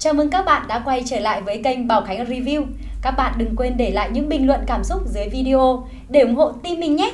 Chào mừng các bạn đã quay trở lại với kênh Bảo Khánh Review. Các bạn đừng quên để lại những bình luận cảm xúc dưới video để ủng hộ team mình nhé!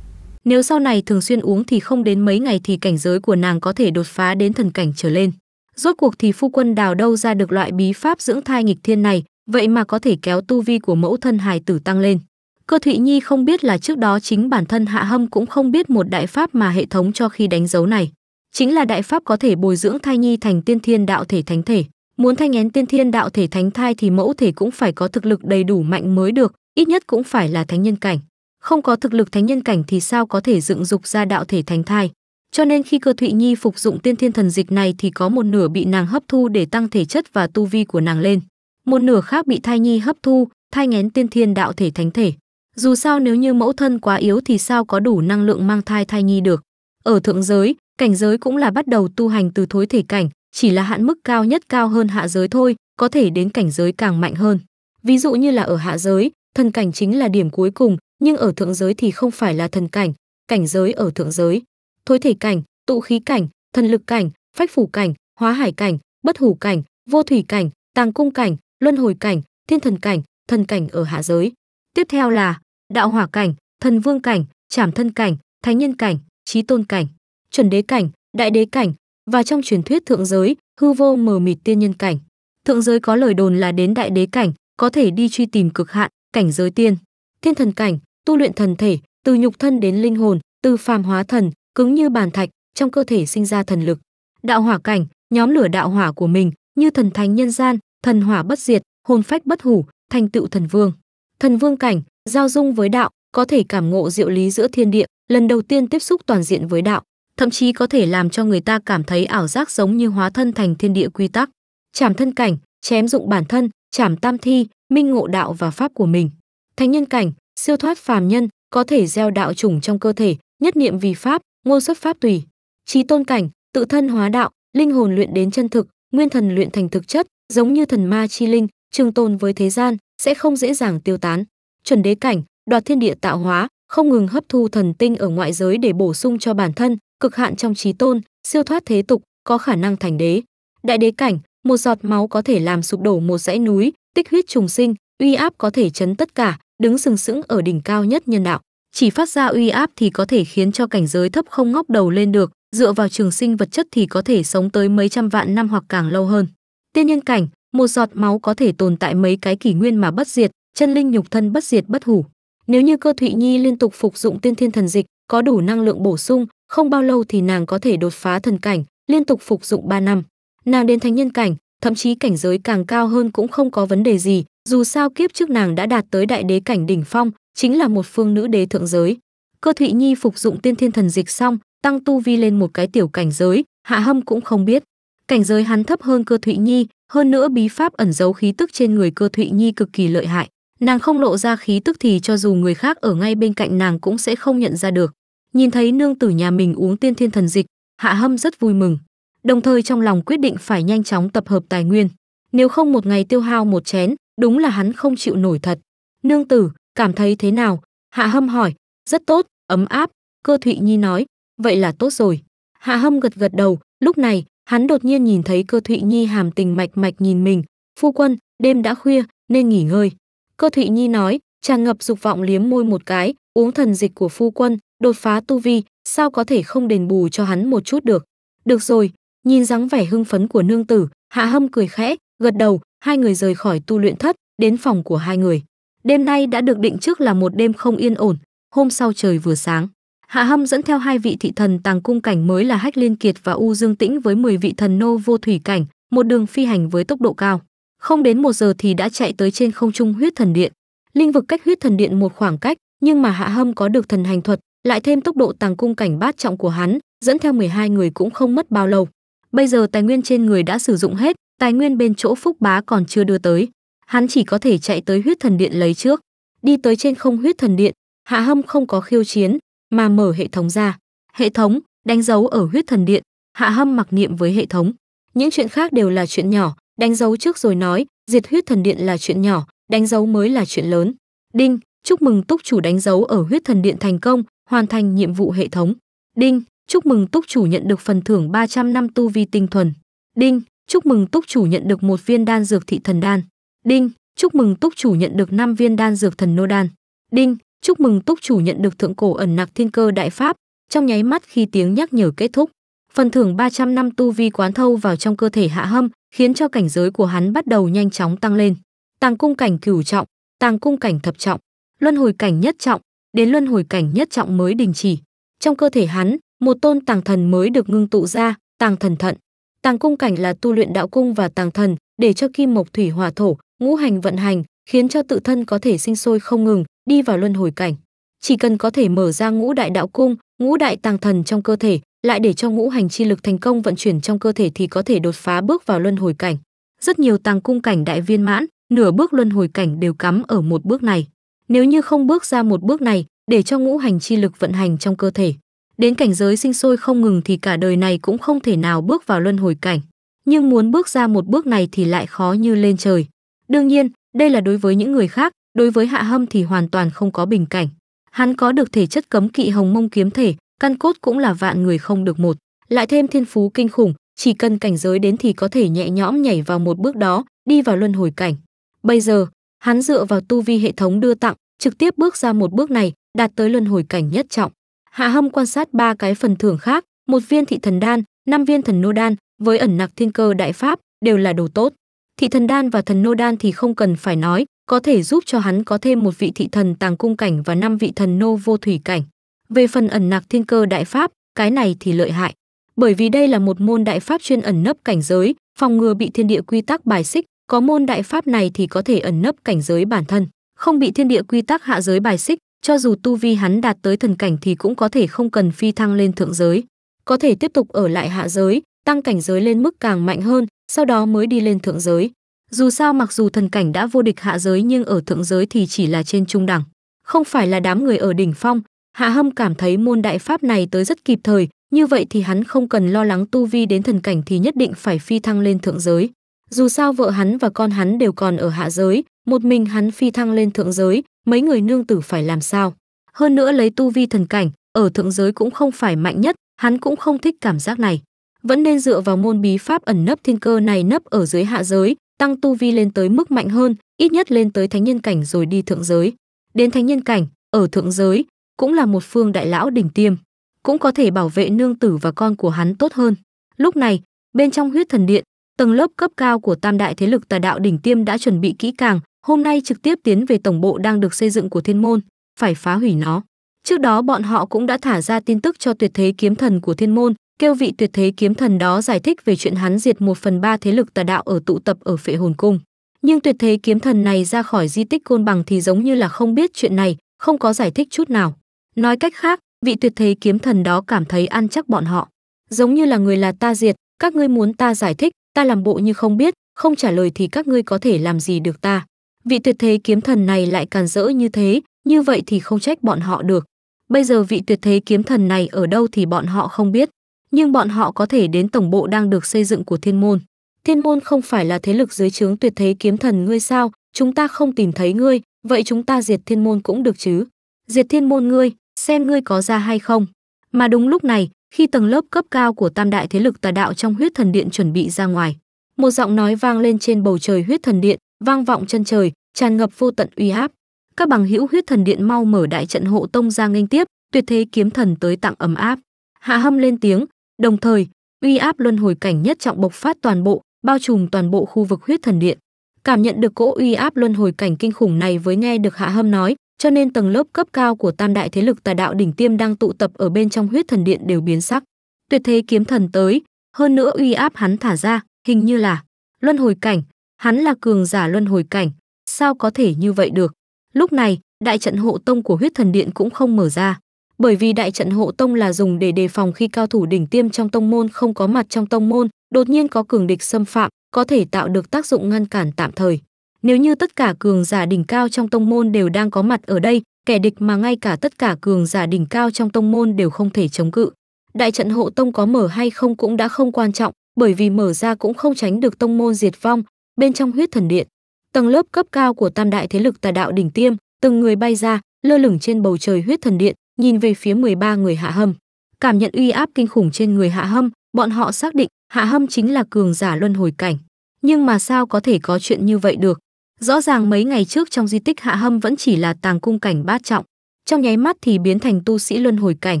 Nếu sau này thường xuyên uống thì không đến mấy ngày thì cảnh giới của nàng có thể đột phá đến thần cảnh trở lên. Rốt cuộc thì phu quân đào đâu ra được loại bí pháp dưỡng thai nghịch thiên này, vậy mà có thể kéo tu vi của mẫu thân hài tử tăng lên. Cơ Thụy Nhi không biết là trước đó chính bản thân Hạ Hâm cũng không biết một đại pháp mà hệ thống cho khi đánh dấu này. Chính là đại pháp có thể bồi dưỡng thai nhi thành tiên thiên đạo thể thánh thể. Muốn thanh én tiên thiên đạo thể thánh thai thì mẫu thể cũng phải có thực lực đầy đủ mạnh mới được, ít nhất cũng phải là thánh nhân cảnh. Không có thực lực thánh nhân cảnh thì sao có thể dựng dục ra đạo thể thánh thai. Cho nên khi Cơ Thụy Nhi phục dụng tiên thiên thần dịch này thì có một nửa bị nàng hấp thu để tăng thể chất và tu vi của nàng lên, một nửa khác bị thai nhi hấp thu, thai ngén tiên thiên đạo thể thánh thể. Dù sao nếu như mẫu thân quá yếu thì sao có đủ năng lượng mang thai thai nhi được. Ở thượng giới, cảnh giới cũng là bắt đầu tu hành từ thối thể cảnh, chỉ là hạn mức cao nhất cao hơn hạ giới thôi, có thể đến cảnh giới càng mạnh hơn. Ví dụ như là ở hạ giới, thần cảnh chính là điểm cuối cùng, nhưng ở thượng giới thì không phải là thần cảnh, cảnh giới ở thượng giới. Thối thể cảnh, tụ khí cảnh, thần lực cảnh, phách phủ cảnh, hóa hải cảnh, bất hủ cảnh, vô thủy cảnh, tàng cung cảnh, luân hồi cảnh, thiên thần cảnh, thần cảnh ở hạ giới. Tiếp theo là đạo hỏa cảnh, thần vương cảnh, trảm thân cảnh, thánh nhân cảnh, trí tôn cảnh, chuẩn đế cảnh, đại đế cảnh, và trong truyền thuyết thượng giới hư vô mờ mịt tiên nhân cảnh thượng giới có lời đồn là đến đại đế cảnh có thể đi truy tìm cực hạn cảnh giới tiên thiên thần cảnh tu luyện thần thể từ nhục thân đến linh hồn từ phàm hóa thần cứng như bàn thạch trong cơ thể sinh ra thần lực đạo hỏa cảnh nhóm lửa đạo hỏa của mình như thần thánh nhân gian thần hỏa bất diệt hồn phách bất hủ thành tựu thần vương thần vương cảnh giao dung với đạo có thể cảm ngộ diệu lý giữa thiên địa lần đầu tiên tiếp xúc toàn diện với đạo thậm chí có thể làm cho người ta cảm thấy ảo giác giống như hóa thân thành thiên địa quy tắc chảm thân cảnh chém dụng bản thân chảm tam thi minh ngộ đạo và pháp của mình thánh nhân cảnh siêu thoát phàm nhân có thể gieo đạo chủng trong cơ thể nhất niệm vì pháp ngôn xuất pháp tùy trí tôn cảnh tự thân hóa đạo linh hồn luyện đến chân thực nguyên thần luyện thành thực chất giống như thần ma chi linh trường tồn với thế gian sẽ không dễ dàng tiêu tán chuẩn đế cảnh đoạt thiên địa tạo hóa không ngừng hấp thu thần tinh ở ngoại giới để bổ sung cho bản thân cực hạn trong trí tôn, siêu thoát thế tục, có khả năng thành đế. Đại đế cảnh, một giọt máu có thể làm sụp đổ một dãy núi, tích huyết trùng sinh, uy áp có thể chấn tất cả, đứng sừng sững ở đỉnh cao nhất nhân đạo. Chỉ phát ra uy áp thì có thể khiến cho cảnh giới thấp không ngóc đầu lên được, dựa vào trường sinh vật chất thì có thể sống tới mấy trăm vạn năm hoặc càng lâu hơn. Tiên nhân cảnh, một giọt máu có thể tồn tại mấy cái kỷ nguyên mà bất diệt, chân linh nhục thân bất diệt bất hủ. Nếu như Cơ Thụy Nhi liên tục phục dụng tiên thiên thần dịch, có đủ năng lượng bổ sung, không bao lâu thì nàng có thể đột phá thần cảnh, liên tục phục dụng 3 năm. Nàng đến thánh nhân cảnh, thậm chí cảnh giới càng cao hơn cũng không có vấn đề gì, dù sao kiếp trước nàng đã đạt tới đại đế cảnh đỉnh phong, chính là một phương nữ đế thượng giới. Cơ Thụy Nhi phục dụng tiên thiên thần dịch xong, tăng tu vi lên một cái tiểu cảnh giới, Hạ Hâm cũng không biết. Cảnh giới hắn thấp hơn Cơ Thụy Nhi, hơn nữa bí pháp ẩn giấu khí tức trên người Cơ Thụy Nhi cực kỳ lợi hại, nàng không lộ ra khí tức thì cho dù người khác ở ngay bên cạnh nàng cũng sẽ không nhận ra được. Nhìn thấy nương tử nhà mình uống tiên thiên thần dịch, Hạ Hâm rất vui mừng, đồng thời trong lòng quyết định phải nhanh chóng tập hợp tài nguyên, nếu không một ngày tiêu hao một chén, đúng là hắn không chịu nổi thật. Nương tử, cảm thấy thế nào? Hạ Hâm hỏi, rất tốt, ấm áp, cơ Thụy Nhi nói, vậy là tốt rồi. Hạ Hâm gật gật đầu, lúc này, hắn đột nhiên nhìn thấy cơ Thụy Nhi hàm tình mạch mạch nhìn mình, phu quân, đêm đã khuya, nên nghỉ ngơi. Cơ Thụy Nhi nói, tràn ngập dục vọng liếm môi một cái, uống thần dịch của phu quân, đột phá tu vi, sao có thể không đền bù cho hắn một chút được. Được rồi, nhìn dáng vẻ hưng phấn của nương tử, Hạ Hâm cười khẽ, gật đầu, hai người rời khỏi tu luyện thất, đến phòng của hai người. Đêm nay đã được định trước là một đêm không yên ổn, hôm sau trời vừa sáng. Hạ Hâm dẫn theo hai vị thị thần tàng cung cảnh mới là Hách Liên Kiệt và U Dương Tĩnh với 10 vị thần nô vô thủy cảnh, một đường phi hành với tốc độ cao. Không đến một giờ thì đã chạy tới trên không trung huyết thần điện. Linh vực cách huyết thần điện một khoảng cách, nhưng mà Hạ Hâm có được thần hành thuật, lại thêm tốc độ tàng cung cảnh bát trọng của hắn, dẫn theo 12 người cũng không mất bao lâu. Bây giờ tài nguyên trên người đã sử dụng hết, tài nguyên bên chỗ Phúc Bá còn chưa đưa tới, hắn chỉ có thể chạy tới huyết thần điện lấy trước. Đi tới trên không huyết thần điện, Hạ Hâm không có khiêu chiến, mà mở hệ thống ra. Hệ thống đánh dấu ở huyết thần điện, Hạ Hâm mặc niệm với hệ thống. Những chuyện khác đều là chuyện nhỏ, đánh dấu trước rồi nói, diệt huyết thần điện là chuyện nhỏ, đánh dấu mới là chuyện lớn. Đinh, chúc mừng túc chủ đánh dấu ở huyết thần điện thành công, hoàn thành nhiệm vụ hệ thống. Đinh, chúc mừng túc chủ nhận được phần thưởng 300 năm tu vi tinh thuần. Đinh, chúc mừng túc chủ nhận được một viên đan dược thị thần đan. Đinh, chúc mừng túc chủ nhận được 5 viên đan dược thần nô đan. Đinh, chúc mừng túc chủ nhận được thượng cổ ẩn nặc thiên cơ đại pháp. Trong nháy mắt khi tiếng nhắc nhở kết thúc, phần thưởng 300 năm tu vi quán thâu vào trong cơ thể Hạ Hâm, khiến cho cảnh giới của hắn bắt đầu nhanh chóng tăng lên. Tàng cung cảnh cửu trọng, tàng cung cảnh thập trọng, luân hồi cảnh nhất trọng, đến luân hồi cảnh nhất trọng mới đình chỉ. Trong cơ thể hắn, một tôn tàng thần mới được ngưng tụ ra, tàng thần thận. Tàng cung cảnh là tu luyện đạo cung và tàng thần, để cho kim mộc thủy hỏa thổ, ngũ hành vận hành, khiến cho tự thân có thể sinh sôi không ngừng, đi vào luân hồi cảnh. Chỉ cần có thể mở ra ngũ đại đạo cung, ngũ đại tàng thần trong cơ thể, lại để cho ngũ hành chi lực thành công vận chuyển trong cơ thể thì có thể đột phá bước vào luân hồi cảnh. Rất nhiều tàng cung cảnh đại viên mãn, nửa bước luân hồi cảnh đều cắm ở một bước này. Nếu như không bước ra một bước này để cho ngũ hành chi lực vận hành trong cơ thể, đến cảnh giới sinh sôi không ngừng thì cả đời này cũng không thể nào bước vào luân hồi cảnh. Nhưng muốn bước ra một bước này thì lại khó như lên trời. Đương nhiên, đây là đối với những người khác, đối với Hạ Hâm thì hoàn toàn không có bình cảnh. Hắn có được thể chất cấm kỵ hồng mông kiếm thể, căn cốt cũng là vạn người không được một, lại thêm thiên phú kinh khủng, chỉ cần cảnh giới đến thì có thể nhẹ nhõm nhảy vào một bước đó, đi vào luân hồi cảnh. Bây giờ, Hắn dựa vào tu vi hệ thống đưa tặng, trực tiếp bước ra một bước này, đạt tới luân hồi cảnh nhất trọng. Hạ Hâm quan sát ba cái phần thưởng khác, một viên thị thần đan, năm viên thần nô đan, với ẩn nặc thiên cơ đại pháp đều là đồ tốt. Thị thần đan và thần nô đan thì không cần phải nói, có thể giúp cho hắn có thêm một vị thị thần tàng cung cảnh và năm vị thần nô vô thủy cảnh. Về phần ẩn nặc thiên cơ đại pháp, cái này thì lợi hại, bởi vì đây là một môn đại pháp chuyên ẩn nấp cảnh giới, phòng ngừa bị thiên địa quy tắc bài xích, có môn đại pháp này thì có thể ẩn nấp cảnh giới bản thân, không bị thiên địa quy tắc hạ giới bài xích, cho dù tu vi hắn đạt tới thần cảnh thì cũng có thể không cần phi thăng lên thượng giới, có thể tiếp tục ở lại hạ giới, tăng cảnh giới lên mức càng mạnh hơn, sau đó mới đi lên thượng giới. Dù sao mặc dù thần cảnh đã vô địch hạ giới nhưng ở thượng giới thì chỉ là trên trung đẳng, không phải là đám người ở đỉnh phong. Hạ Hâm cảm thấy môn đại pháp này tới rất kịp thời, như vậy thì hắn không cần lo lắng tu vi đến thần cảnh thì nhất định phải phi thăng lên thượng giới. Dù sao vợ hắn và con hắn đều còn ở hạ giới, một mình hắn phi thăng lên thượng giới, mấy người nương tử phải làm sao? Hơn nữa lấy tu vi thần cảnh, ở thượng giới cũng không phải mạnh nhất, hắn cũng không thích cảm giác này. Vẫn nên dựa vào môn bí pháp ẩn nấp thiên cơ này nấp ở dưới hạ giới, tăng tu vi lên tới mức mạnh hơn, ít nhất lên tới thánh nhân cảnh rồi đi thượng giới. Đến thánh nhân cảnh, ở thượng giới, cũng là một phương đại lão đỉnh tiêm, cũng có thể bảo vệ nương tử và con của hắn tốt hơn. Lúc này, bên trong huyết thần điện, tầng lớp cấp cao của tam đại thế lực tà đạo đỉnh tiêm đã chuẩn bị kỹ càng, hôm nay trực tiếp tiến về tổng bộ đang được xây dựng của Thiên Môn, phải phá hủy nó. Trước đó bọn họ cũng đã thả ra tin tức cho tuyệt thế kiếm thần của Thiên Môn, kêu vị tuyệt thế kiếm thần đó giải thích về chuyện hắn diệt một phần ba thế lực tà đạo ở tụ tập ở Phệ Hồn Cung. Nhưng tuyệt thế kiếm thần này ra khỏi di tích côn bằng thì giống như là không biết chuyện này, không có giải thích chút nào. Nói cách khác, vị tuyệt thế kiếm thần đó cảm thấy ăn chắc bọn họ. Giống như là người là ta diệt, các ngươi muốn ta giải thích, ta làm bộ như không biết, không trả lời thì các ngươi có thể làm gì được ta. Vị tuyệt thế kiếm thần này lại càn rỡ như thế, như vậy thì không trách bọn họ được. Bây giờ vị tuyệt thế kiếm thần này ở đâu thì bọn họ không biết, nhưng bọn họ có thể đến tổng bộ đang được xây dựng của thiên môn. Thiên môn không phải là thế lực dưới trướng tuyệt thế kiếm thần ngươi sao, chúng ta không tìm thấy ngươi, vậy chúng ta diệt thiên môn cũng được chứ. Diệt thiên môn ngươi, xem ngươi có ra hay không. Mà đúng lúc này, khi tầng lớp cấp cao của tam đại thế lực tà đạo trong huyết thần điện chuẩn bị ra ngoài một giọng nói vang lên trên bầu trời huyết thần điện vang vọng chân trời tràn ngập vô tận uy áp các bằng hữu huyết thần điện mau mở đại trận hộ tông ra nghênh tiếp tuyệt thế kiếm thần tới tặng ấm áp hạ hâm lên tiếng đồng thời uy áp luân hồi cảnh nhất trọng bộc phát toàn bộ bao trùm toàn bộ khu vực huyết thần điện cảm nhận được cỗ uy áp luân hồi cảnh kinh khủng này với nghe được hạ hâm nói cho nên tầng lớp cấp cao của tam đại thế lực tà đạo đỉnh tiêm đang tụ tập ở bên trong huyết thần điện đều biến sắc. Tuyệt thế kiếm thần tới, hơn nữa uy áp hắn thả ra, hình như là luân hồi cảnh, hắn là cường giả luân hồi cảnh, sao có thể như vậy được? Lúc này, đại trận hộ tông của huyết thần điện cũng không mở ra, bởi vì đại trận hộ tông là dùng để đề phòng khi cao thủ đỉnh tiêm trong tông môn không có mặt trong tông môn, đột nhiên có cường địch xâm phạm, có thể tạo được tác dụng ngăn cản tạm thời. Nếu như tất cả cường giả đỉnh cao trong tông môn đều đang có mặt ở đây, kẻ địch mà ngay cả tất cả cường giả đỉnh cao trong tông môn đều không thể chống cự. Đại trận hộ tông có mở hay không cũng đã không quan trọng, bởi vì mở ra cũng không tránh được tông môn diệt vong, bên trong huyết thần điện. Tầng lớp cấp cao của tam đại thế lực tà đạo đỉnh tiêm, từng người bay ra, lơ lửng trên bầu trời huyết thần điện, nhìn về phía 13 người hạ hâm. Cảm nhận uy áp kinh khủng trên người hạ hâm, bọn họ xác định hạ hâm chính là cường giả luân hồi cảnh. Nhưng mà sao có thể có chuyện như vậy được? Rõ ràng mấy ngày trước trong di tích Hạ Hâm vẫn chỉ là tàng cung cảnh bát trọng, trong nháy mắt thì biến thành tu sĩ luân hồi cảnh.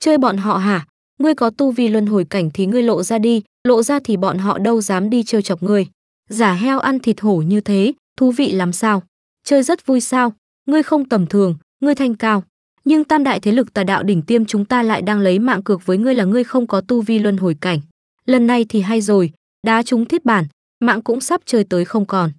Chơi bọn họ hả? Ngươi có tu vi luân hồi cảnh thì ngươi lộ ra đi, lộ ra thì bọn họ đâu dám đi chơi chọc ngươi. Giả heo ăn thịt hổ như thế, thú vị làm sao? Chơi rất vui sao? Ngươi không tầm thường, ngươi thanh cao. Nhưng tam đại thế lực tà đạo đỉnh tiêm chúng ta lại đang lấy mạng cược với ngươi là ngươi không có tu vi luân hồi cảnh. Lần này thì hay rồi, đá chúng thiết bản, mạng cũng sắp chơi tới không còn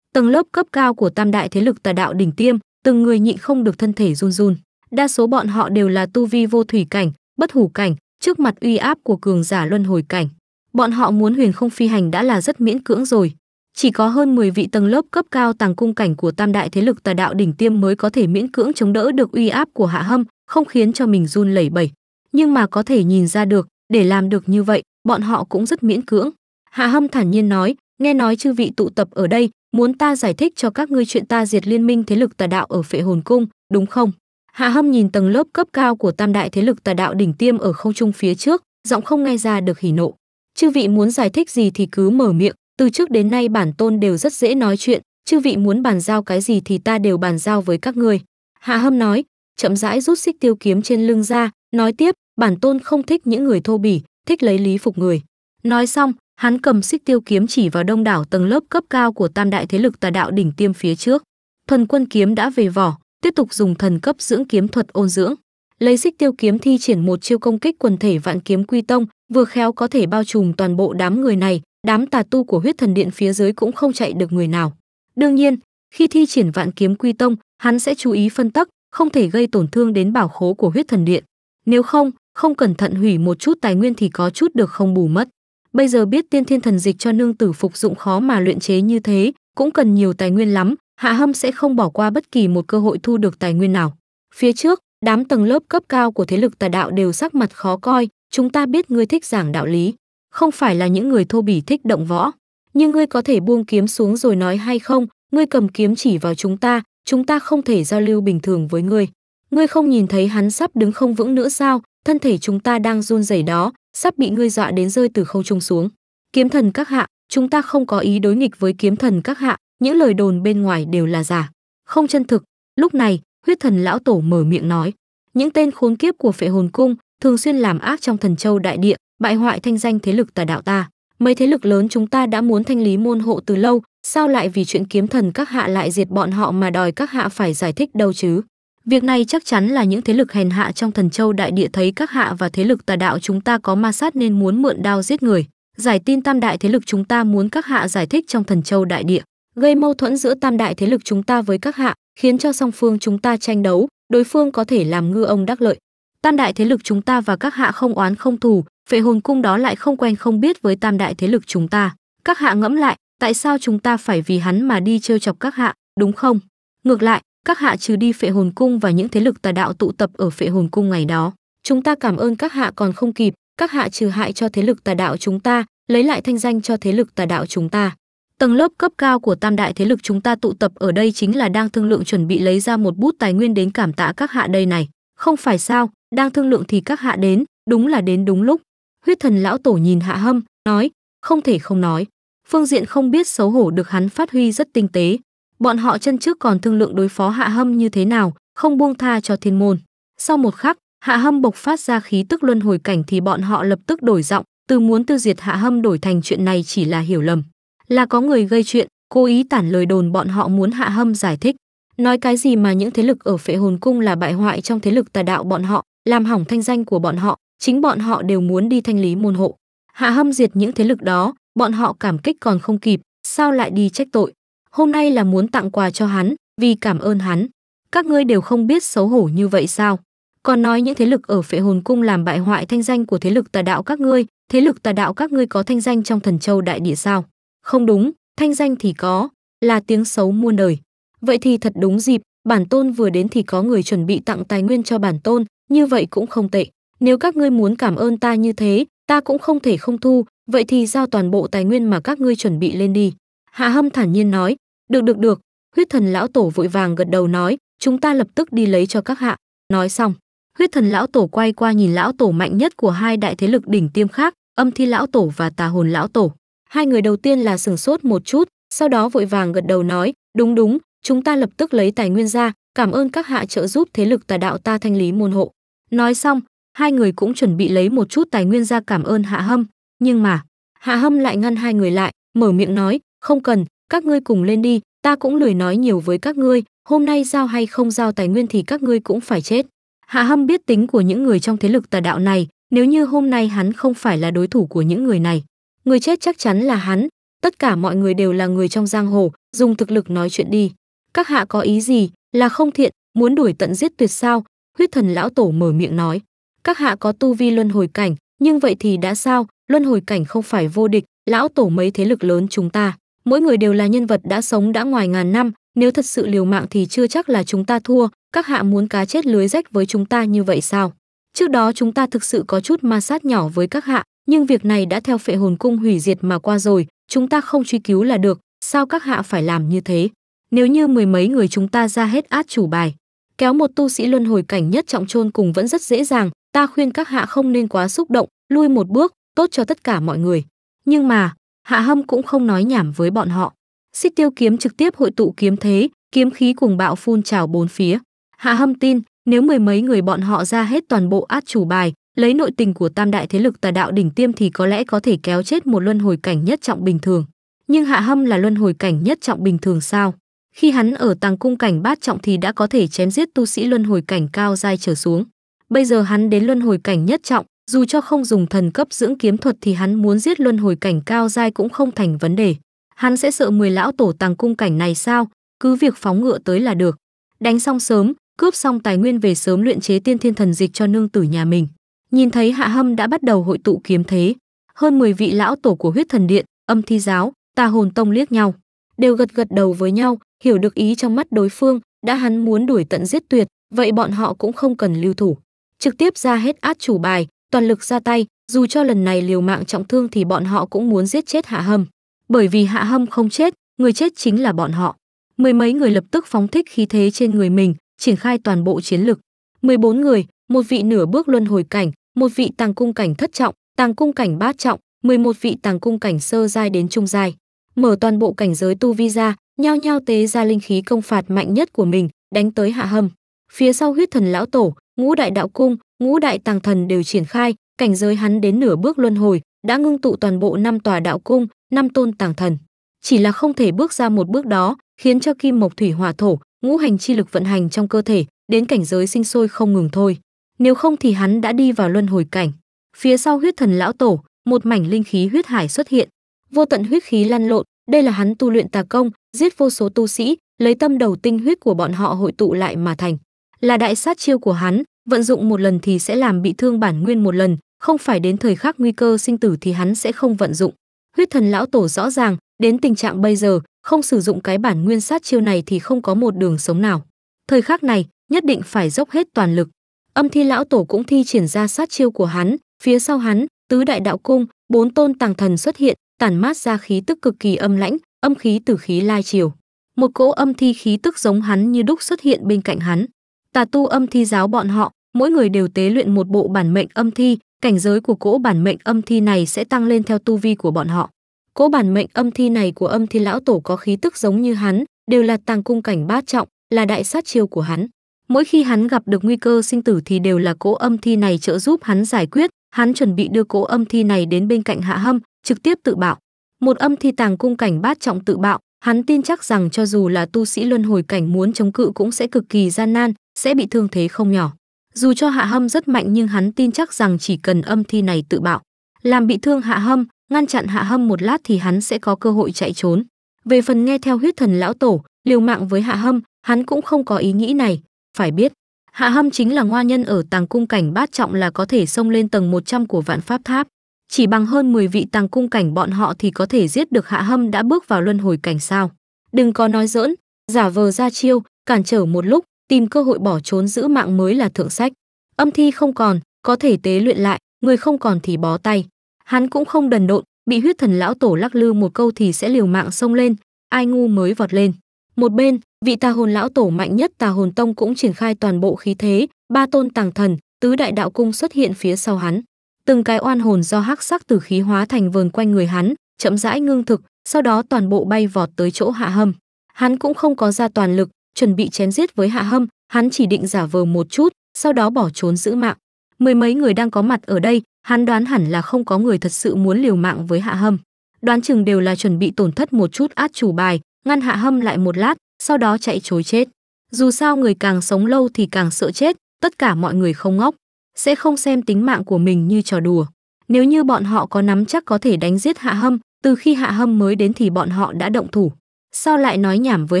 tầng lớp cấp cao của tam đại thế lực tà đạo đỉnh tiêm từng người nhịn không được thân thể run run đa số bọn họ đều là tu vi vô thủy cảnh bất hủ cảnh trước mặt uy áp của cường giả luân hồi cảnh bọn họ muốn huyền không phi hành đã là rất miễn cưỡng rồi chỉ có hơn 10 vị tầng lớp cấp cao tàng cung cảnh của tam đại thế lực tà đạo đỉnh tiêm mới có thể miễn cưỡng chống đỡ được uy áp của hạ hâm không khiến cho mình run lẩy bẩy nhưng mà có thể nhìn ra được để làm được như vậy bọn họ cũng rất miễn cưỡng hạ hâm thản nhiên nói nghe nói chư vị tụ tập ở đây Muốn ta giải thích cho các ngươi chuyện ta diệt liên minh thế lực tà đạo ở Phệ Hồn Cung, đúng không? Hạ Hâm nhìn tầng lớp cấp cao của tam đại thế lực tà đạo đỉnh tiêm ở không trung phía trước, giọng không nghe ra được hỉ nộ. Chư vị muốn giải thích gì thì cứ mở miệng, từ trước đến nay bản tôn đều rất dễ nói chuyện, chư vị muốn bàn giao cái gì thì ta đều bàn giao với các ngươi. Hạ Hâm nói, chậm rãi rút xích tiêu kiếm trên lưng ra, nói tiếp, bản tôn không thích những người thô bỉ, thích lấy lý phục người. Nói xong, hắn cầm xích tiêu kiếm chỉ vào đông đảo tầng lớp cấp cao của tam đại thế lực tà đạo đỉnh tiêm phía trước thần quân kiếm đã về vỏ tiếp tục dùng thần cấp dưỡng kiếm thuật ôn dưỡng lấy xích tiêu kiếm thi triển một chiêu công kích quần thể vạn kiếm quy tông vừa khéo có thể bao trùm toàn bộ đám người này đám tà tu của huyết thần điện phía dưới cũng không chạy được người nào đương nhiên khi thi triển vạn kiếm quy tông hắn sẽ chú ý phân tắc không thể gây tổn thương đến bảo khố của huyết thần điện nếu không không cẩn thận hủy một chút tài nguyên thì có chút được không bù mất Bây giờ biết tiên thiên thần dịch cho nương tử phục dụng khó mà luyện chế như thế, cũng cần nhiều tài nguyên lắm, Hạ Hâm sẽ không bỏ qua bất kỳ một cơ hội thu được tài nguyên nào. Phía trước, đám tầng lớp cấp cao của thế lực tà đạo đều sắc mặt khó coi, chúng ta biết ngươi thích giảng đạo lý, không phải là những người thô bỉ thích động võ, nhưng ngươi có thể buông kiếm xuống rồi nói hay không, ngươi cầm kiếm chỉ vào chúng ta, chúng ta không thể giao lưu bình thường với ngươi. Ngươi không nhìn thấy hắn sắp đứng không vững nữa sao, thân thể chúng ta đang run rẩy đó, sắp bị ngươi dọa đến rơi từ không trung xuống kiếm thần các hạ chúng ta không có ý đối nghịch với kiếm thần các hạ những lời đồn bên ngoài đều là giả không chân thực lúc này huyết thần lão tổ mở miệng nói những tên khốn kiếp của phệ hồn cung thường xuyên làm ác trong thần châu đại địa bại hoại thanh danh thế lực tà đạo ta mấy thế lực lớn chúng ta đã muốn thanh lý môn hộ từ lâu sao lại vì chuyện kiếm thần các hạ lại diệt bọn họ mà đòi các hạ phải giải thích đâu chứ Việc này chắc chắn là những thế lực hèn hạ trong thần châu đại địa thấy các hạ và thế lực tà đạo chúng ta có ma sát nên muốn mượn đao giết người. Giải tin tam đại thế lực chúng ta muốn các hạ giải thích trong thần châu đại địa, gây mâu thuẫn giữa tam đại thế lực chúng ta với các hạ, khiến cho song phương chúng ta tranh đấu, đối phương có thể làm ngư ông đắc lợi. Tam đại thế lực chúng ta và các hạ không oán không thù, phệ hồn cung đó lại không quen không biết với tam đại thế lực chúng ta. Các hạ ngẫm lại, tại sao chúng ta phải vì hắn mà đi trêu chọc các hạ, đúng không? Ngược lại, các hạ trừ đi phệ hồn cung và những thế lực tà đạo tụ tập ở phệ hồn cung ngày đó chúng ta cảm ơn các hạ còn không kịp các hạ trừ hại cho thế lực tà đạo chúng ta lấy lại thanh danh cho thế lực tà đạo chúng ta tầng lớp cấp cao của tam đại thế lực chúng ta tụ tập ở đây chính là đang thương lượng chuẩn bị lấy ra một bút tài nguyên đến cảm tạ các hạ đây này không phải sao đang thương lượng thì các hạ đến đúng là đến đúng lúc huyết thần lão tổ nhìn hạ hâm nói không thể không nói phương diện không biết xấu hổ được hắn phát huy rất tinh tế bọn họ chân trước còn thương lượng đối phó hạ hâm như thế nào không buông tha cho thiên môn sau một khắc hạ hâm bộc phát ra khí tức luân hồi cảnh thì bọn họ lập tức đổi giọng từ muốn tiêu diệt hạ hâm đổi thành chuyện này chỉ là hiểu lầm là có người gây chuyện cố ý tản lời đồn bọn họ muốn hạ hâm giải thích nói cái gì mà những thế lực ở phệ hồn cung là bại hoại trong thế lực tà đạo bọn họ làm hỏng thanh danh của bọn họ chính bọn họ đều muốn đi thanh lý môn hộ hạ hâm diệt những thế lực đó bọn họ cảm kích còn không kịp sao lại đi trách tội hôm nay là muốn tặng quà cho hắn, vì cảm ơn hắn. Các ngươi đều không biết xấu hổ như vậy sao? Còn nói những thế lực ở Phệ Hồn Cung làm bại hoại thanh danh của thế lực tà đạo các ngươi, thế lực tà đạo các ngươi có thanh danh trong Thần Châu đại địa sao? Không đúng, thanh danh thì có, là tiếng xấu muôn đời. Vậy thì thật đúng dịp, bản tôn vừa đến thì có người chuẩn bị tặng tài nguyên cho bản tôn, như vậy cũng không tệ. Nếu các ngươi muốn cảm ơn ta như thế, ta cũng không thể không thu, vậy thì giao toàn bộ tài nguyên mà các ngươi chuẩn bị lên đi. Hạ Hâm thản nhiên nói, được được được, huyết thần lão tổ vội vàng gật đầu nói, chúng ta lập tức đi lấy cho các hạ. Nói xong, huyết thần lão tổ quay qua nhìn lão tổ mạnh nhất của hai đại thế lực đỉnh tiêm khác, âm thi lão tổ và tà hồn lão tổ. Hai người đầu tiên là sừng sốt một chút, sau đó vội vàng gật đầu nói, đúng đúng, chúng ta lập tức lấy tài nguyên ra, cảm ơn các hạ trợ giúp thế lực tà đạo ta thanh lý môn hộ. Nói xong, hai người cũng chuẩn bị lấy một chút tài nguyên ra cảm ơn Hạ Hâm, nhưng mà, Hạ Hâm lại ngăn hai người lại, mở miệng nói, không cần, các ngươi cùng lên đi ta cũng lười nói nhiều với các ngươi hôm nay giao hay không giao tài nguyên thì các ngươi cũng phải chết hạ hâm biết tính của những người trong thế lực tà đạo này nếu như hôm nay hắn không phải là đối thủ của những người này người chết chắc chắn là hắn tất cả mọi người đều là người trong giang hồ dùng thực lực nói chuyện đi các hạ có ý gì là không thiện muốn đuổi tận giết tuyệt sao huyết thần lão tổ mở miệng nói các hạ có tu vi luân hồi cảnh nhưng vậy thì đã sao luân hồi cảnh không phải vô địch lão tổ mấy thế lực lớn chúng ta mỗi người đều là nhân vật đã sống đã ngoài ngàn năm nếu thật sự liều mạng thì chưa chắc là chúng ta thua các hạ muốn cá chết lưới rách với chúng ta như vậy sao trước đó chúng ta thực sự có chút ma sát nhỏ với các hạ nhưng việc này đã theo phệ hồn cung hủy diệt mà qua rồi chúng ta không truy cứu là được sao các hạ phải làm như thế nếu như mười mấy người chúng ta ra hết át chủ bài kéo một tu sĩ luân hồi cảnh nhất trọng chôn cùng vẫn rất dễ dàng ta khuyên các hạ không nên quá xúc động lui một bước tốt cho tất cả mọi người nhưng mà Hạ Hâm cũng không nói nhảm với bọn họ. Xích tiêu kiếm trực tiếp hội tụ kiếm thế, kiếm khí cùng bạo phun trào bốn phía. Hạ Hâm tin, nếu mười mấy người bọn họ ra hết toàn bộ át chủ bài, lấy nội tình của tam đại thế lực tà đạo đỉnh tiêm thì có lẽ có thể kéo chết một luân hồi cảnh nhất trọng bình thường. Nhưng Hạ Hâm là luân hồi cảnh nhất trọng bình thường sao? Khi hắn ở tàng cung cảnh bát trọng thì đã có thể chém giết tu sĩ luân hồi cảnh cao dai trở xuống. Bây giờ hắn đến luân hồi cảnh nhất trọng, dù cho không dùng thần cấp dưỡng kiếm thuật thì hắn muốn giết luân hồi cảnh cao dai cũng không thành vấn đề. Hắn sẽ sợ mười lão tổ tàng cung cảnh này sao, cứ việc phóng ngựa tới là được. Đánh xong sớm, cướp xong tài nguyên về sớm luyện chế tiên thiên thần dịch cho nương tử nhà mình. Nhìn thấy Hạ Hâm đã bắt đầu hội tụ kiếm thế, hơn 10 vị lão tổ của huyết thần điện, âm thi giáo, tà hồn tông liếc nhau, đều gật gật đầu với nhau, hiểu được ý trong mắt đối phương, đã hắn muốn đuổi tận giết tuyệt, vậy bọn họ cũng không cần lưu thủ, trực tiếp ra hết át chủ bài, toàn lực ra tay dù cho lần này liều mạng trọng thương thì bọn họ cũng muốn giết chết hạ hâm bởi vì hạ hâm không chết người chết chính là bọn họ mười mấy người lập tức phóng thích khí thế trên người mình triển khai toàn bộ chiến lực 14 người một vị nửa bước luân hồi cảnh một vị tàng cung cảnh thất trọng tàng cung cảnh bát trọng 11 vị tàng cung cảnh sơ giai đến trung giai mở toàn bộ cảnh giới tu vi ra nhao nhao tế ra linh khí công phạt mạnh nhất của mình đánh tới hạ hâm phía sau huyết thần lão tổ ngũ đại đạo cung, ngũ đại tàng thần đều triển khai, cảnh giới hắn đến nửa bước luân hồi, đã ngưng tụ toàn bộ năm tòa đạo cung, năm tôn tàng thần. Chỉ là không thể bước ra một bước đó, khiến cho kim mộc thủy hỏa thổ, ngũ hành chi lực vận hành trong cơ thể, đến cảnh giới sinh sôi không ngừng thôi. Nếu không thì hắn đã đi vào luân hồi cảnh. Phía sau huyết thần lão tổ, một mảnh linh khí huyết hải xuất hiện, vô tận huyết khí lăn lộn, đây là hắn tu luyện tà công, giết vô số tu sĩ, lấy tâm đầu tinh huyết của bọn họ hội tụ lại mà thành là đại sát chiêu của hắn, vận dụng một lần thì sẽ làm bị thương bản nguyên một lần, không phải đến thời khắc nguy cơ sinh tử thì hắn sẽ không vận dụng. Huyết thần lão tổ rõ ràng, đến tình trạng bây giờ, không sử dụng cái bản nguyên sát chiêu này thì không có một đường sống nào. Thời khắc này, nhất định phải dốc hết toàn lực. Âm thi lão tổ cũng thi triển ra sát chiêu của hắn, phía sau hắn, tứ đại đạo cung, bốn tôn tàng thần xuất hiện, tản mát ra khí tức cực kỳ âm lãnh, âm khí từ khí lai chiều. Một cỗ âm thi khí tức giống hắn như đúc xuất hiện bên cạnh hắn tà tu âm thi giáo bọn họ, mỗi người đều tế luyện một bộ bản mệnh âm thi, cảnh giới của cỗ bản mệnh âm thi này sẽ tăng lên theo tu vi của bọn họ. Cỗ bản mệnh âm thi này của âm thi lão tổ có khí tức giống như hắn, đều là tàng cung cảnh bát trọng, là đại sát chiêu của hắn. Mỗi khi hắn gặp được nguy cơ sinh tử thì đều là cỗ âm thi này trợ giúp hắn giải quyết, hắn chuẩn bị đưa cỗ âm thi này đến bên cạnh Hạ Hâm, trực tiếp tự bạo. Một âm thi tàng cung cảnh bát trọng tự bạo, Hắn tin chắc rằng cho dù là tu sĩ luân hồi cảnh muốn chống cự cũng sẽ cực kỳ gian nan, sẽ bị thương thế không nhỏ. Dù cho Hạ Hâm rất mạnh nhưng hắn tin chắc rằng chỉ cần âm thi này tự bạo, làm bị thương Hạ Hâm, ngăn chặn Hạ Hâm một lát thì hắn sẽ có cơ hội chạy trốn. Về phần nghe theo huyết thần lão tổ, liều mạng với Hạ Hâm, hắn cũng không có ý nghĩ này, phải biết, Hạ Hâm chính là ngoa nhân ở tàng cung cảnh bát trọng là có thể xông lên tầng 100 của vạn pháp tháp. Chỉ bằng hơn 10 vị tàng cung cảnh bọn họ thì có thể giết được Hạ Hâm đã bước vào luân hồi cảnh sao? Đừng có nói giỡn, giả vờ ra chiêu, cản trở một lúc, tìm cơ hội bỏ trốn giữ mạng mới là thượng sách. Âm thi không còn, có thể tế luyện lại, người không còn thì bó tay. Hắn cũng không đần độn, bị huyết thần lão tổ lắc lư một câu thì sẽ liều mạng xông lên, ai ngu mới vọt lên. Một bên, vị tà hồn lão tổ mạnh nhất tà hồn tông cũng triển khai toàn bộ khí thế, ba tôn tàng thần, tứ đại đạo cung xuất hiện phía sau hắn từng cái oan hồn do hắc sắc tử khí hóa thành vờn quanh người hắn, chậm rãi ngưng thực, sau đó toàn bộ bay vọt tới chỗ Hạ Hâm. Hắn cũng không có ra toàn lực, chuẩn bị chém giết với Hạ Hâm, hắn chỉ định giả vờ một chút, sau đó bỏ trốn giữ mạng. Mười mấy người đang có mặt ở đây, hắn đoán hẳn là không có người thật sự muốn liều mạng với Hạ Hâm. Đoán chừng đều là chuẩn bị tổn thất một chút át chủ bài, ngăn Hạ Hâm lại một lát, sau đó chạy trối chết. Dù sao người càng sống lâu thì càng sợ chết, tất cả mọi người không ngốc, sẽ không xem tính mạng của mình như trò đùa. Nếu như bọn họ có nắm chắc có thể đánh giết Hạ Hâm, từ khi Hạ Hâm mới đến thì bọn họ đã động thủ. Sao lại nói nhảm với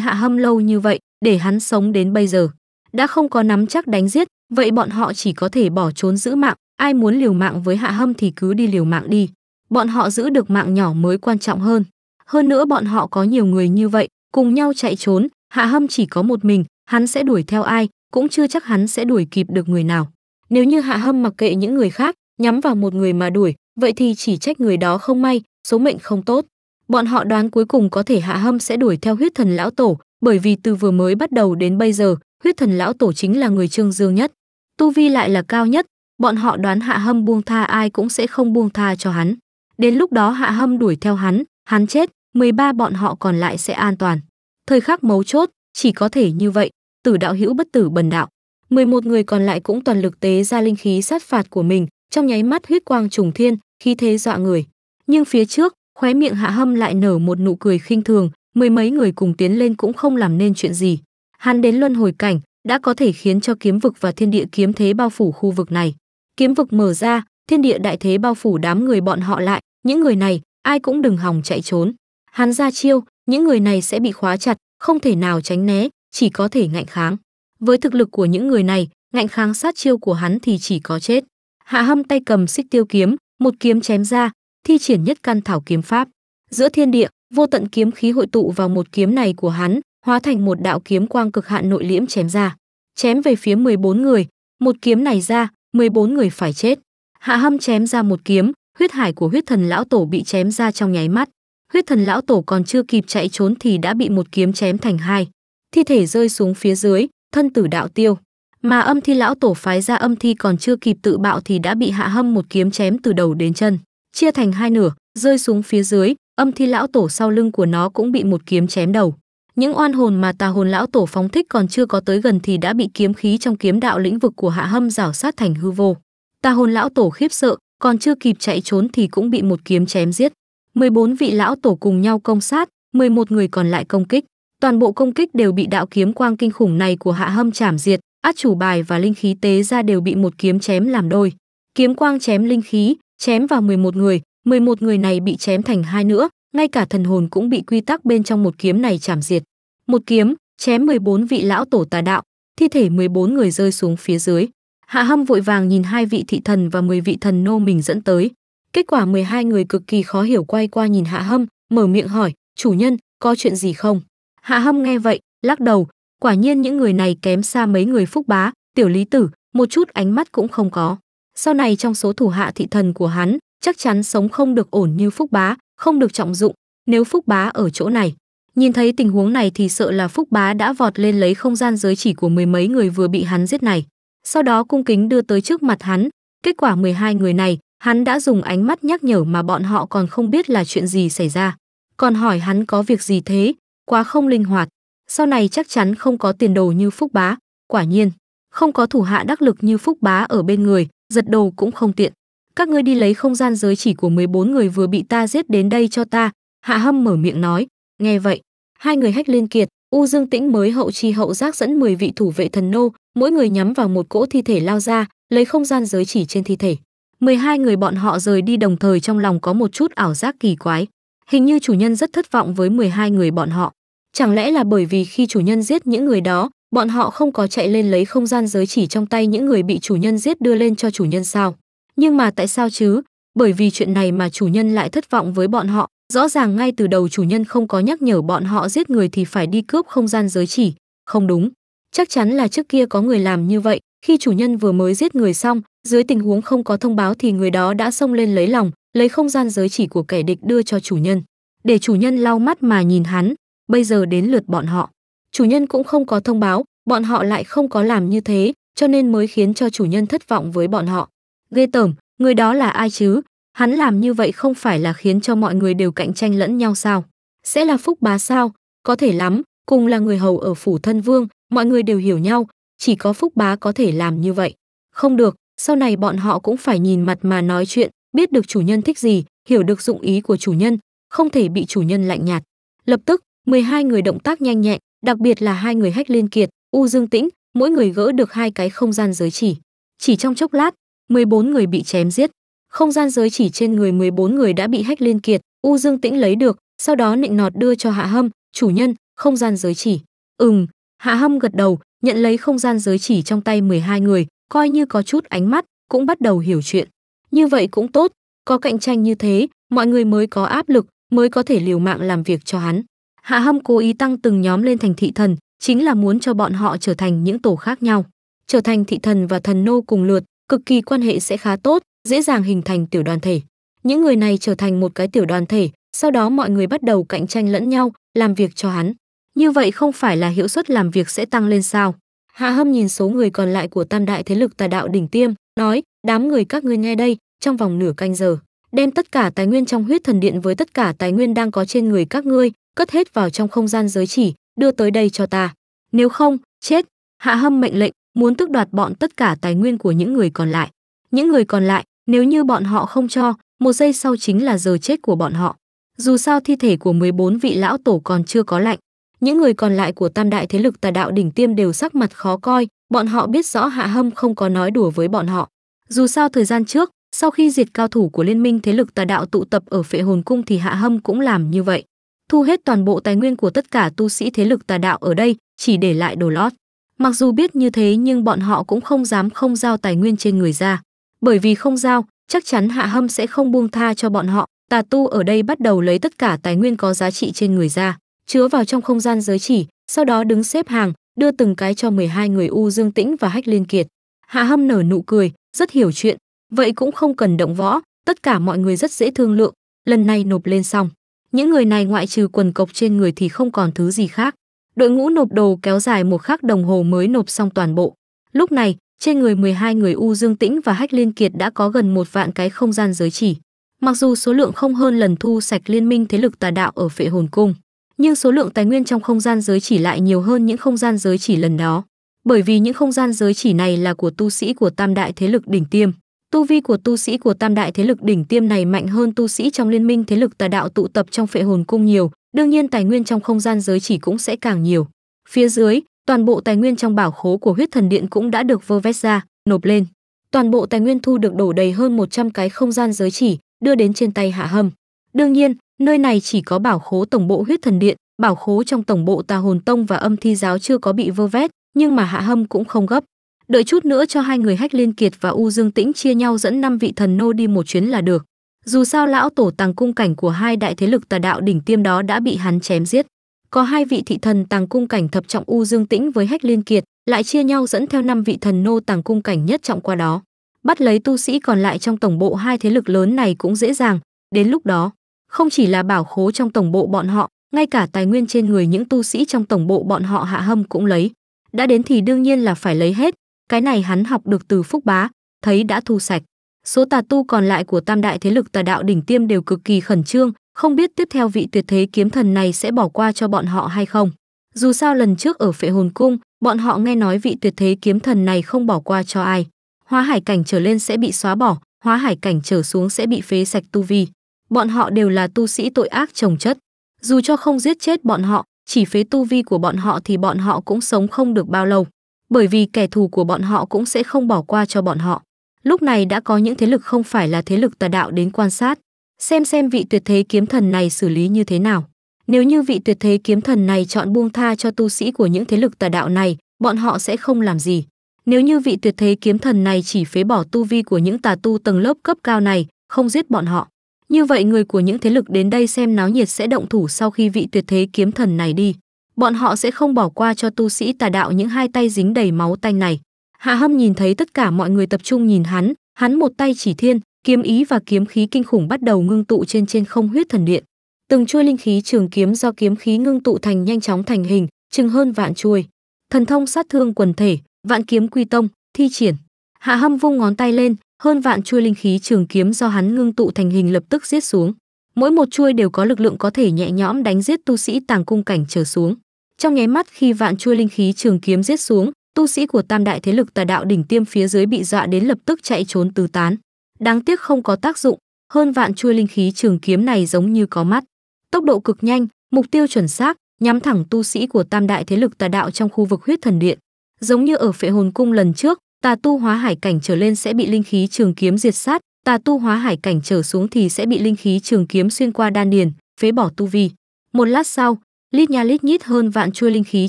Hạ Hâm lâu như vậy, để hắn sống đến bây giờ? Đã không có nắm chắc đánh giết, vậy bọn họ chỉ có thể bỏ trốn giữ mạng, ai muốn liều mạng với Hạ Hâm thì cứ đi liều mạng đi. Bọn họ giữ được mạng nhỏ mới quan trọng hơn. Hơn nữa bọn họ có nhiều người như vậy, cùng nhau chạy trốn, Hạ Hâm chỉ có một mình, hắn sẽ đuổi theo ai, cũng chưa chắc hắn sẽ đuổi kịp được người nào. Nếu như Hạ Hâm mặc kệ những người khác, nhắm vào một người mà đuổi, vậy thì chỉ trách người đó không may, số mệnh không tốt. Bọn họ đoán cuối cùng có thể Hạ Hâm sẽ đuổi theo huyết thần lão tổ, bởi vì từ vừa mới bắt đầu đến bây giờ, huyết thần lão tổ chính là người trương dương nhất. Tu Vi lại là cao nhất, bọn họ đoán Hạ Hâm buông tha ai cũng sẽ không buông tha cho hắn. Đến lúc đó Hạ Hâm đuổi theo hắn, hắn chết, 13 bọn họ còn lại sẽ an toàn. Thời khắc mấu chốt, chỉ có thể như vậy, tử đạo hữu bất tử bần đạo. 11 người còn lại cũng toàn lực tế ra linh khí sát phạt của mình, trong nháy mắt huyết quang trùng thiên, khí thế dọa người. Nhưng phía trước, khóe miệng Hạ Hâm lại nở một nụ cười khinh thường, mười mấy người cùng tiến lên cũng không làm nên chuyện gì. Hắn đến luân hồi cảnh, đã có thể khiến cho kiếm vực và thiên địa kiếm thế bao phủ khu vực này. Kiếm vực mở ra, thiên địa đại thế bao phủ đám người bọn họ lại, những người này, ai cũng đừng hòng chạy trốn. Hắn ra chiêu, những người này sẽ bị khóa chặt, không thể nào tránh né, chỉ có thể ngạnh kháng. Với thực lực của những người này, ngạnh kháng sát chiêu của hắn thì chỉ có chết. Hạ Hâm tay cầm xích tiêu kiếm, một kiếm chém ra, thi triển nhất căn thảo kiếm pháp. Giữa thiên địa, vô tận kiếm khí hội tụ vào một kiếm này của hắn, hóa thành một đạo kiếm quang cực hạn nội liễm chém ra. Chém về phía 14 người, một kiếm này ra, 14 người phải chết. Hạ Hâm chém ra một kiếm, huyết hải của huyết thần lão tổ bị chém ra trong nháy mắt. Huyết thần lão tổ còn chưa kịp chạy trốn thì đã bị một kiếm chém thành hai. Thi thể rơi xuống phía dưới, thân tử đạo tiêu mà âm thi lão tổ phái ra âm thi còn chưa kịp tự bạo thì đã bị hạ hâm một kiếm chém từ đầu đến chân chia thành hai nửa rơi xuống phía dưới âm thi lão tổ sau lưng của nó cũng bị một kiếm chém đầu những oan hồn mà tà hồn lão tổ phóng thích còn chưa có tới gần thì đã bị kiếm khí trong kiếm đạo lĩnh vực của hạ hâm rảo sát thành hư vô tà hồn lão tổ khiếp sợ còn chưa kịp chạy trốn thì cũng bị một kiếm chém giết 14 vị lão tổ cùng nhau công sát 11 người còn lại công kích toàn bộ công kích đều bị đạo kiếm quang kinh khủng này của hạ hâm chảm diệt át chủ bài và linh khí tế ra đều bị một kiếm chém làm đôi kiếm quang chém linh khí chém vào 11 người 11 người này bị chém thành hai nữa ngay cả thần hồn cũng bị quy tắc bên trong một kiếm này chảm diệt một kiếm chém 14 vị lão tổ tà đạo thi thể 14 người rơi xuống phía dưới hạ hâm vội vàng nhìn hai vị thị thần và 10 vị thần nô mình dẫn tới kết quả 12 người cực kỳ khó hiểu quay qua nhìn hạ hâm mở miệng hỏi chủ nhân có chuyện gì không Hạ Hâm nghe vậy, lắc đầu, quả nhiên những người này kém xa mấy người Phúc Bá, Tiểu Lý Tử, một chút ánh mắt cũng không có. Sau này trong số thủ hạ thị thần của hắn, chắc chắn sống không được ổn như Phúc Bá, không được trọng dụng, nếu Phúc Bá ở chỗ này. Nhìn thấy tình huống này thì sợ là Phúc Bá đã vọt lên lấy không gian giới chỉ của mười mấy người vừa bị hắn giết này. Sau đó cung kính đưa tới trước mặt hắn, kết quả 12 người này, hắn đã dùng ánh mắt nhắc nhở mà bọn họ còn không biết là chuyện gì xảy ra. Còn hỏi hắn có việc gì thế, quá không linh hoạt, sau này chắc chắn không có tiền đồ như Phúc Bá, quả nhiên, không có thủ hạ đắc lực như Phúc Bá ở bên người, giật đầu cũng không tiện. Các ngươi đi lấy không gian giới chỉ của 14 người vừa bị ta giết đến đây cho ta, Hạ Hâm mở miệng nói, nghe vậy, hai người hách liên kiệt, U Dương Tĩnh mới hậu chi hậu giác dẫn 10 vị thủ vệ thần nô, mỗi người nhắm vào một cỗ thi thể lao ra, lấy không gian giới chỉ trên thi thể. 12 người bọn họ rời đi đồng thời trong lòng có một chút ảo giác kỳ quái. Hình như chủ nhân rất thất vọng với 12 người bọn họ. Chẳng lẽ là bởi vì khi chủ nhân giết những người đó, bọn họ không có chạy lên lấy không gian giới chỉ trong tay những người bị chủ nhân giết đưa lên cho chủ nhân sao? Nhưng mà tại sao chứ? Bởi vì chuyện này mà chủ nhân lại thất vọng với bọn họ, rõ ràng ngay từ đầu chủ nhân không có nhắc nhở bọn họ giết người thì phải đi cướp không gian giới chỉ, không đúng. Chắc chắn là trước kia có người làm như vậy, khi chủ nhân vừa mới giết người xong, dưới tình huống không có thông báo thì người đó đã xông lên lấy lòng, lấy không gian giới chỉ của kẻ địch đưa cho chủ nhân. Để chủ nhân lau mắt mà nhìn hắn, bây giờ đến lượt bọn họ. Chủ nhân cũng không có thông báo, bọn họ lại không có làm như thế, cho nên mới khiến cho chủ nhân thất vọng với bọn họ. Ghê tởm, người đó là ai chứ? Hắn làm như vậy không phải là khiến cho mọi người đều cạnh tranh lẫn nhau sao? Sẽ là phúc bá sao? Có thể lắm, cùng là người hầu ở phủ thân vương, mọi người đều hiểu nhau, chỉ có phúc bá có thể làm như vậy. Không được, sau này bọn họ cũng phải nhìn mặt mà nói chuyện, biết được chủ nhân thích gì, hiểu được dụng ý của chủ nhân, không thể bị chủ nhân lạnh nhạt. Lập tức, 12 người động tác nhanh nhẹn, đặc biệt là hai người Hách Liên Kiệt, U Dương Tĩnh, mỗi người gỡ được hai cái không gian giới chỉ. Chỉ trong chốc lát, 14 người bị chém giết. Không gian giới chỉ trên người 14 người đã bị Hách Liên Kiệt, U Dương Tĩnh lấy được, sau đó nịnh nọt đưa cho Hạ Hâm, "Chủ nhân, không gian giới chỉ." Ừm, Hạ Hâm gật đầu, nhận lấy không gian giới chỉ trong tay 12 người, coi như có chút ánh mắt, cũng bắt đầu hiểu chuyện. Như vậy cũng tốt, có cạnh tranh như thế, mọi người mới có áp lực, mới có thể liều mạng làm việc cho hắn. Hạ Hâm cố ý tăng từng nhóm lên thành thị thần, chính là muốn cho bọn họ trở thành những tổ khác nhau. Trở thành thị thần và thần nô cùng lượt, cực kỳ quan hệ sẽ khá tốt, dễ dàng hình thành tiểu đoàn thể. Những người này trở thành một cái tiểu đoàn thể, sau đó mọi người bắt đầu cạnh tranh lẫn nhau, làm việc cho hắn. Như vậy không phải là hiệu suất làm việc sẽ tăng lên sao? Hạ Hâm nhìn số người còn lại của tam đại thế lực tà đạo đỉnh tiêm, nói, đám người các ngươi nghe đây, trong vòng nửa canh giờ đem tất cả tài nguyên trong huyết thần điện với tất cả tài nguyên đang có trên người các ngươi, cất hết vào trong không gian giới chỉ, đưa tới đây cho ta. Nếu không, chết. Hạ Hâm mệnh lệnh, muốn tước đoạt bọn tất cả tài nguyên của những người còn lại. Những người còn lại, nếu như bọn họ không cho, một giây sau chính là giờ chết của bọn họ. Dù sao thi thể của 14 vị lão tổ còn chưa có lạnh. Những người còn lại của tam đại thế lực tà đạo đỉnh tiêm đều sắc mặt khó coi, bọn họ biết rõ Hạ Hâm không có nói đùa với bọn họ. Dù sao thời gian trước, sau khi diệt cao thủ của liên minh thế lực tà đạo tụ tập ở Phệ Hồn Cung thì Hạ Hâm cũng làm như vậy, thu hết toàn bộ tài nguyên của tất cả tu sĩ thế lực tà đạo ở đây, chỉ để lại đồ lót. Mặc dù biết như thế nhưng bọn họ cũng không dám không giao tài nguyên trên người ra, bởi vì không giao, chắc chắn Hạ Hâm sẽ không buông tha cho bọn họ. Tà tu ở đây bắt đầu lấy tất cả tài nguyên có giá trị trên người ra, chứa vào trong không gian giới chỉ, sau đó đứng xếp hàng, đưa từng cái cho 12 người U Dương Tĩnh và Hách Liên Kiệt. Hạ Hâm nở nụ cười, rất hiểu chuyện, vậy cũng không cần động võ tất cả mọi người rất dễ thương lượng lần này nộp lên xong những người này ngoại trừ quần cộc trên người thì không còn thứ gì khác đội ngũ nộp đồ kéo dài một khắc đồng hồ mới nộp xong toàn bộ lúc này trên người 12 người U Dương Tĩnh và Hách Liên Kiệt đã có gần một vạn cái không gian giới chỉ. Mặc dù số lượng không hơn lần thu sạch liên minh thế lực tà đạo ở Phệ Hồn Cung, nhưng số lượng tài nguyên trong không gian giới chỉ lại nhiều hơn những không gian giới chỉ lần đó, bởi vì những không gian giới chỉ này là của tu sĩ của tam đại thế lực đỉnh tiêm. Tu vi của tu sĩ của tam đại thế lực đỉnh tiêm này mạnh hơn tu sĩ trong liên minh thế lực tà đạo tụ tập trong phệ hồn cung nhiều, đương nhiên tài nguyên trong không gian giới chỉ cũng sẽ càng nhiều. Phía dưới, toàn bộ tài nguyên trong bảo khố của huyết thần điện cũng đã được vơ vét ra, nộp lên. Toàn bộ tài nguyên thu được đổ đầy hơn 100 cái không gian giới chỉ, đưa đến trên tay Hạ Hâm. Đương nhiên, nơi này chỉ có bảo khố tổng bộ huyết thần điện, bảo khố trong tổng bộ Tà Hồn Tông và Âm Thi giáo chưa có bị vơ vét, nhưng mà Hạ Hâm cũng không gấp. Đợi chút nữa cho hai người Hách Liên Kiệt và U Dương Tĩnh chia nhau dẫn năm vị thần nô đi một chuyến là được. Dù sao lão tổ tàng cung cảnh của hai đại thế lực tà đạo đỉnh tiêm đó đã bị hắn chém giết. Có hai vị thị thần tàng cung cảnh thập trọng U Dương Tĩnh với Hách Liên Kiệt, lại chia nhau dẫn theo năm vị thần nô tàng cung cảnh nhất trọng qua đó. Bắt lấy tu sĩ còn lại trong tổng bộ hai thế lực lớn này cũng dễ dàng, đến lúc đó, không chỉ là bảo khố trong tổng bộ bọn họ, ngay cả tài nguyên trên người những tu sĩ trong tổng bộ bọn họ hạ hâm cũng lấy. Đã đến thì đương nhiên là phải lấy hết, cái này hắn học được từ Phúc Bá, thấy đã thu sạch. Số tà tu còn lại của tam đại thế lực tà đạo đỉnh tiêm đều cực kỳ khẩn trương, không biết tiếp theo vị tuyệt thế kiếm thần này sẽ bỏ qua cho bọn họ hay không. Dù sao lần trước ở Phệ Hồn Cung, bọn họ nghe nói vị tuyệt thế kiếm thần này không bỏ qua cho ai. Hóa hải cảnh trở lên sẽ bị xóa bỏ, hóa hải cảnh trở xuống sẽ bị phế sạch tu vi. Bọn họ đều là tu sĩ tội ác trồng chất. Dù cho không giết chết bọn họ, chỉ phế tu vi của bọn họ thì bọn họ cũng sống không được bao lâu bởi vì kẻ thù của bọn họ cũng sẽ không bỏ qua cho bọn họ. Lúc này đã có những thế lực không phải là thế lực tà đạo đến quan sát, xem xem vị tuyệt thế kiếm thần này xử lý như thế nào. Nếu như vị tuyệt thế kiếm thần này chọn buông tha cho tu sĩ của những thế lực tà đạo này, bọn họ sẽ không làm gì. Nếu như vị tuyệt thế kiếm thần này chỉ phế bỏ tu vi của những tà tu tầng lớp cấp cao này, không giết bọn họ. Như vậy người của những thế lực đến đây xem náo nhiệt sẽ động thủ sau khi vị tuyệt thế kiếm thần này đi bọn họ sẽ không bỏ qua cho tu sĩ tà đạo những hai tay dính đầy máu tanh này. Hạ Hâm nhìn thấy tất cả mọi người tập trung nhìn hắn, hắn một tay chỉ thiên, kiếm ý và kiếm khí kinh khủng bắt đầu ngưng tụ trên trên không huyết thần điện. Từng chuôi linh khí trường kiếm do kiếm khí ngưng tụ thành nhanh chóng thành hình, chừng hơn vạn chuôi. Thần thông sát thương quần thể, vạn kiếm quy tông, thi triển. Hạ Hâm vung ngón tay lên, hơn vạn chuôi linh khí trường kiếm do hắn ngưng tụ thành hình lập tức giết xuống. Mỗi một chuôi đều có lực lượng có thể nhẹ nhõm đánh giết tu sĩ tàng cung cảnh trở xuống. Trong nháy mắt khi vạn chuôi linh khí trường kiếm giết xuống, tu sĩ của tam đại thế lực tà đạo đỉnh tiêm phía dưới bị dọa đến lập tức chạy trốn tứ tán. Đáng tiếc không có tác dụng, hơn vạn chuôi linh khí trường kiếm này giống như có mắt. Tốc độ cực nhanh, mục tiêu chuẩn xác, nhắm thẳng tu sĩ của tam đại thế lực tà đạo trong khu vực huyết thần điện. Giống như ở phệ hồn cung lần trước, tà tu hóa hải cảnh trở lên sẽ bị linh khí trường kiếm diệt sát, tà tu hóa hải cảnh trở xuống thì sẽ bị linh khí trường kiếm xuyên qua đan điền, phế bỏ tu vi. Một lát sau, lít nha lít nhít hơn vạn chuôi linh khí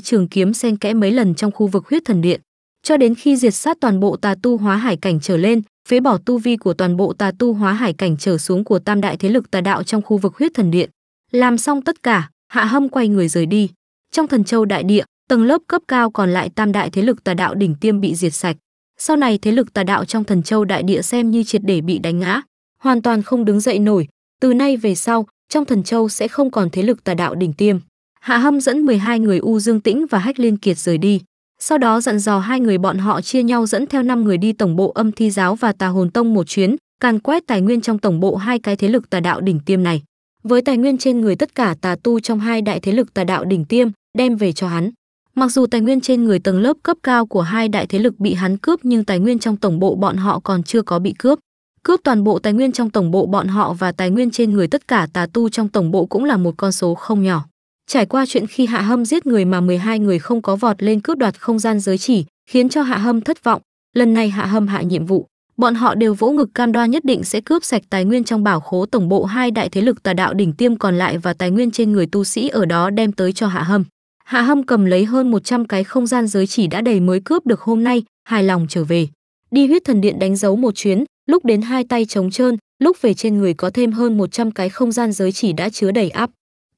trường kiếm xen kẽ mấy lần trong khu vực huyết thần điện cho đến khi diệt sát toàn bộ tà tu hóa hải cảnh trở lên phế bỏ tu vi của toàn bộ tà tu hóa hải cảnh trở xuống của tam đại thế lực tà đạo trong khu vực huyết thần điện làm xong tất cả hạ hâm quay người rời đi trong thần châu đại địa tầng lớp cấp cao còn lại tam đại thế lực tà đạo đỉnh tiêm bị diệt sạch sau này thế lực tà đạo trong thần châu đại địa xem như triệt để bị đánh ngã hoàn toàn không đứng dậy nổi từ nay về sau trong thần châu sẽ không còn thế lực tà đạo đỉnh tiêm Hạ Hâm dẫn 12 người U Dương Tĩnh và Hách Liên Kiệt rời đi, sau đó dặn dò hai người bọn họ chia nhau dẫn theo 5 người đi tổng bộ Âm Thi giáo và Tà Hồn Tông một chuyến, càn quét tài nguyên trong tổng bộ hai cái thế lực tà đạo đỉnh tiêm này. Với tài nguyên trên người tất cả tà tu trong hai đại thế lực tà đạo đỉnh tiêm, đem về cho hắn. Mặc dù tài nguyên trên người tầng lớp cấp cao của hai đại thế lực bị hắn cướp nhưng tài nguyên trong tổng bộ bọn họ còn chưa có bị cướp. Cướp toàn bộ tài nguyên trong tổng bộ bọn họ và tài nguyên trên người tất cả tà tu trong tổng bộ cũng là một con số không nhỏ. Trải qua chuyện khi Hạ Hâm giết người mà 12 người không có vọt lên cướp đoạt không gian giới chỉ, khiến cho Hạ Hâm thất vọng, lần này Hạ Hâm hạ nhiệm vụ, bọn họ đều vỗ ngực cam đoan nhất định sẽ cướp sạch tài nguyên trong bảo khố tổng bộ hai đại thế lực tà đạo đỉnh tiêm còn lại và tài nguyên trên người tu sĩ ở đó đem tới cho Hạ Hâm. Hạ Hâm cầm lấy hơn 100 cái không gian giới chỉ đã đầy mới cướp được hôm nay, hài lòng trở về. Đi huyết thần điện đánh dấu một chuyến, lúc đến hai tay trống trơn, lúc về trên người có thêm hơn 100 cái không gian giới chỉ đã chứa đầy áp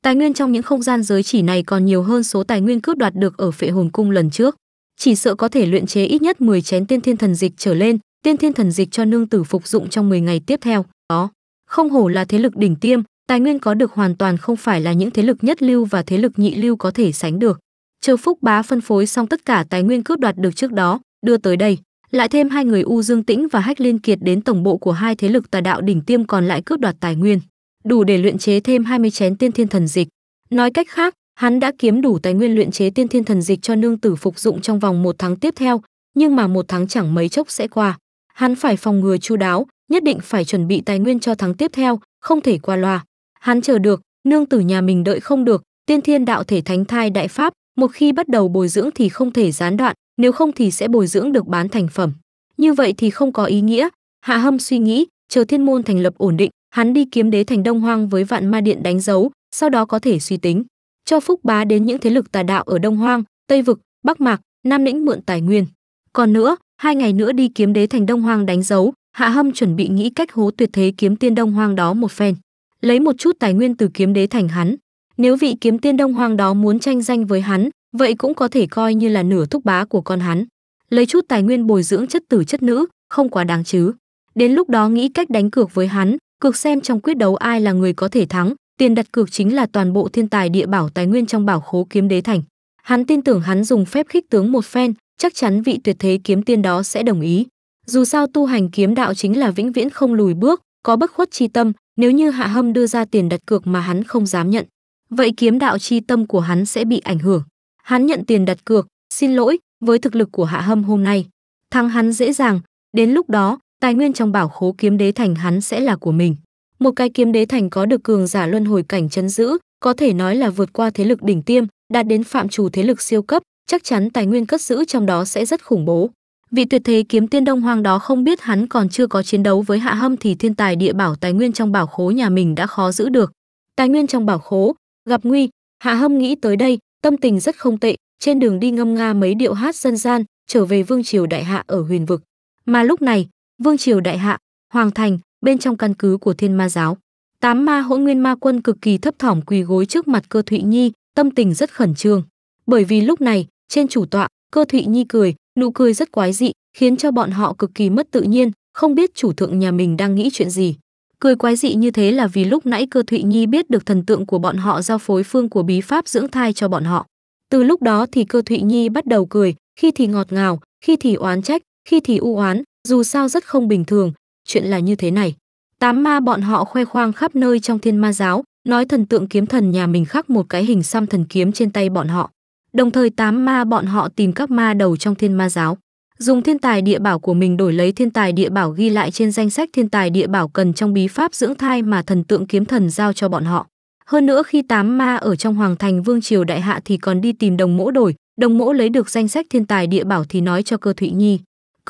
Tài nguyên trong những không gian giới chỉ này còn nhiều hơn số tài nguyên cướp đoạt được ở Phệ Hồn Cung lần trước, chỉ sợ có thể luyện chế ít nhất 10 chén tiên thiên thần dịch trở lên, tiên thiên thần dịch cho nương tử phục dụng trong 10 ngày tiếp theo. Đó, không hổ là thế lực đỉnh tiêm, tài nguyên có được hoàn toàn không phải là những thế lực nhất lưu và thế lực nhị lưu có thể sánh được. Chờ Phúc Bá phân phối xong tất cả tài nguyên cướp đoạt được trước đó, đưa tới đây, lại thêm hai người U Dương Tĩnh và Hách Liên Kiệt đến tổng bộ của hai thế lực tà đạo đỉnh tiêm còn lại cướp đoạt tài nguyên đủ để luyện chế thêm 20 chén tiên thiên thần dịch. Nói cách khác, hắn đã kiếm đủ tài nguyên luyện chế tiên thiên thần dịch cho nương tử phục dụng trong vòng một tháng tiếp theo, nhưng mà một tháng chẳng mấy chốc sẽ qua. Hắn phải phòng ngừa chu đáo, nhất định phải chuẩn bị tài nguyên cho tháng tiếp theo, không thể qua loa. Hắn chờ được, nương tử nhà mình đợi không được, tiên thiên đạo thể thánh thai đại pháp, một khi bắt đầu bồi dưỡng thì không thể gián đoạn, nếu không thì sẽ bồi dưỡng được bán thành phẩm. Như vậy thì không có ý nghĩa. Hạ Hâm suy nghĩ, chờ thiên môn thành lập ổn định, hắn đi kiếm đế thành Đông Hoang với vạn ma điện đánh dấu, sau đó có thể suy tính. Cho phúc bá đến những thế lực tà đạo ở Đông Hoang, Tây Vực, Bắc Mạc, Nam Lĩnh mượn tài nguyên. Còn nữa, hai ngày nữa đi kiếm đế thành Đông Hoang đánh dấu, Hạ Hâm chuẩn bị nghĩ cách hố tuyệt thế kiếm tiên Đông Hoang đó một phen, lấy một chút tài nguyên từ kiếm đế thành hắn. Nếu vị kiếm tiên Đông Hoang đó muốn tranh danh với hắn, vậy cũng có thể coi như là nửa thúc bá của con hắn. Lấy chút tài nguyên bồi dưỡng chất tử chất nữ, không quá đáng chứ. Đến lúc đó nghĩ cách đánh cược với hắn, Cược xem trong quyết đấu ai là người có thể thắng, tiền đặt cược chính là toàn bộ thiên tài địa bảo tài nguyên trong bảo khố kiếm đế thành. Hắn tin tưởng hắn dùng phép khích tướng một phen, chắc chắn vị tuyệt thế kiếm tiên đó sẽ đồng ý. Dù sao tu hành kiếm đạo chính là vĩnh viễn không lùi bước, có bất khuất chi tâm, nếu như Hạ Hâm đưa ra tiền đặt cược mà hắn không dám nhận, vậy kiếm đạo chi tâm của hắn sẽ bị ảnh hưởng. Hắn nhận tiền đặt cược, xin lỗi, với thực lực của Hạ Hâm hôm nay, thắng hắn dễ dàng, đến lúc đó, tài nguyên trong bảo khố kiếm đế thành hắn sẽ là của mình. Một cái kiếm đế thành có được cường giả luân hồi cảnh chấn giữ, có thể nói là vượt qua thế lực đỉnh tiêm, đạt đến phạm trù thế lực siêu cấp, chắc chắn tài nguyên cất giữ trong đó sẽ rất khủng bố. Vị tuyệt thế kiếm tiên Đông Hoang đó không biết hắn còn chưa có chiến đấu với Hạ Hâm thì thiên tài địa bảo tài nguyên trong bảo khố nhà mình đã khó giữ được. Tài nguyên trong bảo khố gặp nguy, Hạ Hâm nghĩ tới đây, tâm tình rất không tệ, trên đường đi ngâm nga mấy điệu hát dân gian, trở về vương triều đại hạ ở huyền vực. Mà lúc này, vương triều đại hạ hoàng thành bên trong căn cứ của thiên ma giáo tám ma hỗn nguyên ma quân cực kỳ thấp thỏm quỳ gối trước mặt cơ thụy nhi tâm tình rất khẩn trương bởi vì lúc này trên chủ tọa cơ thụy nhi cười nụ cười rất quái dị khiến cho bọn họ cực kỳ mất tự nhiên không biết chủ thượng nhà mình đang nghĩ chuyện gì cười quái dị như thế là vì lúc nãy cơ thụy nhi biết được thần tượng của bọn họ giao phối phương của bí pháp dưỡng thai cho bọn họ từ lúc đó thì cơ thụy nhi bắt đầu cười khi thì ngọt ngào khi thì oán trách khi thì u oán dù sao rất không bình thường, chuyện là như thế này. Tám ma bọn họ khoe khoang khắp nơi trong thiên ma giáo, nói thần tượng kiếm thần nhà mình khắc một cái hình xăm thần kiếm trên tay bọn họ. Đồng thời tám ma bọn họ tìm các ma đầu trong thiên ma giáo, dùng thiên tài địa bảo của mình đổi lấy thiên tài địa bảo ghi lại trên danh sách thiên tài địa bảo cần trong bí pháp dưỡng thai mà thần tượng kiếm thần giao cho bọn họ. Hơn nữa khi tám ma ở trong hoàng thành vương triều đại hạ thì còn đi tìm đồng mỗ đổi, đồng mỗ lấy được danh sách thiên tài địa bảo thì nói cho cơ thụy nhi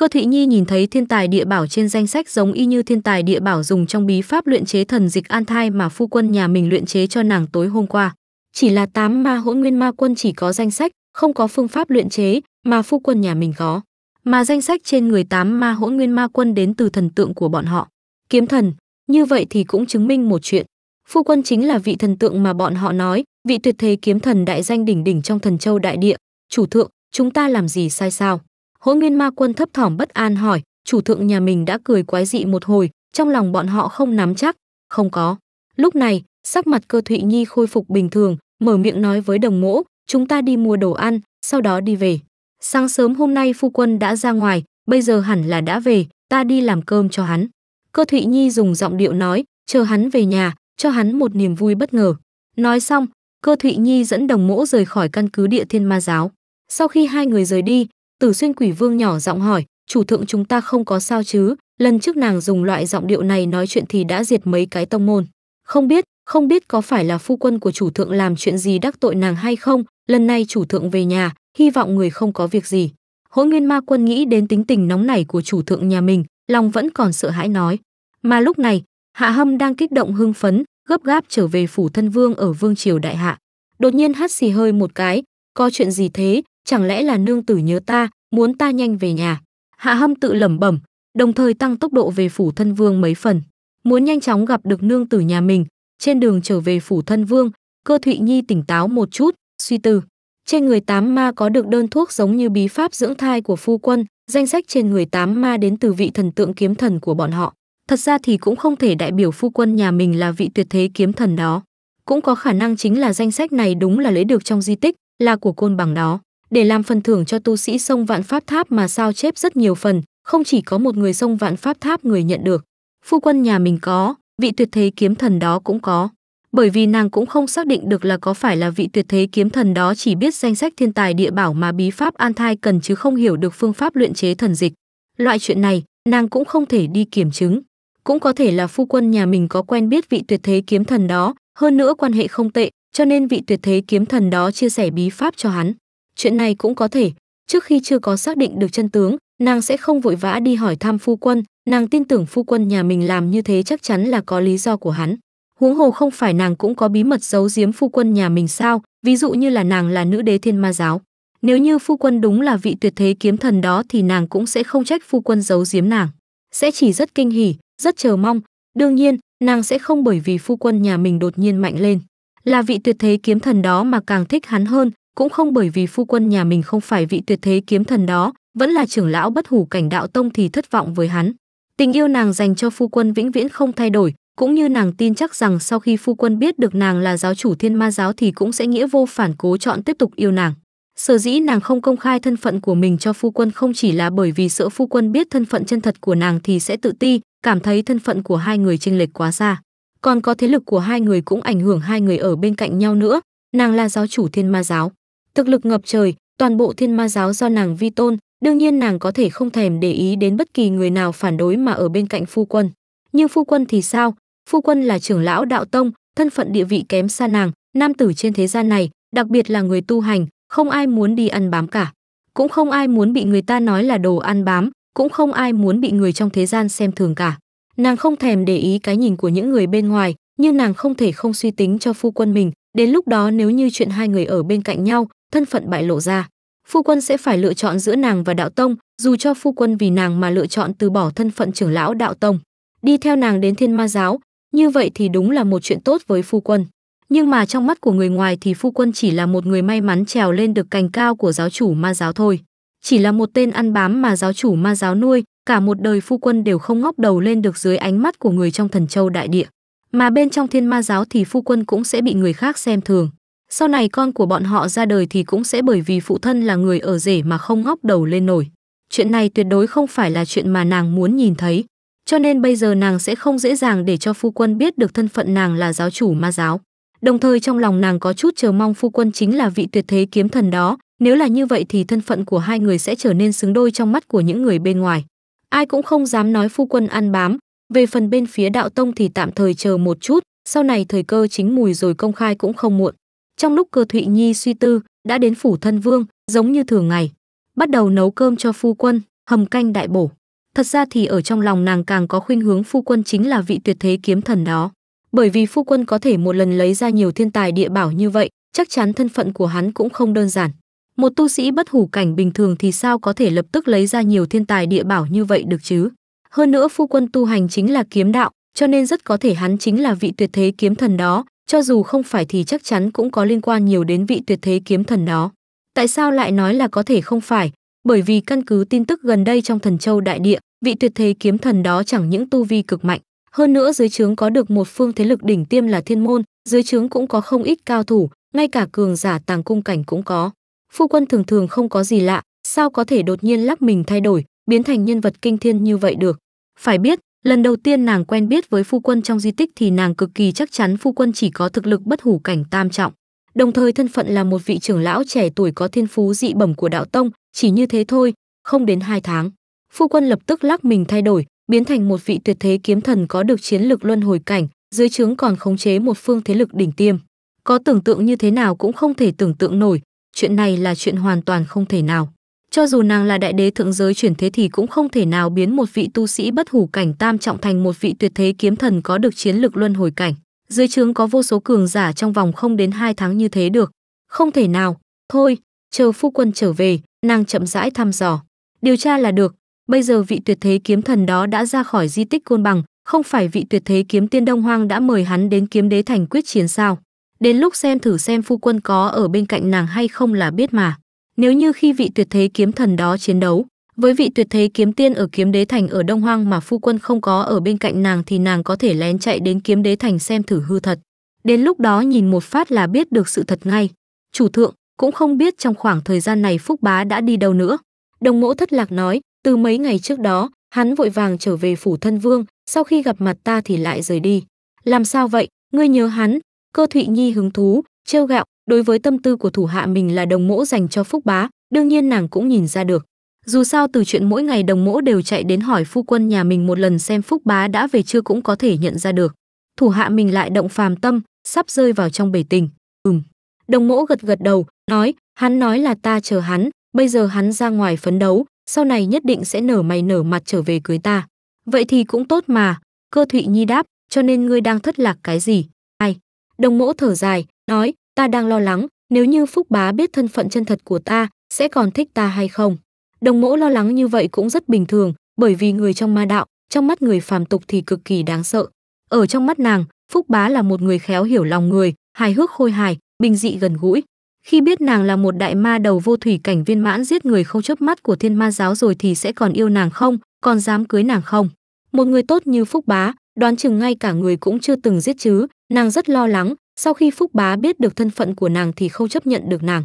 Cơ Thị Nhi nhìn thấy thiên tài địa bảo trên danh sách giống y như thiên tài địa bảo dùng trong bí pháp luyện chế thần dịch an thai mà phu quân nhà mình luyện chế cho nàng tối hôm qua. Chỉ là tám ma hỗn nguyên ma quân chỉ có danh sách, không có phương pháp luyện chế mà phu quân nhà mình có. Mà danh sách trên người tám ma hỗn nguyên ma quân đến từ thần tượng của bọn họ. Kiếm thần, như vậy thì cũng chứng minh một chuyện. Phu quân chính là vị thần tượng mà bọn họ nói, vị tuyệt thế kiếm thần đại danh đỉnh đỉnh trong thần châu đại địa. Chủ thượng, chúng ta làm gì sai sao? Hỗ Nguyên Ma Quân thấp thỏm bất an hỏi, chủ thượng nhà mình đã cười quái dị một hồi, trong lòng bọn họ không nắm chắc, không có. Lúc này, sắc mặt Cơ Thụy Nhi khôi phục bình thường, mở miệng nói với Đồng Mỗ, chúng ta đi mua đồ ăn, sau đó đi về. Sáng sớm hôm nay phu quân đã ra ngoài, bây giờ hẳn là đã về, ta đi làm cơm cho hắn. Cơ Thụy Nhi dùng giọng điệu nói, chờ hắn về nhà, cho hắn một niềm vui bất ngờ. Nói xong, Cơ Thụy Nhi dẫn đồng mỗ rời khỏi căn cứ địa thiên ma giáo. Sau khi hai người rời đi, Tử xuyên quỷ vương nhỏ giọng hỏi, chủ thượng chúng ta không có sao chứ, lần trước nàng dùng loại giọng điệu này nói chuyện thì đã diệt mấy cái tông môn. Không biết, không biết có phải là phu quân của chủ thượng làm chuyện gì đắc tội nàng hay không, lần này chủ thượng về nhà, hy vọng người không có việc gì. Hỗn Nguyên Ma Quân nghĩ đến tính tình nóng nảy của chủ thượng nhà mình, lòng vẫn còn sợ hãi nói. Mà lúc này, Hạ Hâm đang kích động hưng phấn, gấp gáp trở về phủ thân vương ở vương triều đại hạ. Đột nhiên hắt xì hơi một cái, có chuyện gì thế, chẳng lẽ là nương tử nhớ ta, muốn ta nhanh về nhà. Hạ Hâm tự lẩm bẩm, đồng thời tăng tốc độ về phủ thân vương mấy phần, muốn nhanh chóng gặp được nương tử nhà mình. Trên đường trở về phủ thân vương, Cơ Thụy Nhi tỉnh táo một chút, suy tư. Trên người tám ma có được đơn thuốc giống như bí pháp dưỡng thai của phu quân, danh sách trên người tám ma đến từ vị thần tượng kiếm thần của bọn họ. Thật ra thì cũng không thể đại biểu phu quân nhà mình là vị tuyệt thế kiếm thần đó. Cũng có khả năng chính là danh sách này đúng là lấy được trong di tích, là của côn bằng đó. Để làm phần thưởng cho tu sĩ sông Vạn Pháp Tháp mà sao chép rất nhiều phần, không chỉ có một người sông Vạn Pháp Tháp người nhận được. Phu quân nhà mình có, vị tuyệt thế kiếm thần đó cũng có. Bởi vì nàng cũng không xác định được là có phải là vị tuyệt thế kiếm thần đó chỉ biết danh sách thiên tài địa bảo mà bí pháp an thai cần chứ không hiểu được phương pháp luyện chế thần dịch. Loại chuyện này, nàng cũng không thể đi kiểm chứng. Cũng có thể là phu quân nhà mình có quen biết vị tuyệt thế kiếm thần đó, hơn nữa quan hệ không tệ, cho nên vị tuyệt thế kiếm thần đó chia sẻ bí pháp cho hắn. Chuyện này cũng có thể, trước khi chưa có xác định được chân tướng, nàng sẽ không vội vã đi hỏi thăm phu quân, nàng tin tưởng phu quân nhà mình làm như thế chắc chắn là có lý do của hắn. Huống hồ không phải nàng cũng có bí mật giấu giếm phu quân nhà mình sao, ví dụ như là nàng là nữ đế thiên ma giáo. Nếu như phu quân đúng là vị tuyệt thế kiếm thần đó thì nàng cũng sẽ không trách phu quân giấu giếm nàng, sẽ chỉ rất kinh hỉ, rất chờ mong. Đương nhiên, nàng sẽ không bởi vì phu quân nhà mình đột nhiên mạnh lên, là vị tuyệt thế kiếm thần đó mà càng thích hắn hơn, cũng không bởi vì phu quân nhà mình không phải vị tuyệt thế kiếm thần đó, vẫn là trưởng lão bất hủ cảnh đạo tông thì thất vọng với hắn. Tình yêu nàng dành cho phu quân vĩnh viễn không thay đổi, cũng như nàng tin chắc rằng sau khi phu quân biết được nàng là giáo chủ thiên ma giáo thì cũng sẽ nghĩa vô phản cố chọn tiếp tục yêu nàng. Sở dĩ nàng không công khai thân phận của mình cho phu quân không chỉ là bởi vì sợ phu quân biết thân phận chân thật của nàng thì sẽ tự ti, cảm thấy thân phận của hai người chênh lệch quá xa. Còn có thế lực của hai người cũng ảnh hưởng hai người ở bên cạnh nhau nữa, nàng là giáo chủ thiên ma giáo thực lực ngập trời toàn bộ thiên ma giáo do nàng vi tôn đương nhiên nàng có thể không thèm để ý đến bất kỳ người nào phản đối mà ở bên cạnh phu quân nhưng phu quân thì sao phu quân là trưởng lão đạo tông thân phận địa vị kém xa nàng nam tử trên thế gian này đặc biệt là người tu hành không ai muốn đi ăn bám cả cũng không ai muốn bị người ta nói là đồ ăn bám cũng không ai muốn bị người trong thế gian xem thường cả nàng không thèm để ý cái nhìn của những người bên ngoài nhưng nàng không thể không suy tính cho phu quân mình đến lúc đó nếu như chuyện hai người ở bên cạnh nhau thân phận bại lộ ra phu quân sẽ phải lựa chọn giữa nàng và đạo tông dù cho phu quân vì nàng mà lựa chọn từ bỏ thân phận trưởng lão đạo tông đi theo nàng đến thiên ma giáo như vậy thì đúng là một chuyện tốt với phu quân nhưng mà trong mắt của người ngoài thì phu quân chỉ là một người may mắn trèo lên được cành cao của giáo chủ ma giáo thôi chỉ là một tên ăn bám mà giáo chủ ma giáo nuôi cả một đời phu quân đều không ngóc đầu lên được dưới ánh mắt của người trong thần châu đại địa mà bên trong thiên ma giáo thì phu quân cũng sẽ bị người khác xem thường sau này con của bọn họ ra đời thì cũng sẽ bởi vì phụ thân là người ở rể mà không ngóc đầu lên nổi. Chuyện này tuyệt đối không phải là chuyện mà nàng muốn nhìn thấy, cho nên bây giờ nàng sẽ không dễ dàng để cho phu quân biết được thân phận nàng là giáo chủ ma giáo. Đồng thời trong lòng nàng có chút chờ mong phu quân chính là vị tuyệt thế kiếm thần đó, nếu là như vậy thì thân phận của hai người sẽ trở nên xứng đôi trong mắt của những người bên ngoài. Ai cũng không dám nói phu quân ăn bám, về phần bên phía đạo tông thì tạm thời chờ một chút, sau này thời cơ chính mùi rồi công khai cũng không muộn trong lúc cơ thụy nhi suy tư đã đến phủ thân vương giống như thường ngày bắt đầu nấu cơm cho phu quân hầm canh đại bổ thật ra thì ở trong lòng nàng càng có khuynh hướng phu quân chính là vị tuyệt thế kiếm thần đó bởi vì phu quân có thể một lần lấy ra nhiều thiên tài địa bảo như vậy chắc chắn thân phận của hắn cũng không đơn giản một tu sĩ bất hủ cảnh bình thường thì sao có thể lập tức lấy ra nhiều thiên tài địa bảo như vậy được chứ hơn nữa phu quân tu hành chính là kiếm đạo cho nên rất có thể hắn chính là vị tuyệt thế kiếm thần đó cho dù không phải thì chắc chắn cũng có liên quan nhiều đến vị tuyệt thế kiếm thần đó. Tại sao lại nói là có thể không phải? Bởi vì căn cứ tin tức gần đây trong Thần Châu đại địa, vị tuyệt thế kiếm thần đó chẳng những tu vi cực mạnh, hơn nữa dưới trướng có được một phương thế lực đỉnh tiêm là Thiên môn, dưới trướng cũng có không ít cao thủ, ngay cả cường giả tàng cung cảnh cũng có. Phu quân thường thường không có gì lạ, sao có thể đột nhiên lắc mình thay đổi, biến thành nhân vật kinh thiên như vậy được? Phải biết, Lần đầu tiên nàng quen biết với phu quân trong di tích thì nàng cực kỳ chắc chắn phu quân chỉ có thực lực bất hủ cảnh tam trọng, đồng thời thân phận là một vị trưởng lão trẻ tuổi có thiên phú dị bẩm của đạo tông, chỉ như thế thôi, không đến hai tháng. Phu quân lập tức lắc mình thay đổi, biến thành một vị tuyệt thế kiếm thần có được chiến lực luân hồi cảnh, dưới trướng còn khống chế một phương thế lực đỉnh tiêm. Có tưởng tượng như thế nào cũng không thể tưởng tượng nổi, chuyện này là chuyện hoàn toàn không thể nào. Cho dù nàng là đại đế thượng giới chuyển thế thì cũng không thể nào biến một vị tu sĩ bất hủ cảnh tam trọng thành một vị tuyệt thế kiếm thần có được chiến lực luân hồi cảnh. Dưới trướng có vô số cường giả trong vòng không đến hai tháng như thế được. Không thể nào, thôi, chờ phu quân trở về, nàng chậm rãi thăm dò. Điều tra là được, bây giờ vị tuyệt thế kiếm thần đó đã ra khỏi di tích côn bằng, không phải vị tuyệt thế kiếm tiên Đông Hoang đã mời hắn đến kiếm đế thành quyết chiến sao. Đến lúc xem thử xem phu quân có ở bên cạnh nàng hay không là biết mà. Nếu như khi vị tuyệt thế kiếm thần đó chiến đấu, với vị tuyệt thế kiếm tiên ở kiếm đế thành ở Đông Hoang mà phu quân không có ở bên cạnh nàng thì nàng có thể lén chạy đến kiếm đế thành xem thử hư thật. Đến lúc đó nhìn một phát là biết được sự thật ngay. Chủ thượng cũng không biết trong khoảng thời gian này Phúc Bá đã đi đâu nữa. Đồng mỗ thất lạc nói, từ mấy ngày trước đó, hắn vội vàng trở về phủ thân vương, sau khi gặp mặt ta thì lại rời đi. Làm sao vậy, ngươi nhớ hắn, cơ Thụy Nhi hứng thú, trêu gạo đối với tâm tư của thủ hạ mình là đồng mỗ dành cho phúc bá đương nhiên nàng cũng nhìn ra được dù sao từ chuyện mỗi ngày đồng mỗ đều chạy đến hỏi phu quân nhà mình một lần xem phúc bá đã về chưa cũng có thể nhận ra được thủ hạ mình lại động phàm tâm sắp rơi vào trong bể tình ừm đồng mỗ gật gật đầu nói hắn nói là ta chờ hắn bây giờ hắn ra ngoài phấn đấu sau này nhất định sẽ nở mày nở mặt trở về cưới ta vậy thì cũng tốt mà cơ thụy nhi đáp cho nên ngươi đang thất lạc cái gì ai đồng mỗ thở dài nói, ta đang lo lắng, nếu như Phúc Bá biết thân phận chân thật của ta, sẽ còn thích ta hay không. Đồng mỗ lo lắng như vậy cũng rất bình thường, bởi vì người trong ma đạo, trong mắt người phàm tục thì cực kỳ đáng sợ. Ở trong mắt nàng, Phúc Bá là một người khéo hiểu lòng người, hài hước khôi hài, bình dị gần gũi. Khi biết nàng là một đại ma đầu vô thủy cảnh viên mãn giết người không chớp mắt của thiên ma giáo rồi thì sẽ còn yêu nàng không, còn dám cưới nàng không. Một người tốt như Phúc Bá, đoán chừng ngay cả người cũng chưa từng giết chứ, nàng rất lo lắng, sau khi Phúc Bá biết được thân phận của nàng thì không chấp nhận được nàng.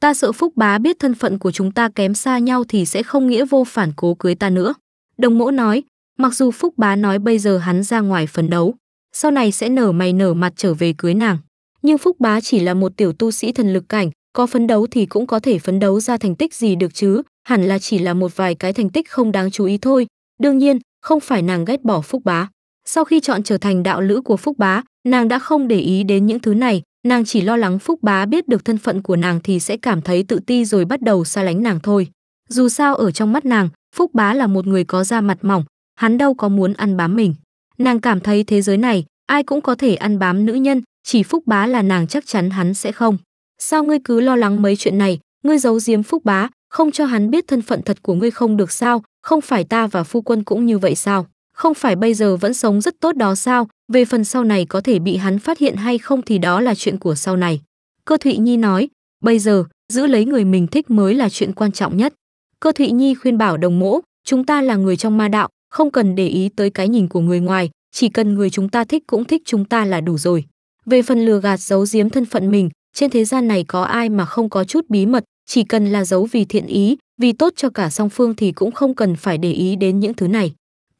Ta sợ Phúc Bá biết thân phận của chúng ta kém xa nhau thì sẽ không nghĩa vô phản cố cưới ta nữa. Đồng mỗ nói, mặc dù Phúc Bá nói bây giờ hắn ra ngoài phấn đấu, sau này sẽ nở mày nở mặt trở về cưới nàng. Nhưng Phúc Bá chỉ là một tiểu tu sĩ thần lực cảnh, có phấn đấu thì cũng có thể phấn đấu ra thành tích gì được chứ, hẳn là chỉ là một vài cái thành tích không đáng chú ý thôi. Đương nhiên, không phải nàng ghét bỏ Phúc Bá. Sau khi chọn trở thành đạo lữ của Phúc Bá, nàng đã không để ý đến những thứ này nàng chỉ lo lắng phúc bá biết được thân phận của nàng thì sẽ cảm thấy tự ti rồi bắt đầu xa lánh nàng thôi dù sao ở trong mắt nàng phúc bá là một người có da mặt mỏng hắn đâu có muốn ăn bám mình nàng cảm thấy thế giới này ai cũng có thể ăn bám nữ nhân chỉ phúc bá là nàng chắc chắn hắn sẽ không sao ngươi cứ lo lắng mấy chuyện này ngươi giấu giếm phúc bá không cho hắn biết thân phận thật của ngươi không được sao không phải ta và phu quân cũng như vậy sao không phải bây giờ vẫn sống rất tốt đó sao, về phần sau này có thể bị hắn phát hiện hay không thì đó là chuyện của sau này. Cơ Thụy Nhi nói, bây giờ, giữ lấy người mình thích mới là chuyện quan trọng nhất. Cơ Thụy Nhi khuyên bảo đồng mỗ, chúng ta là người trong ma đạo, không cần để ý tới cái nhìn của người ngoài, chỉ cần người chúng ta thích cũng thích chúng ta là đủ rồi. Về phần lừa gạt giấu giếm thân phận mình, trên thế gian này có ai mà không có chút bí mật, chỉ cần là giấu vì thiện ý, vì tốt cho cả song phương thì cũng không cần phải để ý đến những thứ này.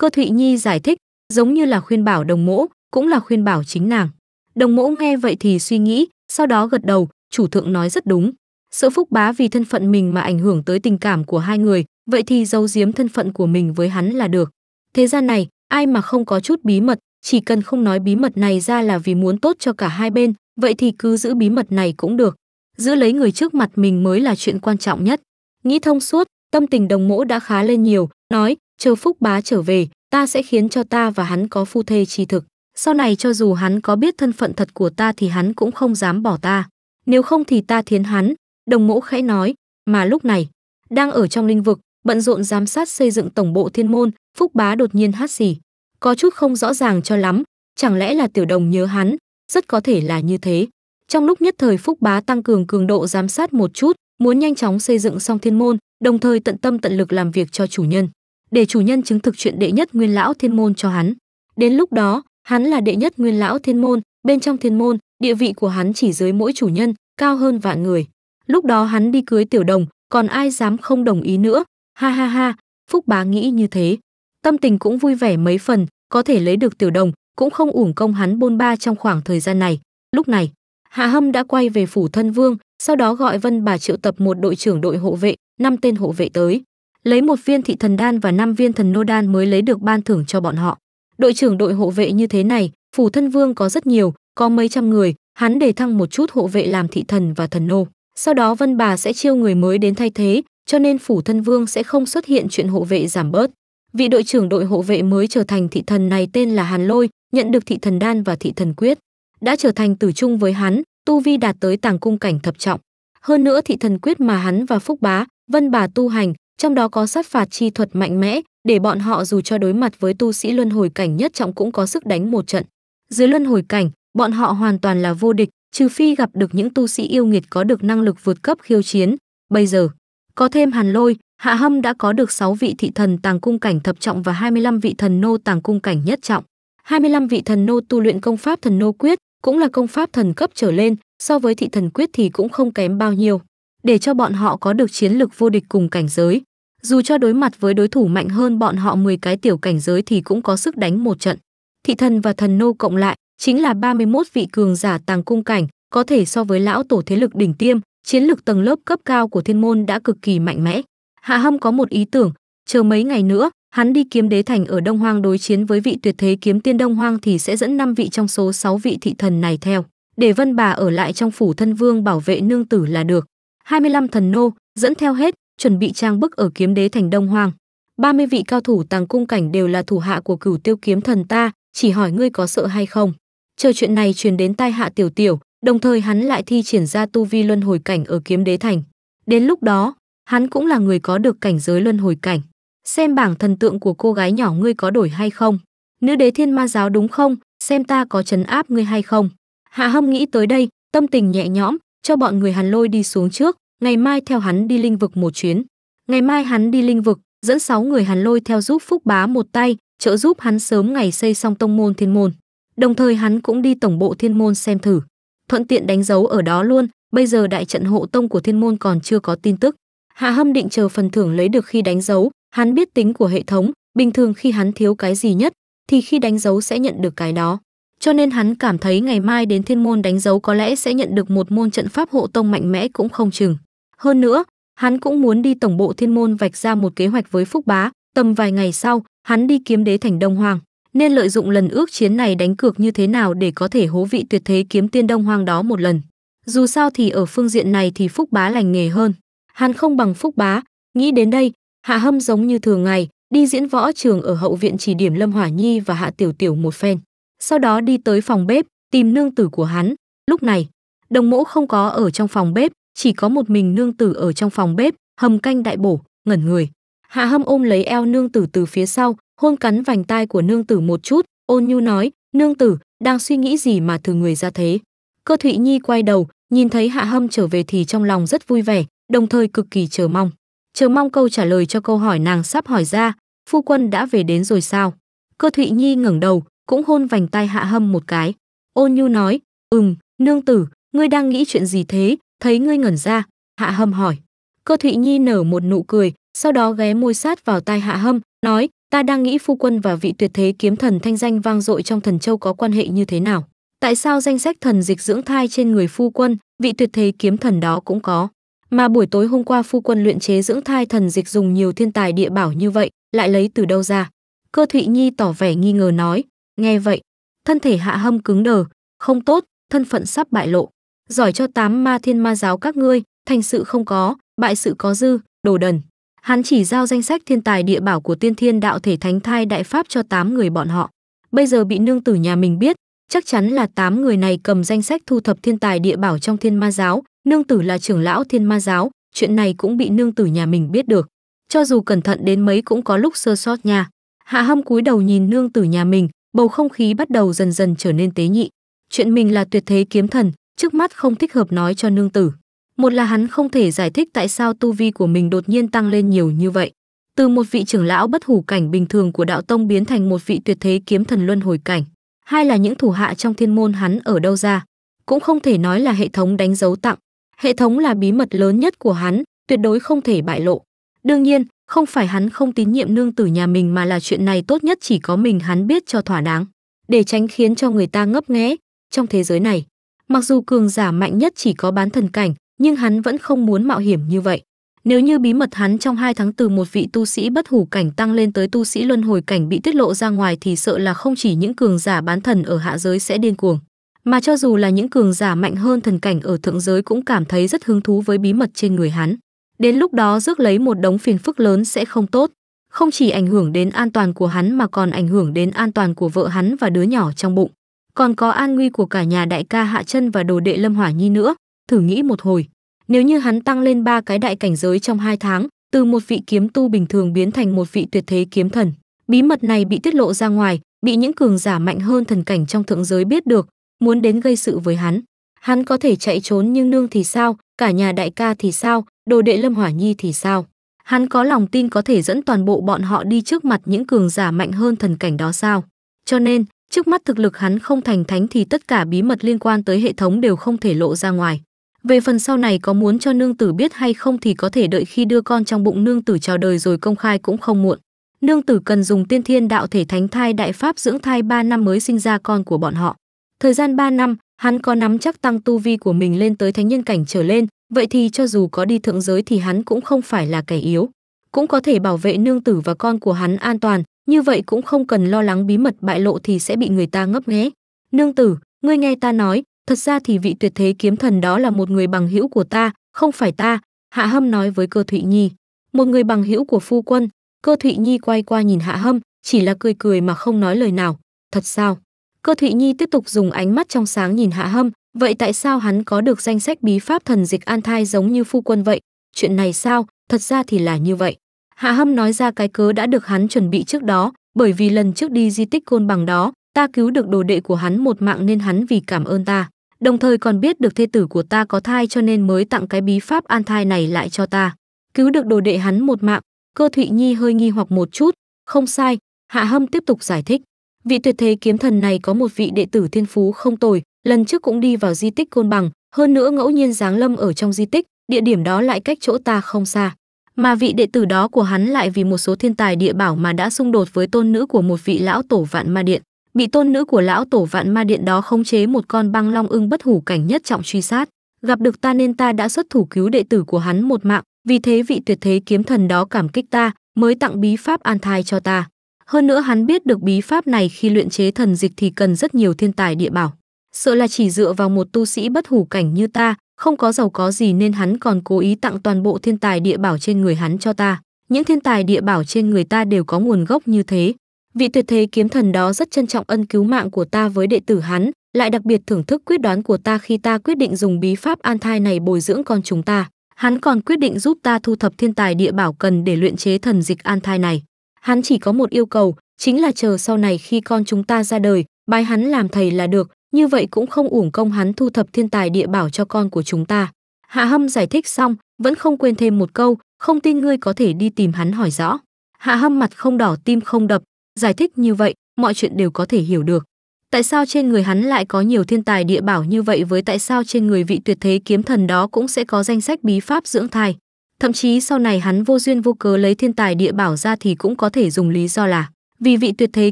Cơ Thụy Nhi giải thích, giống như là khuyên bảo đồng mỗ, cũng là khuyên bảo chính nàng. Đồng mỗ nghe vậy thì suy nghĩ, sau đó gật đầu, chủ thượng nói rất đúng. sợ phúc bá vì thân phận mình mà ảnh hưởng tới tình cảm của hai người, vậy thì giấu giếm thân phận của mình với hắn là được. Thế gian này, ai mà không có chút bí mật, chỉ cần không nói bí mật này ra là vì muốn tốt cho cả hai bên, vậy thì cứ giữ bí mật này cũng được. Giữ lấy người trước mặt mình mới là chuyện quan trọng nhất. Nghĩ thông suốt, tâm tình đồng mỗ đã khá lên nhiều, nói, chờ phúc bá trở về ta sẽ khiến cho ta và hắn có phu thê chi thực sau này cho dù hắn có biết thân phận thật của ta thì hắn cũng không dám bỏ ta nếu không thì ta thiến hắn đồng Mỗ khẽ nói mà lúc này đang ở trong linh vực bận rộn giám sát xây dựng tổng bộ thiên môn phúc bá đột nhiên hát gì, có chút không rõ ràng cho lắm chẳng lẽ là tiểu đồng nhớ hắn rất có thể là như thế trong lúc nhất thời phúc bá tăng cường cường độ giám sát một chút muốn nhanh chóng xây dựng xong thiên môn đồng thời tận tâm tận lực làm việc cho chủ nhân để chủ nhân chứng thực chuyện đệ nhất nguyên lão thiên môn cho hắn. Đến lúc đó, hắn là đệ nhất nguyên lão thiên môn, bên trong thiên môn, địa vị của hắn chỉ dưới mỗi chủ nhân, cao hơn vạn người. Lúc đó hắn đi cưới tiểu đồng, còn ai dám không đồng ý nữa. Ha ha ha, Phúc Bá nghĩ như thế. Tâm tình cũng vui vẻ mấy phần, có thể lấy được tiểu đồng, cũng không uổng công hắn bôn ba trong khoảng thời gian này. Lúc này, Hạ Hâm đã quay về phủ thân vương, sau đó gọi Vân bà triệu tập một đội trưởng đội hộ vệ, năm tên hộ vệ tới lấy một viên thị thần đan và năm viên thần nô đan mới lấy được ban thưởng cho bọn họ. Đội trưởng đội hộ vệ như thế này, phủ thân vương có rất nhiều, có mấy trăm người, hắn để thăng một chút hộ vệ làm thị thần và thần nô. Sau đó Vân Bà sẽ chiêu người mới đến thay thế, cho nên phủ thân vương sẽ không xuất hiện chuyện hộ vệ giảm bớt. Vị đội trưởng đội hộ vệ mới trở thành thị thần này tên là Hàn Lôi, nhận được thị thần đan và thị thần quyết, đã trở thành tử chung với hắn, tu vi đạt tới tàng cung cảnh thập trọng. Hơn nữa thị thần quyết mà hắn và Phúc Bá, Vân Bà tu hành trong đó có sát phạt chi thuật mạnh mẽ, để bọn họ dù cho đối mặt với tu sĩ luân hồi cảnh nhất trọng cũng có sức đánh một trận. Dưới luân hồi cảnh, bọn họ hoàn toàn là vô địch, trừ phi gặp được những tu sĩ yêu nghiệt có được năng lực vượt cấp khiêu chiến. Bây giờ, có thêm Hàn Lôi, Hạ Hâm đã có được 6 vị thị thần tàng cung cảnh thập trọng và 25 vị thần nô tàng cung cảnh nhất trọng. 25 vị thần nô tu luyện công pháp thần nô quyết, cũng là công pháp thần cấp trở lên, so với thị thần quyết thì cũng không kém bao nhiêu. Để cho bọn họ có được chiến lực vô địch cùng cảnh giới, dù cho đối mặt với đối thủ mạnh hơn bọn họ 10 cái tiểu cảnh giới thì cũng có sức đánh một trận. Thị thần và thần nô cộng lại chính là 31 vị cường giả tàng cung cảnh, có thể so với lão tổ thế lực đỉnh tiêm, chiến lực tầng lớp cấp cao của thiên môn đã cực kỳ mạnh mẽ. Hạ Hâm có một ý tưởng, chờ mấy ngày nữa, hắn đi kiếm đế thành ở Đông Hoang đối chiến với vị tuyệt thế kiếm tiên Đông Hoang thì sẽ dẫn 5 vị trong số 6 vị thị thần này theo, để Vân bà ở lại trong phủ thân vương bảo vệ nương tử là được. 25 thần nô dẫn theo hết, chuẩn bị trang bức ở kiếm đế thành Đông Hoàng. 30 vị cao thủ tàng cung cảnh đều là thủ hạ của cửu tiêu kiếm thần ta, chỉ hỏi ngươi có sợ hay không. Chờ chuyện này truyền đến tai hạ tiểu tiểu, đồng thời hắn lại thi triển ra tu vi luân hồi cảnh ở kiếm đế thành. Đến lúc đó, hắn cũng là người có được cảnh giới luân hồi cảnh. Xem bảng thần tượng của cô gái nhỏ ngươi có đổi hay không. Nữ đế thiên ma giáo đúng không, xem ta có trấn áp ngươi hay không. Hạ hâm nghĩ tới đây, tâm tình nhẹ nhõm, cho bọn người hàn lôi đi xuống trước, ngày mai theo hắn đi linh vực một chuyến. Ngày mai hắn đi linh vực, dẫn 6 người hắn lôi theo giúp Phúc Bá một tay, trợ giúp hắn sớm ngày xây xong tông môn thiên môn. Đồng thời hắn cũng đi tổng bộ thiên môn xem thử, thuận tiện đánh dấu ở đó luôn, bây giờ đại trận hộ tông của thiên môn còn chưa có tin tức. Hạ Hâm định chờ phần thưởng lấy được khi đánh dấu, hắn biết tính của hệ thống, bình thường khi hắn thiếu cái gì nhất thì khi đánh dấu sẽ nhận được cái đó. Cho nên hắn cảm thấy ngày mai đến thiên môn đánh dấu có lẽ sẽ nhận được một môn trận pháp hộ tông mạnh mẽ cũng không chừng. Hơn nữa, hắn cũng muốn đi tổng bộ thiên môn vạch ra một kế hoạch với Phúc Bá, tầm vài ngày sau, hắn đi kiếm đế thành Đông Hoàng, nên lợi dụng lần ước chiến này đánh cược như thế nào để có thể hố vị tuyệt thế kiếm tiên Đông Hoàng đó một lần. Dù sao thì ở phương diện này thì Phúc Bá lành nghề hơn. Hắn không bằng Phúc Bá, nghĩ đến đây, Hạ Hâm giống như thường ngày, đi diễn võ trường ở hậu viện chỉ điểm Lâm Hỏa Nhi và Hạ Tiểu Tiểu một phen. Sau đó đi tới phòng bếp, tìm nương tử của hắn. Lúc này, đồng mẫu không có ở trong phòng bếp, chỉ có một mình nương tử ở trong phòng bếp hầm canh đại bổ ngẩn người hạ hâm ôm lấy eo nương tử từ phía sau hôn cắn vành tai của nương tử một chút ôn nhu nói nương tử đang suy nghĩ gì mà từ người ra thế cơ thụy nhi quay đầu nhìn thấy hạ hâm trở về thì trong lòng rất vui vẻ đồng thời cực kỳ chờ mong chờ mong câu trả lời cho câu hỏi nàng sắp hỏi ra phu quân đã về đến rồi sao cơ thụy nhi ngẩng đầu cũng hôn vành tai hạ hâm một cái ôn nhu nói ừm nương tử ngươi đang nghĩ chuyện gì thế thấy ngươi ngẩn ra hạ hâm hỏi cơ thụy nhi nở một nụ cười sau đó ghé môi sát vào tai hạ hâm nói ta đang nghĩ phu quân và vị tuyệt thế kiếm thần thanh danh vang dội trong thần châu có quan hệ như thế nào tại sao danh sách thần dịch dưỡng thai trên người phu quân vị tuyệt thế kiếm thần đó cũng có mà buổi tối hôm qua phu quân luyện chế dưỡng thai thần dịch dùng nhiều thiên tài địa bảo như vậy lại lấy từ đâu ra cơ thụy nhi tỏ vẻ nghi ngờ nói nghe vậy thân thể hạ hâm cứng đờ không tốt thân phận sắp bại lộ giỏi cho tám ma thiên ma giáo các ngươi, thành sự không có, bại sự có dư, đồ đần. Hắn chỉ giao danh sách thiên tài địa bảo của tiên thiên đạo thể thánh thai đại pháp cho tám người bọn họ. Bây giờ bị nương tử nhà mình biết, chắc chắn là tám người này cầm danh sách thu thập thiên tài địa bảo trong thiên ma giáo, nương tử là trưởng lão thiên ma giáo, chuyện này cũng bị nương tử nhà mình biết được. Cho dù cẩn thận đến mấy cũng có lúc sơ sót nha. Hạ Hâm cúi đầu nhìn nương tử nhà mình, bầu không khí bắt đầu dần dần trở nên tế nhị. Chuyện mình là tuyệt thế kiếm thần, trước mắt không thích hợp nói cho nương tử. Một là hắn không thể giải thích tại sao tu vi của mình đột nhiên tăng lên nhiều như vậy. Từ một vị trưởng lão bất hủ cảnh bình thường của đạo tông biến thành một vị tuyệt thế kiếm thần luân hồi cảnh. Hai là những thủ hạ trong thiên môn hắn ở đâu ra. Cũng không thể nói là hệ thống đánh dấu tặng. Hệ thống là bí mật lớn nhất của hắn, tuyệt đối không thể bại lộ. Đương nhiên, không phải hắn không tín nhiệm nương tử nhà mình mà là chuyện này tốt nhất chỉ có mình hắn biết cho thỏa đáng. Để tránh khiến cho người ta ngấp nghé, trong thế giới này, Mặc dù cường giả mạnh nhất chỉ có bán thần cảnh, nhưng hắn vẫn không muốn mạo hiểm như vậy. Nếu như bí mật hắn trong hai tháng từ một vị tu sĩ bất hủ cảnh tăng lên tới tu sĩ luân hồi cảnh bị tiết lộ ra ngoài thì sợ là không chỉ những cường giả bán thần ở hạ giới sẽ điên cuồng, mà cho dù là những cường giả mạnh hơn thần cảnh ở thượng giới cũng cảm thấy rất hứng thú với bí mật trên người hắn. Đến lúc đó rước lấy một đống phiền phức lớn sẽ không tốt, không chỉ ảnh hưởng đến an toàn của hắn mà còn ảnh hưởng đến an toàn của vợ hắn và đứa nhỏ trong bụng còn có an nguy của cả nhà đại ca Hạ Chân và đồ đệ Lâm Hỏa Nhi nữa, thử nghĩ một hồi, nếu như hắn tăng lên ba cái đại cảnh giới trong hai tháng, từ một vị kiếm tu bình thường biến thành một vị tuyệt thế kiếm thần, bí mật này bị tiết lộ ra ngoài, bị những cường giả mạnh hơn thần cảnh trong thượng giới biết được, muốn đến gây sự với hắn. Hắn có thể chạy trốn nhưng nương thì sao, cả nhà đại ca thì sao, đồ đệ Lâm Hỏa Nhi thì sao? Hắn có lòng tin có thể dẫn toàn bộ bọn họ đi trước mặt những cường giả mạnh hơn thần cảnh đó sao? Cho nên, Trước mắt thực lực hắn không thành thánh thì tất cả bí mật liên quan tới hệ thống đều không thể lộ ra ngoài. Về phần sau này có muốn cho nương tử biết hay không thì có thể đợi khi đưa con trong bụng nương tử chào đời rồi công khai cũng không muộn. Nương tử cần dùng tiên thiên đạo thể thánh thai đại pháp dưỡng thai 3 năm mới sinh ra con của bọn họ. Thời gian 3 năm, hắn có nắm chắc tăng tu vi của mình lên tới thánh nhân cảnh trở lên, vậy thì cho dù có đi thượng giới thì hắn cũng không phải là kẻ yếu. Cũng có thể bảo vệ nương tử và con của hắn an toàn, như vậy cũng không cần lo lắng bí mật bại lộ thì sẽ bị người ta ngấp nghé. Nương tử, ngươi nghe ta nói, thật ra thì vị tuyệt thế kiếm thần đó là một người bằng hữu của ta, không phải ta, Hạ Hâm nói với Cơ Thụy Nhi. Một người bằng hữu của phu quân, Cơ Thụy Nhi quay qua nhìn Hạ Hâm, chỉ là cười cười mà không nói lời nào. Thật sao? Cơ Thụy Nhi tiếp tục dùng ánh mắt trong sáng nhìn Hạ Hâm, vậy tại sao hắn có được danh sách bí pháp thần dịch an thai giống như phu quân vậy? Chuyện này sao? Thật ra thì là như vậy. Hạ Hâm nói ra cái cớ đã được hắn chuẩn bị trước đó, bởi vì lần trước đi di tích côn bằng đó, ta cứu được đồ đệ của hắn một mạng nên hắn vì cảm ơn ta. Đồng thời còn biết được thê tử của ta có thai cho nên mới tặng cái bí pháp an thai này lại cho ta. Cứu được đồ đệ hắn một mạng, cơ Thụy Nhi hơi nghi hoặc một chút, không sai, Hạ Hâm tiếp tục giải thích. Vị tuyệt thế kiếm thần này có một vị đệ tử thiên phú không tồi, lần trước cũng đi vào di tích côn bằng, hơn nữa ngẫu nhiên giáng lâm ở trong di tích, địa điểm đó lại cách chỗ ta không xa mà vị đệ tử đó của hắn lại vì một số thiên tài địa bảo mà đã xung đột với tôn nữ của một vị lão tổ vạn ma điện bị tôn nữ của lão tổ vạn ma điện đó khống chế một con băng long ưng bất hủ cảnh nhất trọng truy sát gặp được ta nên ta đã xuất thủ cứu đệ tử của hắn một mạng vì thế vị tuyệt thế kiếm thần đó cảm kích ta mới tặng bí pháp an thai cho ta hơn nữa hắn biết được bí pháp này khi luyện chế thần dịch thì cần rất nhiều thiên tài địa bảo sợ là chỉ dựa vào một tu sĩ bất hủ cảnh như ta không có giàu có gì nên hắn còn cố ý tặng toàn bộ thiên tài địa bảo trên người hắn cho ta. Những thiên tài địa bảo trên người ta đều có nguồn gốc như thế. Vị tuyệt thế kiếm thần đó rất trân trọng ân cứu mạng của ta với đệ tử hắn, lại đặc biệt thưởng thức quyết đoán của ta khi ta quyết định dùng bí pháp an thai này bồi dưỡng con chúng ta. Hắn còn quyết định giúp ta thu thập thiên tài địa bảo cần để luyện chế thần dịch an thai này. Hắn chỉ có một yêu cầu, chính là chờ sau này khi con chúng ta ra đời, bái hắn làm thầy là được, như vậy cũng không uổng công hắn thu thập thiên tài địa bảo cho con của chúng ta. Hạ Hâm giải thích xong, vẫn không quên thêm một câu, không tin ngươi có thể đi tìm hắn hỏi rõ. Hạ Hâm mặt không đỏ tim không đập, giải thích như vậy, mọi chuyện đều có thể hiểu được. Tại sao trên người hắn lại có nhiều thiên tài địa bảo như vậy với tại sao trên người vị tuyệt thế kiếm thần đó cũng sẽ có danh sách bí pháp dưỡng thai. Thậm chí sau này hắn vô duyên vô cớ lấy thiên tài địa bảo ra thì cũng có thể dùng lý do là vì vị tuyệt thế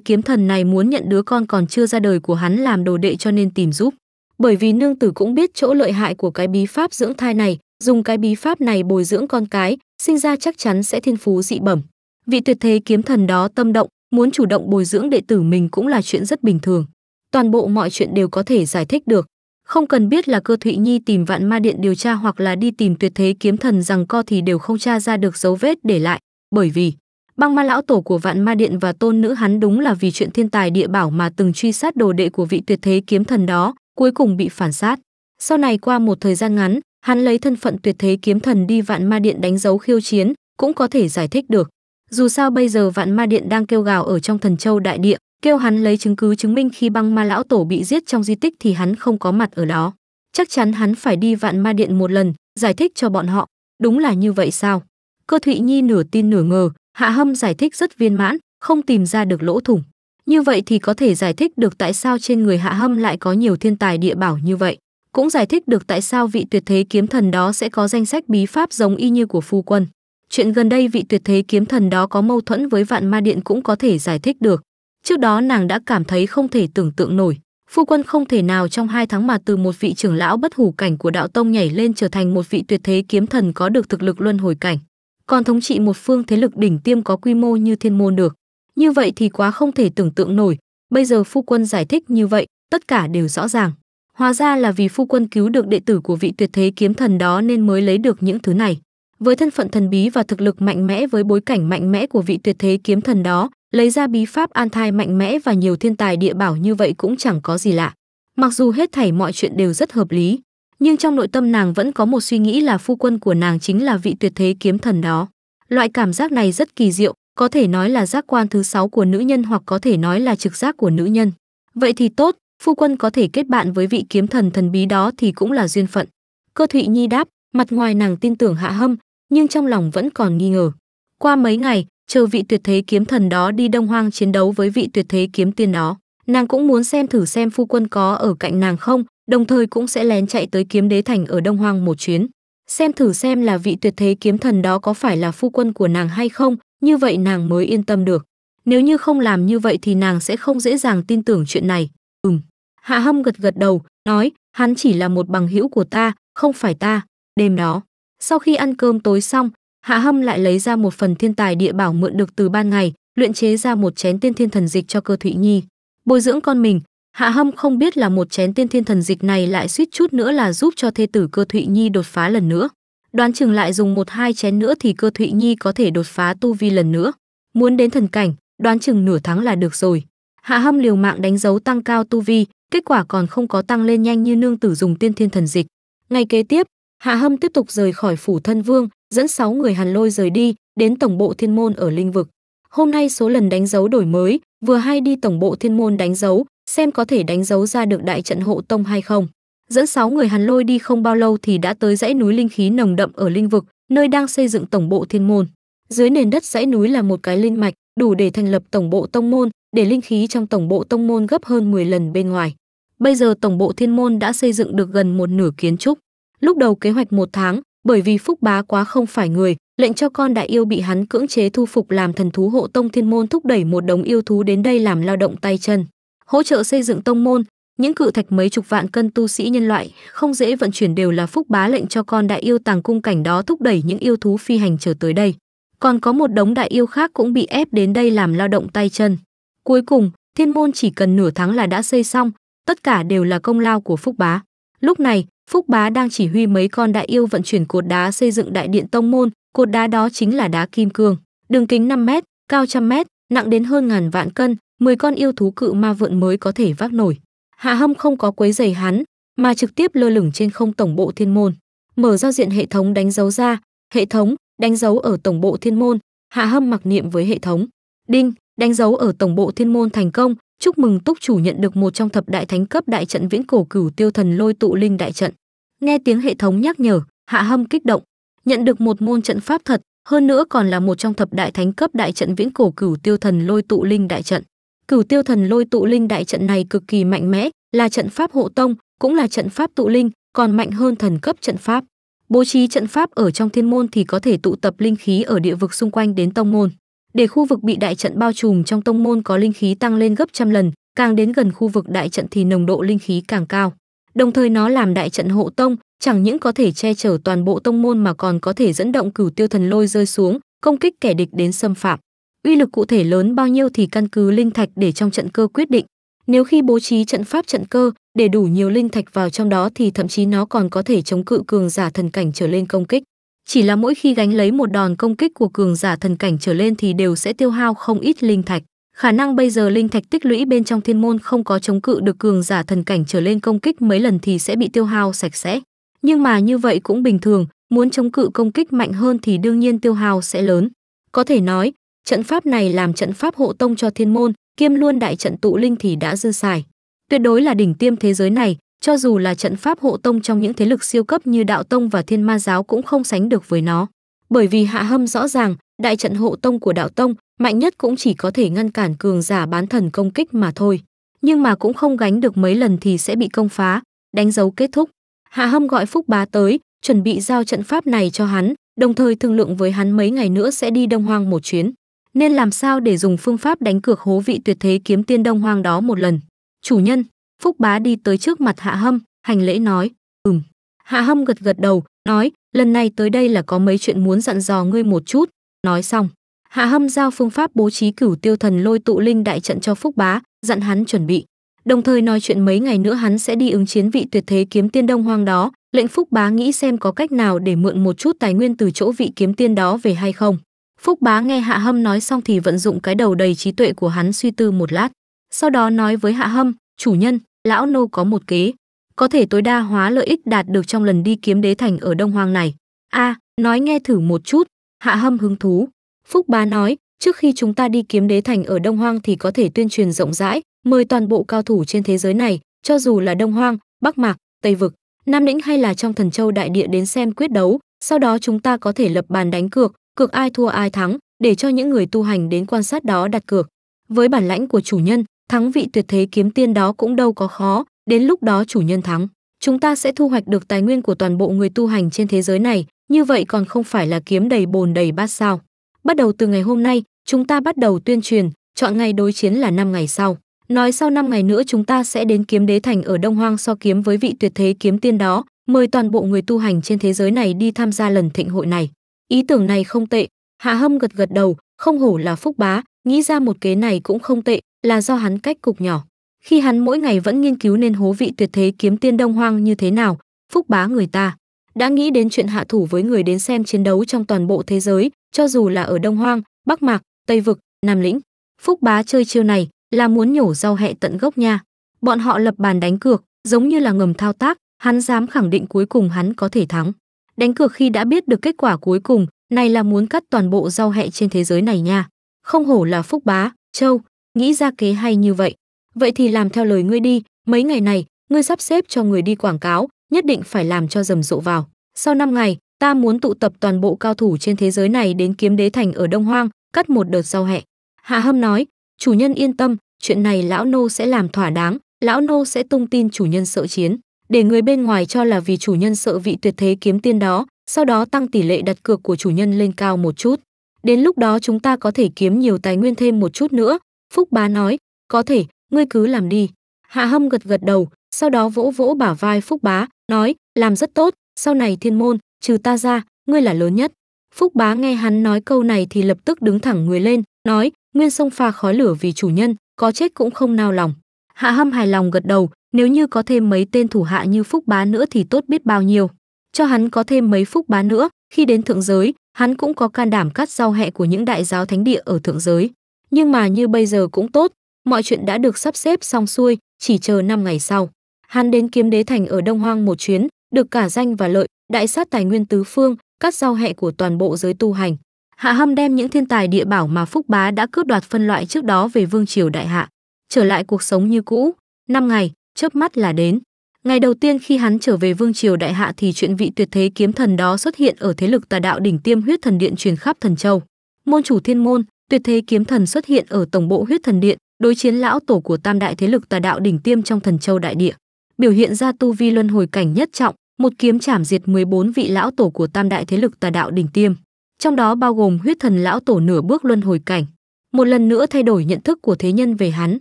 kiếm thần này muốn nhận đứa con còn chưa ra đời của hắn làm đồ đệ cho nên tìm giúp. Bởi vì nương tử cũng biết chỗ lợi hại của cái bí pháp dưỡng thai này, dùng cái bí pháp này bồi dưỡng con cái, sinh ra chắc chắn sẽ thiên phú dị bẩm. Vị tuyệt thế kiếm thần đó tâm động, muốn chủ động bồi dưỡng đệ tử mình cũng là chuyện rất bình thường. Toàn bộ mọi chuyện đều có thể giải thích được. Không cần biết là cơ Thụy Nhi tìm vạn ma điện điều tra hoặc là đi tìm tuyệt thế kiếm thần rằng co thì đều không tra ra được dấu vết để lại, bởi vì Băng ma lão tổ của vạn ma điện và tôn nữ hắn đúng là vì chuyện thiên tài địa bảo mà từng truy sát đồ đệ của vị tuyệt thế kiếm thần đó, cuối cùng bị phản sát. Sau này qua một thời gian ngắn, hắn lấy thân phận tuyệt thế kiếm thần đi vạn ma điện đánh dấu khiêu chiến, cũng có thể giải thích được. Dù sao bây giờ vạn ma điện đang kêu gào ở trong thần châu đại địa, kêu hắn lấy chứng cứ chứng minh khi băng ma lão tổ bị giết trong di tích thì hắn không có mặt ở đó. Chắc chắn hắn phải đi vạn ma điện một lần, giải thích cho bọn họ. Đúng là như vậy sao? Cơ Thụy Nhi nửa tin nửa ngờ, Hạ Hâm giải thích rất viên mãn, không tìm ra được lỗ thủng. Như vậy thì có thể giải thích được tại sao trên người Hạ Hâm lại có nhiều thiên tài địa bảo như vậy, cũng giải thích được tại sao vị tuyệt thế kiếm thần đó sẽ có danh sách bí pháp giống y như của phu quân. Chuyện gần đây vị tuyệt thế kiếm thần đó có mâu thuẫn với Vạn Ma Điện cũng có thể giải thích được. Trước đó nàng đã cảm thấy không thể tưởng tượng nổi, phu quân không thể nào trong hai tháng mà từ một vị trưởng lão bất hủ cảnh của đạo tông nhảy lên trở thành một vị tuyệt thế kiếm thần có được thực lực luân hồi cảnh còn thống trị một phương thế lực đỉnh tiêm có quy mô như thiên môn được. Như vậy thì quá không thể tưởng tượng nổi, bây giờ phu quân giải thích như vậy, tất cả đều rõ ràng. Hóa ra là vì phu quân cứu được đệ tử của vị tuyệt thế kiếm thần đó nên mới lấy được những thứ này. Với thân phận thần bí và thực lực mạnh mẽ với bối cảnh mạnh mẽ của vị tuyệt thế kiếm thần đó, lấy ra bí pháp an thai mạnh mẽ và nhiều thiên tài địa bảo như vậy cũng chẳng có gì lạ. Mặc dù hết thảy mọi chuyện đều rất hợp lý, nhưng trong nội tâm nàng vẫn có một suy nghĩ là phu quân của nàng chính là vị tuyệt thế kiếm thần đó. Loại cảm giác này rất kỳ diệu, có thể nói là giác quan thứ sáu của nữ nhân hoặc có thể nói là trực giác của nữ nhân. Vậy thì tốt, phu quân có thể kết bạn với vị kiếm thần thần bí đó thì cũng là duyên phận. Cơ Thụy Nhi đáp, mặt ngoài nàng tin tưởng Hạ Hâm, nhưng trong lòng vẫn còn nghi ngờ. Qua mấy ngày, chờ vị tuyệt thế kiếm thần đó đi Đông Hoang chiến đấu với vị tuyệt thế kiếm tiên đó, nàng cũng muốn xem thử xem phu quân có ở cạnh nàng không, đồng thời cũng sẽ lén chạy tới kiếm đế thành ở Đông Hoang một chuyến. Xem thử xem là vị tuyệt thế kiếm thần đó có phải là phu quân của nàng hay không, như vậy nàng mới yên tâm được. Nếu như không làm như vậy thì nàng sẽ không dễ dàng tin tưởng chuyện này. Ừm. Hạ Hâm gật gật đầu, nói, hắn chỉ là một bằng hữu của ta, không phải ta. Đêm đó, sau khi ăn cơm tối xong, Hạ Hâm lại lấy ra một phần thiên tài địa bảo mượn được từ ban ngày, luyện chế ra một chén tiên thiên thần dịch cho cơ Thụy Nhi. Bồi dưỡng con mình, Hạ Hâm không biết là một chén tiên thiên thần dịch này lại suýt chút nữa là giúp cho thê tử Cơ Thụy Nhi đột phá lần nữa. Đoán chừng lại dùng một hai chén nữa thì Cơ Thụy Nhi có thể đột phá tu vi lần nữa. Muốn đến thần cảnh, đoán chừng nửa tháng là được rồi. Hạ Hâm liều mạng đánh dấu tăng cao tu vi, kết quả còn không có tăng lên nhanh như nương tử dùng tiên thiên thần dịch. Ngày kế tiếp, Hạ Hâm tiếp tục rời khỏi phủ thân vương, dẫn 6 người hàn lôi rời đi, đến tổng bộ thiên môn ở linh vực. Hôm nay số lần đánh dấu đổi mới, vừa hay đi tổng bộ thiên môn đánh dấu, xem có thể đánh dấu ra được đại trận hộ tông hay không. Dẫn 6 người hắn lôi đi không bao lâu thì đã tới dãy núi linh khí nồng đậm ở linh vực, nơi đang xây dựng tổng bộ thiên môn. Dưới nền đất dãy núi là một cái linh mạch, đủ để thành lập tổng bộ tông môn, để linh khí trong tổng bộ tông môn gấp hơn 10 lần bên ngoài. Bây giờ tổng bộ thiên môn đã xây dựng được gần một nửa kiến trúc. Lúc đầu kế hoạch một tháng, bởi vì phúc bá quá không phải người, lệnh cho con đại yêu bị hắn cưỡng chế thu phục làm thần thú hộ tông thiên môn thúc đẩy một đống yêu thú đến đây làm lao động tay chân hỗ trợ xây dựng tông môn, những cự thạch mấy chục vạn cân tu sĩ nhân loại không dễ vận chuyển đều là phúc bá lệnh cho con đại yêu tàng cung cảnh đó thúc đẩy những yêu thú phi hành trở tới đây. Còn có một đống đại yêu khác cũng bị ép đến đây làm lao động tay chân. Cuối cùng, thiên môn chỉ cần nửa tháng là đã xây xong, tất cả đều là công lao của phúc bá. Lúc này, phúc bá đang chỉ huy mấy con đại yêu vận chuyển cột đá xây dựng đại điện tông môn, cột đá đó chính là đá kim cương, đường kính 5 mét, cao trăm mét, nặng đến hơn ngàn vạn cân, 10 con yêu thú cự ma vượn mới có thể vác nổi. Hạ Hâm không có quấy giày hắn, mà trực tiếp lơ lửng trên không tổng bộ thiên môn. Mở giao diện hệ thống đánh dấu ra, hệ thống, đánh dấu ở tổng bộ thiên môn, Hạ Hâm mặc niệm với hệ thống. Đinh, đánh dấu ở tổng bộ thiên môn thành công, chúc mừng Túc chủ nhận được một trong thập đại thánh cấp đại trận viễn cổ cửu tiêu thần lôi tụ linh đại trận. Nghe tiếng hệ thống nhắc nhở, Hạ Hâm kích động, nhận được một môn trận pháp thật, hơn nữa còn là một trong thập đại thánh cấp đại trận viễn cổ cửu tiêu thần lôi tụ linh đại trận. Cửu Tiêu Thần Lôi tụ linh đại trận này cực kỳ mạnh mẽ, là trận pháp hộ tông, cũng là trận pháp tụ linh, còn mạnh hơn thần cấp trận pháp. Bố trí trận pháp ở trong thiên môn thì có thể tụ tập linh khí ở địa vực xung quanh đến tông môn. Để khu vực bị đại trận bao trùm trong tông môn có linh khí tăng lên gấp trăm lần, càng đến gần khu vực đại trận thì nồng độ linh khí càng cao. Đồng thời nó làm đại trận hộ tông, chẳng những có thể che chở toàn bộ tông môn mà còn có thể dẫn động cửu tiêu thần lôi rơi xuống, công kích kẻ địch đến xâm phạm uy lực cụ thể lớn bao nhiêu thì căn cứ linh thạch để trong trận cơ quyết định. Nếu khi bố trí trận pháp trận cơ để đủ nhiều linh thạch vào trong đó thì thậm chí nó còn có thể chống cự cường giả thần cảnh trở lên công kích. Chỉ là mỗi khi gánh lấy một đòn công kích của cường giả thần cảnh trở lên thì đều sẽ tiêu hao không ít linh thạch. Khả năng bây giờ linh thạch tích lũy bên trong thiên môn không có chống cự được cường giả thần cảnh trở lên công kích mấy lần thì sẽ bị tiêu hao sạch sẽ. Nhưng mà như vậy cũng bình thường, muốn chống cự công kích mạnh hơn thì đương nhiên tiêu hao sẽ lớn. Có thể nói, trận pháp này làm trận pháp hộ tông cho thiên môn, kiêm luôn đại trận tụ linh thì đã dư xài. Tuyệt đối là đỉnh tiêm thế giới này, cho dù là trận pháp hộ tông trong những thế lực siêu cấp như đạo tông và thiên ma giáo cũng không sánh được với nó. Bởi vì hạ hâm rõ ràng, đại trận hộ tông của đạo tông mạnh nhất cũng chỉ có thể ngăn cản cường giả bán thần công kích mà thôi. Nhưng mà cũng không gánh được mấy lần thì sẽ bị công phá, đánh dấu kết thúc. Hạ hâm gọi Phúc Bá tới, chuẩn bị giao trận pháp này cho hắn, đồng thời thương lượng với hắn mấy ngày nữa sẽ đi Đông Hoang một chuyến. Nên làm sao để dùng phương pháp đánh cược hố vị tuyệt thế kiếm tiên đông hoang đó một lần? Chủ nhân, Phúc Bá đi tới trước mặt Hạ Hâm, hành lễ nói, ừm. Hạ Hâm gật gật đầu, nói, lần này tới đây là có mấy chuyện muốn dặn dò ngươi một chút. Nói xong, Hạ Hâm giao phương pháp bố trí cửu tiêu thần lôi tụ linh đại trận cho Phúc Bá, dặn hắn chuẩn bị. Đồng thời nói chuyện mấy ngày nữa hắn sẽ đi ứng chiến vị tuyệt thế kiếm tiên đông hoang đó, lệnh Phúc Bá nghĩ xem có cách nào để mượn một chút tài nguyên từ chỗ vị kiếm tiên đó về hay không. Phúc Bá nghe Hạ Hâm nói xong thì vận dụng cái đầu đầy trí tuệ của hắn suy tư một lát, sau đó nói với Hạ Hâm, "Chủ nhân, lão nô có một kế, có thể tối đa hóa lợi ích đạt được trong lần đi kiếm đế thành ở Đông Hoang này." "A, à, nói nghe thử một chút." Hạ Hâm hứng thú. Phúc Bá nói, "Trước khi chúng ta đi kiếm đế thành ở Đông Hoang thì có thể tuyên truyền rộng rãi, mời toàn bộ cao thủ trên thế giới này, cho dù là Đông Hoang, Bắc Mạc, Tây vực, Nam Lĩnh hay là trong Thần Châu đại địa đến xem quyết đấu, sau đó chúng ta có thể lập bàn đánh cược, cược ai thua ai thắng để cho những người tu hành đến quan sát đó đặt cược. Với bản lãnh của chủ nhân, thắng vị tuyệt thế kiếm tiên đó cũng đâu có khó, đến lúc đó chủ nhân thắng, chúng ta sẽ thu hoạch được tài nguyên của toàn bộ người tu hành trên thế giới này, như vậy còn không phải là kiếm đầy bồn đầy bát sao? Bắt đầu từ ngày hôm nay, chúng ta bắt đầu tuyên truyền, chọn ngày đối chiến là 5 ngày sau. Nói sau 5 ngày nữa chúng ta sẽ đến kiếm đế thành ở Đông Hoang so kiếm với vị tuyệt thế kiếm tiên đó, mời toàn bộ người tu hành trên thế giới này đi tham gia lần thịnh hội này. Ý tưởng này không tệ, Hạ Hâm gật gật đầu, không hổ là phúc bá, nghĩ ra một kế này cũng không tệ, là do hắn cách cục nhỏ. Khi hắn mỗi ngày vẫn nghiên cứu nên hố vị tuyệt thế kiếm tiên đông hoang như thế nào, phúc bá người ta đã nghĩ đến chuyện hạ thủ với người đến xem chiến đấu trong toàn bộ thế giới, cho dù là ở Đông Hoang, Bắc Mạc, Tây Vực, Nam Lĩnh. Phúc bá chơi chiêu này là muốn nhổ rau hẹ tận gốc nha. Bọn họ lập bàn đánh cược, giống như là ngầm thao tác, hắn dám khẳng định cuối cùng hắn có thể thắng đánh cược khi đã biết được kết quả cuối cùng, này là muốn cắt toàn bộ rau hẹ trên thế giới này nha. Không hổ là phúc bá, châu, nghĩ ra kế hay như vậy. Vậy thì làm theo lời ngươi đi, mấy ngày này, ngươi sắp xếp cho người đi quảng cáo, nhất định phải làm cho rầm rộ vào. Sau 5 ngày, ta muốn tụ tập toàn bộ cao thủ trên thế giới này đến kiếm đế thành ở Đông Hoang, cắt một đợt rau hẹ. Hạ Hâm nói, chủ nhân yên tâm, chuyện này lão nô sẽ làm thỏa đáng, lão nô sẽ tung tin chủ nhân sợ chiến để người bên ngoài cho là vì chủ nhân sợ vị tuyệt thế kiếm tiên đó, sau đó tăng tỷ lệ đặt cược của chủ nhân lên cao một chút. Đến lúc đó chúng ta có thể kiếm nhiều tài nguyên thêm một chút nữa, Phúc Bá nói, có thể, ngươi cứ làm đi. Hạ Hâm gật gật đầu, sau đó vỗ vỗ bả vai Phúc Bá, nói, làm rất tốt, sau này thiên môn, trừ ta ra, ngươi là lớn nhất. Phúc Bá nghe hắn nói câu này thì lập tức đứng thẳng người lên, nói, nguyên sông pha khói lửa vì chủ nhân, có chết cũng không nao lòng. Hạ Hâm hài lòng gật đầu, nếu như có thêm mấy tên thủ hạ như Phúc Bá nữa thì tốt biết bao nhiêu. Cho hắn có thêm mấy Phúc Bá nữa, khi đến thượng giới, hắn cũng có can đảm cắt rau hẹ của những đại giáo thánh địa ở thượng giới. Nhưng mà như bây giờ cũng tốt, mọi chuyện đã được sắp xếp xong xuôi, chỉ chờ năm ngày sau. Hắn đến kiếm đế thành ở Đông Hoang một chuyến, được cả danh và lợi, đại sát tài nguyên tứ phương, cắt rau hẹ của toàn bộ giới tu hành. Hạ Hâm đem những thiên tài địa bảo mà Phúc Bá đã cướp đoạt phân loại trước đó về vương triều đại hạ. Trở lại cuộc sống như cũ, năm ngày, chớp mắt là đến. Ngày đầu tiên khi hắn trở về vương triều đại hạ thì chuyện vị tuyệt thế kiếm thần đó xuất hiện ở thế lực tà đạo đỉnh tiêm huyết thần điện truyền khắp thần châu. Môn chủ thiên môn, tuyệt thế kiếm thần xuất hiện ở tổng bộ huyết thần điện, đối chiến lão tổ của tam đại thế lực tà đạo đỉnh tiêm trong thần châu đại địa. Biểu hiện ra tu vi luân hồi cảnh nhất trọng, một kiếm chảm diệt 14 vị lão tổ của tam đại thế lực tà đạo đỉnh tiêm, trong đó bao gồm huyết thần lão tổ nửa bước luân hồi cảnh. Một lần nữa thay đổi nhận thức của thế nhân về hắn,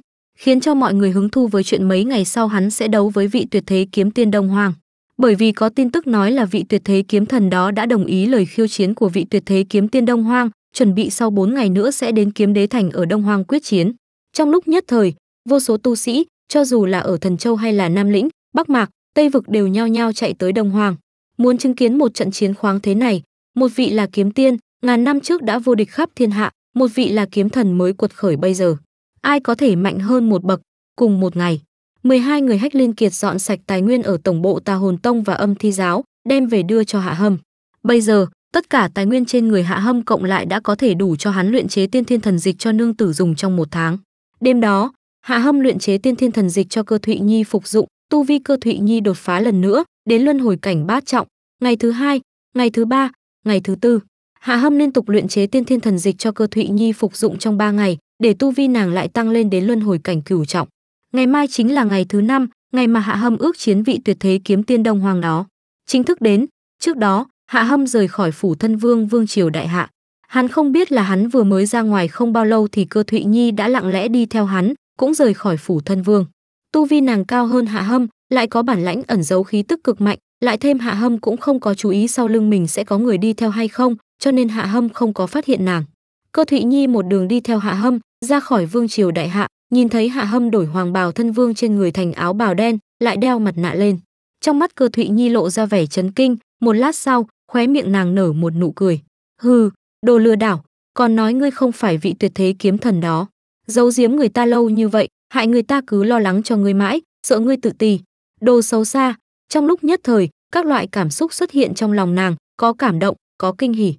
khiến cho mọi người hứng thu với chuyện mấy ngày sau hắn sẽ đấu với vị tuyệt thế kiếm tiên Đông Hoàng. Bởi vì có tin tức nói là vị tuyệt thế kiếm thần đó đã đồng ý lời khiêu chiến của vị tuyệt thế kiếm tiên Đông hoàng chuẩn bị sau 4 ngày nữa sẽ đến kiếm đế thành ở Đông hoàng quyết chiến. Trong lúc nhất thời, vô số tu sĩ, cho dù là ở Thần Châu hay là Nam Lĩnh, Bắc Mạc, Tây Vực đều nhao nhao chạy tới Đông hoàng Muốn chứng kiến một trận chiến khoáng thế này, một vị là kiếm tiên, ngàn năm trước đã vô địch khắp thiên hạ, một vị là kiếm thần mới cuột khởi bây giờ ai có thể mạnh hơn một bậc. Cùng một ngày, 12 người hách liên kiệt dọn sạch tài nguyên ở tổng bộ Tà Hồn Tông và Âm Thi Giáo, đem về đưa cho Hạ Hâm. Bây giờ, tất cả tài nguyên trên người Hạ Hâm cộng lại đã có thể đủ cho hắn luyện chế tiên thiên thần dịch cho nương tử dùng trong một tháng. Đêm đó, Hạ Hâm luyện chế tiên thiên thần dịch cho cơ Thụy Nhi phục dụng, tu vi cơ Thụy Nhi đột phá lần nữa, đến luân hồi cảnh bát trọng, ngày thứ hai, ngày thứ ba, ngày thứ tư. Hạ Hâm liên tục luyện chế tiên thiên thần dịch cho cơ Thụy Nhi phục dụng trong ba ngày, để tu vi nàng lại tăng lên đến luân hồi cảnh cửu trọng. Ngày mai chính là ngày thứ năm, ngày mà Hạ Hâm ước chiến vị tuyệt thế kiếm tiên Đông Hoàng đó. Chính thức đến, trước đó, Hạ Hâm rời khỏi phủ thân vương vương triều đại hạ. Hắn không biết là hắn vừa mới ra ngoài không bao lâu thì cơ Thụy Nhi đã lặng lẽ đi theo hắn, cũng rời khỏi phủ thân vương. Tu vi nàng cao hơn Hạ Hâm, lại có bản lãnh ẩn giấu khí tức cực mạnh, lại thêm Hạ Hâm cũng không có chú ý sau lưng mình sẽ có người đi theo hay không, cho nên Hạ Hâm không có phát hiện nàng. Cơ Thụy Nhi một đường đi theo Hạ Hâm, ra khỏi vương triều đại hạ, nhìn thấy Hạ Hâm đổi hoàng bào thân vương trên người thành áo bào đen, lại đeo mặt nạ lên. Trong mắt Cơ Thụy Nhi lộ ra vẻ chấn kinh, một lát sau, khóe miệng nàng nở một nụ cười. Hừ, đồ lừa đảo, còn nói ngươi không phải vị tuyệt thế kiếm thần đó. Giấu giếm người ta lâu như vậy, hại người ta cứ lo lắng cho ngươi mãi, sợ ngươi tự ti. Đồ xấu xa, trong lúc nhất thời, các loại cảm xúc xuất hiện trong lòng nàng, có cảm động, có kinh hỉ,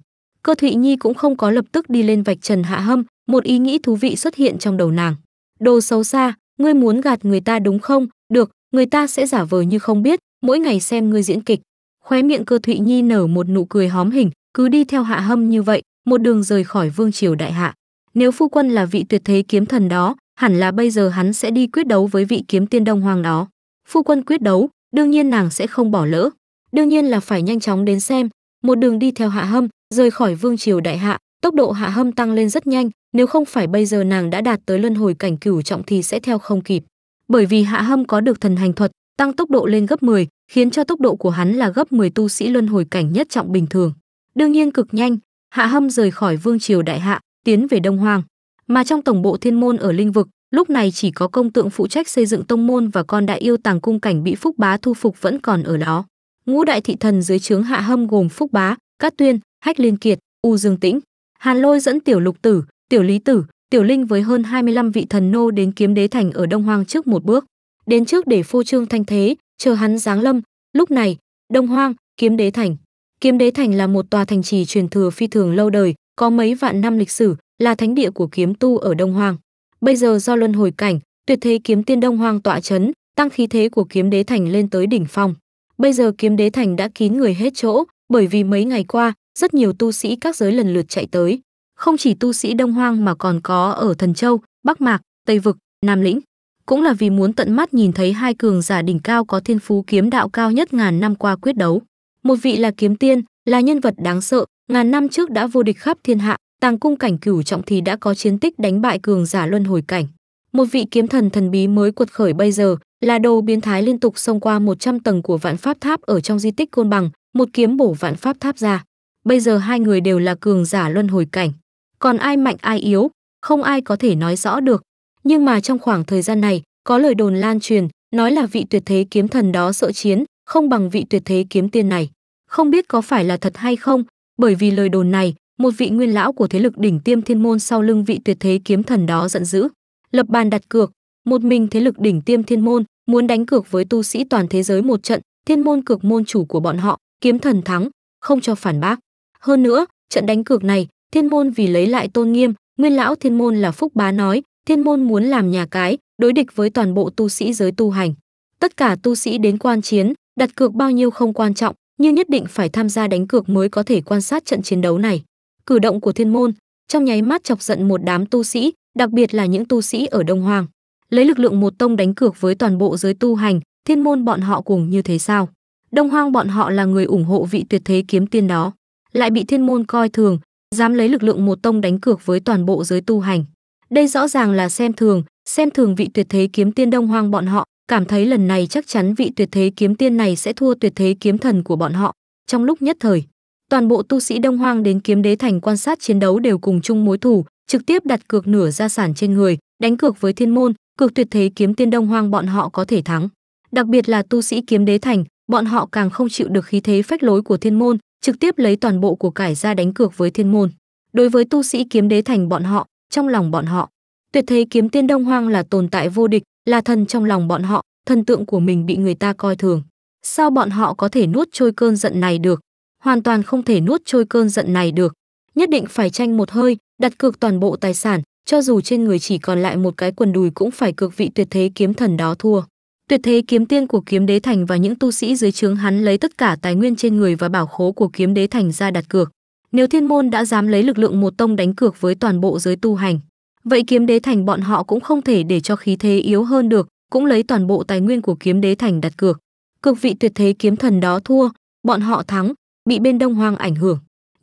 Cơ Thụy Nhi cũng không có lập tức đi lên vạch trần Hạ Hâm, một ý nghĩ thú vị xuất hiện trong đầu nàng. Đồ xấu xa, ngươi muốn gạt người ta đúng không? Được, người ta sẽ giả vờ như không biết, mỗi ngày xem ngươi diễn kịch. Khóe miệng Cơ Thụy Nhi nở một nụ cười hóm hình, cứ đi theo Hạ Hâm như vậy, một đường rời khỏi vương triều đại hạ. Nếu phu quân là vị tuyệt thế kiếm thần đó, hẳn là bây giờ hắn sẽ đi quyết đấu với vị kiếm tiên đông hoàng đó. Phu quân quyết đấu, đương nhiên nàng sẽ không bỏ lỡ. Đương nhiên là phải nhanh chóng đến xem, một đường đi theo hạ hâm rời khỏi vương triều đại hạ tốc độ hạ hâm tăng lên rất nhanh nếu không phải bây giờ nàng đã đạt tới luân hồi cảnh cửu trọng thì sẽ theo không kịp bởi vì hạ hâm có được thần hành thuật tăng tốc độ lên gấp 10, khiến cho tốc độ của hắn là gấp 10 tu sĩ luân hồi cảnh nhất trọng bình thường đương nhiên cực nhanh hạ hâm rời khỏi vương triều đại hạ tiến về đông hoàng mà trong tổng bộ thiên môn ở linh vực lúc này chỉ có công tượng phụ trách xây dựng tông môn và con đại yêu tàng cung cảnh bị phúc bá thu phục vẫn còn ở đó ngũ đại thị thần dưới trướng hạ hâm gồm phúc bá cát tuyên hách liên kiệt u dương tĩnh hàn lôi dẫn tiểu lục tử tiểu lý tử tiểu linh với hơn 25 vị thần nô đến kiếm đế thành ở đông hoang trước một bước đến trước để phô trương thanh thế chờ hắn giáng lâm lúc này đông hoang kiếm đế thành kiếm đế thành là một tòa thành trì truyền thừa phi thường lâu đời có mấy vạn năm lịch sử là thánh địa của kiếm tu ở đông hoang bây giờ do luân hồi cảnh tuyệt thế kiếm tiên đông hoang tọa chấn tăng khí thế của kiếm đế thành lên tới đỉnh phong Bây giờ kiếm đế thành đã kín người hết chỗ, bởi vì mấy ngày qua, rất nhiều tu sĩ các giới lần lượt chạy tới. Không chỉ tu sĩ Đông Hoang mà còn có ở Thần Châu, Bắc Mạc, Tây Vực, Nam Lĩnh. Cũng là vì muốn tận mắt nhìn thấy hai cường giả đỉnh cao có thiên phú kiếm đạo cao nhất ngàn năm qua quyết đấu. Một vị là kiếm tiên, là nhân vật đáng sợ, ngàn năm trước đã vô địch khắp thiên hạ, tàng cung cảnh cửu trọng thì đã có chiến tích đánh bại cường giả luân hồi cảnh một vị kiếm thần thần bí mới cuột khởi bây giờ là đồ biến thái liên tục xông qua 100 tầng của vạn pháp tháp ở trong di tích côn bằng, một kiếm bổ vạn pháp tháp ra. Bây giờ hai người đều là cường giả luân hồi cảnh. Còn ai mạnh ai yếu, không ai có thể nói rõ được. Nhưng mà trong khoảng thời gian này, có lời đồn lan truyền, nói là vị tuyệt thế kiếm thần đó sợ chiến, không bằng vị tuyệt thế kiếm tiên này. Không biết có phải là thật hay không, bởi vì lời đồn này, một vị nguyên lão của thế lực đỉnh tiêm thiên môn sau lưng vị tuyệt thế kiếm thần đó giận dữ lập bàn đặt cược, một mình thế lực đỉnh tiêm thiên môn muốn đánh cược với tu sĩ toàn thế giới một trận, thiên môn cược môn chủ của bọn họ, kiếm thần thắng, không cho phản bác. Hơn nữa, trận đánh cược này, thiên môn vì lấy lại tôn nghiêm, nguyên lão thiên môn là phúc bá nói, thiên môn muốn làm nhà cái, đối địch với toàn bộ tu sĩ giới tu hành. Tất cả tu sĩ đến quan chiến, đặt cược bao nhiêu không quan trọng, nhưng nhất định phải tham gia đánh cược mới có thể quan sát trận chiến đấu này. Cử động của thiên môn, trong nháy mắt chọc giận một đám tu sĩ, đặc biệt là những tu sĩ ở Đông Hoàng. Lấy lực lượng một tông đánh cược với toàn bộ giới tu hành, thiên môn bọn họ cùng như thế sao? Đông hoàng bọn họ là người ủng hộ vị tuyệt thế kiếm tiên đó, lại bị thiên môn coi thường, dám lấy lực lượng một tông đánh cược với toàn bộ giới tu hành. Đây rõ ràng là xem thường, xem thường vị tuyệt thế kiếm tiên Đông hoàng bọn họ, cảm thấy lần này chắc chắn vị tuyệt thế kiếm tiên này sẽ thua tuyệt thế kiếm thần của bọn họ. Trong lúc nhất thời, toàn bộ tu sĩ Đông hoàng đến kiếm đế thành quan sát chiến đấu đều cùng chung mối thù, trực tiếp đặt cược nửa gia sản trên người, đánh cược với thiên môn, cược tuyệt thế kiếm tiên đông hoang bọn họ có thể thắng. Đặc biệt là tu sĩ kiếm đế thành, bọn họ càng không chịu được khí thế phách lối của thiên môn, trực tiếp lấy toàn bộ của cải ra đánh cược với thiên môn. Đối với tu sĩ kiếm đế thành bọn họ, trong lòng bọn họ, tuyệt thế kiếm tiên đông hoang là tồn tại vô địch, là thần trong lòng bọn họ, thần tượng của mình bị người ta coi thường. Sao bọn họ có thể nuốt trôi cơn giận này được? Hoàn toàn không thể nuốt trôi cơn giận này được nhất định phải tranh một hơi, đặt cược toàn bộ tài sản, cho dù trên người chỉ còn lại một cái quần đùi cũng phải cược vị tuyệt thế kiếm thần đó thua. Tuyệt thế kiếm tiên của kiếm đế thành và những tu sĩ dưới trướng hắn lấy tất cả tài nguyên trên người và bảo khố của kiếm đế thành ra đặt cược. Nếu thiên môn đã dám lấy lực lượng một tông đánh cược với toàn bộ giới tu hành, vậy kiếm đế thành bọn họ cũng không thể để cho khí thế yếu hơn được, cũng lấy toàn bộ tài nguyên của kiếm đế thành đặt cược. Cược vị tuyệt thế kiếm thần đó thua, bọn họ thắng, bị bên Đông Hoang ảnh hưởng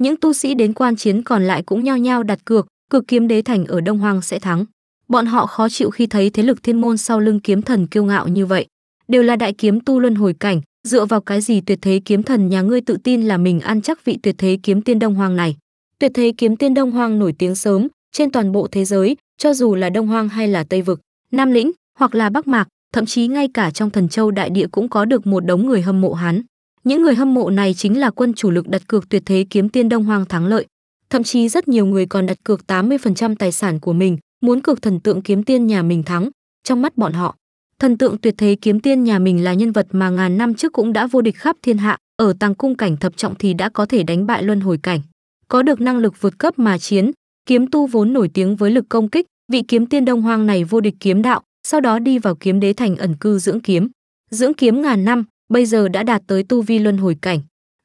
những tu sĩ đến quan chiến còn lại cũng nhao nhao đặt cược, cược kiếm đế thành ở Đông Hoang sẽ thắng. Bọn họ khó chịu khi thấy thế lực thiên môn sau lưng kiếm thần kiêu ngạo như vậy, đều là đại kiếm tu luân hồi cảnh, dựa vào cái gì tuyệt thế kiếm thần nhà ngươi tự tin là mình ăn chắc vị tuyệt thế kiếm tiên Đông Hoang này? Tuyệt thế kiếm tiên Đông Hoang nổi tiếng sớm trên toàn bộ thế giới, cho dù là Đông Hoang hay là Tây vực, Nam lĩnh hoặc là Bắc Mạc, thậm chí ngay cả trong Thần Châu đại địa cũng có được một đống người hâm mộ hắn. Những người hâm mộ này chính là quân chủ lực đặt cược tuyệt thế kiếm tiên Đông Hoàng thắng lợi. Thậm chí rất nhiều người còn đặt cược 80% tài sản của mình, muốn cược thần tượng kiếm tiên nhà mình thắng. Trong mắt bọn họ, thần tượng tuyệt thế kiếm tiên nhà mình là nhân vật mà ngàn năm trước cũng đã vô địch khắp thiên hạ, ở tăng cung cảnh thập trọng thì đã có thể đánh bại luân hồi cảnh. Có được năng lực vượt cấp mà chiến, kiếm tu vốn nổi tiếng với lực công kích, vị kiếm tiên Đông Hoang này vô địch kiếm đạo, sau đó đi vào kiếm đế thành ẩn cư dưỡng kiếm. Dưỡng kiếm ngàn năm, bây giờ đã đạt tới tu vi luân hồi cảnh.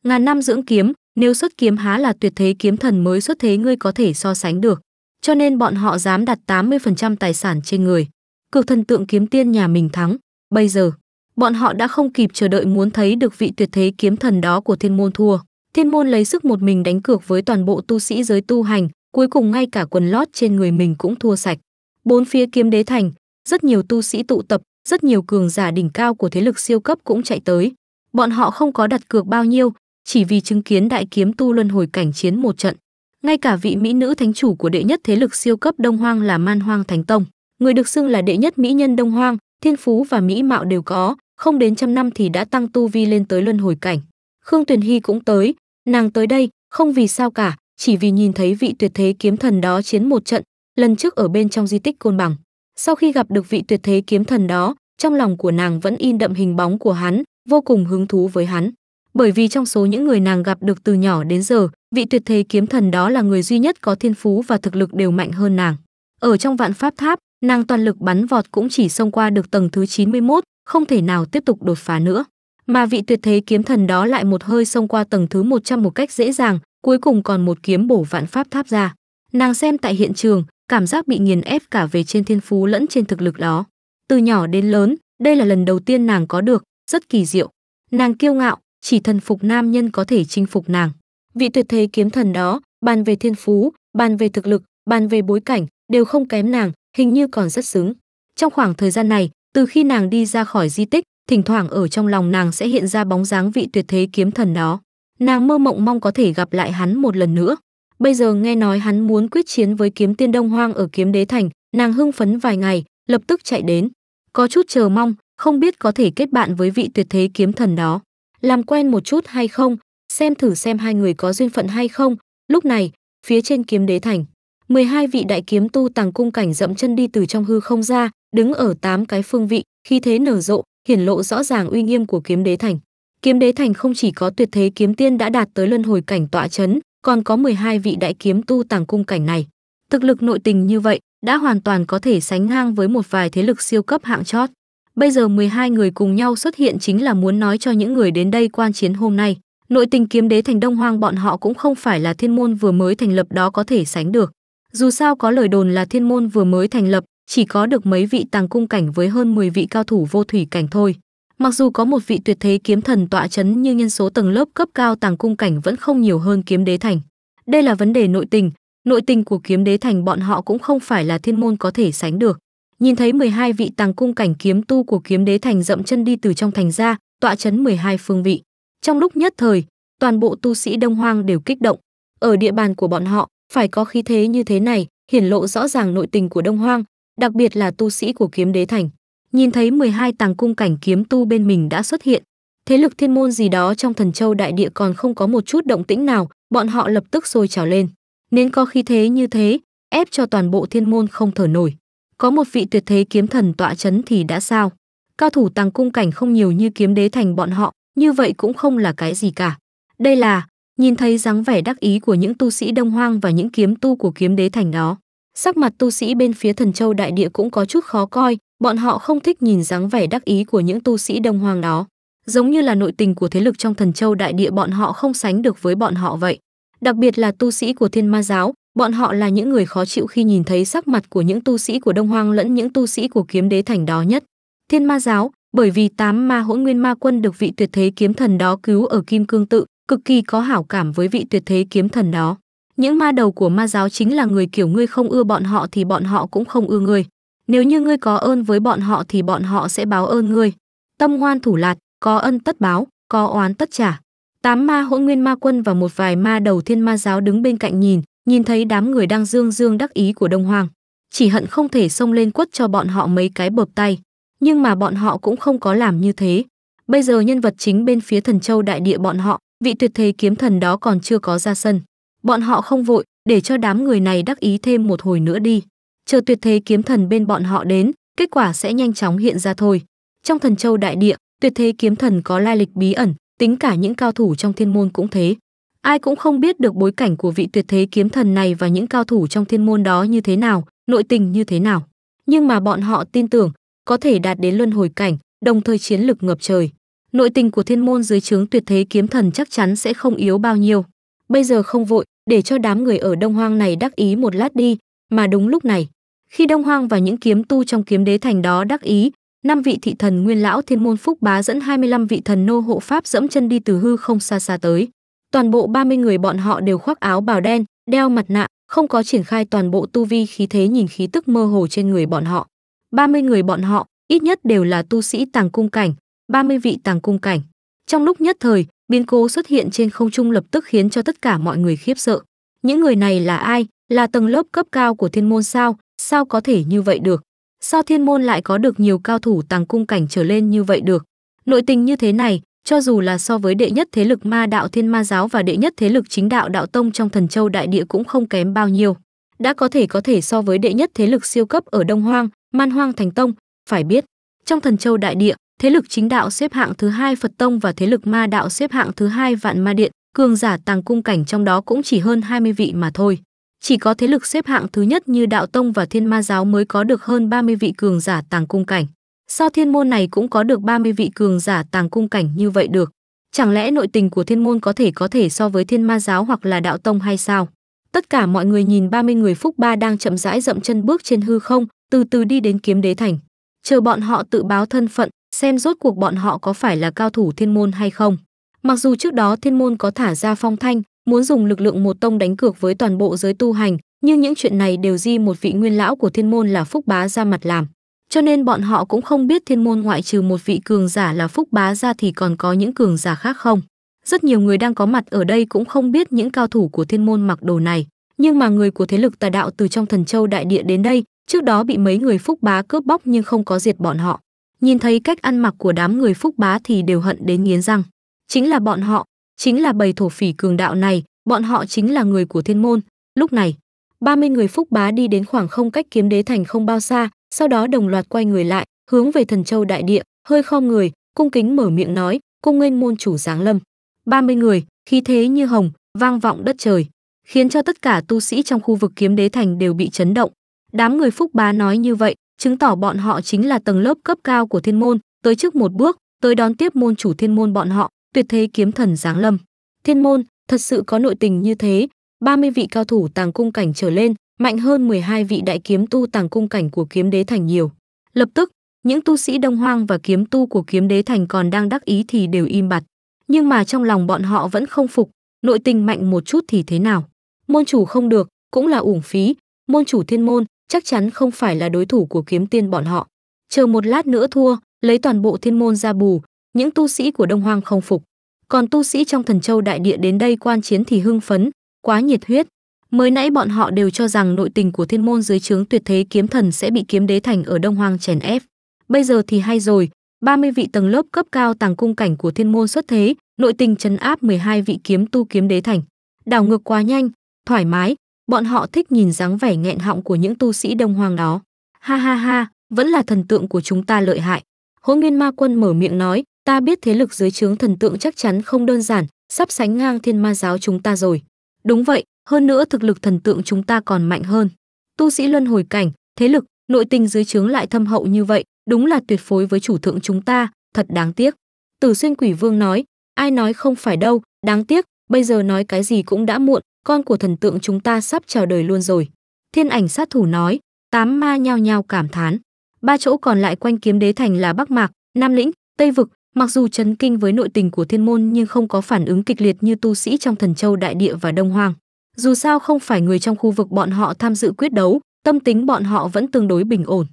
Ngàn năm dưỡng kiếm, nếu xuất kiếm há là tuyệt thế kiếm thần mới xuất thế ngươi có thể so sánh được. Cho nên bọn họ dám đặt 80% tài sản trên người. Cực thần tượng kiếm tiên nhà mình thắng. Bây giờ, bọn họ đã không kịp chờ đợi muốn thấy được vị tuyệt thế kiếm thần đó của thiên môn thua. Thiên môn lấy sức một mình đánh cược với toàn bộ tu sĩ giới tu hành, cuối cùng ngay cả quần lót trên người mình cũng thua sạch. Bốn phía kiếm đế thành, rất nhiều tu sĩ tụ tập, rất nhiều cường giả đỉnh cao của thế lực siêu cấp cũng chạy tới. Bọn họ không có đặt cược bao nhiêu, chỉ vì chứng kiến đại kiếm tu luân hồi cảnh chiến một trận. Ngay cả vị mỹ nữ thánh chủ của đệ nhất thế lực siêu cấp Đông Hoang là Man Hoang Thánh Tông, người được xưng là đệ nhất mỹ nhân Đông Hoang, thiên phú và mỹ mạo đều có, không đến trăm năm thì đã tăng tu vi lên tới luân hồi cảnh. Khương Tuyền Hy cũng tới, nàng tới đây, không vì sao cả, chỉ vì nhìn thấy vị tuyệt thế kiếm thần đó chiến một trận, lần trước ở bên trong di tích côn bằng. Sau khi gặp được vị tuyệt thế kiếm thần đó, trong lòng của nàng vẫn in đậm hình bóng của hắn, vô cùng hứng thú với hắn. Bởi vì trong số những người nàng gặp được từ nhỏ đến giờ, vị tuyệt thế kiếm thần đó là người duy nhất có thiên phú và thực lực đều mạnh hơn nàng. Ở trong vạn pháp tháp, nàng toàn lực bắn vọt cũng chỉ xông qua được tầng thứ 91, không thể nào tiếp tục đột phá nữa. Mà vị tuyệt thế kiếm thần đó lại một hơi xông qua tầng thứ 100 một cách dễ dàng, cuối cùng còn một kiếm bổ vạn pháp tháp ra. Nàng xem tại hiện trường, cảm giác bị nghiền ép cả về trên thiên phú lẫn trên thực lực đó. Từ nhỏ đến lớn, đây là lần đầu tiên nàng có được, rất kỳ diệu. Nàng kiêu ngạo, chỉ thần phục nam nhân có thể chinh phục nàng. Vị tuyệt thế kiếm thần đó, bàn về thiên phú, bàn về thực lực, bàn về bối cảnh, đều không kém nàng, hình như còn rất xứng. Trong khoảng thời gian này, từ khi nàng đi ra khỏi di tích, thỉnh thoảng ở trong lòng nàng sẽ hiện ra bóng dáng vị tuyệt thế kiếm thần đó. Nàng mơ mộng mong có thể gặp lại hắn một lần nữa. Bây giờ nghe nói hắn muốn quyết chiến với kiếm tiên Đông Hoang ở kiếm đế thành, nàng hưng phấn vài ngày, lập tức chạy đến. Có chút chờ mong, không biết có thể kết bạn với vị tuyệt thế kiếm thần đó. Làm quen một chút hay không, xem thử xem hai người có duyên phận hay không. Lúc này, phía trên kiếm đế thành, 12 vị đại kiếm tu tàng cung cảnh dậm chân đi từ trong hư không ra, đứng ở tám cái phương vị, khi thế nở rộ, hiển lộ rõ ràng uy nghiêm của kiếm đế thành. Kiếm đế thành không chỉ có tuyệt thế kiếm tiên đã đạt tới luân hồi cảnh tọa chấn, còn có 12 vị đại kiếm tu tàng cung cảnh này. Thực lực nội tình như vậy đã hoàn toàn có thể sánh ngang với một vài thế lực siêu cấp hạng chót. Bây giờ 12 người cùng nhau xuất hiện chính là muốn nói cho những người đến đây quan chiến hôm nay. Nội tình kiếm đế thành Đông Hoang bọn họ cũng không phải là thiên môn vừa mới thành lập đó có thể sánh được. Dù sao có lời đồn là thiên môn vừa mới thành lập, chỉ có được mấy vị tàng cung cảnh với hơn 10 vị cao thủ vô thủy cảnh thôi. Mặc dù có một vị tuyệt thế kiếm thần tọa chấn nhưng nhân số tầng lớp cấp cao tàng cung cảnh vẫn không nhiều hơn kiếm đế thành. Đây là vấn đề nội tình, nội tình của kiếm đế thành bọn họ cũng không phải là thiên môn có thể sánh được. Nhìn thấy 12 vị tàng cung cảnh kiếm tu của kiếm đế thành dậm chân đi từ trong thành ra, tọa chấn 12 phương vị. Trong lúc nhất thời, toàn bộ tu sĩ Đông Hoang đều kích động. Ở địa bàn của bọn họ, phải có khí thế như thế này, hiển lộ rõ ràng nội tình của Đông Hoang, đặc biệt là tu sĩ của kiếm đế thành nhìn thấy 12 tàng cung cảnh kiếm tu bên mình đã xuất hiện. Thế lực thiên môn gì đó trong thần châu đại địa còn không có một chút động tĩnh nào, bọn họ lập tức sôi trào lên. Nên có khí thế như thế, ép cho toàn bộ thiên môn không thở nổi. Có một vị tuyệt thế kiếm thần tọa chấn thì đã sao? Cao thủ tàng cung cảnh không nhiều như kiếm đế thành bọn họ, như vậy cũng không là cái gì cả. Đây là, nhìn thấy dáng vẻ đắc ý của những tu sĩ đông hoang và những kiếm tu của kiếm đế thành đó. Sắc mặt tu sĩ bên phía thần châu đại địa cũng có chút khó coi, Bọn họ không thích nhìn dáng vẻ đắc ý của những tu sĩ đông hoàng đó. Giống như là nội tình của thế lực trong thần châu đại địa bọn họ không sánh được với bọn họ vậy. Đặc biệt là tu sĩ của thiên ma giáo, bọn họ là những người khó chịu khi nhìn thấy sắc mặt của những tu sĩ của đông hoàng lẫn những tu sĩ của kiếm đế thành đó nhất. Thiên ma giáo, bởi vì tám ma hỗn nguyên ma quân được vị tuyệt thế kiếm thần đó cứu ở kim cương tự, cực kỳ có hảo cảm với vị tuyệt thế kiếm thần đó. Những ma đầu của ma giáo chính là người kiểu ngươi không ưa bọn họ thì bọn họ cũng không ưa ngươi. Nếu như ngươi có ơn với bọn họ thì bọn họ sẽ báo ơn ngươi. Tâm ngoan thủ lạt, có ân tất báo, có oán tất trả. Tám ma hỗn nguyên ma quân và một vài ma đầu thiên ma giáo đứng bên cạnh nhìn, nhìn thấy đám người đang dương dương đắc ý của Đông Hoàng. Chỉ hận không thể xông lên quất cho bọn họ mấy cái bợp tay. Nhưng mà bọn họ cũng không có làm như thế. Bây giờ nhân vật chính bên phía thần châu đại địa bọn họ, vị tuyệt thế kiếm thần đó còn chưa có ra sân. Bọn họ không vội, để cho đám người này đắc ý thêm một hồi nữa đi chờ tuyệt thế kiếm thần bên bọn họ đến, kết quả sẽ nhanh chóng hiện ra thôi. Trong thần châu đại địa, tuyệt thế kiếm thần có lai lịch bí ẩn, tính cả những cao thủ trong thiên môn cũng thế. Ai cũng không biết được bối cảnh của vị tuyệt thế kiếm thần này và những cao thủ trong thiên môn đó như thế nào, nội tình như thế nào. Nhưng mà bọn họ tin tưởng, có thể đạt đến luân hồi cảnh, đồng thời chiến lực ngập trời. Nội tình của thiên môn dưới trướng tuyệt thế kiếm thần chắc chắn sẽ không yếu bao nhiêu. Bây giờ không vội, để cho đám người ở Đông Hoang này đắc ý một lát đi, mà đúng lúc này, khi Đông Hoang và những kiếm tu trong kiếm đế thành đó đắc ý, năm vị thị thần nguyên lão thiên môn phúc bá dẫn 25 vị thần nô hộ pháp dẫm chân đi từ hư không xa xa tới. Toàn bộ 30 người bọn họ đều khoác áo bào đen, đeo mặt nạ, không có triển khai toàn bộ tu vi khí thế nhìn khí tức mơ hồ trên người bọn họ. 30 người bọn họ, ít nhất đều là tu sĩ tàng cung cảnh, 30 vị tàng cung cảnh. Trong lúc nhất thời, biến cố xuất hiện trên không trung lập tức khiến cho tất cả mọi người khiếp sợ. Những người này là ai? Là tầng lớp cấp cao của thiên môn sao? Sao có thể như vậy được? Sao thiên môn lại có được nhiều cao thủ tàng cung cảnh trở lên như vậy được? Nội tình như thế này, cho dù là so với đệ nhất thế lực ma đạo thiên ma giáo và đệ nhất thế lực chính đạo đạo tông trong thần châu đại địa cũng không kém bao nhiêu. Đã có thể có thể so với đệ nhất thế lực siêu cấp ở Đông Hoang, Man Hoang Thành Tông, phải biết, trong thần châu đại địa, thế lực chính đạo xếp hạng thứ hai Phật Tông và thế lực ma đạo xếp hạng thứ hai Vạn Ma Điện, cường giả tàng cung cảnh trong đó cũng chỉ hơn 20 vị mà thôi. Chỉ có thế lực xếp hạng thứ nhất như Đạo Tông và Thiên Ma Giáo mới có được hơn 30 vị cường giả tàng cung cảnh. Sao thiên môn này cũng có được 30 vị cường giả tàng cung cảnh như vậy được? Chẳng lẽ nội tình của thiên môn có thể có thể so với Thiên Ma Giáo hoặc là Đạo Tông hay sao? Tất cả mọi người nhìn 30 người phúc ba đang chậm rãi dậm chân bước trên hư không, từ từ đi đến kiếm đế thành. Chờ bọn họ tự báo thân phận, xem rốt cuộc bọn họ có phải là cao thủ thiên môn hay không. Mặc dù trước đó thiên môn có thả ra phong thanh, muốn dùng lực lượng một tông đánh cược với toàn bộ giới tu hành, nhưng những chuyện này đều di một vị nguyên lão của thiên môn là Phúc Bá ra mặt làm. Cho nên bọn họ cũng không biết thiên môn ngoại trừ một vị cường giả là Phúc Bá ra thì còn có những cường giả khác không. Rất nhiều người đang có mặt ở đây cũng không biết những cao thủ của thiên môn mặc đồ này, nhưng mà người của thế lực tà đạo từ trong thần châu đại địa đến đây, trước đó bị mấy người Phúc Bá cướp bóc nhưng không có diệt bọn họ. Nhìn thấy cách ăn mặc của đám người Phúc Bá thì đều hận đến nghiến răng. Chính là bọn họ, chính là bầy thổ phỉ cường đạo này, bọn họ chính là người của thiên môn. Lúc này, 30 người phúc bá đi đến khoảng không cách kiếm đế thành không bao xa, sau đó đồng loạt quay người lại, hướng về thần châu đại địa, hơi khom người, cung kính mở miệng nói, cung nguyên môn chủ giáng lâm. 30 người, khí thế như hồng, vang vọng đất trời, khiến cho tất cả tu sĩ trong khu vực kiếm đế thành đều bị chấn động. Đám người phúc bá nói như vậy, chứng tỏ bọn họ chính là tầng lớp cấp cao của thiên môn, tới trước một bước, tới đón tiếp môn chủ thiên môn bọn họ, tuyệt thế kiếm thần giáng lâm. Thiên môn, thật sự có nội tình như thế, 30 vị cao thủ tàng cung cảnh trở lên, mạnh hơn 12 vị đại kiếm tu tàng cung cảnh của kiếm đế thành nhiều. Lập tức, những tu sĩ đông hoang và kiếm tu của kiếm đế thành còn đang đắc ý thì đều im bặt. Nhưng mà trong lòng bọn họ vẫn không phục, nội tình mạnh một chút thì thế nào? Môn chủ không được, cũng là uổng phí, môn chủ thiên môn chắc chắn không phải là đối thủ của kiếm tiên bọn họ. Chờ một lát nữa thua, lấy toàn bộ thiên môn ra bù, những tu sĩ của Đông Hoang không phục. Còn tu sĩ trong Thần Châu đại địa đến đây quan chiến thì hưng phấn, quá nhiệt huyết. Mới nãy bọn họ đều cho rằng nội tình của thiên môn dưới trướng tuyệt thế kiếm thần sẽ bị kiếm đế thành ở Đông Hoang chèn ép. Bây giờ thì hay rồi, 30 vị tầng lớp cấp cao tàng cung cảnh của thiên môn xuất thế, nội tình chấn áp 12 vị kiếm tu kiếm đế thành. Đảo ngược quá nhanh, thoải mái, bọn họ thích nhìn dáng vẻ nghẹn họng của những tu sĩ đông hoàng đó. Ha ha ha, vẫn là thần tượng của chúng ta lợi hại. Hỗn Nguyên Ma Quân mở miệng nói, ta biết thế lực dưới trướng thần tượng chắc chắn không đơn giản sắp sánh ngang thiên ma giáo chúng ta rồi đúng vậy hơn nữa thực lực thần tượng chúng ta còn mạnh hơn tu sĩ luân hồi cảnh thế lực nội tình dưới trướng lại thâm hậu như vậy đúng là tuyệt phối với chủ thượng chúng ta thật đáng tiếc tử xuyên quỷ vương nói ai nói không phải đâu đáng tiếc bây giờ nói cái gì cũng đã muộn con của thần tượng chúng ta sắp chào đời luôn rồi thiên ảnh sát thủ nói tám ma nhao nhao cảm thán ba chỗ còn lại quanh kiếm đế thành là bắc mạc nam lĩnh tây vực Mặc dù chấn kinh với nội tình của thiên môn nhưng không có phản ứng kịch liệt như tu sĩ trong thần châu đại địa và đông hoang. Dù sao không phải người trong khu vực bọn họ tham dự quyết đấu, tâm tính bọn họ vẫn tương đối bình ổn.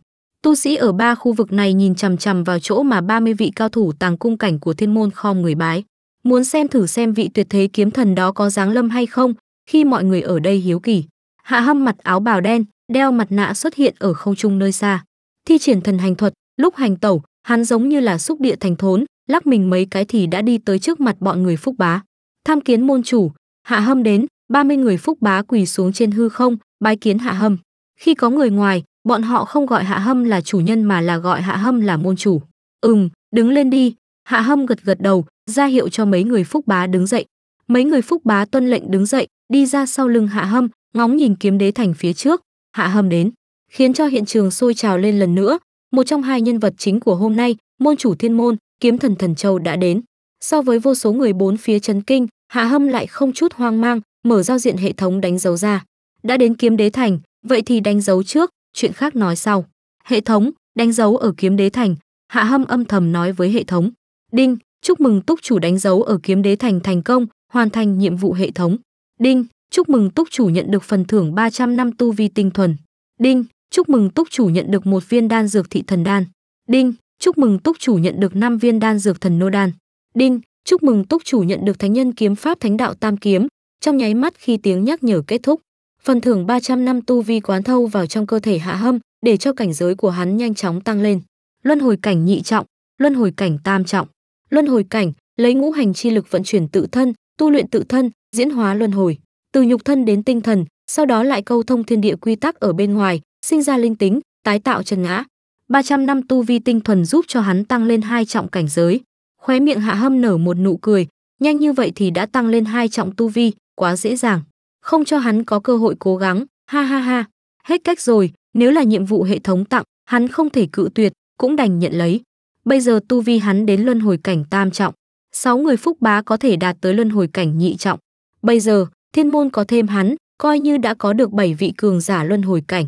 Tu sĩ ở ba khu vực này nhìn chằm chằm vào chỗ mà 30 vị cao thủ tàng cung cảnh của thiên môn khom người bái. Muốn xem thử xem vị tuyệt thế kiếm thần đó có dáng lâm hay không, khi mọi người ở đây hiếu kỳ. Hạ hâm mặt áo bào đen, đeo mặt nạ xuất hiện ở không trung nơi xa. Thi triển thần hành thuật, lúc hành tẩu, hắn giống như là xúc địa thành thốn lắc mình mấy cái thì đã đi tới trước mặt bọn người phúc bá tham kiến môn chủ hạ hâm đến 30 người phúc bá quỳ xuống trên hư không bái kiến hạ hâm khi có người ngoài bọn họ không gọi hạ hâm là chủ nhân mà là gọi hạ hâm là môn chủ ừm đứng lên đi hạ hâm gật gật đầu ra hiệu cho mấy người phúc bá đứng dậy mấy người phúc bá tuân lệnh đứng dậy đi ra sau lưng hạ hâm ngóng nhìn kiếm đế thành phía trước hạ hâm đến khiến cho hiện trường sôi trào lên lần nữa một trong hai nhân vật chính của hôm nay, môn chủ thiên môn, kiếm thần thần châu đã đến. So với vô số người bốn phía chấn kinh, Hạ Hâm lại không chút hoang mang, mở giao diện hệ thống đánh dấu ra. Đã đến kiếm đế thành, vậy thì đánh dấu trước, chuyện khác nói sau. Hệ thống, đánh dấu ở kiếm đế thành, Hạ Hâm âm thầm nói với hệ thống. Đinh, chúc mừng túc chủ đánh dấu ở kiếm đế thành thành công, hoàn thành nhiệm vụ hệ thống. Đinh, chúc mừng túc chủ nhận được phần thưởng 300 năm tu vi tinh thuần. Đinh, Chúc mừng túc chủ nhận được một viên đan dược thị thần đan. Đinh, chúc mừng túc chủ nhận được 5 viên đan dược thần nô đan. Đinh, chúc mừng túc chủ nhận được thánh nhân kiếm pháp thánh đạo tam kiếm. Trong nháy mắt khi tiếng nhắc nhở kết thúc, phần thưởng 300 năm tu vi quán thâu vào trong cơ thể Hạ Hâm để cho cảnh giới của hắn nhanh chóng tăng lên. Luân hồi cảnh nhị trọng, luân hồi cảnh tam trọng. Luân hồi cảnh, lấy ngũ hành chi lực vận chuyển tự thân, tu luyện tự thân, diễn hóa luân hồi, từ nhục thân đến tinh thần, sau đó lại câu thông thiên địa quy tắc ở bên ngoài, sinh ra linh tính, tái tạo chân ngã. 300 năm tu vi tinh thuần giúp cho hắn tăng lên hai trọng cảnh giới. Khóe miệng Hạ Hâm nở một nụ cười, nhanh như vậy thì đã tăng lên hai trọng tu vi, quá dễ dàng. Không cho hắn có cơ hội cố gắng, ha ha ha. Hết cách rồi, nếu là nhiệm vụ hệ thống tặng, hắn không thể cự tuyệt, cũng đành nhận lấy. Bây giờ tu vi hắn đến luân hồi cảnh tam trọng, sáu người phúc bá có thể đạt tới luân hồi cảnh nhị trọng. Bây giờ, thiên môn có thêm hắn, coi như đã có được bảy vị cường giả luân hồi cảnh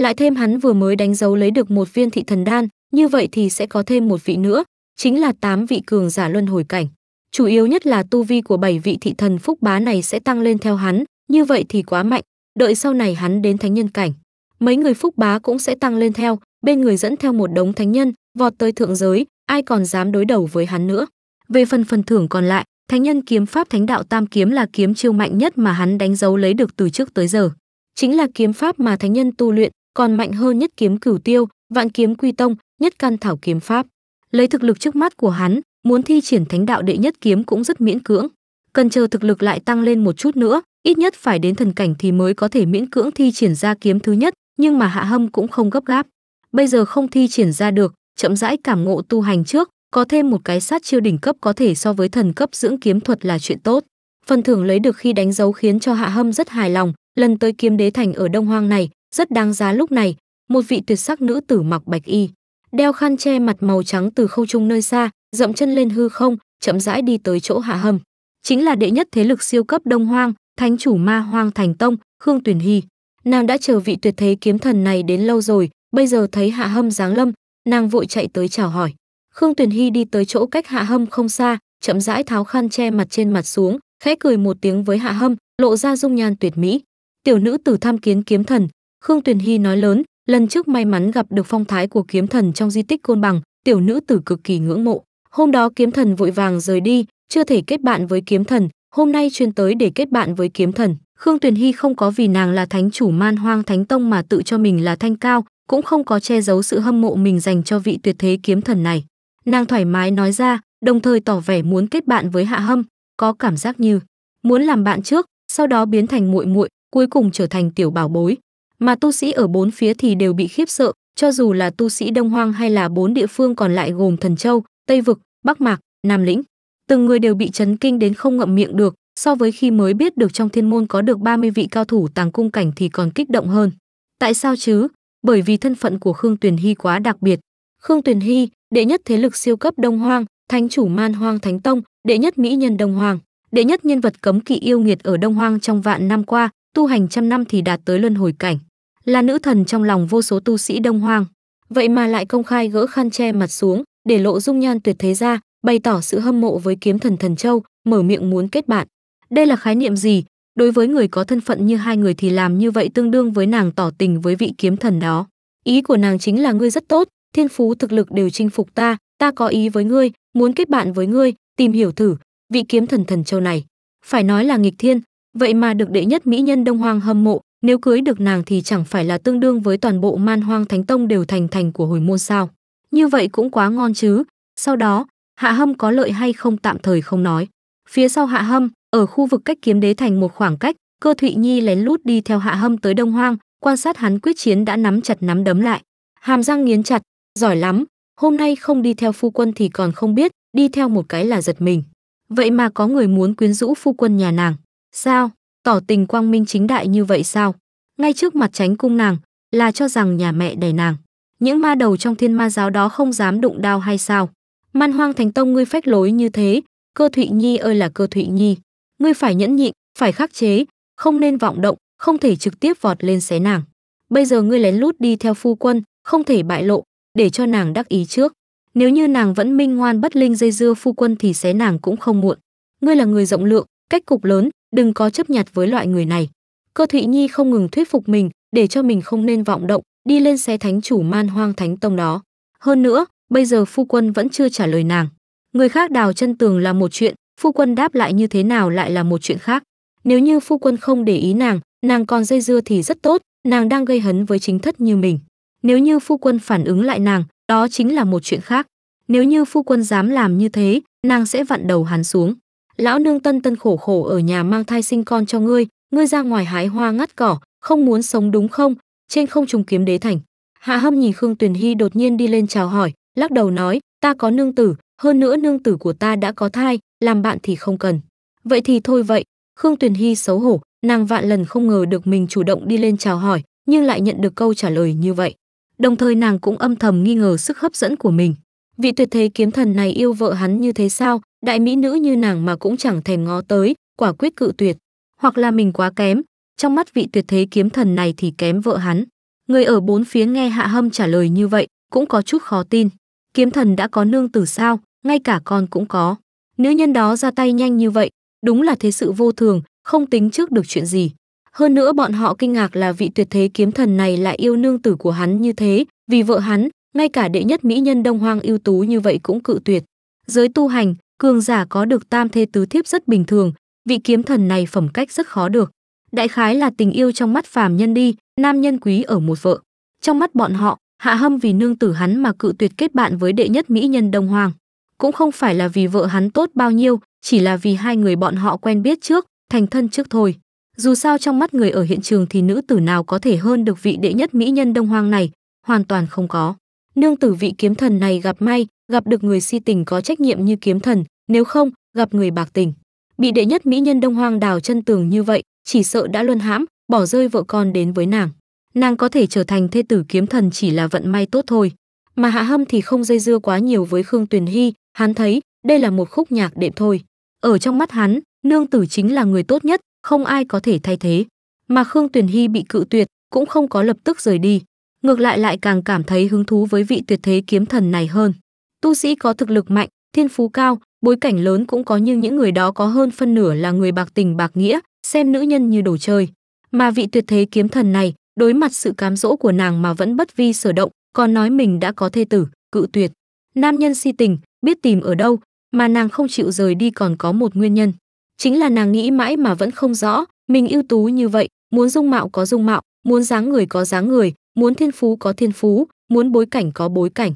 lại thêm hắn vừa mới đánh dấu lấy được một viên thị thần đan, như vậy thì sẽ có thêm một vị nữa, chính là tám vị cường giả luân hồi cảnh. Chủ yếu nhất là tu vi của bảy vị thị thần phúc bá này sẽ tăng lên theo hắn, như vậy thì quá mạnh, đợi sau này hắn đến thánh nhân cảnh, mấy người phúc bá cũng sẽ tăng lên theo, bên người dẫn theo một đống thánh nhân, vọt tới thượng giới, ai còn dám đối đầu với hắn nữa. Về phần phần thưởng còn lại, thánh nhân kiếm pháp thánh đạo tam kiếm là kiếm chiêu mạnh nhất mà hắn đánh dấu lấy được từ trước tới giờ. Chính là kiếm pháp mà thánh nhân tu luyện, còn mạnh hơn nhất kiếm cửu tiêu, vạn kiếm quy tông, nhất căn thảo kiếm pháp. Lấy thực lực trước mắt của hắn, muốn thi triển thánh đạo đệ nhất kiếm cũng rất miễn cưỡng. Cần chờ thực lực lại tăng lên một chút nữa, ít nhất phải đến thần cảnh thì mới có thể miễn cưỡng thi triển ra kiếm thứ nhất, nhưng mà Hạ Hâm cũng không gấp gáp. Bây giờ không thi triển ra được, chậm rãi cảm ngộ tu hành trước, có thêm một cái sát chiêu đỉnh cấp có thể so với thần cấp dưỡng kiếm thuật là chuyện tốt. Phần thưởng lấy được khi đánh dấu khiến cho Hạ Hâm rất hài lòng, lần tới kiếm đế thành ở Đông Hoang này, rất đáng giá lúc này, một vị tuyệt sắc nữ tử mặc bạch y, đeo khăn che mặt màu trắng từ khâu trung nơi xa, dậm chân lên hư không, chậm rãi đi tới chỗ Hạ Hâm. Chính là đệ nhất thế lực siêu cấp Đông Hoang, thánh chủ Ma Hoang Thành Tông, Khương tuyền Hy. Nàng đã chờ vị tuyệt thế kiếm thần này đến lâu rồi, bây giờ thấy Hạ Hâm giáng lâm, nàng vội chạy tới chào hỏi. Khương tuyền Hy đi tới chỗ cách Hạ Hâm không xa, chậm rãi tháo khăn che mặt trên mặt xuống, khẽ cười một tiếng với Hạ Hâm, lộ ra dung nhan tuyệt mỹ. Tiểu nữ tử tham kiến kiếm thần, Khương Tuyền Hy nói lớn, lần trước may mắn gặp được phong thái của kiếm thần trong di tích côn bằng, tiểu nữ tử cực kỳ ngưỡng mộ. Hôm đó kiếm thần vội vàng rời đi, chưa thể kết bạn với kiếm thần, hôm nay chuyên tới để kết bạn với kiếm thần. Khương Tuyền Hy không có vì nàng là thánh chủ man hoang thánh tông mà tự cho mình là thanh cao, cũng không có che giấu sự hâm mộ mình dành cho vị tuyệt thế kiếm thần này. Nàng thoải mái nói ra, đồng thời tỏ vẻ muốn kết bạn với Hạ Hâm, có cảm giác như muốn làm bạn trước, sau đó biến thành muội muội, cuối cùng trở thành tiểu bảo bối mà tu sĩ ở bốn phía thì đều bị khiếp sợ, cho dù là tu sĩ Đông Hoang hay là bốn địa phương còn lại gồm Thần Châu, Tây Vực, Bắc Mạc, Nam Lĩnh. Từng người đều bị chấn kinh đến không ngậm miệng được, so với khi mới biết được trong thiên môn có được 30 vị cao thủ tàng cung cảnh thì còn kích động hơn. Tại sao chứ? Bởi vì thân phận của Khương Tuyền Hy quá đặc biệt. Khương Tuyền Hy, đệ nhất thế lực siêu cấp Đông Hoang, thánh chủ Man Hoang Thánh Tông, đệ nhất mỹ nhân Đông Hoang, đệ nhất nhân vật cấm kỵ yêu nghiệt ở Đông Hoang trong vạn năm qua, tu hành trăm năm thì đạt tới luân hồi cảnh là nữ thần trong lòng vô số tu sĩ Đông Hoang, vậy mà lại công khai gỡ khăn che mặt xuống, để lộ dung nhan tuyệt thế ra, bày tỏ sự hâm mộ với kiếm thần thần châu, mở miệng muốn kết bạn. Đây là khái niệm gì? Đối với người có thân phận như hai người thì làm như vậy tương đương với nàng tỏ tình với vị kiếm thần đó. Ý của nàng chính là ngươi rất tốt, thiên phú thực lực đều chinh phục ta, ta có ý với ngươi, muốn kết bạn với ngươi, tìm hiểu thử, vị kiếm thần thần châu này. Phải nói là nghịch thiên, vậy mà được đệ nhất mỹ nhân Đông hoàng hâm mộ, nếu cưới được nàng thì chẳng phải là tương đương với toàn bộ man hoang thánh tông đều thành thành của hồi môn sao. Như vậy cũng quá ngon chứ. Sau đó, hạ hâm có lợi hay không tạm thời không nói. Phía sau hạ hâm, ở khu vực cách kiếm đế thành một khoảng cách, cơ Thụy Nhi lén lút đi theo hạ hâm tới Đông Hoang, quan sát hắn quyết chiến đã nắm chặt nắm đấm lại. Hàm răng nghiến chặt, giỏi lắm, hôm nay không đi theo phu quân thì còn không biết, đi theo một cái là giật mình. Vậy mà có người muốn quyến rũ phu quân nhà nàng. Sao? tỏ tình quang minh chính đại như vậy sao? Ngay trước mặt tránh cung nàng, là cho rằng nhà mẹ đẻ nàng. Những ma đầu trong thiên ma giáo đó không dám đụng đao hay sao? Man hoang thánh tông ngươi phách lối như thế, cơ thụy nhi ơi là cơ thụy nhi. Ngươi phải nhẫn nhịn, phải khắc chế, không nên vọng động, không thể trực tiếp vọt lên xé nàng. Bây giờ ngươi lén lút đi theo phu quân, không thể bại lộ, để cho nàng đắc ý trước. Nếu như nàng vẫn minh ngoan bất linh dây dưa phu quân thì xé nàng cũng không muộn. Ngươi là người rộng lượng, cách cục lớn, đừng có chấp nhặt với loại người này. Cơ Thụy Nhi không ngừng thuyết phục mình để cho mình không nên vọng động, đi lên xe thánh chủ man hoang thánh tông đó. Hơn nữa, bây giờ phu quân vẫn chưa trả lời nàng. Người khác đào chân tường là một chuyện, phu quân đáp lại như thế nào lại là một chuyện khác. Nếu như phu quân không để ý nàng, nàng còn dây dưa thì rất tốt, nàng đang gây hấn với chính thất như mình. Nếu như phu quân phản ứng lại nàng, đó chính là một chuyện khác. Nếu như phu quân dám làm như thế, nàng sẽ vặn đầu hắn xuống lão nương tân tân khổ khổ ở nhà mang thai sinh con cho ngươi, ngươi ra ngoài hái hoa ngắt cỏ, không muốn sống đúng không? Trên không trùng kiếm đế thành. Hạ Hâm nhìn Khương Tuyền Hy đột nhiên đi lên chào hỏi, lắc đầu nói, ta có nương tử, hơn nữa nương tử của ta đã có thai, làm bạn thì không cần. Vậy thì thôi vậy, Khương Tuyền Hy xấu hổ, nàng vạn lần không ngờ được mình chủ động đi lên chào hỏi, nhưng lại nhận được câu trả lời như vậy. Đồng thời nàng cũng âm thầm nghi ngờ sức hấp dẫn của mình. Vị tuyệt thế kiếm thần này yêu vợ hắn như thế sao, đại mỹ nữ như nàng mà cũng chẳng thèm ngó tới, quả quyết cự tuyệt. Hoặc là mình quá kém, trong mắt vị tuyệt thế kiếm thần này thì kém vợ hắn. Người ở bốn phía nghe Hạ Hâm trả lời như vậy, cũng có chút khó tin. Kiếm thần đã có nương tử sao, ngay cả con cũng có. Nữ nhân đó ra tay nhanh như vậy, đúng là thế sự vô thường, không tính trước được chuyện gì. Hơn nữa bọn họ kinh ngạc là vị tuyệt thế kiếm thần này lại yêu nương tử của hắn như thế, vì vợ hắn, ngay cả đệ nhất mỹ nhân đông hoang ưu tú như vậy cũng cự tuyệt. Giới tu hành, cường giả có được tam thê tứ thiếp rất bình thường, vị kiếm thần này phẩm cách rất khó được. Đại khái là tình yêu trong mắt phàm nhân đi, nam nhân quý ở một vợ. Trong mắt bọn họ, Hạ Hâm vì nương tử hắn mà cự tuyệt kết bạn với đệ nhất mỹ nhân Đông Hoàng. Cũng không phải là vì vợ hắn tốt bao nhiêu, chỉ là vì hai người bọn họ quen biết trước, thành thân trước thôi. Dù sao trong mắt người ở hiện trường thì nữ tử nào có thể hơn được vị đệ nhất mỹ nhân Đông Hoàng này, hoàn toàn không có. Nương tử vị kiếm thần này gặp may, gặp được người si tình có trách nhiệm như kiếm thần, nếu không, gặp người bạc tình. Bị đệ nhất mỹ nhân Đông Hoang đào chân tường như vậy, chỉ sợ đã luân hãm, bỏ rơi vợ con đến với nàng. Nàng có thể trở thành thê tử kiếm thần chỉ là vận may tốt thôi. Mà Hạ Hâm thì không dây dưa quá nhiều với Khương Tuyền Hy, hắn thấy đây là một khúc nhạc đệm thôi. Ở trong mắt hắn, nương tử chính là người tốt nhất, không ai có thể thay thế. Mà Khương Tuyền Hy bị cự tuyệt, cũng không có lập tức rời đi. Ngược lại lại càng cảm thấy hứng thú với vị tuyệt thế kiếm thần này hơn tu sĩ có thực lực mạnh, thiên phú cao, bối cảnh lớn cũng có nhưng những người đó có hơn phân nửa là người bạc tình bạc nghĩa, xem nữ nhân như đồ chơi. Mà vị tuyệt thế kiếm thần này, đối mặt sự cám dỗ của nàng mà vẫn bất vi sở động, còn nói mình đã có thê tử, cự tuyệt. Nam nhân si tình, biết tìm ở đâu, mà nàng không chịu rời đi còn có một nguyên nhân. Chính là nàng nghĩ mãi mà vẫn không rõ, mình ưu tú như vậy, muốn dung mạo có dung mạo, muốn dáng người có dáng người, muốn thiên phú có thiên phú, muốn bối cảnh có bối cảnh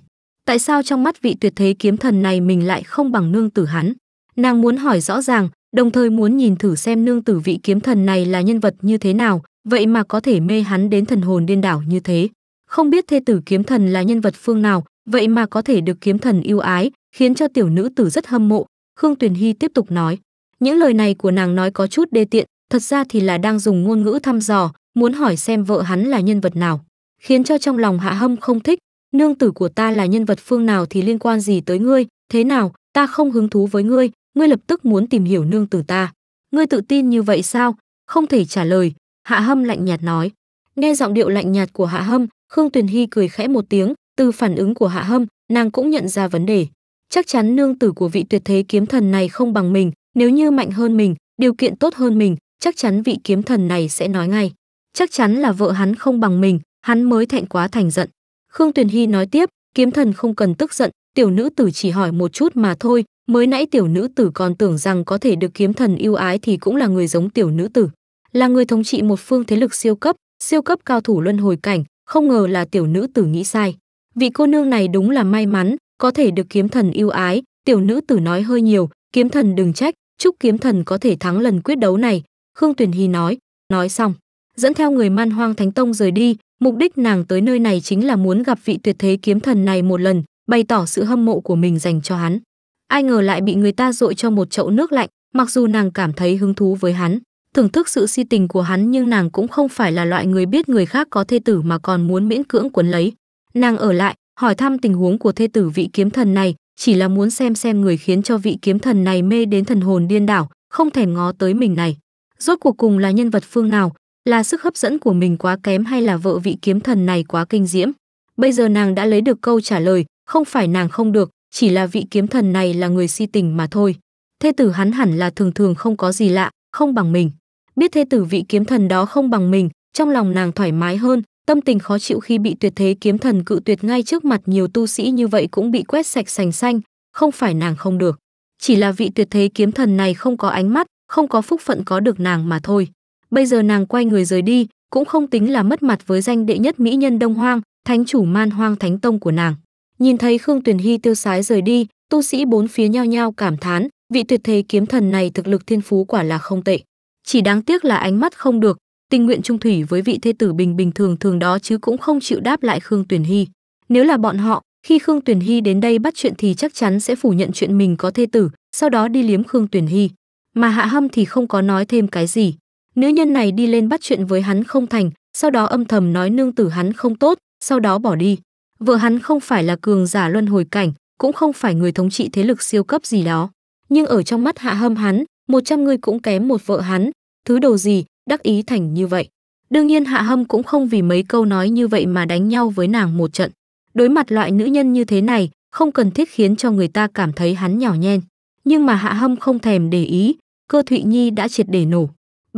tại sao trong mắt vị tuyệt thế kiếm thần này mình lại không bằng nương tử hắn nàng muốn hỏi rõ ràng đồng thời muốn nhìn thử xem nương tử vị kiếm thần này là nhân vật như thế nào vậy mà có thể mê hắn đến thần hồn điên đảo như thế không biết thê tử kiếm thần là nhân vật phương nào vậy mà có thể được kiếm thần yêu ái khiến cho tiểu nữ tử rất hâm mộ khương tuyền hy tiếp tục nói những lời này của nàng nói có chút đê tiện thật ra thì là đang dùng ngôn ngữ thăm dò muốn hỏi xem vợ hắn là nhân vật nào khiến cho trong lòng hạ hâm không thích nương tử của ta là nhân vật phương nào thì liên quan gì tới ngươi, thế nào, ta không hứng thú với ngươi, ngươi lập tức muốn tìm hiểu nương tử ta. Ngươi tự tin như vậy sao? Không thể trả lời, Hạ Hâm lạnh nhạt nói. Nghe giọng điệu lạnh nhạt của Hạ Hâm, Khương Tuyền Hy cười khẽ một tiếng, từ phản ứng của Hạ Hâm, nàng cũng nhận ra vấn đề. Chắc chắn nương tử của vị tuyệt thế kiếm thần này không bằng mình, nếu như mạnh hơn mình, điều kiện tốt hơn mình, chắc chắn vị kiếm thần này sẽ nói ngay. Chắc chắn là vợ hắn không bằng mình, hắn mới thẹn quá thành giận. Khương Tuyền Hy nói tiếp, kiếm thần không cần tức giận, tiểu nữ tử chỉ hỏi một chút mà thôi, mới nãy tiểu nữ tử còn tưởng rằng có thể được kiếm thần yêu ái thì cũng là người giống tiểu nữ tử, là người thống trị một phương thế lực siêu cấp, siêu cấp cao thủ luân hồi cảnh, không ngờ là tiểu nữ tử nghĩ sai. Vị cô nương này đúng là may mắn, có thể được kiếm thần yêu ái, tiểu nữ tử nói hơi nhiều, kiếm thần đừng trách, chúc kiếm thần có thể thắng lần quyết đấu này, Khương Tuyền Hy nói, nói xong, dẫn theo người man hoang thánh tông rời đi, Mục đích nàng tới nơi này chính là muốn gặp vị tuyệt thế kiếm thần này một lần, bày tỏ sự hâm mộ của mình dành cho hắn. Ai ngờ lại bị người ta dội cho một chậu nước lạnh, mặc dù nàng cảm thấy hứng thú với hắn, thưởng thức sự si tình của hắn nhưng nàng cũng không phải là loại người biết người khác có thê tử mà còn muốn miễn cưỡng quấn lấy. Nàng ở lại, hỏi thăm tình huống của thê tử vị kiếm thần này, chỉ là muốn xem xem người khiến cho vị kiếm thần này mê đến thần hồn điên đảo, không thèm ngó tới mình này. Rốt cuộc cùng là nhân vật phương nào, là sức hấp dẫn của mình quá kém hay là vợ vị kiếm thần này quá kinh diễm. Bây giờ nàng đã lấy được câu trả lời, không phải nàng không được, chỉ là vị kiếm thần này là người si tình mà thôi. Thê tử hắn hẳn là thường thường không có gì lạ, không bằng mình. Biết thê tử vị kiếm thần đó không bằng mình, trong lòng nàng thoải mái hơn, tâm tình khó chịu khi bị tuyệt thế kiếm thần cự tuyệt ngay trước mặt nhiều tu sĩ như vậy cũng bị quét sạch sành xanh, không phải nàng không được. Chỉ là vị tuyệt thế kiếm thần này không có ánh mắt, không có phúc phận có được nàng mà thôi bây giờ nàng quay người rời đi cũng không tính là mất mặt với danh đệ nhất mỹ nhân đông hoang thánh chủ man hoang thánh tông của nàng nhìn thấy khương tuyền hy tiêu sái rời đi tu sĩ bốn phía nhao nhao cảm thán vị tuyệt thế kiếm thần này thực lực thiên phú quả là không tệ chỉ đáng tiếc là ánh mắt không được tình nguyện trung thủy với vị thê tử bình bình thường thường đó chứ cũng không chịu đáp lại khương tuyền hy nếu là bọn họ khi khương tuyền hy đến đây bắt chuyện thì chắc chắn sẽ phủ nhận chuyện mình có thê tử sau đó đi liếm khương tuyền hy mà hạ hâm thì không có nói thêm cái gì Nữ nhân này đi lên bắt chuyện với hắn không thành, sau đó âm thầm nói nương tử hắn không tốt, sau đó bỏ đi. Vợ hắn không phải là cường giả luân hồi cảnh, cũng không phải người thống trị thế lực siêu cấp gì đó. Nhưng ở trong mắt hạ hâm hắn, một trăm người cũng kém một vợ hắn, thứ đồ gì, đắc ý thành như vậy. Đương nhiên hạ hâm cũng không vì mấy câu nói như vậy mà đánh nhau với nàng một trận. Đối mặt loại nữ nhân như thế này, không cần thiết khiến cho người ta cảm thấy hắn nhỏ nhen. Nhưng mà hạ hâm không thèm để ý, cơ Thụy Nhi đã triệt để nổ.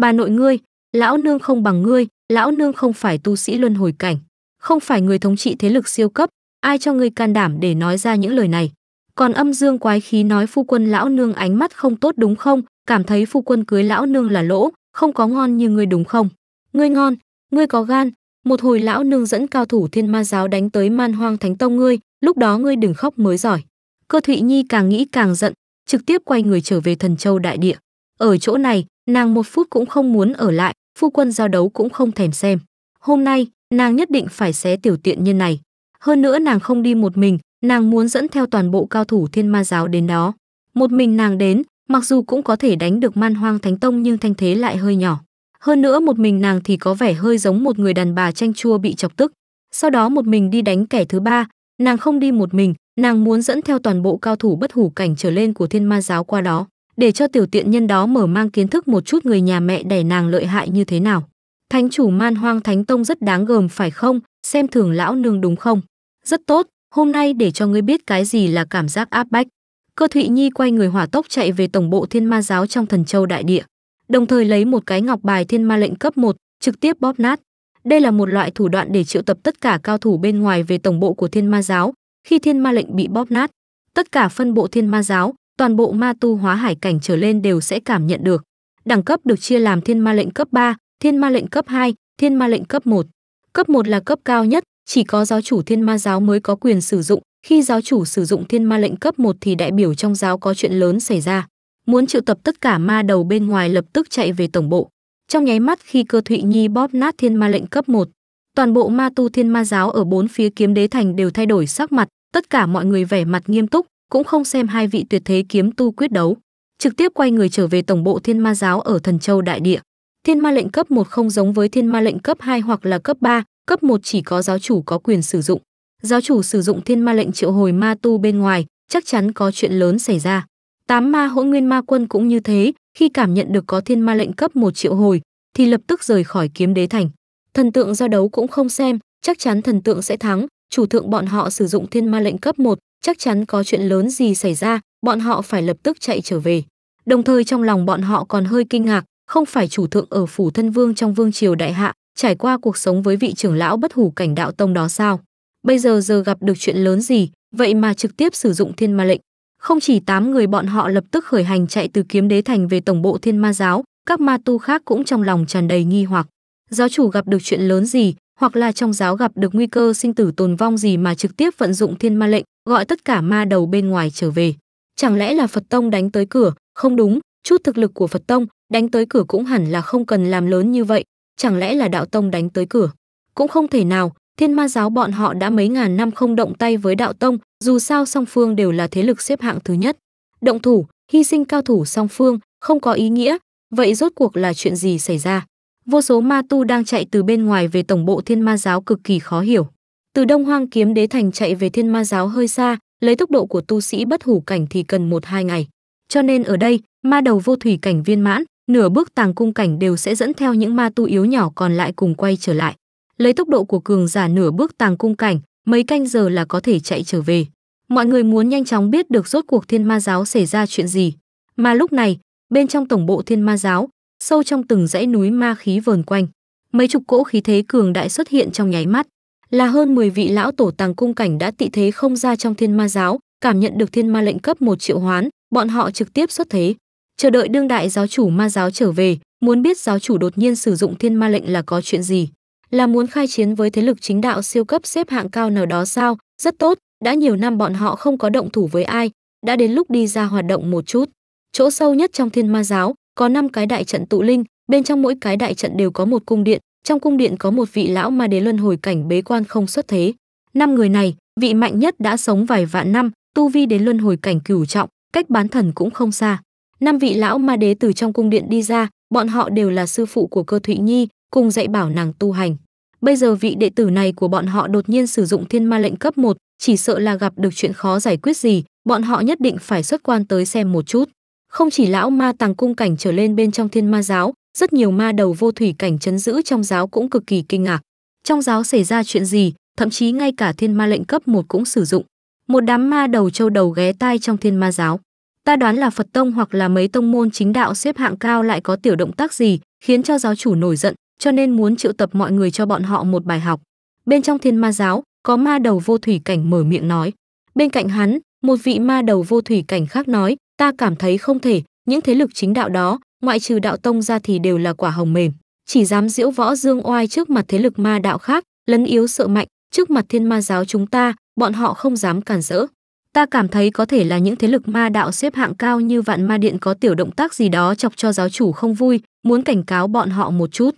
Bà nội ngươi, lão nương không bằng ngươi, lão nương không phải tu sĩ luân hồi cảnh, không phải người thống trị thế lực siêu cấp, ai cho ngươi can đảm để nói ra những lời này. Còn âm dương quái khí nói phu quân lão nương ánh mắt không tốt đúng không, cảm thấy phu quân cưới lão nương là lỗ, không có ngon như ngươi đúng không? Ngươi ngon, ngươi có gan, một hồi lão nương dẫn cao thủ thiên ma giáo đánh tới man hoang thánh tông ngươi, lúc đó ngươi đừng khóc mới giỏi. Cơ Thụy Nhi càng nghĩ càng giận, trực tiếp quay người trở về thần châu đại địa. Ở chỗ này, nàng một phút cũng không muốn ở lại phu quân giao đấu cũng không thèm xem hôm nay nàng nhất định phải xé tiểu tiện nhân này hơn nữa nàng không đi một mình nàng muốn dẫn theo toàn bộ cao thủ thiên ma giáo đến đó một mình nàng đến mặc dù cũng có thể đánh được man hoang thánh tông nhưng thanh thế lại hơi nhỏ hơn nữa một mình nàng thì có vẻ hơi giống một người đàn bà chanh chua bị chọc tức sau đó một mình đi đánh kẻ thứ ba nàng không đi một mình nàng muốn dẫn theo toàn bộ cao thủ bất hủ cảnh trở lên của thiên ma giáo qua đó để cho tiểu tiện nhân đó mở mang kiến thức một chút người nhà mẹ đẻ nàng lợi hại như thế nào. Thánh chủ man hoang thánh tông rất đáng gờm phải không, xem thường lão nương đúng không? Rất tốt, hôm nay để cho ngươi biết cái gì là cảm giác áp bách. Cơ Thụy Nhi quay người hỏa tốc chạy về tổng bộ thiên ma giáo trong thần châu đại địa, đồng thời lấy một cái ngọc bài thiên ma lệnh cấp 1, trực tiếp bóp nát. Đây là một loại thủ đoạn để triệu tập tất cả cao thủ bên ngoài về tổng bộ của thiên ma giáo. Khi thiên ma lệnh bị bóp nát, tất cả phân bộ thiên ma giáo, toàn bộ ma tu hóa hải cảnh trở lên đều sẽ cảm nhận được. Đẳng cấp được chia làm thiên ma lệnh cấp 3, thiên ma lệnh cấp 2, thiên ma lệnh cấp 1. Cấp 1 là cấp cao nhất, chỉ có giáo chủ thiên ma giáo mới có quyền sử dụng, khi giáo chủ sử dụng thiên ma lệnh cấp 1 thì đại biểu trong giáo có chuyện lớn xảy ra. Muốn triệu tập tất cả ma đầu bên ngoài lập tức chạy về tổng bộ. Trong nháy mắt khi cơ thụy nhi bóp nát thiên ma lệnh cấp 1, toàn bộ ma tu thiên ma giáo ở bốn phía kiếm đế thành đều thay đổi sắc mặt, tất cả mọi người vẻ mặt nghiêm túc, cũng không xem hai vị tuyệt thế kiếm tu quyết đấu, trực tiếp quay người trở về tổng bộ Thiên Ma giáo ở Thần Châu đại địa. Thiên Ma lệnh cấp 1 không giống với Thiên Ma lệnh cấp 2 hoặc là cấp 3, cấp 1 chỉ có giáo chủ có quyền sử dụng. Giáo chủ sử dụng Thiên Ma lệnh triệu hồi ma tu bên ngoài, chắc chắn có chuyện lớn xảy ra. Tám ma hỗn nguyên ma quân cũng như thế, khi cảm nhận được có Thiên Ma lệnh cấp 1 triệu hồi thì lập tức rời khỏi kiếm đế thành. Thần tượng giao đấu cũng không xem, chắc chắn thần tượng sẽ thắng, chủ thượng bọn họ sử dụng Thiên Ma lệnh cấp 1, chắc chắn có chuyện lớn gì xảy ra, bọn họ phải lập tức chạy trở về. Đồng thời trong lòng bọn họ còn hơi kinh ngạc, không phải chủ thượng ở phủ thân vương trong vương triều đại hạ, trải qua cuộc sống với vị trưởng lão bất hủ cảnh đạo tông đó sao? Bây giờ giờ gặp được chuyện lớn gì, vậy mà trực tiếp sử dụng thiên ma lệnh. Không chỉ 8 người bọn họ lập tức khởi hành chạy từ kiếm đế thành về tổng bộ thiên ma giáo, các ma tu khác cũng trong lòng tràn đầy nghi hoặc. Giáo chủ gặp được chuyện lớn gì, hoặc là trong giáo gặp được nguy cơ sinh tử tồn vong gì mà trực tiếp vận dụng thiên ma lệnh, gọi tất cả ma đầu bên ngoài trở về. Chẳng lẽ là Phật Tông đánh tới cửa, không đúng, chút thực lực của Phật Tông đánh tới cửa cũng hẳn là không cần làm lớn như vậy, chẳng lẽ là Đạo Tông đánh tới cửa? Cũng không thể nào, Thiên Ma giáo bọn họ đã mấy ngàn năm không động tay với Đạo Tông, dù sao song phương đều là thế lực xếp hạng thứ nhất. Động thủ, hy sinh cao thủ song phương, không có ý nghĩa, vậy rốt cuộc là chuyện gì xảy ra? Vô số ma tu đang chạy từ bên ngoài về tổng bộ Thiên Ma giáo cực kỳ khó hiểu từ Đông Hoang Kiếm Đế Thành chạy về Thiên Ma Giáo hơi xa, lấy tốc độ của tu sĩ bất hủ cảnh thì cần một hai ngày. Cho nên ở đây, ma đầu vô thủy cảnh viên mãn, nửa bước tàng cung cảnh đều sẽ dẫn theo những ma tu yếu nhỏ còn lại cùng quay trở lại. Lấy tốc độ của cường giả nửa bước tàng cung cảnh, mấy canh giờ là có thể chạy trở về. Mọi người muốn nhanh chóng biết được rốt cuộc Thiên Ma Giáo xảy ra chuyện gì. Mà lúc này, bên trong tổng bộ Thiên Ma Giáo, sâu trong từng dãy núi ma khí vờn quanh, mấy chục cỗ khí thế cường đại xuất hiện trong nháy mắt là hơn 10 vị lão tổ tàng cung cảnh đã tị thế không ra trong thiên ma giáo, cảm nhận được thiên ma lệnh cấp một triệu hoán, bọn họ trực tiếp xuất thế. Chờ đợi đương đại giáo chủ ma giáo trở về, muốn biết giáo chủ đột nhiên sử dụng thiên ma lệnh là có chuyện gì? Là muốn khai chiến với thế lực chính đạo siêu cấp xếp hạng cao nào đó sao? Rất tốt, đã nhiều năm bọn họ không có động thủ với ai, đã đến lúc đi ra hoạt động một chút. Chỗ sâu nhất trong thiên ma giáo, có 5 cái đại trận tụ linh, bên trong mỗi cái đại trận đều có một cung điện, trong cung điện có một vị lão ma đế luân hồi cảnh bế quan không xuất thế. Năm người này, vị mạnh nhất đã sống vài vạn năm, tu vi đến luân hồi cảnh cửu trọng, cách bán thần cũng không xa. Năm vị lão ma đế từ trong cung điện đi ra, bọn họ đều là sư phụ của Cơ Thụy Nhi, cùng dạy bảo nàng tu hành. Bây giờ vị đệ tử này của bọn họ đột nhiên sử dụng thiên ma lệnh cấp 1, chỉ sợ là gặp được chuyện khó giải quyết gì, bọn họ nhất định phải xuất quan tới xem một chút. Không chỉ lão ma tàng cung cảnh trở lên bên trong thiên ma giáo, rất nhiều ma đầu vô thủy cảnh chấn giữ trong giáo cũng cực kỳ kinh ngạc. Trong giáo xảy ra chuyện gì, thậm chí ngay cả thiên ma lệnh cấp một cũng sử dụng. Một đám ma đầu châu đầu ghé tai trong thiên ma giáo. Ta đoán là Phật tông hoặc là mấy tông môn chính đạo xếp hạng cao lại có tiểu động tác gì, khiến cho giáo chủ nổi giận, cho nên muốn triệu tập mọi người cho bọn họ một bài học. Bên trong thiên ma giáo, có ma đầu vô thủy cảnh mở miệng nói. Bên cạnh hắn, một vị ma đầu vô thủy cảnh khác nói, ta cảm thấy không thể, những thế lực chính đạo đó, ngoại trừ đạo tông ra thì đều là quả hồng mềm chỉ dám diễu võ dương oai trước mặt thế lực ma đạo khác lấn yếu sợ mạnh trước mặt thiên ma giáo chúng ta bọn họ không dám cản rỡ ta cảm thấy có thể là những thế lực ma đạo xếp hạng cao như vạn ma điện có tiểu động tác gì đó chọc cho giáo chủ không vui muốn cảnh cáo bọn họ một chút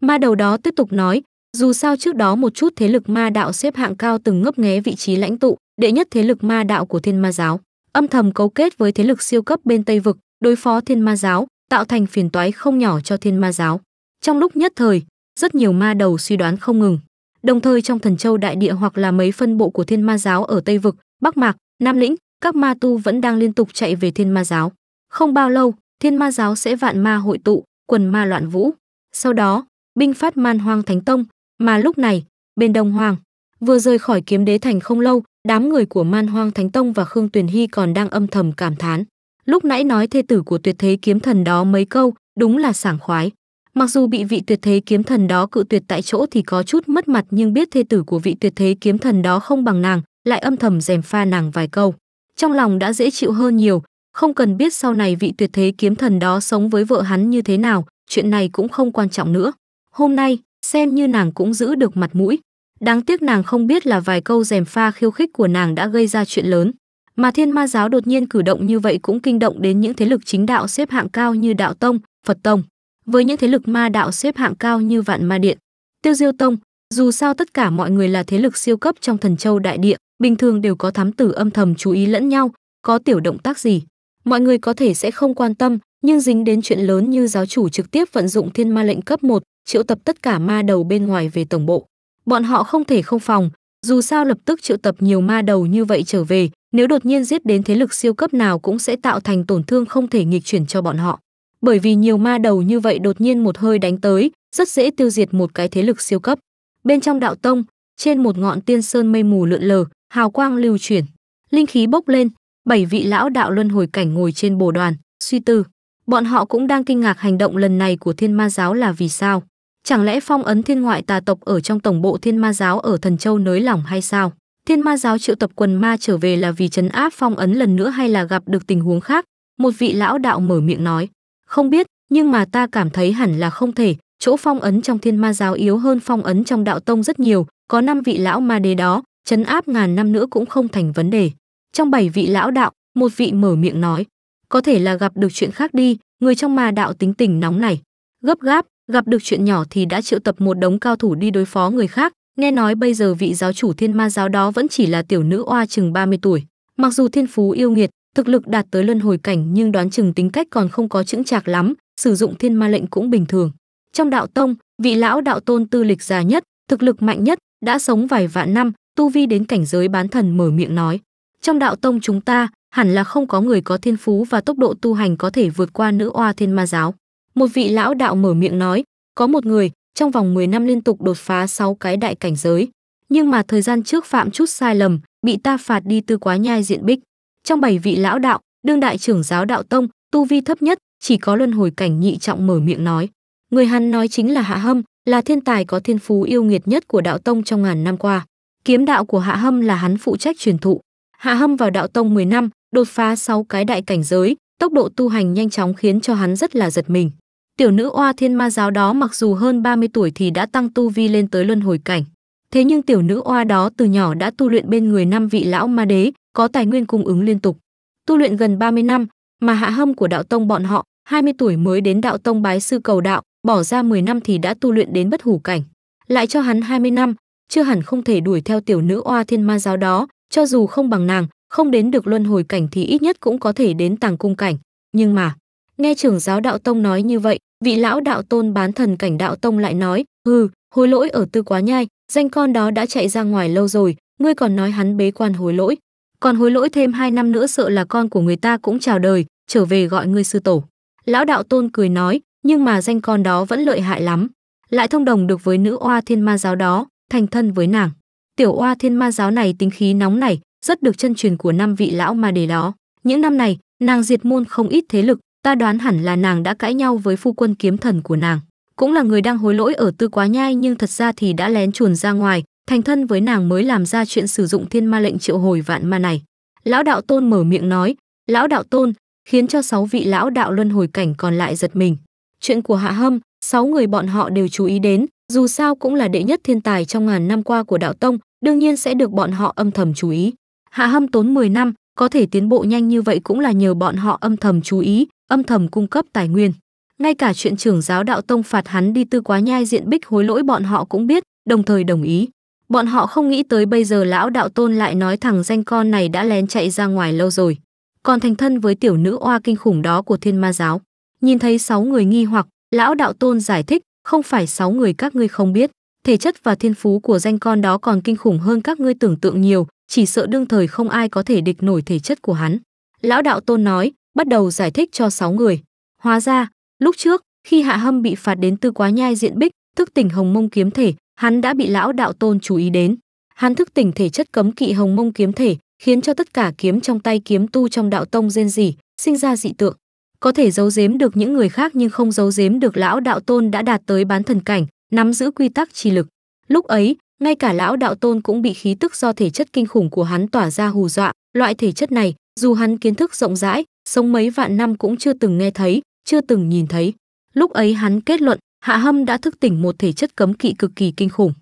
ma đầu đó tiếp tục nói dù sao trước đó một chút thế lực ma đạo xếp hạng cao từng ngấp nghé vị trí lãnh tụ đệ nhất thế lực ma đạo của thiên ma giáo âm thầm cấu kết với thế lực siêu cấp bên tây vực đối phó thiên ma giáo tạo thành phiền toái không nhỏ cho thiên ma giáo. Trong lúc nhất thời, rất nhiều ma đầu suy đoán không ngừng. Đồng thời trong thần châu đại địa hoặc là mấy phân bộ của thiên ma giáo ở Tây Vực, Bắc Mạc, Nam Lĩnh, các ma tu vẫn đang liên tục chạy về thiên ma giáo. Không bao lâu, thiên ma giáo sẽ vạn ma hội tụ, quần ma loạn vũ. Sau đó, binh phát man hoang thánh tông, mà lúc này, bên Đông Hoàng, vừa rời khỏi kiếm đế thành không lâu, đám người của man hoang thánh tông và Khương Tuyền Hy còn đang âm thầm cảm thán lúc nãy nói thê tử của tuyệt thế kiếm thần đó mấy câu đúng là sảng khoái mặc dù bị vị tuyệt thế kiếm thần đó cự tuyệt tại chỗ thì có chút mất mặt nhưng biết thê tử của vị tuyệt thế kiếm thần đó không bằng nàng lại âm thầm rèm pha nàng vài câu trong lòng đã dễ chịu hơn nhiều không cần biết sau này vị tuyệt thế kiếm thần đó sống với vợ hắn như thế nào chuyện này cũng không quan trọng nữa hôm nay xem như nàng cũng giữ được mặt mũi đáng tiếc nàng không biết là vài câu rèm pha khiêu khích của nàng đã gây ra chuyện lớn mà Thiên Ma giáo đột nhiên cử động như vậy cũng kinh động đến những thế lực chính đạo xếp hạng cao như Đạo tông, Phật tông, với những thế lực ma đạo xếp hạng cao như Vạn Ma điện, Tiêu Diêu tông, dù sao tất cả mọi người là thế lực siêu cấp trong Thần Châu đại địa, bình thường đều có thám tử âm thầm chú ý lẫn nhau, có tiểu động tác gì, mọi người có thể sẽ không quan tâm, nhưng dính đến chuyện lớn như giáo chủ trực tiếp vận dụng thiên ma lệnh cấp 1, triệu tập tất cả ma đầu bên ngoài về tổng bộ. Bọn họ không thể không phòng, dù sao lập tức triệu tập nhiều ma đầu như vậy trở về, nếu đột nhiên giết đến thế lực siêu cấp nào cũng sẽ tạo thành tổn thương không thể nghịch chuyển cho bọn họ. Bởi vì nhiều ma đầu như vậy đột nhiên một hơi đánh tới, rất dễ tiêu diệt một cái thế lực siêu cấp. Bên trong đạo tông, trên một ngọn tiên sơn mây mù lượn lờ, hào quang lưu chuyển, linh khí bốc lên, bảy vị lão đạo luân hồi cảnh ngồi trên bồ đoàn, suy tư. Bọn họ cũng đang kinh ngạc hành động lần này của thiên ma giáo là vì sao. Chẳng lẽ phong ấn thiên ngoại tà tộc ở trong tổng bộ thiên ma giáo ở Thần Châu nới lỏng hay sao? Thiên ma giáo triệu tập quần ma trở về là vì chấn áp phong ấn lần nữa hay là gặp được tình huống khác? Một vị lão đạo mở miệng nói. Không biết, nhưng mà ta cảm thấy hẳn là không thể. Chỗ phong ấn trong thiên ma giáo yếu hơn phong ấn trong đạo tông rất nhiều. Có năm vị lão ma đế đó, chấn áp ngàn năm nữa cũng không thành vấn đề. Trong bảy vị lão đạo, một vị mở miệng nói. Có thể là gặp được chuyện khác đi, người trong ma đạo tính tình nóng này. Gấp gáp, gặp được chuyện nhỏ thì đã triệu tập một đống cao thủ đi đối phó người khác, nghe nói bây giờ vị giáo chủ thiên ma giáo đó vẫn chỉ là tiểu nữ oa chừng 30 tuổi. Mặc dù thiên phú yêu nghiệt, thực lực đạt tới luân hồi cảnh nhưng đoán chừng tính cách còn không có chững chạc lắm, sử dụng thiên ma lệnh cũng bình thường. Trong đạo tông, vị lão đạo tôn tư lịch già nhất, thực lực mạnh nhất, đã sống vài vạn năm, tu vi đến cảnh giới bán thần mở miệng nói. Trong đạo tông chúng ta, hẳn là không có người có thiên phú và tốc độ tu hành có thể vượt qua nữ oa thiên ma giáo. Một vị lão đạo mở miệng nói, có một người, trong vòng 10 năm liên tục đột phá 6 cái đại cảnh giới. Nhưng mà thời gian trước phạm chút sai lầm, bị ta phạt đi tư quá nhai diện bích. Trong bảy vị lão đạo, đương đại trưởng giáo đạo tông, tu vi thấp nhất, chỉ có luân hồi cảnh nhị trọng mở miệng nói. Người hắn nói chính là Hạ Hâm, là thiên tài có thiên phú yêu nghiệt nhất của đạo tông trong ngàn năm qua. Kiếm đạo của Hạ Hâm là hắn phụ trách truyền thụ. Hạ Hâm vào đạo tông 10 năm, đột phá 6 cái đại cảnh giới, tốc độ tu hành nhanh chóng khiến cho hắn rất là giật mình. Tiểu nữ oa thiên ma giáo đó mặc dù hơn 30 tuổi thì đã tăng tu vi lên tới luân hồi cảnh. Thế nhưng tiểu nữ oa đó từ nhỏ đã tu luyện bên người năm vị lão ma đế, có tài nguyên cung ứng liên tục. Tu luyện gần 30 năm, mà hạ hâm của đạo tông bọn họ, 20 tuổi mới đến đạo tông bái sư cầu đạo, bỏ ra 10 năm thì đã tu luyện đến bất hủ cảnh. Lại cho hắn 20 năm, chưa hẳn không thể đuổi theo tiểu nữ oa thiên ma giáo đó, cho dù không bằng nàng, không đến được luân hồi cảnh thì ít nhất cũng có thể đến tàng cung cảnh. Nhưng mà, nghe trưởng giáo đạo tông nói như vậy, vị lão đạo tôn bán thần cảnh đạo tông lại nói, hừ, hối lỗi ở tư quá nhai, danh con đó đã chạy ra ngoài lâu rồi, ngươi còn nói hắn bế quan hối lỗi. Còn hối lỗi thêm hai năm nữa sợ là con của người ta cũng chào đời, trở về gọi ngươi sư tổ. Lão đạo tôn cười nói, nhưng mà danh con đó vẫn lợi hại lắm. Lại thông đồng được với nữ oa thiên ma giáo đó, thành thân với nàng. Tiểu oa thiên ma giáo này tính khí nóng này, rất được chân truyền của năm vị lão ma đề đó. Những năm này, nàng diệt môn không ít thế lực, ta đoán hẳn là nàng đã cãi nhau với phu quân kiếm thần của nàng cũng là người đang hối lỗi ở tư quá nhai nhưng thật ra thì đã lén chuồn ra ngoài thành thân với nàng mới làm ra chuyện sử dụng thiên ma lệnh triệu hồi vạn ma này lão đạo tôn mở miệng nói lão đạo tôn khiến cho sáu vị lão đạo luân hồi cảnh còn lại giật mình chuyện của hạ hâm sáu người bọn họ đều chú ý đến dù sao cũng là đệ nhất thiên tài trong ngàn năm qua của đạo tông đương nhiên sẽ được bọn họ âm thầm chú ý hạ hâm tốn 10 năm có thể tiến bộ nhanh như vậy cũng là nhờ bọn họ âm thầm chú ý, âm thầm cung cấp tài nguyên. Ngay cả chuyện trưởng giáo đạo tông phạt hắn đi tư quá nhai diện bích hối lỗi bọn họ cũng biết, đồng thời đồng ý. Bọn họ không nghĩ tới bây giờ lão đạo tôn lại nói thằng danh con này đã lén chạy ra ngoài lâu rồi. Còn thành thân với tiểu nữ oa kinh khủng đó của thiên ma giáo. Nhìn thấy sáu người nghi hoặc, lão đạo tôn giải thích, không phải sáu người các ngươi không biết. Thể chất và thiên phú của danh con đó còn kinh khủng hơn các ngươi tưởng tượng nhiều, chỉ sợ đương thời không ai có thể địch nổi thể chất của hắn. Lão đạo tôn nói, bắt đầu giải thích cho sáu người. Hóa ra, lúc trước, khi Hạ Hâm bị phạt đến tư quá nhai diện bích, thức tỉnh hồng mông kiếm thể, hắn đã bị lão đạo tôn chú ý đến. Hắn thức tỉnh thể chất cấm kỵ hồng mông kiếm thể, khiến cho tất cả kiếm trong tay kiếm tu trong đạo tông rên rỉ, sinh ra dị tượng. Có thể giấu giếm được những người khác nhưng không giấu giếm được lão đạo tôn đã đạt tới bán thần cảnh, nắm giữ quy tắc chi lực. Lúc ấy, ngay cả lão đạo tôn cũng bị khí tức do thể chất kinh khủng của hắn tỏa ra hù dọa, loại thể chất này, dù hắn kiến thức rộng rãi, sống mấy vạn năm cũng chưa từng nghe thấy, chưa từng nhìn thấy. Lúc ấy hắn kết luận, Hạ Hâm đã thức tỉnh một thể chất cấm kỵ cực kỳ kinh khủng,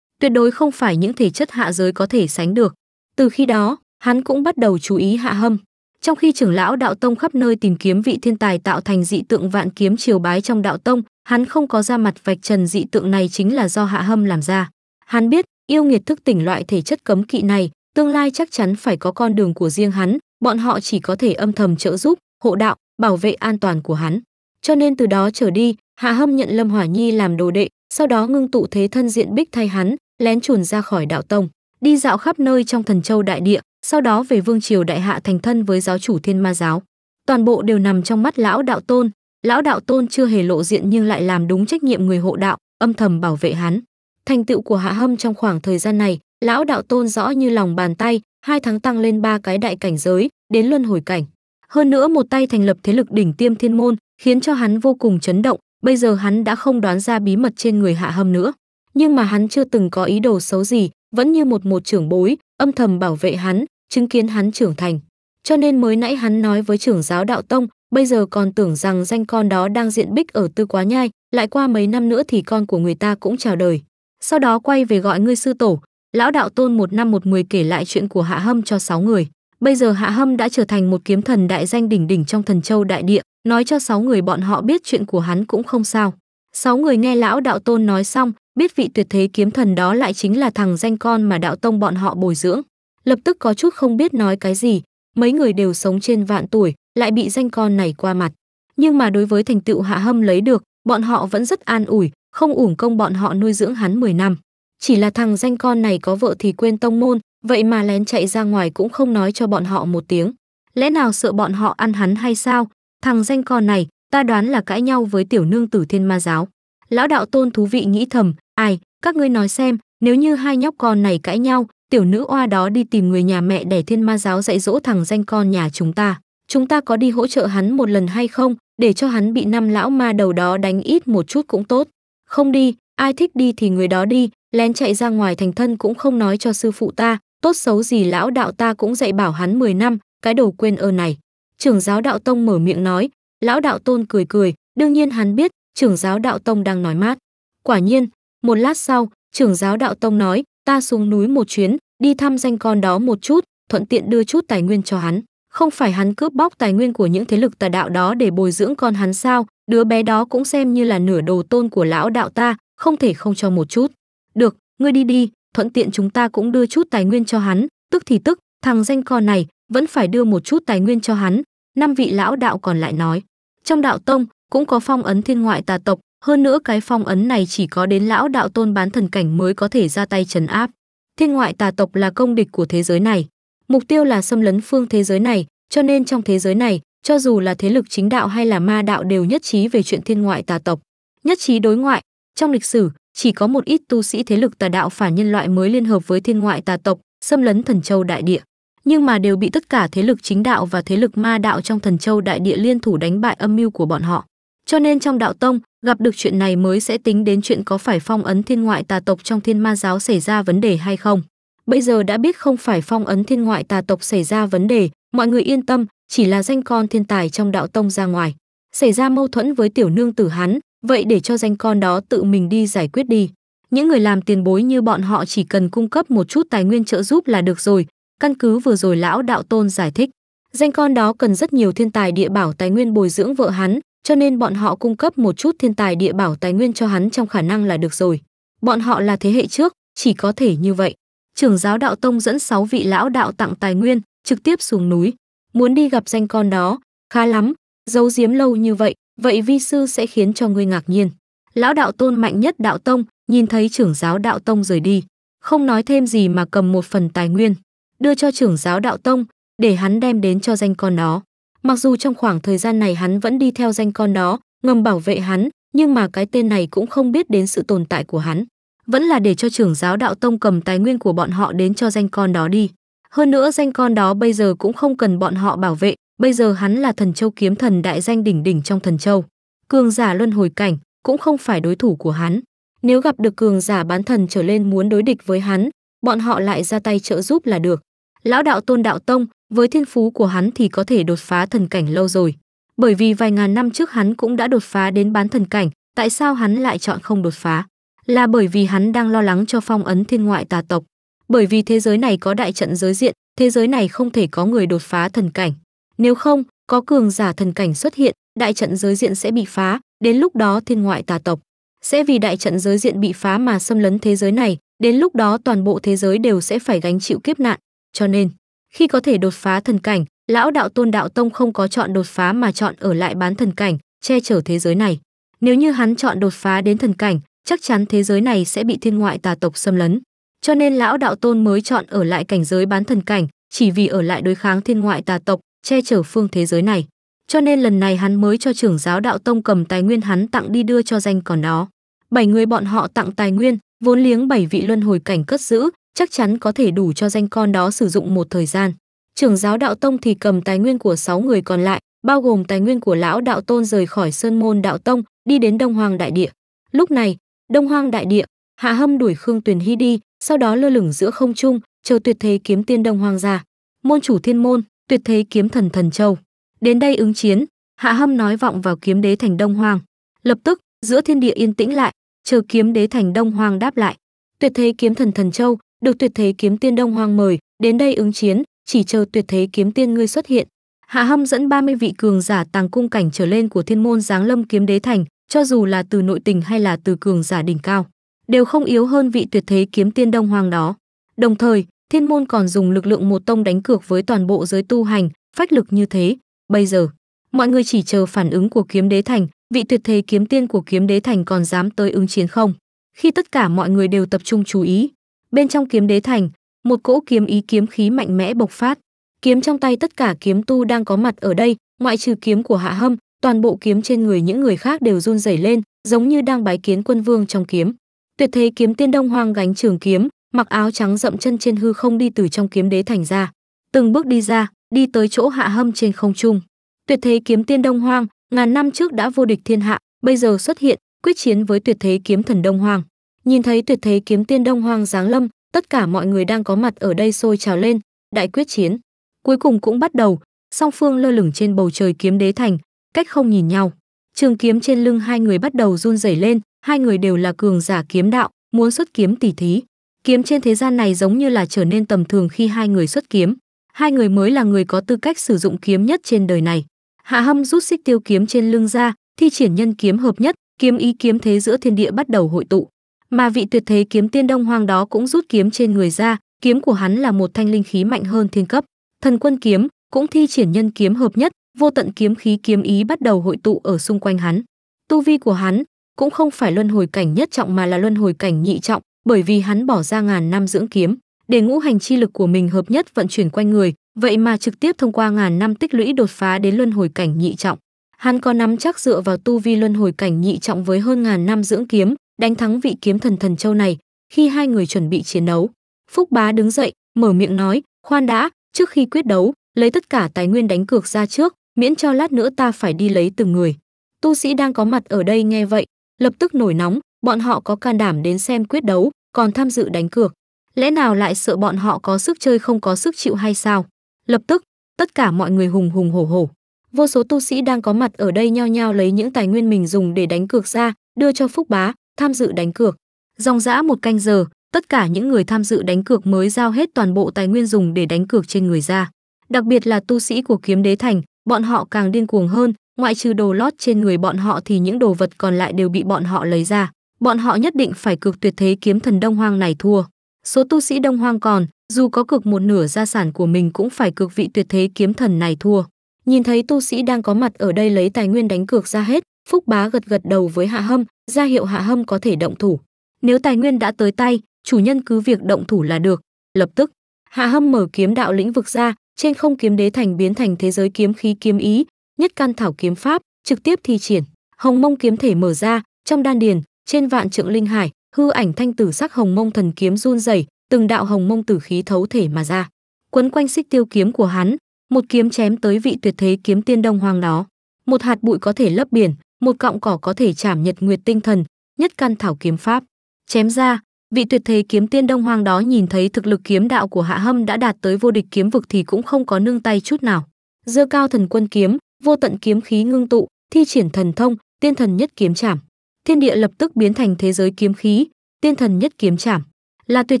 tuyệt đối không phải những thể chất hạ giới có thể sánh được. Từ khi đó, hắn cũng bắt đầu chú ý Hạ Hâm. Trong khi trưởng lão đạo tông khắp nơi tìm kiếm vị thiên tài tạo thành dị tượng vạn kiếm triều bái trong đạo tông, hắn không có ra mặt vạch trần dị tượng này chính là do Hạ Hâm làm ra. Hắn biết, yêu nghiệt thức tỉnh loại thể chất cấm kỵ này, tương lai chắc chắn phải có con đường của riêng hắn, bọn họ chỉ có thể âm thầm trợ giúp, hộ đạo, bảo vệ an toàn của hắn. Cho nên từ đó trở đi, Hạ Hâm nhận Lâm Hỏa Nhi làm đồ đệ, sau đó ngưng tụ thế thân diện bích thay hắn, lén chuồn ra khỏi đạo tông, đi dạo khắp nơi trong Thần Châu đại địa, sau đó về vương triều đại hạ thành thân với giáo chủ Thiên Ma giáo. Toàn bộ đều nằm trong mắt lão đạo tôn, lão đạo tôn chưa hề lộ diện nhưng lại làm đúng trách nhiệm người hộ đạo, âm thầm bảo vệ hắn. Thành tựu của Hạ Hâm trong khoảng thời gian này, lão đạo tôn rõ như lòng bàn tay, hai tháng tăng lên ba cái đại cảnh giới, đến luân hồi cảnh. Hơn nữa một tay thành lập thế lực đỉnh tiêm thiên môn, khiến cho hắn vô cùng chấn động, bây giờ hắn đã không đoán ra bí mật trên người Hạ Hâm nữa. Nhưng mà hắn chưa từng có ý đồ xấu gì, vẫn như một một trưởng bối, âm thầm bảo vệ hắn, chứng kiến hắn trưởng thành. Cho nên mới nãy hắn nói với trưởng giáo đạo tông, bây giờ còn tưởng rằng danh con đó đang diện bích ở tư quá nhai, lại qua mấy năm nữa thì con của người ta cũng chào đời sau đó quay về gọi ngươi sư tổ, lão đạo tôn một năm một mười kể lại chuyện của Hạ Hâm cho sáu người. Bây giờ Hạ Hâm đã trở thành một kiếm thần đại danh đỉnh đỉnh trong thần châu đại địa, nói cho sáu người bọn họ biết chuyện của hắn cũng không sao. Sáu người nghe lão đạo tôn nói xong, biết vị tuyệt thế kiếm thần đó lại chính là thằng danh con mà đạo tông bọn họ bồi dưỡng. Lập tức có chút không biết nói cái gì, mấy người đều sống trên vạn tuổi, lại bị danh con này qua mặt. Nhưng mà đối với thành tựu Hạ Hâm lấy được, bọn họ vẫn rất an ủi, không uổng công bọn họ nuôi dưỡng hắn 10 năm. Chỉ là thằng danh con này có vợ thì quên tông môn, vậy mà lén chạy ra ngoài cũng không nói cho bọn họ một tiếng. Lẽ nào sợ bọn họ ăn hắn hay sao? Thằng danh con này, ta đoán là cãi nhau với tiểu nương tử thiên ma giáo. Lão đạo tôn thú vị nghĩ thầm, ai, các ngươi nói xem, nếu như hai nhóc con này cãi nhau, tiểu nữ oa đó đi tìm người nhà mẹ để thiên ma giáo dạy dỗ thằng danh con nhà chúng ta. Chúng ta có đi hỗ trợ hắn một lần hay không, để cho hắn bị năm lão ma đầu đó đánh ít một chút cũng tốt không đi ai thích đi thì người đó đi lén chạy ra ngoài thành thân cũng không nói cho sư phụ ta tốt xấu gì lão đạo ta cũng dạy bảo hắn 10 năm cái đồ quên ơn này trưởng giáo đạo tông mở miệng nói lão đạo tôn cười cười đương nhiên hắn biết trưởng giáo đạo tông đang nói mát quả nhiên một lát sau trưởng giáo đạo tông nói ta xuống núi một chuyến đi thăm danh con đó một chút thuận tiện đưa chút tài nguyên cho hắn không phải hắn cướp bóc tài nguyên của những thế lực tà đạo đó để bồi dưỡng con hắn sao Đứa bé đó cũng xem như là nửa đồ tôn của lão đạo ta, không thể không cho một chút. Được, ngươi đi đi, thuận tiện chúng ta cũng đưa chút tài nguyên cho hắn, tức thì tức, thằng danh co này vẫn phải đưa một chút tài nguyên cho hắn. Năm vị lão đạo còn lại nói, trong đạo tông cũng có phong ấn thiên ngoại tà tộc, hơn nữa cái phong ấn này chỉ có đến lão đạo tôn bán thần cảnh mới có thể ra tay trấn áp. Thiên ngoại tà tộc là công địch của thế giới này, mục tiêu là xâm lấn phương thế giới này, cho nên trong thế giới này cho dù là thế lực chính đạo hay là ma đạo đều nhất trí về chuyện thiên ngoại tà tộc, nhất trí đối ngoại, trong lịch sử chỉ có một ít tu sĩ thế lực tà đạo phản nhân loại mới liên hợp với thiên ngoại tà tộc, xâm lấn thần châu đại địa, nhưng mà đều bị tất cả thế lực chính đạo và thế lực ma đạo trong thần châu đại địa liên thủ đánh bại âm mưu của bọn họ. Cho nên trong đạo tông, gặp được chuyện này mới sẽ tính đến chuyện có phải phong ấn thiên ngoại tà tộc trong thiên ma giáo xảy ra vấn đề hay không. Bây giờ đã biết không phải phong ấn thiên ngoại tà tộc xảy ra vấn đề, mọi người yên tâm, chỉ là danh con thiên tài trong đạo tông ra ngoài, xảy ra mâu thuẫn với tiểu nương tử hắn, vậy để cho danh con đó tự mình đi giải quyết đi. Những người làm tiền bối như bọn họ chỉ cần cung cấp một chút tài nguyên trợ giúp là được rồi, căn cứ vừa rồi lão đạo tôn giải thích. Danh con đó cần rất nhiều thiên tài địa bảo tài nguyên bồi dưỡng vợ hắn, cho nên bọn họ cung cấp một chút thiên tài địa bảo tài nguyên cho hắn trong khả năng là được rồi. Bọn họ là thế hệ trước, chỉ có thể như vậy. Trưởng giáo đạo tông dẫn 6 vị lão đạo tặng tài nguyên, trực tiếp xuống núi muốn đi gặp danh con đó, khá lắm, giấu giếm lâu như vậy, vậy vi sư sẽ khiến cho ngươi ngạc nhiên. Lão đạo tôn mạnh nhất đạo tông, nhìn thấy trưởng giáo đạo tông rời đi, không nói thêm gì mà cầm một phần tài nguyên, đưa cho trưởng giáo đạo tông, để hắn đem đến cho danh con đó. Mặc dù trong khoảng thời gian này hắn vẫn đi theo danh con đó, ngầm bảo vệ hắn, nhưng mà cái tên này cũng không biết đến sự tồn tại của hắn. Vẫn là để cho trưởng giáo đạo tông cầm tài nguyên của bọn họ đến cho danh con đó đi. Hơn nữa danh con đó bây giờ cũng không cần bọn họ bảo vệ, bây giờ hắn là thần châu kiếm thần đại danh đỉnh đỉnh trong thần châu. Cường giả luân hồi cảnh cũng không phải đối thủ của hắn. Nếu gặp được cường giả bán thần trở lên muốn đối địch với hắn, bọn họ lại ra tay trợ giúp là được. Lão đạo Tôn Đạo Tông, với thiên phú của hắn thì có thể đột phá thần cảnh lâu rồi. Bởi vì vài ngàn năm trước hắn cũng đã đột phá đến bán thần cảnh, tại sao hắn lại chọn không đột phá? Là bởi vì hắn đang lo lắng cho phong ấn thiên ngoại tà tộc bởi vì thế giới này có đại trận giới diện thế giới này không thể có người đột phá thần cảnh nếu không có cường giả thần cảnh xuất hiện đại trận giới diện sẽ bị phá đến lúc đó thiên ngoại tà tộc sẽ vì đại trận giới diện bị phá mà xâm lấn thế giới này đến lúc đó toàn bộ thế giới đều sẽ phải gánh chịu kiếp nạn cho nên khi có thể đột phá thần cảnh lão đạo tôn đạo tông không có chọn đột phá mà chọn ở lại bán thần cảnh che chở thế giới này nếu như hắn chọn đột phá đến thần cảnh chắc chắn thế giới này sẽ bị thiên ngoại tà tộc xâm lấn cho nên lão đạo tôn mới chọn ở lại cảnh giới bán thần cảnh chỉ vì ở lại đối kháng thiên ngoại tà tộc che chở phương thế giới này cho nên lần này hắn mới cho trưởng giáo đạo tông cầm tài nguyên hắn tặng đi đưa cho danh còn đó bảy người bọn họ tặng tài nguyên vốn liếng bảy vị luân hồi cảnh cất giữ chắc chắn có thể đủ cho danh con đó sử dụng một thời gian trưởng giáo đạo tông thì cầm tài nguyên của sáu người còn lại bao gồm tài nguyên của lão đạo tôn rời khỏi sơn môn đạo tông đi đến đông hoàng đại địa lúc này đông hoàng đại địa hạ hâm đuổi khương tuyền hy đi sau đó lơ lửng giữa không trung, chờ tuyệt thế kiếm tiên đông hoang ra. Môn chủ thiên môn, tuyệt thế kiếm thần thần châu. Đến đây ứng chiến, Hạ Hâm nói vọng vào kiếm đế thành đông hoang. Lập tức, giữa thiên địa yên tĩnh lại, chờ kiếm đế thành đông hoang đáp lại. Tuyệt thế kiếm thần thần châu, được tuyệt thế kiếm tiên đông hoang mời, đến đây ứng chiến, chỉ chờ tuyệt thế kiếm tiên ngươi xuất hiện. Hạ Hâm dẫn 30 vị cường giả tàng cung cảnh trở lên của thiên môn giáng lâm kiếm đế thành, cho dù là từ nội tình hay là từ cường giả đỉnh cao đều không yếu hơn vị tuyệt thế kiếm tiên đông hoàng đó. Đồng thời, thiên môn còn dùng lực lượng một tông đánh cược với toàn bộ giới tu hành, phách lực như thế. Bây giờ, mọi người chỉ chờ phản ứng của kiếm đế thành, vị tuyệt thế kiếm tiên của kiếm đế thành còn dám tới ứng chiến không? Khi tất cả mọi người đều tập trung chú ý, bên trong kiếm đế thành, một cỗ kiếm ý kiếm khí mạnh mẽ bộc phát. Kiếm trong tay tất cả kiếm tu đang có mặt ở đây, ngoại trừ kiếm của Hạ Hâm, toàn bộ kiếm trên người những người khác đều run rẩy lên, giống như đang bái kiến quân vương trong kiếm. Tuyệt thế kiếm tiên Đông Hoang gánh trường kiếm, mặc áo trắng rậm chân trên hư không đi từ trong kiếm đế thành ra, từng bước đi ra, đi tới chỗ hạ hâm trên không trung. Tuyệt thế kiếm tiên Đông Hoang, ngàn năm trước đã vô địch thiên hạ, bây giờ xuất hiện, quyết chiến với tuyệt thế kiếm thần Đông Hoang. Nhìn thấy tuyệt thế kiếm tiên Đông Hoang giáng lâm, tất cả mọi người đang có mặt ở đây sôi trào lên, đại quyết chiến. Cuối cùng cũng bắt đầu, song phương lơ lửng trên bầu trời kiếm đế thành, cách không nhìn nhau trường kiếm trên lưng hai người bắt đầu run rẩy lên, hai người đều là cường giả kiếm đạo, muốn xuất kiếm tỉ thí. Kiếm trên thế gian này giống như là trở nên tầm thường khi hai người xuất kiếm. Hai người mới là người có tư cách sử dụng kiếm nhất trên đời này. Hạ Hâm rút xích tiêu kiếm trên lưng ra, thi triển nhân kiếm hợp nhất, kiếm ý kiếm thế giữa thiên địa bắt đầu hội tụ. Mà vị tuyệt thế kiếm tiên Đông Hoang đó cũng rút kiếm trên người ra, kiếm của hắn là một thanh linh khí mạnh hơn thiên cấp. Thần quân kiếm cũng thi triển nhân kiếm hợp nhất, vô tận kiếm khí kiếm ý bắt đầu hội tụ ở xung quanh hắn. Tu vi của hắn cũng không phải luân hồi cảnh nhất trọng mà là luân hồi cảnh nhị trọng, bởi vì hắn bỏ ra ngàn năm dưỡng kiếm, để ngũ hành chi lực của mình hợp nhất vận chuyển quanh người, vậy mà trực tiếp thông qua ngàn năm tích lũy đột phá đến luân hồi cảnh nhị trọng. Hắn có nắm chắc dựa vào tu vi luân hồi cảnh nhị trọng với hơn ngàn năm dưỡng kiếm, đánh thắng vị kiếm thần thần châu này, khi hai người chuẩn bị chiến đấu. Phúc Bá đứng dậy, mở miệng nói, khoan đã, trước khi quyết đấu, lấy tất cả tài nguyên đánh cược ra trước, miễn cho lát nữa ta phải đi lấy từng người. Tu sĩ đang có mặt ở đây nghe vậy, lập tức nổi nóng, bọn họ có can đảm đến xem quyết đấu, còn tham dự đánh cược. Lẽ nào lại sợ bọn họ có sức chơi không có sức chịu hay sao? Lập tức, tất cả mọi người hùng hùng hổ hổ. Vô số tu sĩ đang có mặt ở đây nhao nhao lấy những tài nguyên mình dùng để đánh cược ra, đưa cho Phúc Bá, tham dự đánh cược. Dòng dã một canh giờ, tất cả những người tham dự đánh cược mới giao hết toàn bộ tài nguyên dùng để đánh cược trên người ra. Đặc biệt là tu sĩ của kiếm đế thành, bọn họ càng điên cuồng hơn, ngoại trừ đồ lót trên người bọn họ thì những đồ vật còn lại đều bị bọn họ lấy ra. Bọn họ nhất định phải cực tuyệt thế kiếm thần Đông Hoang này thua. Số tu sĩ Đông Hoang còn, dù có cực một nửa gia sản của mình cũng phải cực vị tuyệt thế kiếm thần này thua. Nhìn thấy tu sĩ đang có mặt ở đây lấy tài nguyên đánh cược ra hết, Phúc Bá gật gật đầu với Hạ Hâm, ra hiệu Hạ Hâm có thể động thủ. Nếu tài nguyên đã tới tay, chủ nhân cứ việc động thủ là được. Lập tức, Hạ Hâm mở kiếm đạo lĩnh vực ra, trên không kiếm đế thành biến thành thế giới kiếm khí kiếm ý, nhất căn thảo kiếm pháp, trực tiếp thi triển. Hồng mông kiếm thể mở ra, trong đan điền, trên vạn trượng linh hải, hư ảnh thanh tử sắc hồng mông thần kiếm run rẩy, từng đạo hồng mông tử khí thấu thể mà ra. Quấn quanh xích tiêu kiếm của hắn, một kiếm chém tới vị tuyệt thế kiếm tiên đông hoàng đó. Một hạt bụi có thể lấp biển, một cọng cỏ có thể chạm nhật nguyệt tinh thần, nhất căn thảo kiếm pháp. Chém ra, vị tuyệt thế kiếm tiên đông hoang đó nhìn thấy thực lực kiếm đạo của hạ hâm đã đạt tới vô địch kiếm vực thì cũng không có nương tay chút nào dơ cao thần quân kiếm vô tận kiếm khí ngưng tụ thi triển thần thông tiên thần nhất kiếm chảm thiên địa lập tức biến thành thế giới kiếm khí tiên thần nhất kiếm chảm là tuyệt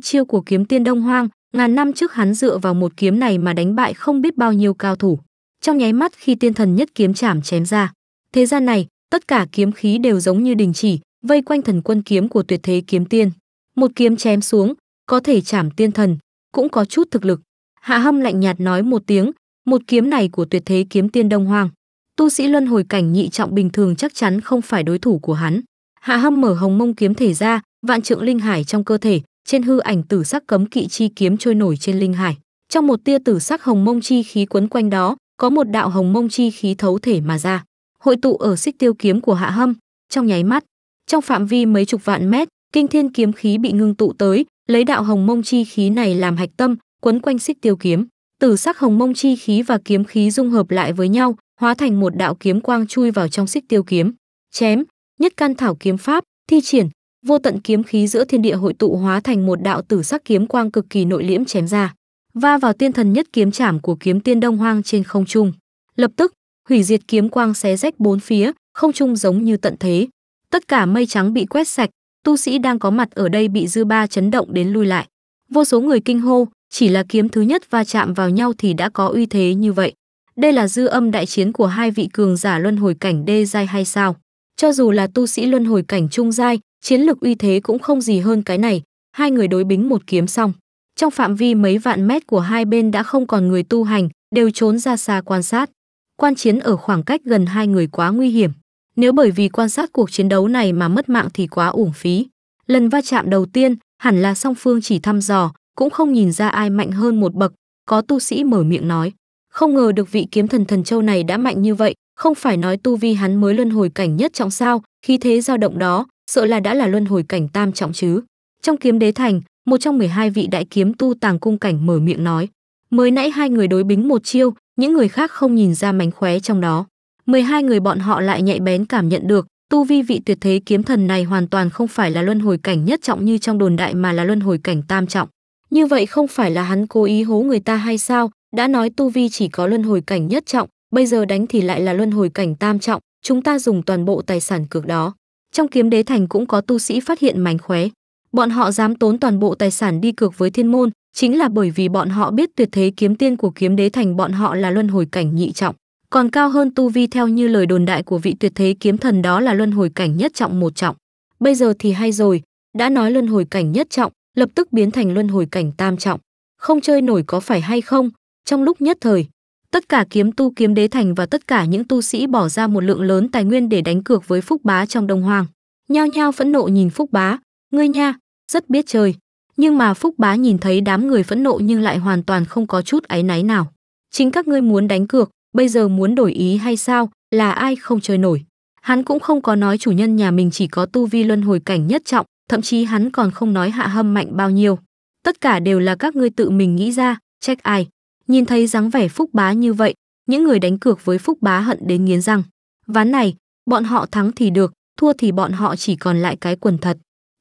chiêu của kiếm tiên đông hoang ngàn năm trước hắn dựa vào một kiếm này mà đánh bại không biết bao nhiêu cao thủ trong nháy mắt khi tiên thần nhất kiếm chảm chém ra thế gian này tất cả kiếm khí đều giống như đình chỉ vây quanh thần quân kiếm của tuyệt thế kiếm tiên một kiếm chém xuống, có thể chảm tiên thần, cũng có chút thực lực. Hạ Hâm lạnh nhạt nói một tiếng, một kiếm này của tuyệt thế kiếm tiên Đông Hoang. Tu sĩ luân hồi cảnh nhị trọng bình thường chắc chắn không phải đối thủ của hắn. Hạ Hâm mở hồng mông kiếm thể ra, vạn trượng linh hải trong cơ thể, trên hư ảnh tử sắc cấm kỵ chi kiếm trôi nổi trên linh hải. Trong một tia tử sắc hồng mông chi khí quấn quanh đó, có một đạo hồng mông chi khí thấu thể mà ra, hội tụ ở xích tiêu kiếm của Hạ Hâm, trong nháy mắt, trong phạm vi mấy chục vạn mét, kinh thiên kiếm khí bị ngưng tụ tới, lấy đạo hồng mông chi khí này làm hạch tâm, quấn quanh xích tiêu kiếm. Tử sắc hồng mông chi khí và kiếm khí dung hợp lại với nhau, hóa thành một đạo kiếm quang chui vào trong xích tiêu kiếm. Chém, nhất can thảo kiếm pháp, thi triển, vô tận kiếm khí giữa thiên địa hội tụ hóa thành một đạo tử sắc kiếm quang cực kỳ nội liễm chém ra, va vào tiên thần nhất kiếm chảm của kiếm tiên Đông Hoang trên không trung. Lập tức, hủy diệt kiếm quang xé rách bốn phía, không trung giống như tận thế. Tất cả mây trắng bị quét sạch, tu sĩ đang có mặt ở đây bị dư ba chấn động đến lui lại. Vô số người kinh hô, chỉ là kiếm thứ nhất va chạm vào nhau thì đã có uy thế như vậy. Đây là dư âm đại chiến của hai vị cường giả luân hồi cảnh đê giai hay sao? Cho dù là tu sĩ luân hồi cảnh trung giai, chiến lực uy thế cũng không gì hơn cái này, hai người đối bính một kiếm xong. Trong phạm vi mấy vạn mét của hai bên đã không còn người tu hành, đều trốn ra xa quan sát. Quan chiến ở khoảng cách gần hai người quá nguy hiểm. Nếu bởi vì quan sát cuộc chiến đấu này mà mất mạng thì quá uổng phí. Lần va chạm đầu tiên, hẳn là song phương chỉ thăm dò, cũng không nhìn ra ai mạnh hơn một bậc, có tu sĩ mở miệng nói. Không ngờ được vị kiếm thần thần châu này đã mạnh như vậy, không phải nói tu vi hắn mới luân hồi cảnh nhất trọng sao, khi thế dao động đó, sợ là đã là luân hồi cảnh tam trọng chứ. Trong kiếm đế thành, một trong 12 vị đại kiếm tu tàng cung cảnh mở miệng nói. Mới nãy hai người đối bính một chiêu, những người khác không nhìn ra mánh khóe trong đó. 12 người bọn họ lại nhạy bén cảm nhận được, tu vi vị tuyệt thế kiếm thần này hoàn toàn không phải là luân hồi cảnh nhất trọng như trong đồn đại mà là luân hồi cảnh tam trọng. Như vậy không phải là hắn cố ý hố người ta hay sao? Đã nói tu vi chỉ có luân hồi cảnh nhất trọng, bây giờ đánh thì lại là luân hồi cảnh tam trọng, chúng ta dùng toàn bộ tài sản cược đó. Trong kiếm đế thành cũng có tu sĩ phát hiện mánh khóe. Bọn họ dám tốn toàn bộ tài sản đi cược với thiên môn, chính là bởi vì bọn họ biết tuyệt thế kiếm tiên của kiếm đế thành bọn họ là luân hồi cảnh nhị trọng còn cao hơn tu vi theo như lời đồn đại của vị tuyệt thế kiếm thần đó là luân hồi cảnh nhất trọng một trọng. Bây giờ thì hay rồi, đã nói luân hồi cảnh nhất trọng, lập tức biến thành luân hồi cảnh tam trọng. Không chơi nổi có phải hay không? Trong lúc nhất thời, tất cả kiếm tu kiếm đế thành và tất cả những tu sĩ bỏ ra một lượng lớn tài nguyên để đánh cược với Phúc Bá trong Đông Hoàng. Nhao nhao phẫn nộ nhìn Phúc Bá, ngươi nha, rất biết chơi. Nhưng mà Phúc Bá nhìn thấy đám người phẫn nộ nhưng lại hoàn toàn không có chút áy náy nào. Chính các ngươi muốn đánh cược, bây giờ muốn đổi ý hay sao, là ai không chơi nổi. Hắn cũng không có nói chủ nhân nhà mình chỉ có tu vi luân hồi cảnh nhất trọng, thậm chí hắn còn không nói hạ hâm mạnh bao nhiêu. Tất cả đều là các ngươi tự mình nghĩ ra, trách ai. Nhìn thấy dáng vẻ phúc bá như vậy, những người đánh cược với phúc bá hận đến nghiến răng. Ván này, bọn họ thắng thì được, thua thì bọn họ chỉ còn lại cái quần thật.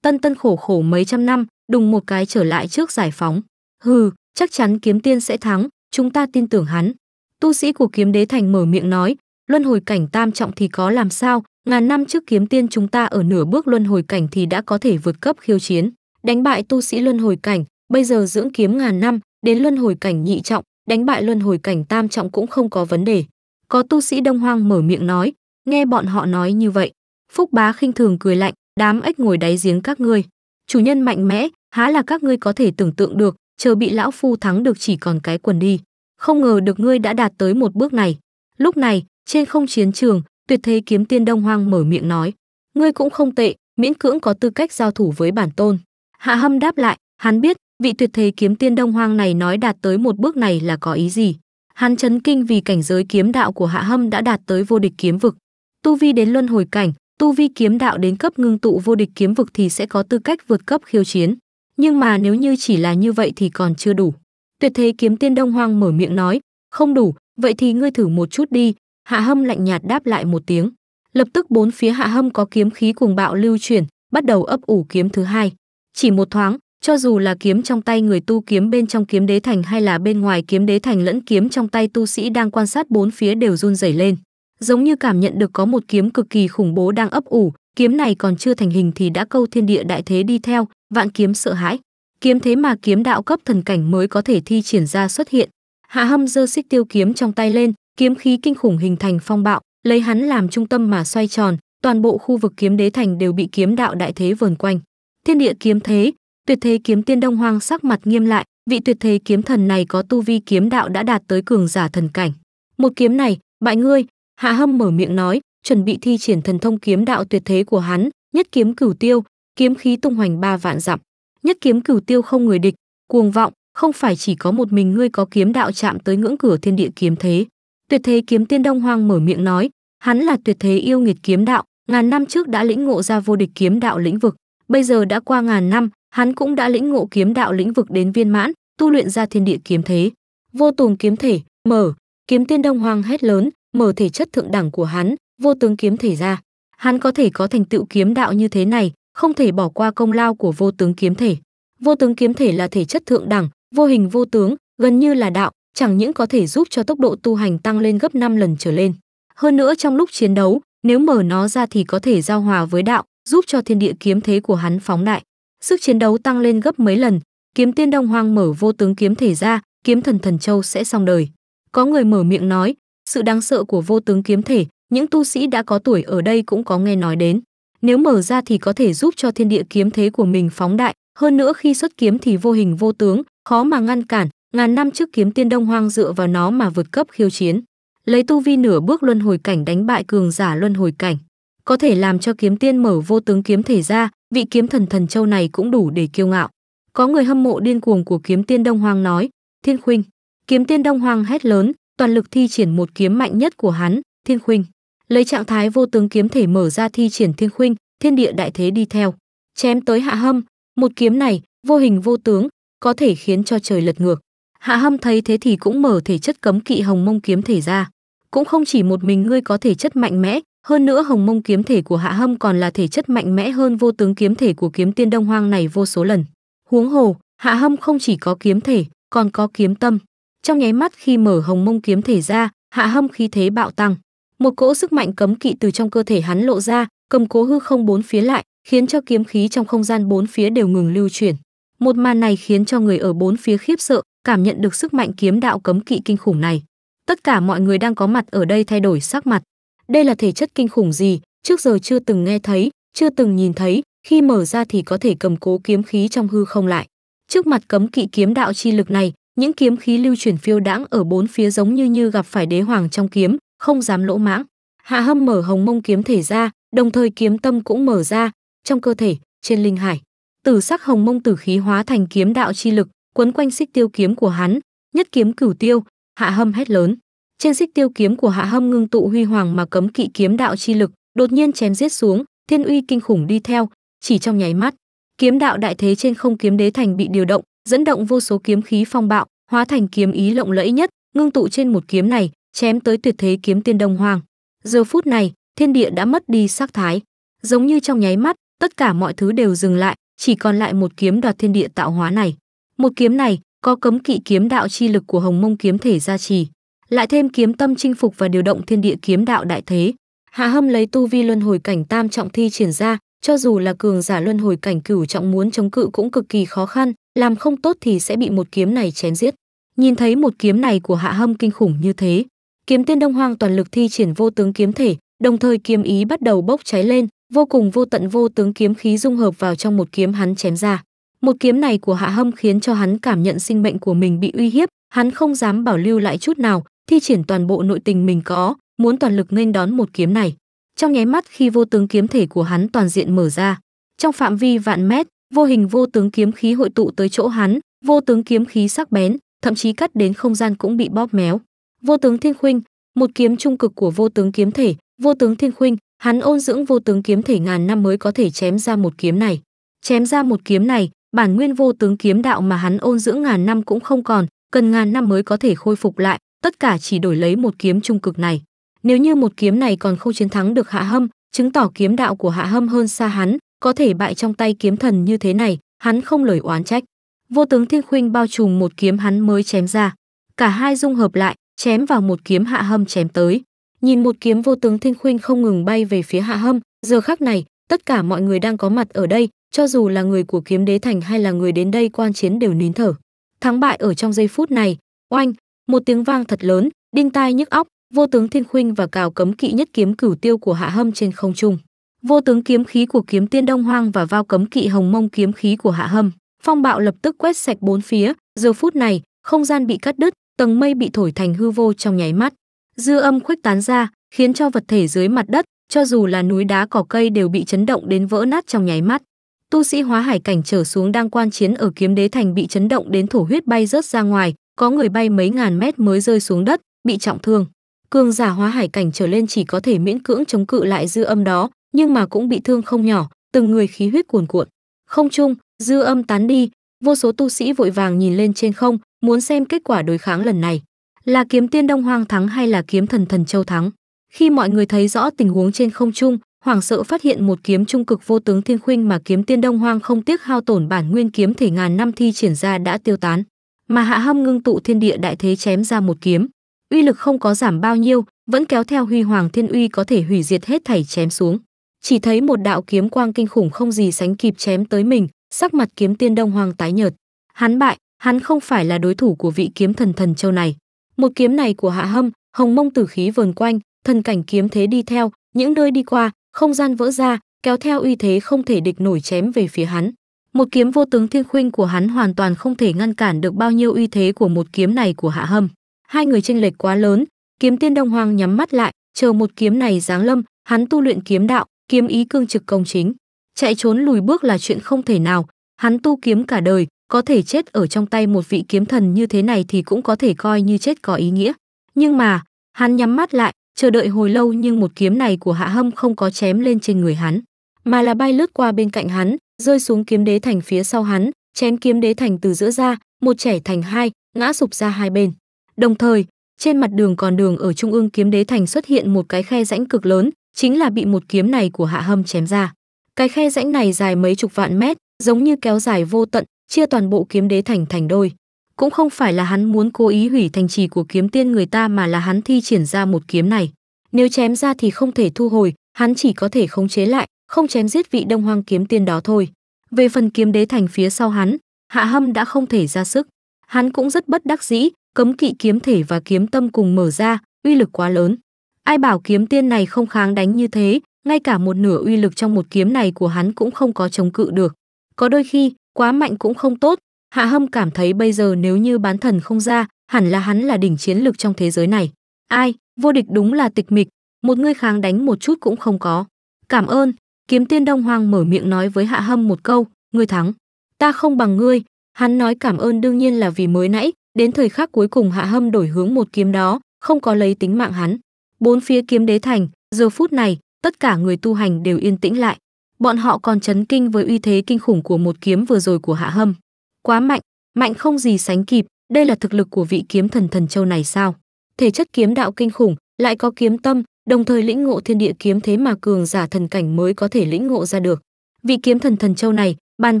Tân tân khổ khổ mấy trăm năm, đùng một cái trở lại trước giải phóng. Hừ, chắc chắn kiếm tiên sẽ thắng, chúng ta tin tưởng hắn tu sĩ của kiếm đế thành mở miệng nói luân hồi cảnh tam trọng thì có làm sao ngàn năm trước kiếm tiên chúng ta ở nửa bước luân hồi cảnh thì đã có thể vượt cấp khiêu chiến đánh bại tu sĩ luân hồi cảnh bây giờ dưỡng kiếm ngàn năm đến luân hồi cảnh nhị trọng đánh bại luân hồi cảnh tam trọng cũng không có vấn đề có tu sĩ đông hoang mở miệng nói nghe bọn họ nói như vậy phúc bá khinh thường cười lạnh đám ếch ngồi đáy giếng các ngươi chủ nhân mạnh mẽ há là các ngươi có thể tưởng tượng được chờ bị lão phu thắng được chỉ còn cái quần đi không ngờ được ngươi đã đạt tới một bước này. Lúc này, trên không chiến trường, tuyệt thế kiếm tiên Đông Hoang mở miệng nói, ngươi cũng không tệ, miễn cưỡng có tư cách giao thủ với bản tôn. Hạ Hâm đáp lại, hắn biết, vị tuyệt thế kiếm tiên Đông Hoang này nói đạt tới một bước này là có ý gì. Hắn chấn kinh vì cảnh giới kiếm đạo của Hạ Hâm đã đạt tới vô địch kiếm vực. Tu vi đến luân hồi cảnh, tu vi kiếm đạo đến cấp ngưng tụ vô địch kiếm vực thì sẽ có tư cách vượt cấp khiêu chiến. Nhưng mà nếu như chỉ là như vậy thì còn chưa đủ. Tuyệt thế kiếm tiên Đông Hoang mở miệng nói, không đủ, vậy thì ngươi thử một chút đi. Hạ Hâm lạnh nhạt đáp lại một tiếng. Lập tức bốn phía Hạ Hâm có kiếm khí cuồng bạo lưu chuyển, bắt đầu ấp ủ kiếm thứ hai. Chỉ một thoáng, cho dù là kiếm trong tay người tu kiếm bên trong kiếm đế thành hay là bên ngoài kiếm đế thành lẫn kiếm trong tay tu sĩ đang quan sát bốn phía đều run rẩy lên giống như cảm nhận được có một kiếm cực kỳ khủng bố đang ấp ủ kiếm này còn chưa thành hình thì đã câu thiên địa đại thế đi theo vạn kiếm sợ hãi kiếm thế mà kiếm đạo cấp thần cảnh mới có thể thi triển ra xuất hiện. Hạ Hâm giơ xích tiêu kiếm trong tay lên, kiếm khí kinh khủng hình thành phong bạo, lấy hắn làm trung tâm mà xoay tròn, toàn bộ khu vực kiếm đế thành đều bị kiếm đạo đại thế vờn quanh. Thiên địa kiếm thế, tuyệt thế kiếm tiên Đông Hoang sắc mặt nghiêm lại, vị tuyệt thế kiếm thần này có tu vi kiếm đạo đã đạt tới cường giả thần cảnh. Một kiếm này, bại ngươi, Hạ Hâm mở miệng nói, chuẩn bị thi triển thần thông kiếm đạo tuyệt thế của hắn, nhất kiếm cửu tiêu, kiếm khí tung hoành ba vạn dặm nhất kiếm cửu tiêu không người địch cuồng vọng không phải chỉ có một mình ngươi có kiếm đạo chạm tới ngưỡng cửa thiên địa kiếm thế tuyệt thế kiếm tiên đông hoang mở miệng nói hắn là tuyệt thế yêu nghiệt kiếm đạo ngàn năm trước đã lĩnh ngộ ra vô địch kiếm đạo lĩnh vực bây giờ đã qua ngàn năm hắn cũng đã lĩnh ngộ kiếm đạo lĩnh vực đến viên mãn tu luyện ra thiên địa kiếm thế vô tùng kiếm thể mở kiếm tiên đông hoang hét lớn mở thể chất thượng đẳng của hắn vô tướng kiếm thể ra hắn có thể có thành tựu kiếm đạo như thế này không thể bỏ qua công lao của vô tướng kiếm thể. Vô tướng kiếm thể là thể chất thượng đẳng, vô hình vô tướng, gần như là đạo, chẳng những có thể giúp cho tốc độ tu hành tăng lên gấp 5 lần trở lên. Hơn nữa trong lúc chiến đấu, nếu mở nó ra thì có thể giao hòa với đạo, giúp cho thiên địa kiếm thế của hắn phóng đại. Sức chiến đấu tăng lên gấp mấy lần, kiếm tiên đông hoang mở vô tướng kiếm thể ra, kiếm thần thần châu sẽ xong đời. Có người mở miệng nói, sự đáng sợ của vô tướng kiếm thể, những tu sĩ đã có tuổi ở đây cũng có nghe nói đến nếu mở ra thì có thể giúp cho thiên địa kiếm thế của mình phóng đại hơn nữa khi xuất kiếm thì vô hình vô tướng khó mà ngăn cản ngàn năm trước kiếm tiên đông hoang dựa vào nó mà vượt cấp khiêu chiến lấy tu vi nửa bước luân hồi cảnh đánh bại cường giả luân hồi cảnh có thể làm cho kiếm tiên mở vô tướng kiếm thể ra vị kiếm thần thần châu này cũng đủ để kiêu ngạo có người hâm mộ điên cuồng của kiếm tiên đông hoang nói thiên khuynh kiếm tiên đông hoang hét lớn toàn lực thi triển một kiếm mạnh nhất của hắn thiên khuynh lấy trạng thái vô tướng kiếm thể mở ra thi triển thiên khuynh thiên địa đại thế đi theo chém tới hạ hâm một kiếm này vô hình vô tướng có thể khiến cho trời lật ngược hạ hâm thấy thế thì cũng mở thể chất cấm kỵ hồng mông kiếm thể ra cũng không chỉ một mình ngươi có thể chất mạnh mẽ hơn nữa hồng mông kiếm thể của hạ hâm còn là thể chất mạnh mẽ hơn vô tướng kiếm thể của kiếm tiên đông hoang này vô số lần huống hồ hạ hâm không chỉ có kiếm thể còn có kiếm tâm trong nháy mắt khi mở hồng mông kiếm thể ra hạ hâm khí thế bạo tăng một cỗ sức mạnh cấm kỵ từ trong cơ thể hắn lộ ra cầm cố hư không bốn phía lại khiến cho kiếm khí trong không gian bốn phía đều ngừng lưu chuyển một màn này khiến cho người ở bốn phía khiếp sợ cảm nhận được sức mạnh kiếm đạo cấm kỵ kinh khủng này tất cả mọi người đang có mặt ở đây thay đổi sắc mặt đây là thể chất kinh khủng gì trước giờ chưa từng nghe thấy chưa từng nhìn thấy khi mở ra thì có thể cầm cố kiếm khí trong hư không lại trước mặt cấm kỵ kiếm đạo chi lực này những kiếm khí lưu chuyển phiêu đãng ở bốn phía giống như như gặp phải đế hoàng trong kiếm không dám lỗ mãng hạ hâm mở hồng mông kiếm thể ra đồng thời kiếm tâm cũng mở ra trong cơ thể trên linh hải tử sắc hồng mông tử khí hóa thành kiếm đạo chi lực quấn quanh xích tiêu kiếm của hắn nhất kiếm cửu tiêu hạ hâm hét lớn trên xích tiêu kiếm của hạ hâm ngưng tụ huy hoàng mà cấm kỵ kiếm đạo chi lực đột nhiên chém giết xuống thiên uy kinh khủng đi theo chỉ trong nháy mắt kiếm đạo đại thế trên không kiếm đế thành bị điều động dẫn động vô số kiếm khí phong bạo hóa thành kiếm ý lộng lẫy nhất ngưng tụ trên một kiếm này chém tới tuyệt thế kiếm tiên Đông Hoàng. Giờ phút này, thiên địa đã mất đi sắc thái, giống như trong nháy mắt, tất cả mọi thứ đều dừng lại, chỉ còn lại một kiếm đoạt thiên địa tạo hóa này. Một kiếm này có cấm kỵ kiếm đạo chi lực của Hồng Mông kiếm thể gia trì, lại thêm kiếm tâm chinh phục và điều động thiên địa kiếm đạo đại thế. Hạ Hâm lấy tu vi luân hồi cảnh tam trọng thi triển ra, cho dù là cường giả luân hồi cảnh cửu trọng muốn chống cự cũng cực kỳ khó khăn, làm không tốt thì sẽ bị một kiếm này chém giết. Nhìn thấy một kiếm này của Hạ Hâm kinh khủng như thế, kiếm tiên đông hoang toàn lực thi triển vô tướng kiếm thể đồng thời kiếm ý bắt đầu bốc cháy lên vô cùng vô tận vô tướng kiếm khí dung hợp vào trong một kiếm hắn chém ra một kiếm này của hạ hâm khiến cho hắn cảm nhận sinh mệnh của mình bị uy hiếp hắn không dám bảo lưu lại chút nào thi triển toàn bộ nội tình mình có muốn toàn lực nghênh đón một kiếm này trong nháy mắt khi vô tướng kiếm thể của hắn toàn diện mở ra trong phạm vi vạn mét vô hình vô tướng kiếm khí hội tụ tới chỗ hắn vô tướng kiếm khí sắc bén thậm chí cắt đến không gian cũng bị bóp méo vô tướng thiên khuynh một kiếm trung cực của vô tướng kiếm thể vô tướng thiên khuynh hắn ôn dưỡng vô tướng kiếm thể ngàn năm mới có thể chém ra một kiếm này chém ra một kiếm này bản nguyên vô tướng kiếm đạo mà hắn ôn dưỡng ngàn năm cũng không còn cần ngàn năm mới có thể khôi phục lại tất cả chỉ đổi lấy một kiếm trung cực này nếu như một kiếm này còn không chiến thắng được hạ hâm chứng tỏ kiếm đạo của hạ hâm hơn xa hắn có thể bại trong tay kiếm thần như thế này hắn không lời oán trách vô tướng thiên khuynh bao trùm một kiếm hắn mới chém ra cả hai dung hợp lại chém vào một kiếm hạ hâm chém tới nhìn một kiếm vô tướng thiên khuynh không ngừng bay về phía hạ hâm giờ khắc này tất cả mọi người đang có mặt ở đây cho dù là người của kiếm đế thành hay là người đến đây quan chiến đều nín thở thắng bại ở trong giây phút này oanh một tiếng vang thật lớn đinh tai nhức óc vô tướng thiên khuynh và cào cấm kỵ nhất kiếm cửu tiêu của hạ hâm trên không trung vô tướng kiếm khí của kiếm tiên đông hoang và vao cấm kỵ hồng mông kiếm khí của hạ hâm phong bạo lập tức quét sạch bốn phía giờ phút này không gian bị cắt đứt tầng mây bị thổi thành hư vô trong nháy mắt. Dư âm khuếch tán ra, khiến cho vật thể dưới mặt đất, cho dù là núi đá cỏ cây đều bị chấn động đến vỡ nát trong nháy mắt. Tu sĩ hóa hải cảnh trở xuống đang quan chiến ở kiếm đế thành bị chấn động đến thổ huyết bay rớt ra ngoài, có người bay mấy ngàn mét mới rơi xuống đất, bị trọng thương. Cường giả hóa hải cảnh trở lên chỉ có thể miễn cưỡng chống cự lại dư âm đó, nhưng mà cũng bị thương không nhỏ, từng người khí huyết cuồn cuộn. Không chung, dư âm tán đi, vô số tu sĩ vội vàng nhìn lên trên không, Muốn xem kết quả đối kháng lần này, là kiếm tiên Đông Hoang thắng hay là kiếm thần Thần Châu thắng? Khi mọi người thấy rõ tình huống trên không trung, hoảng sợ phát hiện một kiếm trung cực vô tướng thiên khuynh mà kiếm tiên Đông Hoang không tiếc hao tổn bản nguyên kiếm thể ngàn năm thi triển ra đã tiêu tán, mà Hạ Hâm ngưng tụ thiên địa đại thế chém ra một kiếm, uy lực không có giảm bao nhiêu, vẫn kéo theo huy hoàng thiên uy có thể hủy diệt hết thảy chém xuống. Chỉ thấy một đạo kiếm quang kinh khủng không gì sánh kịp chém tới mình, sắc mặt kiếm tiên Đông Hoang tái nhợt. Hắn bại, hắn không phải là đối thủ của vị kiếm thần thần châu này. Một kiếm này của Hạ Hâm, hồng mông tử khí vờn quanh, thần cảnh kiếm thế đi theo, những nơi đi qua, không gian vỡ ra, kéo theo uy thế không thể địch nổi chém về phía hắn. Một kiếm vô tướng thiên khuynh của hắn hoàn toàn không thể ngăn cản được bao nhiêu uy thế của một kiếm này của Hạ Hâm. Hai người chênh lệch quá lớn, kiếm tiên Đông Hoàng nhắm mắt lại, chờ một kiếm này giáng lâm, hắn tu luyện kiếm đạo, kiếm ý cương trực công chính. Chạy trốn lùi bước là chuyện không thể nào, hắn tu kiếm cả đời, có thể chết ở trong tay một vị kiếm thần như thế này thì cũng có thể coi như chết có ý nghĩa. Nhưng mà, hắn nhắm mắt lại, chờ đợi hồi lâu nhưng một kiếm này của Hạ Hâm không có chém lên trên người hắn, mà là bay lướt qua bên cạnh hắn, rơi xuống kiếm đế thành phía sau hắn, chém kiếm đế thành từ giữa ra, một chẻ thành hai, ngã sụp ra hai bên. Đồng thời, trên mặt đường còn đường ở trung ương kiếm đế thành xuất hiện một cái khe rãnh cực lớn, chính là bị một kiếm này của Hạ Hâm chém ra. Cái khe rãnh này dài mấy chục vạn mét, giống như kéo dài vô tận, chia toàn bộ kiếm đế thành thành đôi cũng không phải là hắn muốn cố ý hủy thành trì của kiếm tiên người ta mà là hắn thi triển ra một kiếm này nếu chém ra thì không thể thu hồi hắn chỉ có thể khống chế lại không chém giết vị đông hoang kiếm tiên đó thôi về phần kiếm đế thành phía sau hắn hạ hâm đã không thể ra sức hắn cũng rất bất đắc dĩ cấm kỵ kiếm thể và kiếm tâm cùng mở ra uy lực quá lớn ai bảo kiếm tiên này không kháng đánh như thế ngay cả một nửa uy lực trong một kiếm này của hắn cũng không có chống cự được có đôi khi quá mạnh cũng không tốt hạ hâm cảm thấy bây giờ nếu như bán thần không ra hẳn là hắn là đỉnh chiến lực trong thế giới này ai vô địch đúng là tịch mịch một người kháng đánh một chút cũng không có cảm ơn kiếm tiên đông hoang mở miệng nói với hạ hâm một câu ngươi thắng ta không bằng ngươi hắn nói cảm ơn đương nhiên là vì mới nãy đến thời khắc cuối cùng hạ hâm đổi hướng một kiếm đó không có lấy tính mạng hắn bốn phía kiếm đế thành giờ phút này tất cả người tu hành đều yên tĩnh lại bọn họ còn chấn kinh với uy thế kinh khủng của một kiếm vừa rồi của Hạ Hâm. Quá mạnh, mạnh không gì sánh kịp, đây là thực lực của vị kiếm thần thần châu này sao? Thể chất kiếm đạo kinh khủng, lại có kiếm tâm, đồng thời lĩnh ngộ thiên địa kiếm thế mà cường giả thần cảnh mới có thể lĩnh ngộ ra được. Vị kiếm thần thần châu này, bàn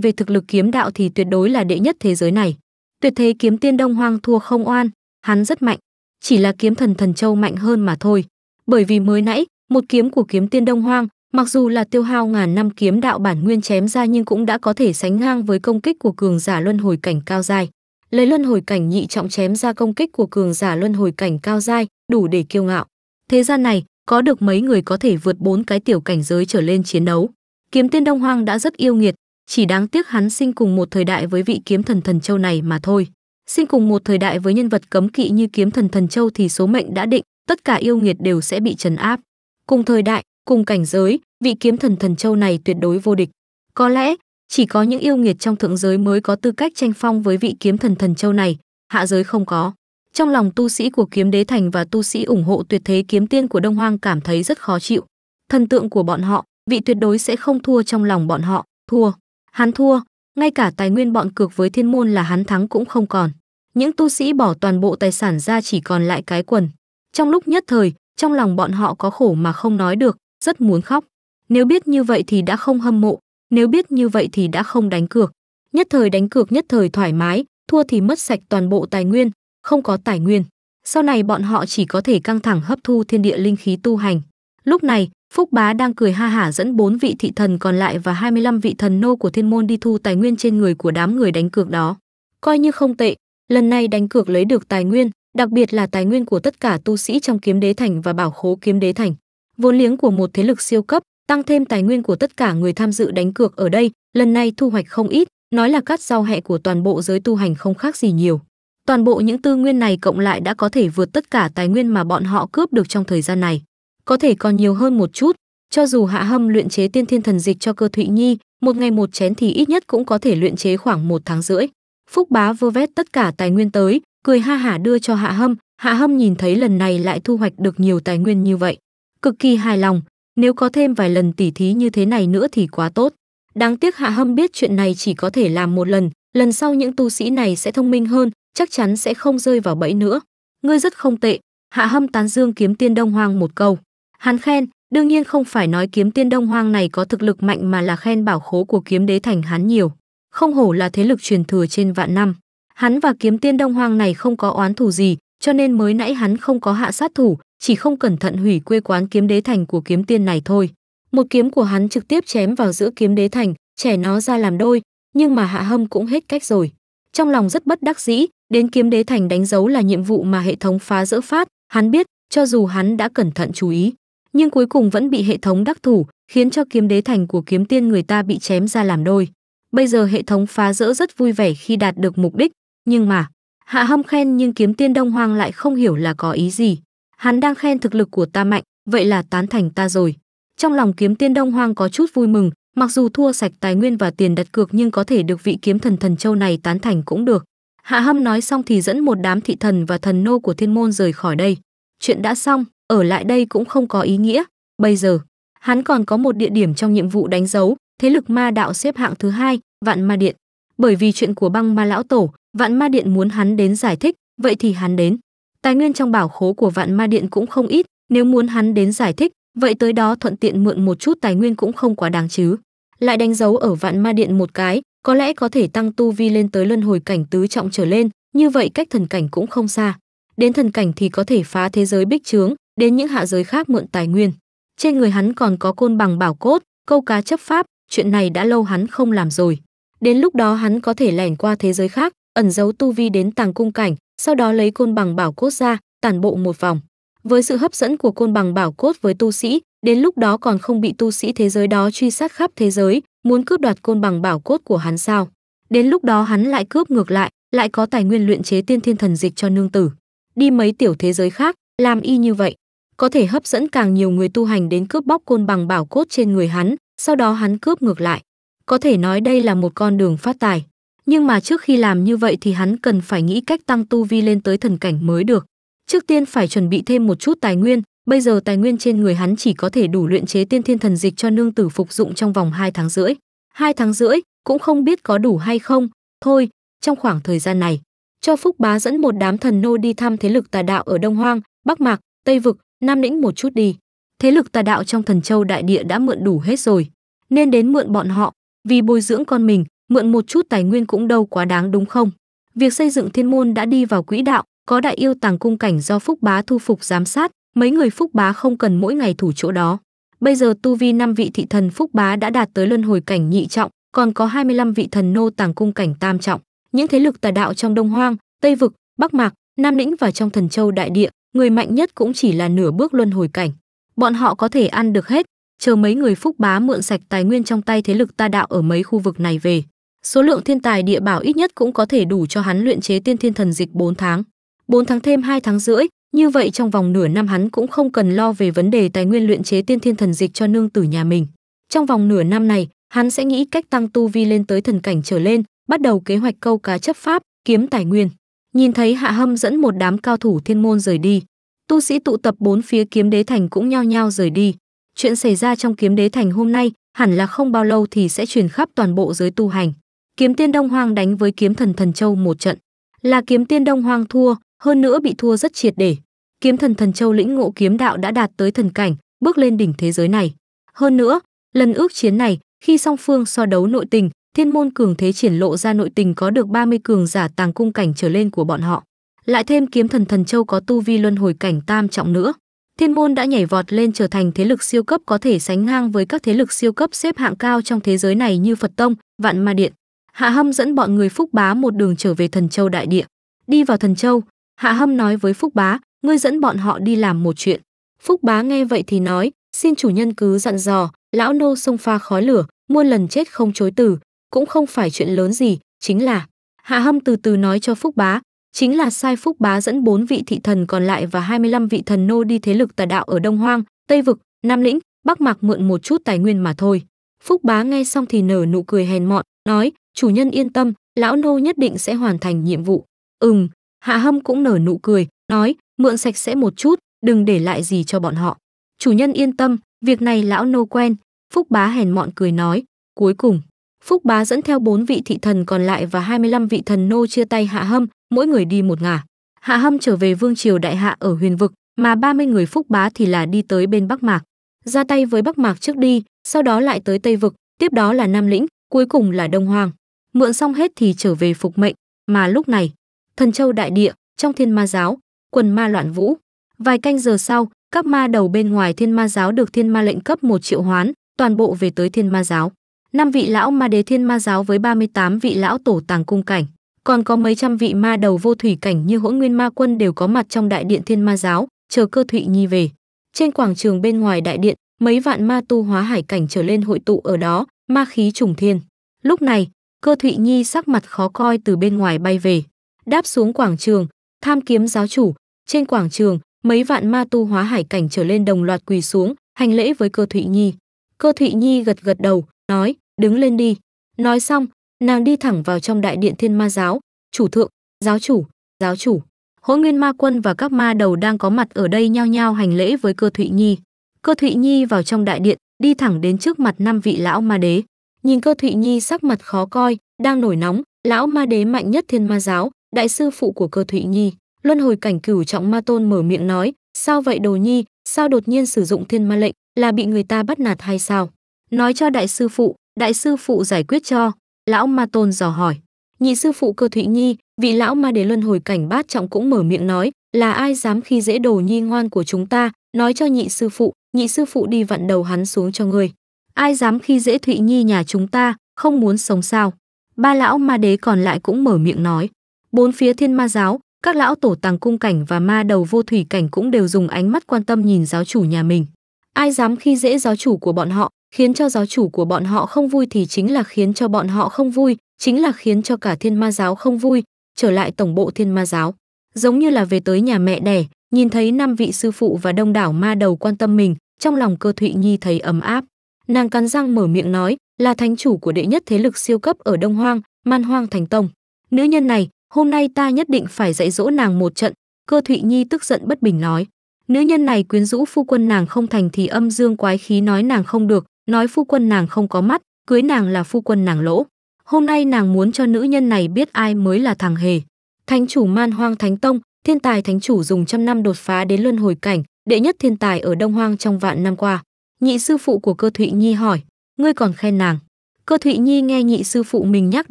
về thực lực kiếm đạo thì tuyệt đối là đệ nhất thế giới này. Tuyệt thế kiếm tiên Đông Hoang thua không oan, hắn rất mạnh, chỉ là kiếm thần thần châu mạnh hơn mà thôi. Bởi vì mới nãy, một kiếm của kiếm tiên Đông Hoang Mặc dù là tiêu hao ngàn năm kiếm đạo bản nguyên chém ra nhưng cũng đã có thể sánh ngang với công kích của cường giả luân hồi cảnh cao giai. Lấy luân hồi cảnh nhị trọng chém ra công kích của cường giả luân hồi cảnh cao giai, đủ để kiêu ngạo. Thế gian này, có được mấy người có thể vượt bốn cái tiểu cảnh giới trở lên chiến đấu. Kiếm tiên Đông Hoang đã rất yêu nghiệt, chỉ đáng tiếc hắn sinh cùng một thời đại với vị kiếm thần thần châu này mà thôi. Sinh cùng một thời đại với nhân vật cấm kỵ như kiếm thần thần châu thì số mệnh đã định, tất cả yêu nghiệt đều sẽ bị trấn áp. Cùng thời đại, cùng cảnh giới, vị kiếm thần thần châu này tuyệt đối vô địch. Có lẽ, chỉ có những yêu nghiệt trong thượng giới mới có tư cách tranh phong với vị kiếm thần thần châu này, hạ giới không có. Trong lòng tu sĩ của kiếm đế thành và tu sĩ ủng hộ tuyệt thế kiếm tiên của Đông Hoang cảm thấy rất khó chịu. Thần tượng của bọn họ, vị tuyệt đối sẽ không thua trong lòng bọn họ, thua. Hắn thua, ngay cả tài nguyên bọn cược với thiên môn là hắn thắng cũng không còn. Những tu sĩ bỏ toàn bộ tài sản ra chỉ còn lại cái quần. Trong lúc nhất thời, trong lòng bọn họ có khổ mà không nói được, rất muốn khóc. Nếu biết như vậy thì đã không hâm mộ, nếu biết như vậy thì đã không đánh cược. Nhất thời đánh cược nhất thời thoải mái, thua thì mất sạch toàn bộ tài nguyên, không có tài nguyên. Sau này bọn họ chỉ có thể căng thẳng hấp thu thiên địa linh khí tu hành. Lúc này, Phúc Bá đang cười ha hả dẫn bốn vị thị thần còn lại và 25 vị thần nô của thiên môn đi thu tài nguyên trên người của đám người đánh cược đó. Coi như không tệ, lần này đánh cược lấy được tài nguyên, đặc biệt là tài nguyên của tất cả tu sĩ trong kiếm đế thành và bảo khố kiếm đế thành vốn liếng của một thế lực siêu cấp, tăng thêm tài nguyên của tất cả người tham dự đánh cược ở đây, lần này thu hoạch không ít, nói là cắt rau hẹ của toàn bộ giới tu hành không khác gì nhiều. Toàn bộ những tư nguyên này cộng lại đã có thể vượt tất cả tài nguyên mà bọn họ cướp được trong thời gian này. Có thể còn nhiều hơn một chút, cho dù Hạ Hâm luyện chế tiên thiên thần dịch cho cơ Thụy Nhi, một ngày một chén thì ít nhất cũng có thể luyện chế khoảng một tháng rưỡi. Phúc Bá vơ vét tất cả tài nguyên tới, cười ha hả đưa cho Hạ Hâm, Hạ Hâm nhìn thấy lần này lại thu hoạch được nhiều tài nguyên như vậy cực kỳ hài lòng, nếu có thêm vài lần tỉ thí như thế này nữa thì quá tốt. Đáng tiếc Hạ Hâm biết chuyện này chỉ có thể làm một lần, lần sau những tu sĩ này sẽ thông minh hơn, chắc chắn sẽ không rơi vào bẫy nữa. Ngươi rất không tệ, Hạ Hâm tán dương kiếm tiên Đông Hoang một câu. Hắn khen, đương nhiên không phải nói kiếm tiên Đông Hoang này có thực lực mạnh mà là khen bảo khố của kiếm đế thành hắn nhiều. Không hổ là thế lực truyền thừa trên vạn năm. Hắn và kiếm tiên Đông Hoang này không có oán thù gì, cho nên mới nãy hắn không có hạ sát thủ, chỉ không cẩn thận hủy quê quán kiếm đế thành của kiếm tiên này thôi. Một kiếm của hắn trực tiếp chém vào giữa kiếm đế thành, trẻ nó ra làm đôi, nhưng mà Hạ Hâm cũng hết cách rồi. Trong lòng rất bất đắc dĩ, đến kiếm đế thành đánh dấu là nhiệm vụ mà hệ thống phá dỡ phát, hắn biết, cho dù hắn đã cẩn thận chú ý, nhưng cuối cùng vẫn bị hệ thống đắc thủ, khiến cho kiếm đế thành của kiếm tiên người ta bị chém ra làm đôi. Bây giờ hệ thống phá dỡ rất vui vẻ khi đạt được mục đích, nhưng mà, Hạ Hâm khen nhưng kiếm tiên Đông Hoang lại không hiểu là có ý gì. Hắn đang khen thực lực của ta mạnh, vậy là tán thành ta rồi. Trong lòng kiếm tiên Đông Hoang có chút vui mừng, mặc dù thua sạch tài nguyên và tiền đặt cược nhưng có thể được vị kiếm thần thần châu này tán thành cũng được. Hạ Hâm nói xong thì dẫn một đám thị thần và thần nô của thiên môn rời khỏi đây. Chuyện đã xong, ở lại đây cũng không có ý nghĩa. Bây giờ, hắn còn có một địa điểm trong nhiệm vụ đánh dấu, thế lực ma đạo xếp hạng thứ hai, Vạn Ma Điện. Bởi vì chuyện của băng ma lão tổ, Vạn Ma Điện muốn hắn đến giải thích, vậy thì hắn đến. Tài nguyên trong bảo khố của Vạn Ma Điện cũng không ít, nếu muốn hắn đến giải thích, vậy tới đó thuận tiện mượn một chút tài nguyên cũng không quá đáng chứ. Lại đánh dấu ở Vạn Ma Điện một cái, có lẽ có thể tăng tu vi lên tới luân hồi cảnh tứ trọng trở lên, như vậy cách thần cảnh cũng không xa. Đến thần cảnh thì có thể phá thế giới bích trướng, đến những hạ giới khác mượn tài nguyên. Trên người hắn còn có côn bằng bảo cốt, câu cá chấp pháp, chuyện này đã lâu hắn không làm rồi. Đến lúc đó hắn có thể lẻn qua thế giới khác, ẩn giấu tu vi đến tàng cung cảnh, sau đó lấy côn bằng bảo cốt ra, tản bộ một vòng. Với sự hấp dẫn của côn bằng bảo cốt với tu sĩ, đến lúc đó còn không bị tu sĩ thế giới đó truy sát khắp thế giới, muốn cướp đoạt côn bằng bảo cốt của hắn sao? Đến lúc đó hắn lại cướp ngược lại, lại có tài nguyên luyện chế tiên thiên thần dịch cho nương tử. Đi mấy tiểu thế giới khác, làm y như vậy, có thể hấp dẫn càng nhiều người tu hành đến cướp bóc côn bằng bảo cốt trên người hắn, sau đó hắn cướp ngược lại. Có thể nói đây là một con đường phát tài nhưng mà trước khi làm như vậy thì hắn cần phải nghĩ cách tăng tu vi lên tới thần cảnh mới được. Trước tiên phải chuẩn bị thêm một chút tài nguyên, bây giờ tài nguyên trên người hắn chỉ có thể đủ luyện chế tiên thiên thần dịch cho nương tử phục dụng trong vòng 2 tháng rưỡi. 2 tháng rưỡi cũng không biết có đủ hay không, thôi, trong khoảng thời gian này, cho Phúc Bá dẫn một đám thần nô đi thăm thế lực tà đạo ở Đông Hoang, Bắc Mạc, Tây Vực, Nam Lĩnh một chút đi. Thế lực tà đạo trong thần châu đại địa đã mượn đủ hết rồi, nên đến mượn bọn họ, vì bồi dưỡng con mình, mượn một chút tài nguyên cũng đâu quá đáng đúng không? Việc xây dựng thiên môn đã đi vào quỹ đạo, có đại yêu tàng cung cảnh do Phúc Bá thu phục giám sát, mấy người Phúc Bá không cần mỗi ngày thủ chỗ đó. Bây giờ tu vi năm vị thị thần Phúc Bá đã đạt tới luân hồi cảnh nhị trọng, còn có 25 vị thần nô tàng cung cảnh tam trọng. Những thế lực tà đạo trong Đông Hoang, Tây Vực, Bắc Mạc, Nam Lĩnh và trong Thần Châu đại địa, người mạnh nhất cũng chỉ là nửa bước luân hồi cảnh. Bọn họ có thể ăn được hết, chờ mấy người Phúc Bá mượn sạch tài nguyên trong tay thế lực ta đạo ở mấy khu vực này về. Số lượng thiên tài địa bảo ít nhất cũng có thể đủ cho hắn luyện chế tiên thiên thần dịch 4 tháng. 4 tháng thêm 2 tháng rưỡi, như vậy trong vòng nửa năm hắn cũng không cần lo về vấn đề tài nguyên luyện chế tiên thiên thần dịch cho nương tử nhà mình. Trong vòng nửa năm này, hắn sẽ nghĩ cách tăng tu vi lên tới thần cảnh trở lên, bắt đầu kế hoạch câu cá chấp pháp, kiếm tài nguyên. Nhìn thấy Hạ Hâm dẫn một đám cao thủ thiên môn rời đi, tu sĩ tụ tập bốn phía kiếm đế thành cũng nhao nhao rời đi. Chuyện xảy ra trong kiếm đế thành hôm nay, hẳn là không bao lâu thì sẽ truyền khắp toàn bộ giới tu hành kiếm tiên Đông Hoang đánh với kiếm thần Thần Châu một trận, là kiếm tiên Đông Hoang thua, hơn nữa bị thua rất triệt để. Kiếm thần Thần Châu lĩnh ngộ kiếm đạo đã đạt tới thần cảnh, bước lên đỉnh thế giới này. Hơn nữa, lần ước chiến này, khi song phương so đấu nội tình, thiên môn cường thế triển lộ ra nội tình có được 30 cường giả tàng cung cảnh trở lên của bọn họ. Lại thêm kiếm thần Thần Châu có tu vi luân hồi cảnh tam trọng nữa. Thiên môn đã nhảy vọt lên trở thành thế lực siêu cấp có thể sánh ngang với các thế lực siêu cấp xếp hạng cao trong thế giới này như Phật Tông, Vạn Ma Điện. Hạ Hâm dẫn bọn người Phúc Bá một đường trở về Thần Châu đại địa. Đi vào Thần Châu, Hạ Hâm nói với Phúc Bá, ngươi dẫn bọn họ đi làm một chuyện. Phúc Bá nghe vậy thì nói, xin chủ nhân cứ dặn dò, lão nô sông pha khói lửa, muôn lần chết không chối từ, cũng không phải chuyện lớn gì, chính là. Hạ Hâm từ từ nói cho Phúc Bá, chính là sai Phúc Bá dẫn bốn vị thị thần còn lại và 25 vị thần nô đi thế lực tà đạo ở Đông Hoang, Tây Vực, Nam Lĩnh, Bắc Mạc mượn một chút tài nguyên mà thôi. Phúc Bá nghe xong thì nở nụ cười hèn mọn, nói, chủ nhân yên tâm lão nô nhất định sẽ hoàn thành nhiệm vụ ừm hạ hâm cũng nở nụ cười nói mượn sạch sẽ một chút đừng để lại gì cho bọn họ chủ nhân yên tâm việc này lão nô quen phúc bá hèn mọn cười nói cuối cùng phúc bá dẫn theo bốn vị thị thần còn lại và 25 vị thần nô chia tay hạ hâm mỗi người đi một ngả hạ hâm trở về vương triều đại hạ ở huyền vực mà 30 người phúc bá thì là đi tới bên bắc mạc ra tay với bắc mạc trước đi sau đó lại tới tây vực tiếp đó là nam lĩnh cuối cùng là đông hoàng mượn xong hết thì trở về phục mệnh, mà lúc này, thần châu đại địa, trong thiên ma giáo, quần ma loạn vũ. Vài canh giờ sau, các ma đầu bên ngoài thiên ma giáo được thiên ma lệnh cấp một triệu hoán, toàn bộ về tới thiên ma giáo. Năm vị lão ma đế thiên ma giáo với 38 vị lão tổ tàng cung cảnh, còn có mấy trăm vị ma đầu vô thủy cảnh như hỗn nguyên ma quân đều có mặt trong đại điện thiên ma giáo, chờ cơ thụy nhi về. Trên quảng trường bên ngoài đại điện, mấy vạn ma tu hóa hải cảnh trở lên hội tụ ở đó, ma khí trùng thiên. Lúc này, Cơ Thụy Nhi sắc mặt khó coi từ bên ngoài bay về, đáp xuống quảng trường, tham kiếm giáo chủ, trên quảng trường, mấy vạn ma tu hóa hải cảnh trở lên đồng loạt quỳ xuống, hành lễ với Cơ Thụy Nhi. Cơ Thụy Nhi gật gật đầu, nói, đứng lên đi. Nói xong, nàng đi thẳng vào trong đại điện thiên ma giáo, chủ thượng, giáo chủ, giáo chủ. Hỗn Nguyên Ma Quân và các ma đầu đang có mặt ở đây nhao nhao hành lễ với Cơ Thụy Nhi. Cơ Thụy Nhi vào trong đại điện, đi thẳng đến trước mặt năm vị lão ma đế. Nhìn cơ Thụy Nhi sắc mặt khó coi, đang nổi nóng, lão ma đế mạnh nhất thiên ma giáo, đại sư phụ của cơ Thụy Nhi. Luân hồi cảnh cửu trọng ma tôn mở miệng nói, sao vậy đồ nhi, sao đột nhiên sử dụng thiên ma lệnh, là bị người ta bắt nạt hay sao? Nói cho đại sư phụ, đại sư phụ giải quyết cho. Lão ma tôn dò hỏi. Nhị sư phụ cơ Thụy Nhi, vị lão ma đế luân hồi cảnh bát trọng cũng mở miệng nói, là ai dám khi dễ đồ nhi ngoan của chúng ta, nói cho nhị sư phụ, nhị sư phụ đi vặn đầu hắn xuống cho người ai dám khi dễ Thụy Nhi nhà chúng ta, không muốn sống sao. Ba lão ma đế còn lại cũng mở miệng nói. Bốn phía thiên ma giáo, các lão tổ tàng cung cảnh và ma đầu vô thủy cảnh cũng đều dùng ánh mắt quan tâm nhìn giáo chủ nhà mình. Ai dám khi dễ giáo chủ của bọn họ, khiến cho giáo chủ của bọn họ không vui thì chính là khiến cho bọn họ không vui, chính là khiến cho cả thiên ma giáo không vui, trở lại tổng bộ thiên ma giáo. Giống như là về tới nhà mẹ đẻ, nhìn thấy năm vị sư phụ và đông đảo ma đầu quan tâm mình, trong lòng cơ Thụy Nhi thấy ấm áp nàng cắn răng mở miệng nói là thánh chủ của đệ nhất thế lực siêu cấp ở đông hoang man hoang thành tông nữ nhân này hôm nay ta nhất định phải dạy dỗ nàng một trận cơ thụy nhi tức giận bất bình nói nữ nhân này quyến rũ phu quân nàng không thành thì âm dương quái khí nói nàng không được nói phu quân nàng không có mắt cưới nàng là phu quân nàng lỗ hôm nay nàng muốn cho nữ nhân này biết ai mới là thằng hề thánh chủ man hoang thánh tông thiên tài thánh chủ dùng trăm năm đột phá đến luân hồi cảnh đệ nhất thiên tài ở đông hoang trong vạn năm qua Nhị sư phụ của cơ Thụy Nhi hỏi, ngươi còn khen nàng. Cơ Thụy Nhi nghe nhị sư phụ mình nhắc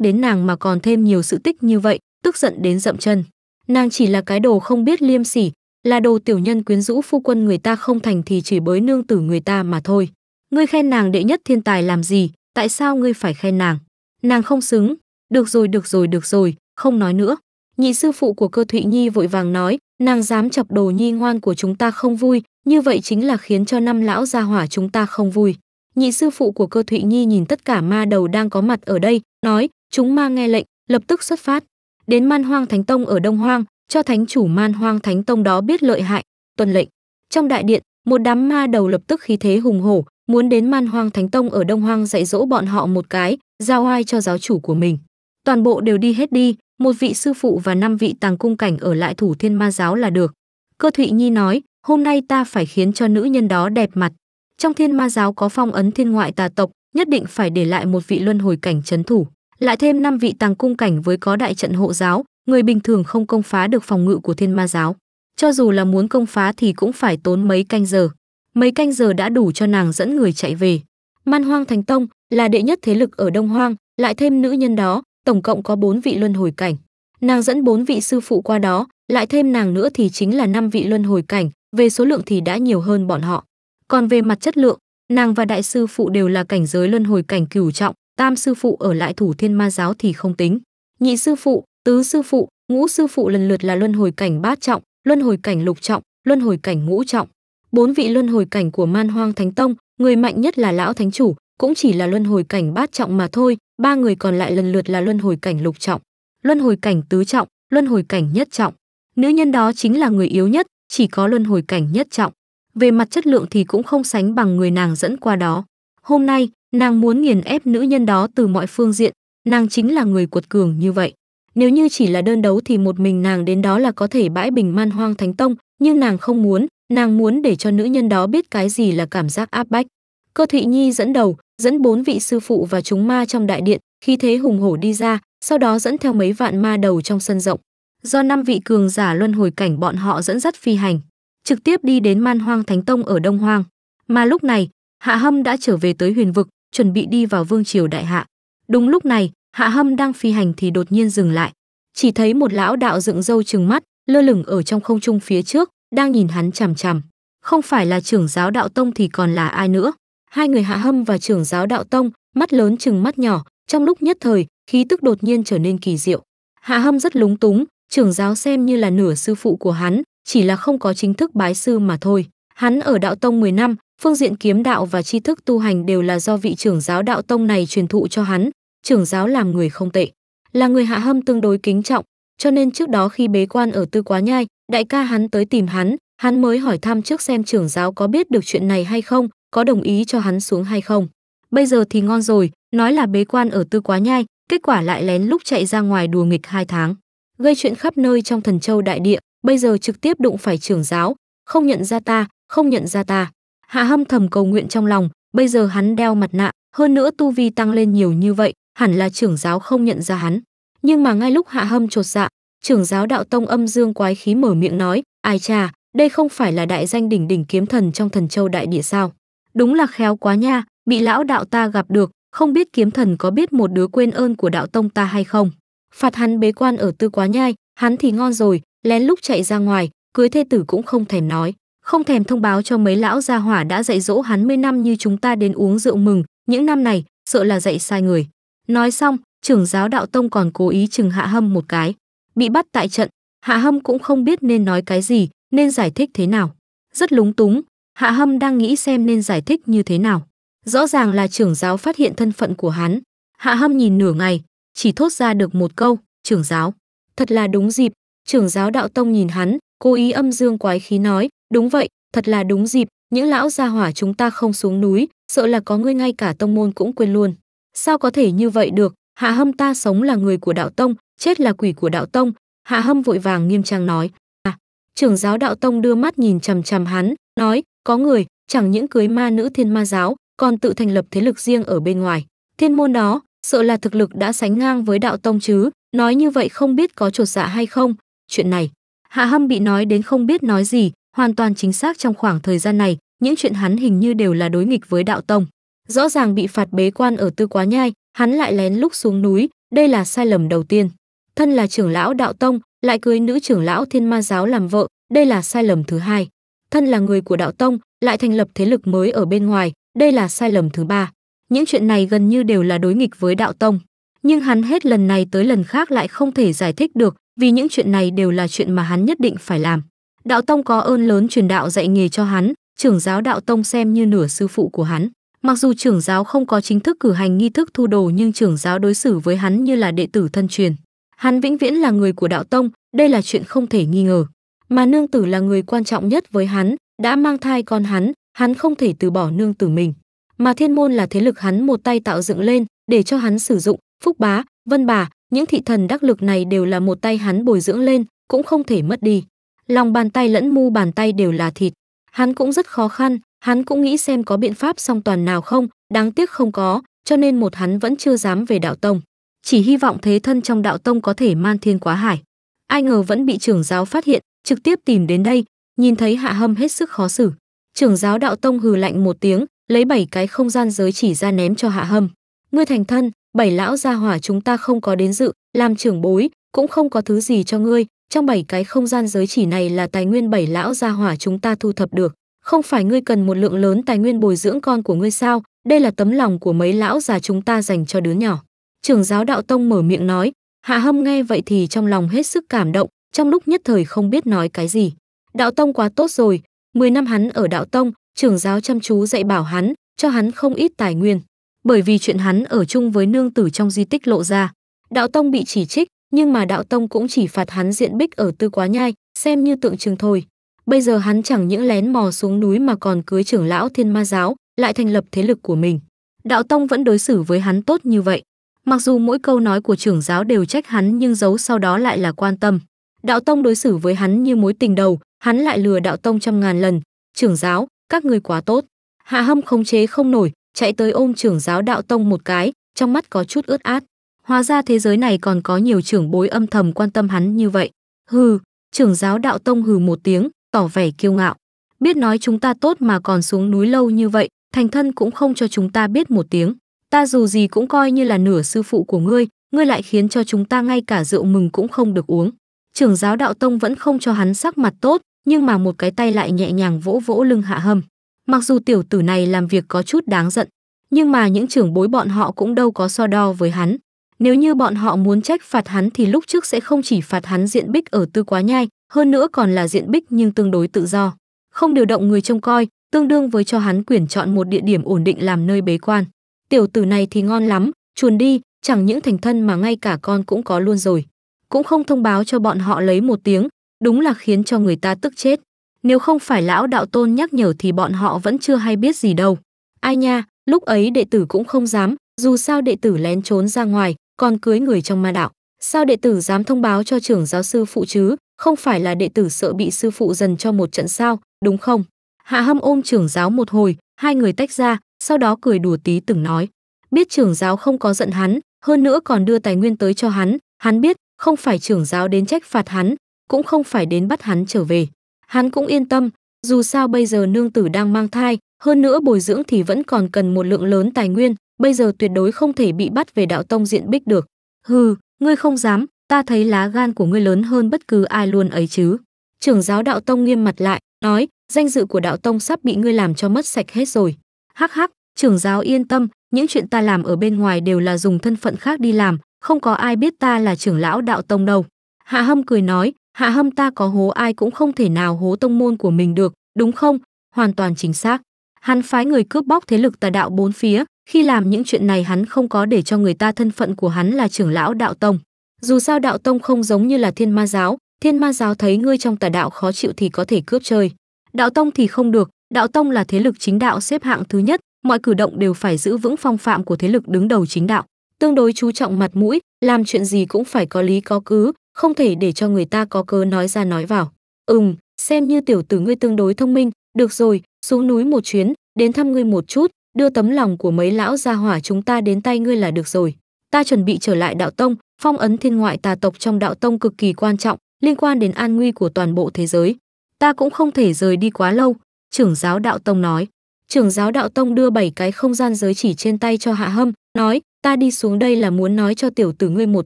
đến nàng mà còn thêm nhiều sự tích như vậy, tức giận đến dậm chân. Nàng chỉ là cái đồ không biết liêm sỉ, là đồ tiểu nhân quyến rũ phu quân người ta không thành thì chỉ bới nương tử người ta mà thôi. Ngươi khen nàng đệ nhất thiên tài làm gì, tại sao ngươi phải khen nàng? Nàng không xứng. Được rồi, được rồi, được rồi, không nói nữa. Nhị sư phụ của cơ Thụy Nhi vội vàng nói, nàng dám chọc đồ nhi ngoan của chúng ta không vui, như vậy chính là khiến cho năm lão gia hỏa chúng ta không vui. Nhị sư phụ của cơ Thụy Nhi nhìn tất cả ma đầu đang có mặt ở đây, nói, chúng ma nghe lệnh, lập tức xuất phát. Đến man hoang thánh tông ở Đông Hoang, cho thánh chủ man hoang thánh tông đó biết lợi hại, tuần lệnh. Trong đại điện, một đám ma đầu lập tức khí thế hùng hổ, muốn đến man hoang thánh tông ở Đông Hoang dạy dỗ bọn họ một cái, giao ai cho giáo chủ của mình. Toàn bộ đều đi hết đi, một vị sư phụ và năm vị tàng cung cảnh ở lại thủ thiên ma giáo là được. Cơ Thụy Nhi nói, hôm nay ta phải khiến cho nữ nhân đó đẹp mặt. Trong thiên ma giáo có phong ấn thiên ngoại tà tộc, nhất định phải để lại một vị luân hồi cảnh chấn thủ, lại thêm năm vị tàng cung cảnh với có đại trận hộ giáo, người bình thường không công phá được phòng ngự của thiên ma giáo. Cho dù là muốn công phá thì cũng phải tốn mấy canh giờ. Mấy canh giờ đã đủ cho nàng dẫn người chạy về. Man Hoang Thánh Tông là đệ nhất thế lực ở Đông Hoang, lại thêm nữ nhân đó, tổng cộng có bốn vị luân hồi cảnh. Nàng dẫn bốn vị sư phụ qua đó, lại thêm nàng nữa thì chính là năm vị luân hồi cảnh, về số lượng thì đã nhiều hơn bọn họ. Còn về mặt chất lượng, nàng và đại sư phụ đều là cảnh giới luân hồi cảnh cửu trọng, tam sư phụ ở lại thủ thiên ma giáo thì không tính. Nhị sư phụ, tứ sư phụ, ngũ sư phụ lần lượt là luân hồi cảnh bát trọng, luân hồi cảnh lục trọng, luân hồi cảnh ngũ trọng. Bốn vị luân hồi cảnh của Man Hoang Thánh Tông, người mạnh nhất là lão thánh chủ, cũng chỉ là luân hồi cảnh bát trọng mà thôi, ba người còn lại lần lượt là luân hồi cảnh lục trọng, luân hồi cảnh tứ trọng, luân hồi cảnh nhất trọng. Nữ nhân đó chính là người yếu nhất, chỉ có luân hồi cảnh nhất trọng. Về mặt chất lượng thì cũng không sánh bằng người nàng dẫn qua đó. Hôm nay, nàng muốn nghiền ép nữ nhân đó từ mọi phương diện, nàng chính là người cuột cường như vậy. Nếu như chỉ là đơn đấu thì một mình nàng đến đó là có thể bãi bình man hoang thánh tông, nhưng nàng không muốn, nàng muốn để cho nữ nhân đó biết cái gì là cảm giác áp bách. Cơ thị Nhi dẫn đầu, dẫn bốn vị sư phụ và chúng ma trong đại điện, khi thế hùng hổ đi ra, sau đó dẫn theo mấy vạn ma đầu trong sân rộng do năm vị cường giả luân hồi cảnh bọn họ dẫn dắt phi hành, trực tiếp đi đến Man Hoang Thánh Tông ở Đông Hoang. Mà lúc này, Hạ Hâm đã trở về tới Huyền vực, chuẩn bị đi vào Vương triều Đại Hạ. Đúng lúc này, Hạ Hâm đang phi hành thì đột nhiên dừng lại, chỉ thấy một lão đạo dựng râu trừng mắt, lơ lửng ở trong không trung phía trước, đang nhìn hắn chằm chằm. Không phải là trưởng giáo đạo tông thì còn là ai nữa? Hai người Hạ Hâm và trưởng giáo đạo tông, mắt lớn chừng mắt nhỏ, trong lúc nhất thời, khí tức đột nhiên trở nên kỳ diệu. Hạ Hâm rất lúng túng, trưởng giáo xem như là nửa sư phụ của hắn, chỉ là không có chính thức bái sư mà thôi. Hắn ở đạo tông 10 năm, phương diện kiếm đạo và tri thức tu hành đều là do vị trưởng giáo đạo tông này truyền thụ cho hắn. Trưởng giáo làm người không tệ, là người hạ hâm tương đối kính trọng, cho nên trước đó khi bế quan ở Tư Quá Nhai, đại ca hắn tới tìm hắn, hắn mới hỏi thăm trước xem trưởng giáo có biết được chuyện này hay không, có đồng ý cho hắn xuống hay không. Bây giờ thì ngon rồi, nói là bế quan ở Tư Quá Nhai, kết quả lại lén lúc chạy ra ngoài đùa nghịch hai tháng gây chuyện khắp nơi trong thần châu đại địa, bây giờ trực tiếp đụng phải trưởng giáo, không nhận ra ta, không nhận ra ta. Hạ Hâm thầm cầu nguyện trong lòng, bây giờ hắn đeo mặt nạ, hơn nữa tu vi tăng lên nhiều như vậy, hẳn là trưởng giáo không nhận ra hắn. Nhưng mà ngay lúc Hạ Hâm trột dạ, trưởng giáo đạo tông âm dương quái khí mở miệng nói, ai cha, đây không phải là đại danh đỉnh đỉnh kiếm thần trong thần châu đại địa sao. Đúng là khéo quá nha, bị lão đạo ta gặp được, không biết kiếm thần có biết một đứa quên ơn của đạo tông ta hay không phạt hắn bế quan ở tư quá nhai hắn thì ngon rồi lén lúc chạy ra ngoài cưới thê tử cũng không thèm nói không thèm thông báo cho mấy lão gia hỏa đã dạy dỗ hắn mươi năm như chúng ta đến uống rượu mừng những năm này sợ là dạy sai người nói xong trưởng giáo đạo tông còn cố ý chừng hạ hâm một cái bị bắt tại trận hạ hâm cũng không biết nên nói cái gì nên giải thích thế nào rất lúng túng hạ hâm đang nghĩ xem nên giải thích như thế nào rõ ràng là trưởng giáo phát hiện thân phận của hắn hạ hâm nhìn nửa ngày chỉ thốt ra được một câu, trưởng giáo. Thật là đúng dịp, trưởng giáo đạo tông nhìn hắn, cố ý âm dương quái khí nói, đúng vậy, thật là đúng dịp, những lão gia hỏa chúng ta không xuống núi, sợ là có ngươi ngay cả tông môn cũng quên luôn. Sao có thể như vậy được, hạ hâm ta sống là người của đạo tông, chết là quỷ của đạo tông, hạ hâm vội vàng nghiêm trang nói. À, trưởng giáo đạo tông đưa mắt nhìn chằm chằm hắn, nói, có người, chẳng những cưới ma nữ thiên ma giáo, còn tự thành lập thế lực riêng ở bên ngoài. Thiên môn đó, sợ là thực lực đã sánh ngang với đạo tông chứ, nói như vậy không biết có trột dạ hay không. Chuyện này, Hạ Hâm bị nói đến không biết nói gì, hoàn toàn chính xác trong khoảng thời gian này, những chuyện hắn hình như đều là đối nghịch với đạo tông. Rõ ràng bị phạt bế quan ở Tư Quá Nhai, hắn lại lén lúc xuống núi, đây là sai lầm đầu tiên. Thân là trưởng lão đạo tông, lại cưới nữ trưởng lão thiên ma giáo làm vợ, đây là sai lầm thứ hai. Thân là người của đạo tông, lại thành lập thế lực mới ở bên ngoài, đây là sai lầm thứ ba. Những chuyện này gần như đều là đối nghịch với đạo tông, nhưng hắn hết lần này tới lần khác lại không thể giải thích được, vì những chuyện này đều là chuyện mà hắn nhất định phải làm. Đạo tông có ơn lớn truyền đạo dạy nghề cho hắn, trưởng giáo đạo tông xem như nửa sư phụ của hắn. Mặc dù trưởng giáo không có chính thức cử hành nghi thức thu đồ nhưng trưởng giáo đối xử với hắn như là đệ tử thân truyền. Hắn vĩnh viễn là người của đạo tông, đây là chuyện không thể nghi ngờ. Mà nương tử là người quan trọng nhất với hắn, đã mang thai con hắn, hắn không thể từ bỏ nương tử mình mà thiên môn là thế lực hắn một tay tạo dựng lên để cho hắn sử dụng phúc bá vân bà những thị thần đắc lực này đều là một tay hắn bồi dưỡng lên cũng không thể mất đi lòng bàn tay lẫn mu bàn tay đều là thịt hắn cũng rất khó khăn hắn cũng nghĩ xem có biện pháp song toàn nào không đáng tiếc không có cho nên một hắn vẫn chưa dám về đạo tông chỉ hy vọng thế thân trong đạo tông có thể man thiên quá hải ai ngờ vẫn bị trưởng giáo phát hiện trực tiếp tìm đến đây nhìn thấy hạ hâm hết sức khó xử trưởng giáo đạo tông hừ lạnh một tiếng lấy bảy cái không gian giới chỉ ra ném cho hạ hâm ngươi thành thân bảy lão gia hỏa chúng ta không có đến dự làm trưởng bối cũng không có thứ gì cho ngươi trong bảy cái không gian giới chỉ này là tài nguyên bảy lão gia hỏa chúng ta thu thập được không phải ngươi cần một lượng lớn tài nguyên bồi dưỡng con của ngươi sao đây là tấm lòng của mấy lão già chúng ta dành cho đứa nhỏ trưởng giáo đạo tông mở miệng nói hạ hâm nghe vậy thì trong lòng hết sức cảm động trong lúc nhất thời không biết nói cái gì đạo tông quá tốt rồi 10 năm hắn ở đạo tông trưởng giáo chăm chú dạy bảo hắn, cho hắn không ít tài nguyên. Bởi vì chuyện hắn ở chung với nương tử trong di tích lộ ra, đạo tông bị chỉ trích, nhưng mà đạo tông cũng chỉ phạt hắn diện bích ở tư quá nhai, xem như tượng trưng thôi. Bây giờ hắn chẳng những lén mò xuống núi mà còn cưới trưởng lão thiên ma giáo, lại thành lập thế lực của mình. Đạo tông vẫn đối xử với hắn tốt như vậy. Mặc dù mỗi câu nói của trưởng giáo đều trách hắn nhưng giấu sau đó lại là quan tâm. Đạo tông đối xử với hắn như mối tình đầu, hắn lại lừa đạo tông trăm ngàn lần. Trưởng giáo, các người quá tốt hạ hâm khống chế không nổi chạy tới ôm trưởng giáo đạo tông một cái trong mắt có chút ướt át hóa ra thế giới này còn có nhiều trưởng bối âm thầm quan tâm hắn như vậy hừ trưởng giáo đạo tông hừ một tiếng tỏ vẻ kiêu ngạo biết nói chúng ta tốt mà còn xuống núi lâu như vậy thành thân cũng không cho chúng ta biết một tiếng ta dù gì cũng coi như là nửa sư phụ của ngươi ngươi lại khiến cho chúng ta ngay cả rượu mừng cũng không được uống trưởng giáo đạo tông vẫn không cho hắn sắc mặt tốt nhưng mà một cái tay lại nhẹ nhàng vỗ vỗ lưng Hạ Hâm. Mặc dù tiểu tử này làm việc có chút đáng giận, nhưng mà những trưởng bối bọn họ cũng đâu có so đo với hắn. Nếu như bọn họ muốn trách phạt hắn thì lúc trước sẽ không chỉ phạt hắn diện bích ở tư quá nhai, hơn nữa còn là diện bích nhưng tương đối tự do. Không điều động người trông coi, tương đương với cho hắn quyền chọn một địa điểm ổn định làm nơi bế quan. Tiểu tử này thì ngon lắm, chuồn đi, chẳng những thành thân mà ngay cả con cũng có luôn rồi. Cũng không thông báo cho bọn họ lấy một tiếng, Đúng là khiến cho người ta tức chết. Nếu không phải lão đạo tôn nhắc nhở thì bọn họ vẫn chưa hay biết gì đâu. Ai nha, lúc ấy đệ tử cũng không dám, dù sao đệ tử lén trốn ra ngoài, còn cưới người trong ma đạo. Sao đệ tử dám thông báo cho trưởng giáo sư phụ chứ, không phải là đệ tử sợ bị sư phụ dần cho một trận sao, đúng không? Hạ hâm ôm trưởng giáo một hồi, hai người tách ra, sau đó cười đùa tí từng nói. Biết trưởng giáo không có giận hắn, hơn nữa còn đưa tài nguyên tới cho hắn, hắn biết không phải trưởng giáo đến trách phạt hắn, cũng không phải đến bắt hắn trở về. Hắn cũng yên tâm, dù sao bây giờ nương tử đang mang thai, hơn nữa bồi dưỡng thì vẫn còn cần một lượng lớn tài nguyên, bây giờ tuyệt đối không thể bị bắt về đạo tông diện bích được. Hừ, ngươi không dám, ta thấy lá gan của ngươi lớn hơn bất cứ ai luôn ấy chứ. Trưởng giáo đạo tông nghiêm mặt lại, nói, danh dự của đạo tông sắp bị ngươi làm cho mất sạch hết rồi. Hắc hắc, trưởng giáo yên tâm, những chuyện ta làm ở bên ngoài đều là dùng thân phận khác đi làm, không có ai biết ta là trưởng lão đạo tông đâu. Hạ Hâm cười nói, hạ hâm ta có hố ai cũng không thể nào hố tông môn của mình được, đúng không? Hoàn toàn chính xác. Hắn phái người cướp bóc thế lực tà đạo bốn phía, khi làm những chuyện này hắn không có để cho người ta thân phận của hắn là trưởng lão đạo tông. Dù sao đạo tông không giống như là thiên ma giáo, thiên ma giáo thấy ngươi trong tà đạo khó chịu thì có thể cướp chơi. Đạo tông thì không được, đạo tông là thế lực chính đạo xếp hạng thứ nhất, mọi cử động đều phải giữ vững phong phạm của thế lực đứng đầu chính đạo tương đối chú trọng mặt mũi, làm chuyện gì cũng phải có lý có cứ, không thể để cho người ta có cơ nói ra nói vào. Ừm, xem như tiểu tử ngươi tương đối thông minh, được rồi, xuống núi một chuyến, đến thăm ngươi một chút, đưa tấm lòng của mấy lão gia hỏa chúng ta đến tay ngươi là được rồi. Ta chuẩn bị trở lại đạo tông, phong ấn thiên ngoại tà tộc trong đạo tông cực kỳ quan trọng, liên quan đến an nguy của toàn bộ thế giới. Ta cũng không thể rời đi quá lâu, trưởng giáo đạo tông nói. Trưởng giáo đạo tông đưa bảy cái không gian giới chỉ trên tay cho Hạ Hâm, nói, ta đi xuống đây là muốn nói cho tiểu tử ngươi một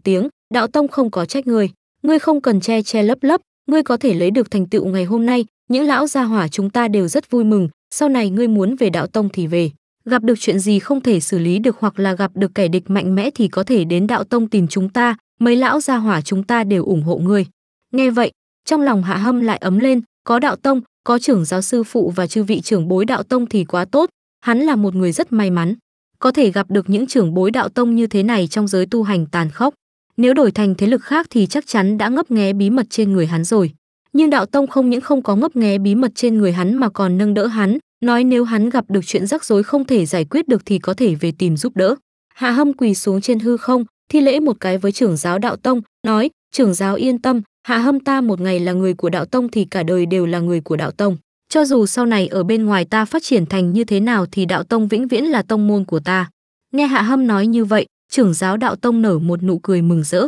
tiếng, đạo tông không có trách ngươi ngươi không cần che che lấp lấp ngươi có thể lấy được thành tựu ngày hôm nay những lão gia hỏa chúng ta đều rất vui mừng sau này ngươi muốn về đạo tông thì về gặp được chuyện gì không thể xử lý được hoặc là gặp được kẻ địch mạnh mẽ thì có thể đến đạo tông tìm chúng ta mấy lão gia hỏa chúng ta đều ủng hộ ngươi nghe vậy trong lòng hạ hâm lại ấm lên có đạo tông có trưởng giáo sư phụ và chư vị trưởng bối đạo tông thì quá tốt hắn là một người rất may mắn có thể gặp được những trưởng bối đạo tông như thế này trong giới tu hành tàn khốc nếu đổi thành thế lực khác thì chắc chắn đã ngấp nghé bí mật trên người hắn rồi. Nhưng đạo tông không những không có ngấp nghé bí mật trên người hắn mà còn nâng đỡ hắn, nói nếu hắn gặp được chuyện rắc rối không thể giải quyết được thì có thể về tìm giúp đỡ. Hạ Hâm quỳ xuống trên hư không, thi lễ một cái với trưởng giáo đạo tông, nói, trưởng giáo yên tâm, Hạ Hâm ta một ngày là người của đạo tông thì cả đời đều là người của đạo tông. Cho dù sau này ở bên ngoài ta phát triển thành như thế nào thì đạo tông vĩnh viễn là tông môn của ta. Nghe Hạ Hâm nói như vậy, trưởng giáo đạo tông nở một nụ cười mừng rỡ.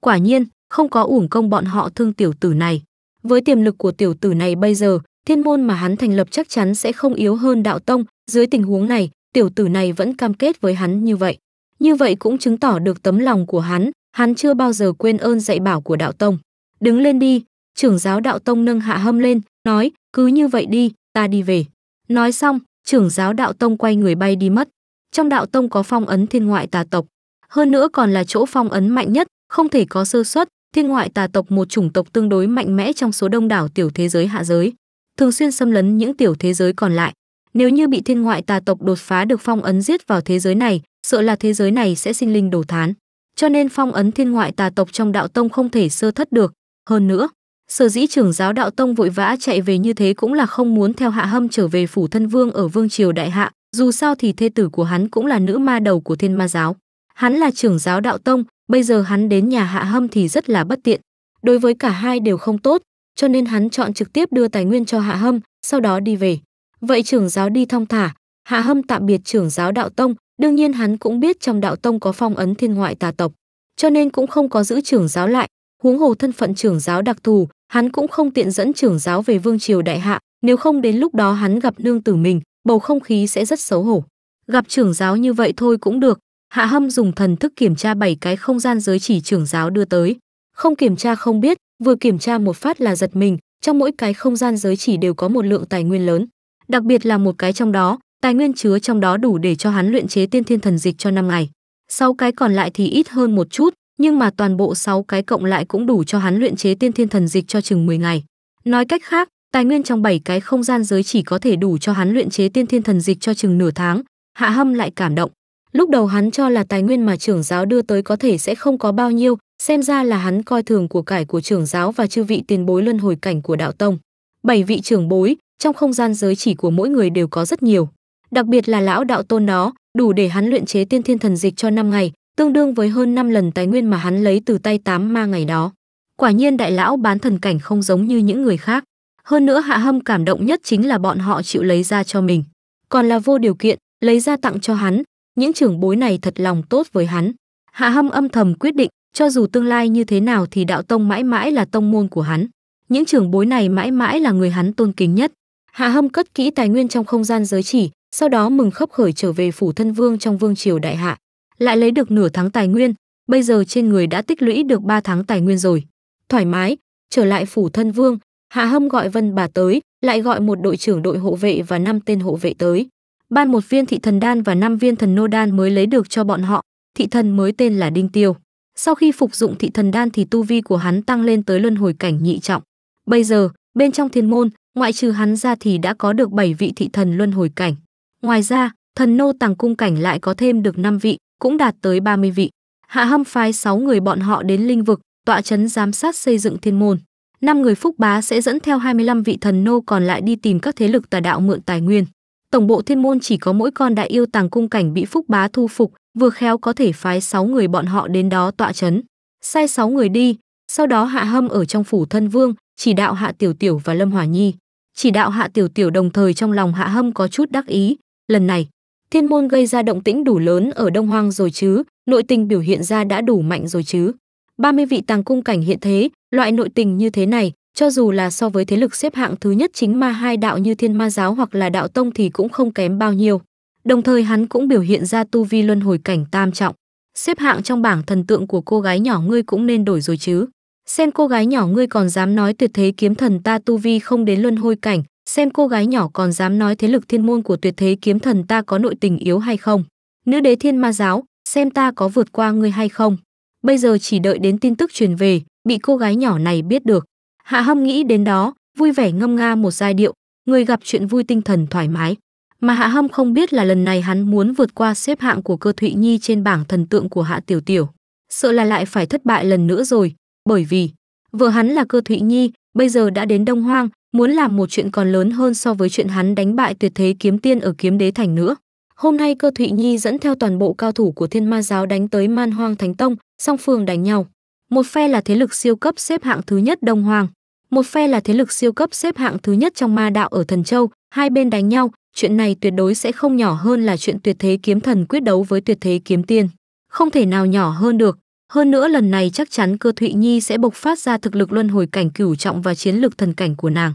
Quả nhiên, không có uổng công bọn họ thương tiểu tử này. Với tiềm lực của tiểu tử này bây giờ, thiên môn mà hắn thành lập chắc chắn sẽ không yếu hơn đạo tông, dưới tình huống này, tiểu tử này vẫn cam kết với hắn như vậy. Như vậy cũng chứng tỏ được tấm lòng của hắn, hắn chưa bao giờ quên ơn dạy bảo của đạo tông. Đứng lên đi, trưởng giáo đạo tông nâng hạ hâm lên, nói, cứ như vậy đi, ta đi về. Nói xong, trưởng giáo đạo tông quay người bay đi mất. Trong đạo tông có phong ấn thiên ngoại tà tộc, hơn nữa còn là chỗ phong ấn mạnh nhất, không thể có sơ suất, thiên ngoại tà tộc một chủng tộc tương đối mạnh mẽ trong số đông đảo tiểu thế giới hạ giới, thường xuyên xâm lấn những tiểu thế giới còn lại. Nếu như bị thiên ngoại tà tộc đột phá được phong ấn giết vào thế giới này, sợ là thế giới này sẽ sinh linh đổ thán. Cho nên phong ấn thiên ngoại tà tộc trong đạo tông không thể sơ thất được, hơn nữa, sở dĩ trưởng giáo đạo tông vội vã chạy về như thế cũng là không muốn theo Hạ Hâm trở về phủ thân vương ở vương triều đại hạ, dù sao thì thê tử của hắn cũng là nữ ma đầu của thiên ma giáo. Hắn là trưởng giáo đạo tông, bây giờ hắn đến nhà Hạ Hâm thì rất là bất tiện. Đối với cả hai đều không tốt, cho nên hắn chọn trực tiếp đưa tài nguyên cho Hạ Hâm, sau đó đi về. Vậy trưởng giáo đi thong thả, Hạ Hâm tạm biệt trưởng giáo đạo tông, đương nhiên hắn cũng biết trong đạo tông có phong ấn thiên ngoại tà tộc, cho nên cũng không có giữ trưởng giáo lại, huống hồ thân phận trưởng giáo đặc thù, hắn cũng không tiện dẫn trưởng giáo về vương triều đại hạ, nếu không đến lúc đó hắn gặp nương tử mình, bầu không khí sẽ rất xấu hổ. Gặp trưởng giáo như vậy thôi cũng được, Hạ Hâm dùng thần thức kiểm tra bảy cái không gian giới chỉ trưởng giáo đưa tới. Không kiểm tra không biết, vừa kiểm tra một phát là giật mình, trong mỗi cái không gian giới chỉ đều có một lượng tài nguyên lớn. Đặc biệt là một cái trong đó, tài nguyên chứa trong đó đủ để cho hắn luyện chế tiên thiên thần dịch cho năm ngày. Sáu cái còn lại thì ít hơn một chút, nhưng mà toàn bộ sáu cái cộng lại cũng đủ cho hắn luyện chế tiên thiên thần dịch cho chừng 10 ngày. Nói cách khác, tài nguyên trong bảy cái không gian giới chỉ có thể đủ cho hắn luyện chế tiên thiên thần dịch cho chừng nửa tháng. Hạ Hâm lại cảm động, Lúc đầu hắn cho là tài nguyên mà trưởng giáo đưa tới có thể sẽ không có bao nhiêu, xem ra là hắn coi thường của cải của trưởng giáo và chư vị tiền bối luân hồi cảnh của đạo tông. Bảy vị trưởng bối, trong không gian giới chỉ của mỗi người đều có rất nhiều. Đặc biệt là lão đạo tôn đó, đủ để hắn luyện chế tiên thiên thần dịch cho năm ngày, tương đương với hơn 5 lần tài nguyên mà hắn lấy từ tay tám ma ngày đó. Quả nhiên đại lão bán thần cảnh không giống như những người khác. Hơn nữa Hạ Hâm cảm động nhất chính là bọn họ chịu lấy ra cho mình. Còn là vô điều kiện, lấy ra tặng cho hắn, những trưởng bối này thật lòng tốt với hắn. Hạ Hâm âm thầm quyết định, cho dù tương lai như thế nào thì đạo tông mãi mãi là tông môn của hắn. Những trưởng bối này mãi mãi là người hắn tôn kính nhất. Hạ Hâm cất kỹ tài nguyên trong không gian giới chỉ, sau đó mừng khấp khởi trở về phủ thân vương trong vương triều đại hạ, lại lấy được nửa tháng tài nguyên, bây giờ trên người đã tích lũy được 3 tháng tài nguyên rồi. Thoải mái, trở lại phủ thân vương, Hạ Hâm gọi Vân bà tới, lại gọi một đội trưởng đội hộ vệ và năm tên hộ vệ tới ban một viên thị thần đan và năm viên thần nô đan mới lấy được cho bọn họ, thị thần mới tên là Đinh Tiêu. Sau khi phục dụng thị thần đan thì tu vi của hắn tăng lên tới luân hồi cảnh nhị trọng. Bây giờ, bên trong thiên môn, ngoại trừ hắn ra thì đã có được 7 vị thị thần luân hồi cảnh. Ngoài ra, thần nô tàng cung cảnh lại có thêm được 5 vị, cũng đạt tới 30 vị. Hạ Hâm phái 6 người bọn họ đến linh vực, tọa trấn giám sát xây dựng thiên môn. Năm người phúc bá sẽ dẫn theo 25 vị thần nô còn lại đi tìm các thế lực tà đạo mượn tài nguyên tổng bộ thiên môn chỉ có mỗi con đại yêu tàng cung cảnh bị phúc bá thu phục, vừa khéo có thể phái 6 người bọn họ đến đó tọa chấn. Sai 6 người đi, sau đó hạ hâm ở trong phủ thân vương, chỉ đạo hạ tiểu tiểu và Lâm Hòa Nhi. Chỉ đạo hạ tiểu tiểu đồng thời trong lòng hạ hâm có chút đắc ý, lần này, thiên môn gây ra động tĩnh đủ lớn ở Đông Hoang rồi chứ, nội tình biểu hiện ra đã đủ mạnh rồi chứ. 30 vị tàng cung cảnh hiện thế, loại nội tình như thế này, cho dù là so với thế lực xếp hạng thứ nhất chính ma hai đạo như thiên ma giáo hoặc là đạo tông thì cũng không kém bao nhiêu. Đồng thời hắn cũng biểu hiện ra tu vi luân hồi cảnh tam trọng. Xếp hạng trong bảng thần tượng của cô gái nhỏ ngươi cũng nên đổi rồi chứ. Xem cô gái nhỏ ngươi còn dám nói tuyệt thế kiếm thần ta tu vi không đến luân hồi cảnh, xem cô gái nhỏ còn dám nói thế lực thiên môn của tuyệt thế kiếm thần ta có nội tình yếu hay không. Nữ đế thiên ma giáo, xem ta có vượt qua ngươi hay không. Bây giờ chỉ đợi đến tin tức truyền về, bị cô gái nhỏ này biết được. Hạ Hâm nghĩ đến đó, vui vẻ ngâm nga một giai điệu, người gặp chuyện vui tinh thần thoải mái. Mà Hạ Hâm không biết là lần này hắn muốn vượt qua xếp hạng của cơ Thụy Nhi trên bảng thần tượng của Hạ Tiểu Tiểu. Sợ là lại phải thất bại lần nữa rồi, bởi vì vợ hắn là cơ Thụy Nhi, bây giờ đã đến Đông Hoang, muốn làm một chuyện còn lớn hơn so với chuyện hắn đánh bại tuyệt thế kiếm tiên ở kiếm đế thành nữa. Hôm nay cơ Thụy Nhi dẫn theo toàn bộ cao thủ của thiên ma giáo đánh tới man hoang thánh tông, song phương đánh nhau. Một phe là thế lực siêu cấp xếp hạng thứ nhất Đông Hoang, một phe là thế lực siêu cấp xếp hạng thứ nhất trong ma đạo ở Thần Châu, hai bên đánh nhau, chuyện này tuyệt đối sẽ không nhỏ hơn là chuyện tuyệt thế kiếm thần quyết đấu với tuyệt thế kiếm tiên. Không thể nào nhỏ hơn được. Hơn nữa lần này chắc chắn cơ Thụy Nhi sẽ bộc phát ra thực lực luân hồi cảnh cửu trọng và chiến lực thần cảnh của nàng.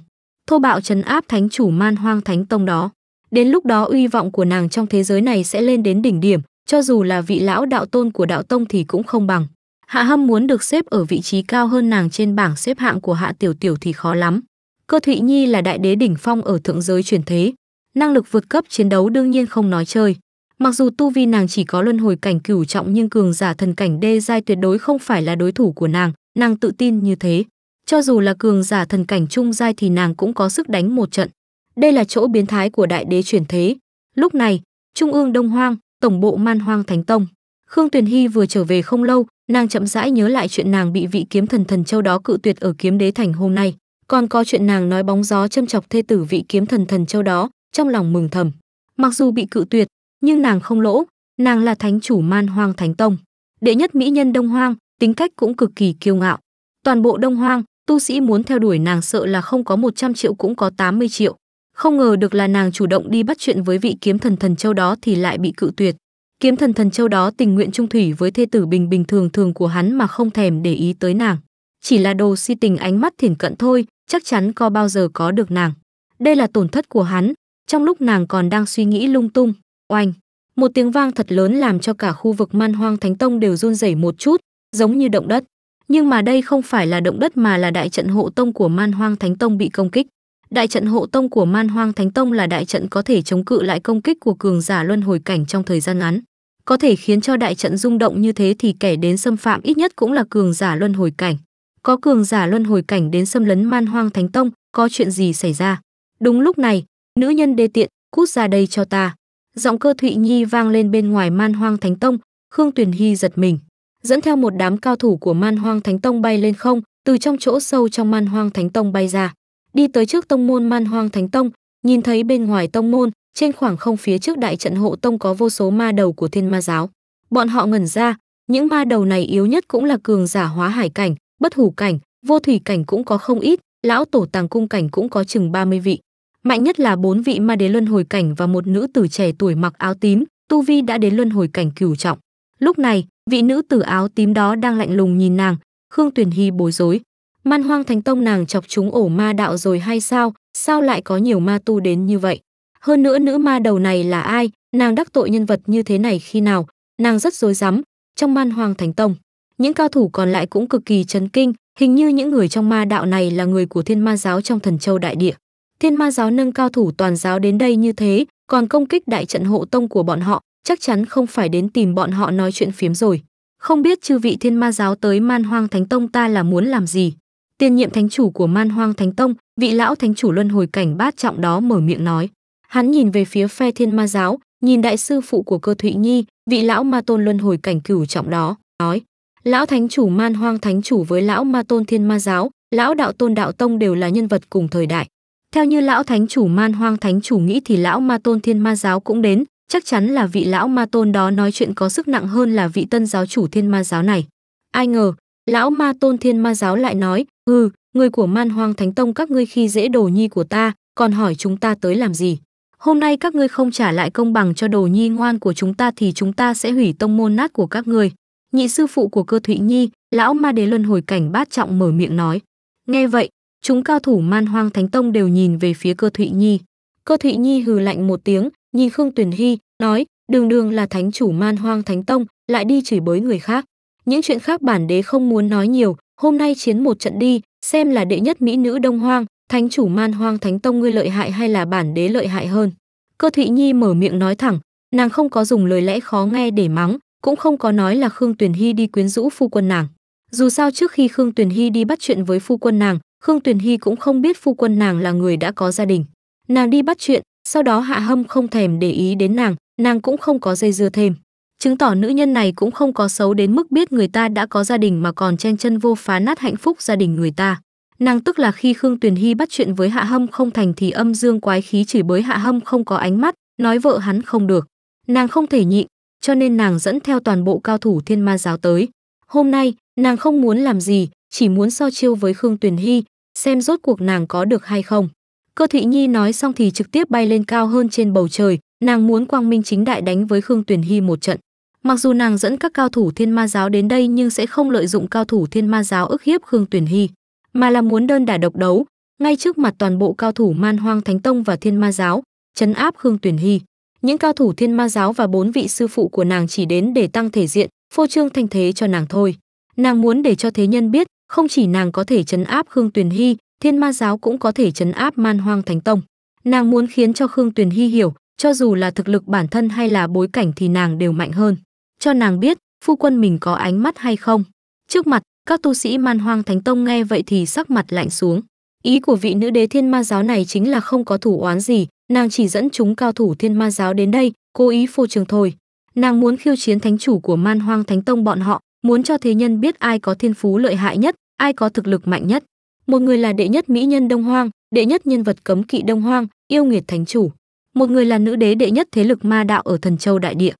Thô bạo trấn áp thánh chủ man hoang thánh tông đó. Đến lúc đó uy vọng của nàng trong thế giới này sẽ lên đến đỉnh điểm, cho dù là vị lão đạo tôn của đạo tông thì cũng không bằng. Hạ Hâm muốn được xếp ở vị trí cao hơn nàng trên bảng xếp hạng của Hạ Tiểu Tiểu thì khó lắm. Cơ Thụy Nhi là đại đế đỉnh phong ở thượng giới truyền thế, năng lực vượt cấp chiến đấu đương nhiên không nói chơi. Mặc dù tu vi nàng chỉ có luân hồi cảnh cửu trọng nhưng cường giả thần cảnh đê giai tuyệt đối không phải là đối thủ của nàng, nàng tự tin như thế. Cho dù là cường giả thần cảnh trung giai thì nàng cũng có sức đánh một trận. Đây là chỗ biến thái của đại đế chuyển thế. Lúc này, Trung ương Đông Hoang, tổng bộ Man Hoang Thánh Tông. Khương Tuyền Hy vừa trở về không lâu, nàng chậm rãi nhớ lại chuyện nàng bị vị kiếm thần thần châu đó cự tuyệt ở kiếm đế thành hôm nay còn có chuyện nàng nói bóng gió châm chọc thê tử vị kiếm thần thần châu đó trong lòng mừng thầm mặc dù bị cự tuyệt nhưng nàng không lỗ nàng là thánh chủ man hoang thánh tông đệ nhất mỹ nhân đông hoang tính cách cũng cực kỳ kiêu ngạo toàn bộ đông hoang tu sĩ muốn theo đuổi nàng sợ là không có 100 triệu cũng có 80 triệu không ngờ được là nàng chủ động đi bắt chuyện với vị kiếm thần thần châu đó thì lại bị cự tuyệt Kiếm thần thần châu đó tình nguyện trung thủy với thê tử bình bình thường thường của hắn mà không thèm để ý tới nàng. Chỉ là đồ si tình ánh mắt thiển cận thôi, chắc chắn có bao giờ có được nàng. Đây là tổn thất của hắn, trong lúc nàng còn đang suy nghĩ lung tung, oanh. Một tiếng vang thật lớn làm cho cả khu vực man hoang thánh tông đều run rẩy một chút, giống như động đất. Nhưng mà đây không phải là động đất mà là đại trận hộ tông của man hoang thánh tông bị công kích. Đại trận hộ tông của Man Hoang Thánh Tông là đại trận có thể chống cự lại công kích của cường giả luân hồi cảnh trong thời gian ngắn có thể khiến cho đại trận rung động như thế thì kẻ đến xâm phạm ít nhất cũng là cường giả luân hồi cảnh có cường giả luân hồi cảnh đến xâm lấn man hoang thánh tông có chuyện gì xảy ra đúng lúc này nữ nhân đê tiện cút ra đây cho ta giọng cơ thụy nhi vang lên bên ngoài man hoang thánh tông khương tuyền hy giật mình dẫn theo một đám cao thủ của man hoang thánh tông bay lên không từ trong chỗ sâu trong man hoang thánh tông bay ra đi tới trước tông môn man hoang thánh tông Nhìn thấy bên ngoài tông môn, trên khoảng không phía trước đại trận hộ tông có vô số ma đầu của thiên ma giáo. Bọn họ ngẩn ra, những ma đầu này yếu nhất cũng là cường giả hóa hải cảnh, bất hủ cảnh, vô thủy cảnh cũng có không ít, lão tổ tàng cung cảnh cũng có chừng 30 vị. Mạnh nhất là bốn vị ma đế luân hồi cảnh và một nữ tử trẻ tuổi mặc áo tím, tu vi đã đến luân hồi cảnh cửu trọng. Lúc này, vị nữ tử áo tím đó đang lạnh lùng nhìn nàng, Khương Tuyền Hy bối rối. Man hoang thánh tông nàng chọc chúng ổ ma đạo rồi hay sao, sao lại có nhiều ma tu đến như vậy? Hơn nữa nữ ma đầu này là ai, nàng đắc tội nhân vật như thế này khi nào? Nàng rất rối rắm, trong man Hoang thánh tông. Những cao thủ còn lại cũng cực kỳ chấn kinh, hình như những người trong ma đạo này là người của thiên ma giáo trong thần châu đại địa. Thiên ma giáo nâng cao thủ toàn giáo đến đây như thế, còn công kích đại trận hộ tông của bọn họ, chắc chắn không phải đến tìm bọn họ nói chuyện phiếm rồi. Không biết chư vị thiên ma giáo tới man hoang thánh tông ta là muốn làm gì? Tiên nhiệm thánh chủ của man hoang thánh tông vị lão thánh chủ luân hồi cảnh bát trọng đó mở miệng nói. Hắn nhìn về phía phe thiên ma giáo, nhìn đại sư phụ của cơ Thụy Nhi, vị lão ma tôn luân hồi cảnh cửu trọng đó, nói. Lão thánh chủ man hoang thánh chủ với lão ma tôn thiên ma giáo, lão đạo tôn đạo tông đều là nhân vật cùng thời đại. Theo như lão thánh chủ man hoang thánh chủ nghĩ thì lão ma tôn thiên ma giáo cũng đến, chắc chắn là vị lão ma tôn đó nói chuyện có sức nặng hơn là vị tân giáo chủ thiên ma giáo này. Ai ngờ, lão ma tôn thiên ma giáo lại nói, ừ, người của man hoang thánh tông các ngươi khi dễ đồ nhi của ta còn hỏi chúng ta tới làm gì hôm nay các ngươi không trả lại công bằng cho đồ nhi ngoan của chúng ta thì chúng ta sẽ hủy tông môn nát của các ngươi nhị sư phụ của cơ thụy nhi lão ma đế luân hồi cảnh bát trọng mở miệng nói nghe vậy chúng cao thủ man hoang thánh tông đều nhìn về phía cơ thụy nhi cơ thụy nhi hừ lạnh một tiếng nhìn khương tuyền hy nói đường đường là thánh chủ man hoang thánh tông lại đi chửi bới người khác những chuyện khác bản đế không muốn nói nhiều hôm nay chiến một trận đi xem là đệ nhất mỹ nữ đông hoang thánh chủ man hoang thánh tông ngươi lợi hại hay là bản đế lợi hại hơn cơ thụy nhi mở miệng nói thẳng nàng không có dùng lời lẽ khó nghe để mắng cũng không có nói là khương tuyền hy đi quyến rũ phu quân nàng dù sao trước khi khương tuyền hy đi bắt chuyện với phu quân nàng khương tuyền hy cũng không biết phu quân nàng là người đã có gia đình nàng đi bắt chuyện sau đó hạ hâm không thèm để ý đến nàng nàng cũng không có dây dưa thêm chứng tỏ nữ nhân này cũng không có xấu đến mức biết người ta đã có gia đình mà còn chen chân vô phá nát hạnh phúc gia đình người ta. Nàng tức là khi Khương Tuyền Hy bắt chuyện với Hạ Hâm không thành thì âm dương quái khí chửi bới Hạ Hâm không có ánh mắt, nói vợ hắn không được. Nàng không thể nhịn, cho nên nàng dẫn theo toàn bộ cao thủ thiên ma giáo tới. Hôm nay, nàng không muốn làm gì, chỉ muốn so chiêu với Khương Tuyền Hy, xem rốt cuộc nàng có được hay không. Cơ Thị Nhi nói xong thì trực tiếp bay lên cao hơn trên bầu trời, nàng muốn quang minh chính đại đánh với Khương Tuyền Hy một trận. Mặc dù nàng dẫn các cao thủ thiên ma giáo đến đây nhưng sẽ không lợi dụng cao thủ thiên ma giáo ức hiếp Khương Tuyển Hy, mà là muốn đơn đả độc đấu, ngay trước mặt toàn bộ cao thủ man hoang thánh tông và thiên ma giáo, chấn áp Khương Tuyển Hy. Những cao thủ thiên ma giáo và bốn vị sư phụ của nàng chỉ đến để tăng thể diện, phô trương thanh thế cho nàng thôi. Nàng muốn để cho thế nhân biết, không chỉ nàng có thể chấn áp Khương Tuyền Hy, thiên ma giáo cũng có thể chấn áp man hoang thánh tông. Nàng muốn khiến cho Khương Tuyền Hy hiểu, cho dù là thực lực bản thân hay là bối cảnh thì nàng đều mạnh hơn cho nàng biết phu quân mình có ánh mắt hay không. Trước mặt, các tu sĩ man hoang thánh tông nghe vậy thì sắc mặt lạnh xuống. Ý của vị nữ đế thiên ma giáo này chính là không có thủ oán gì, nàng chỉ dẫn chúng cao thủ thiên ma giáo đến đây, cố ý phô trường thôi. Nàng muốn khiêu chiến thánh chủ của man hoang thánh tông bọn họ, muốn cho thế nhân biết ai có thiên phú lợi hại nhất, ai có thực lực mạnh nhất. Một người là đệ nhất mỹ nhân Đông Hoang, đệ nhất nhân vật cấm kỵ Đông Hoang, yêu nghiệt thánh chủ. Một người là nữ đế đệ nhất thế lực ma đạo ở thần châu đại địa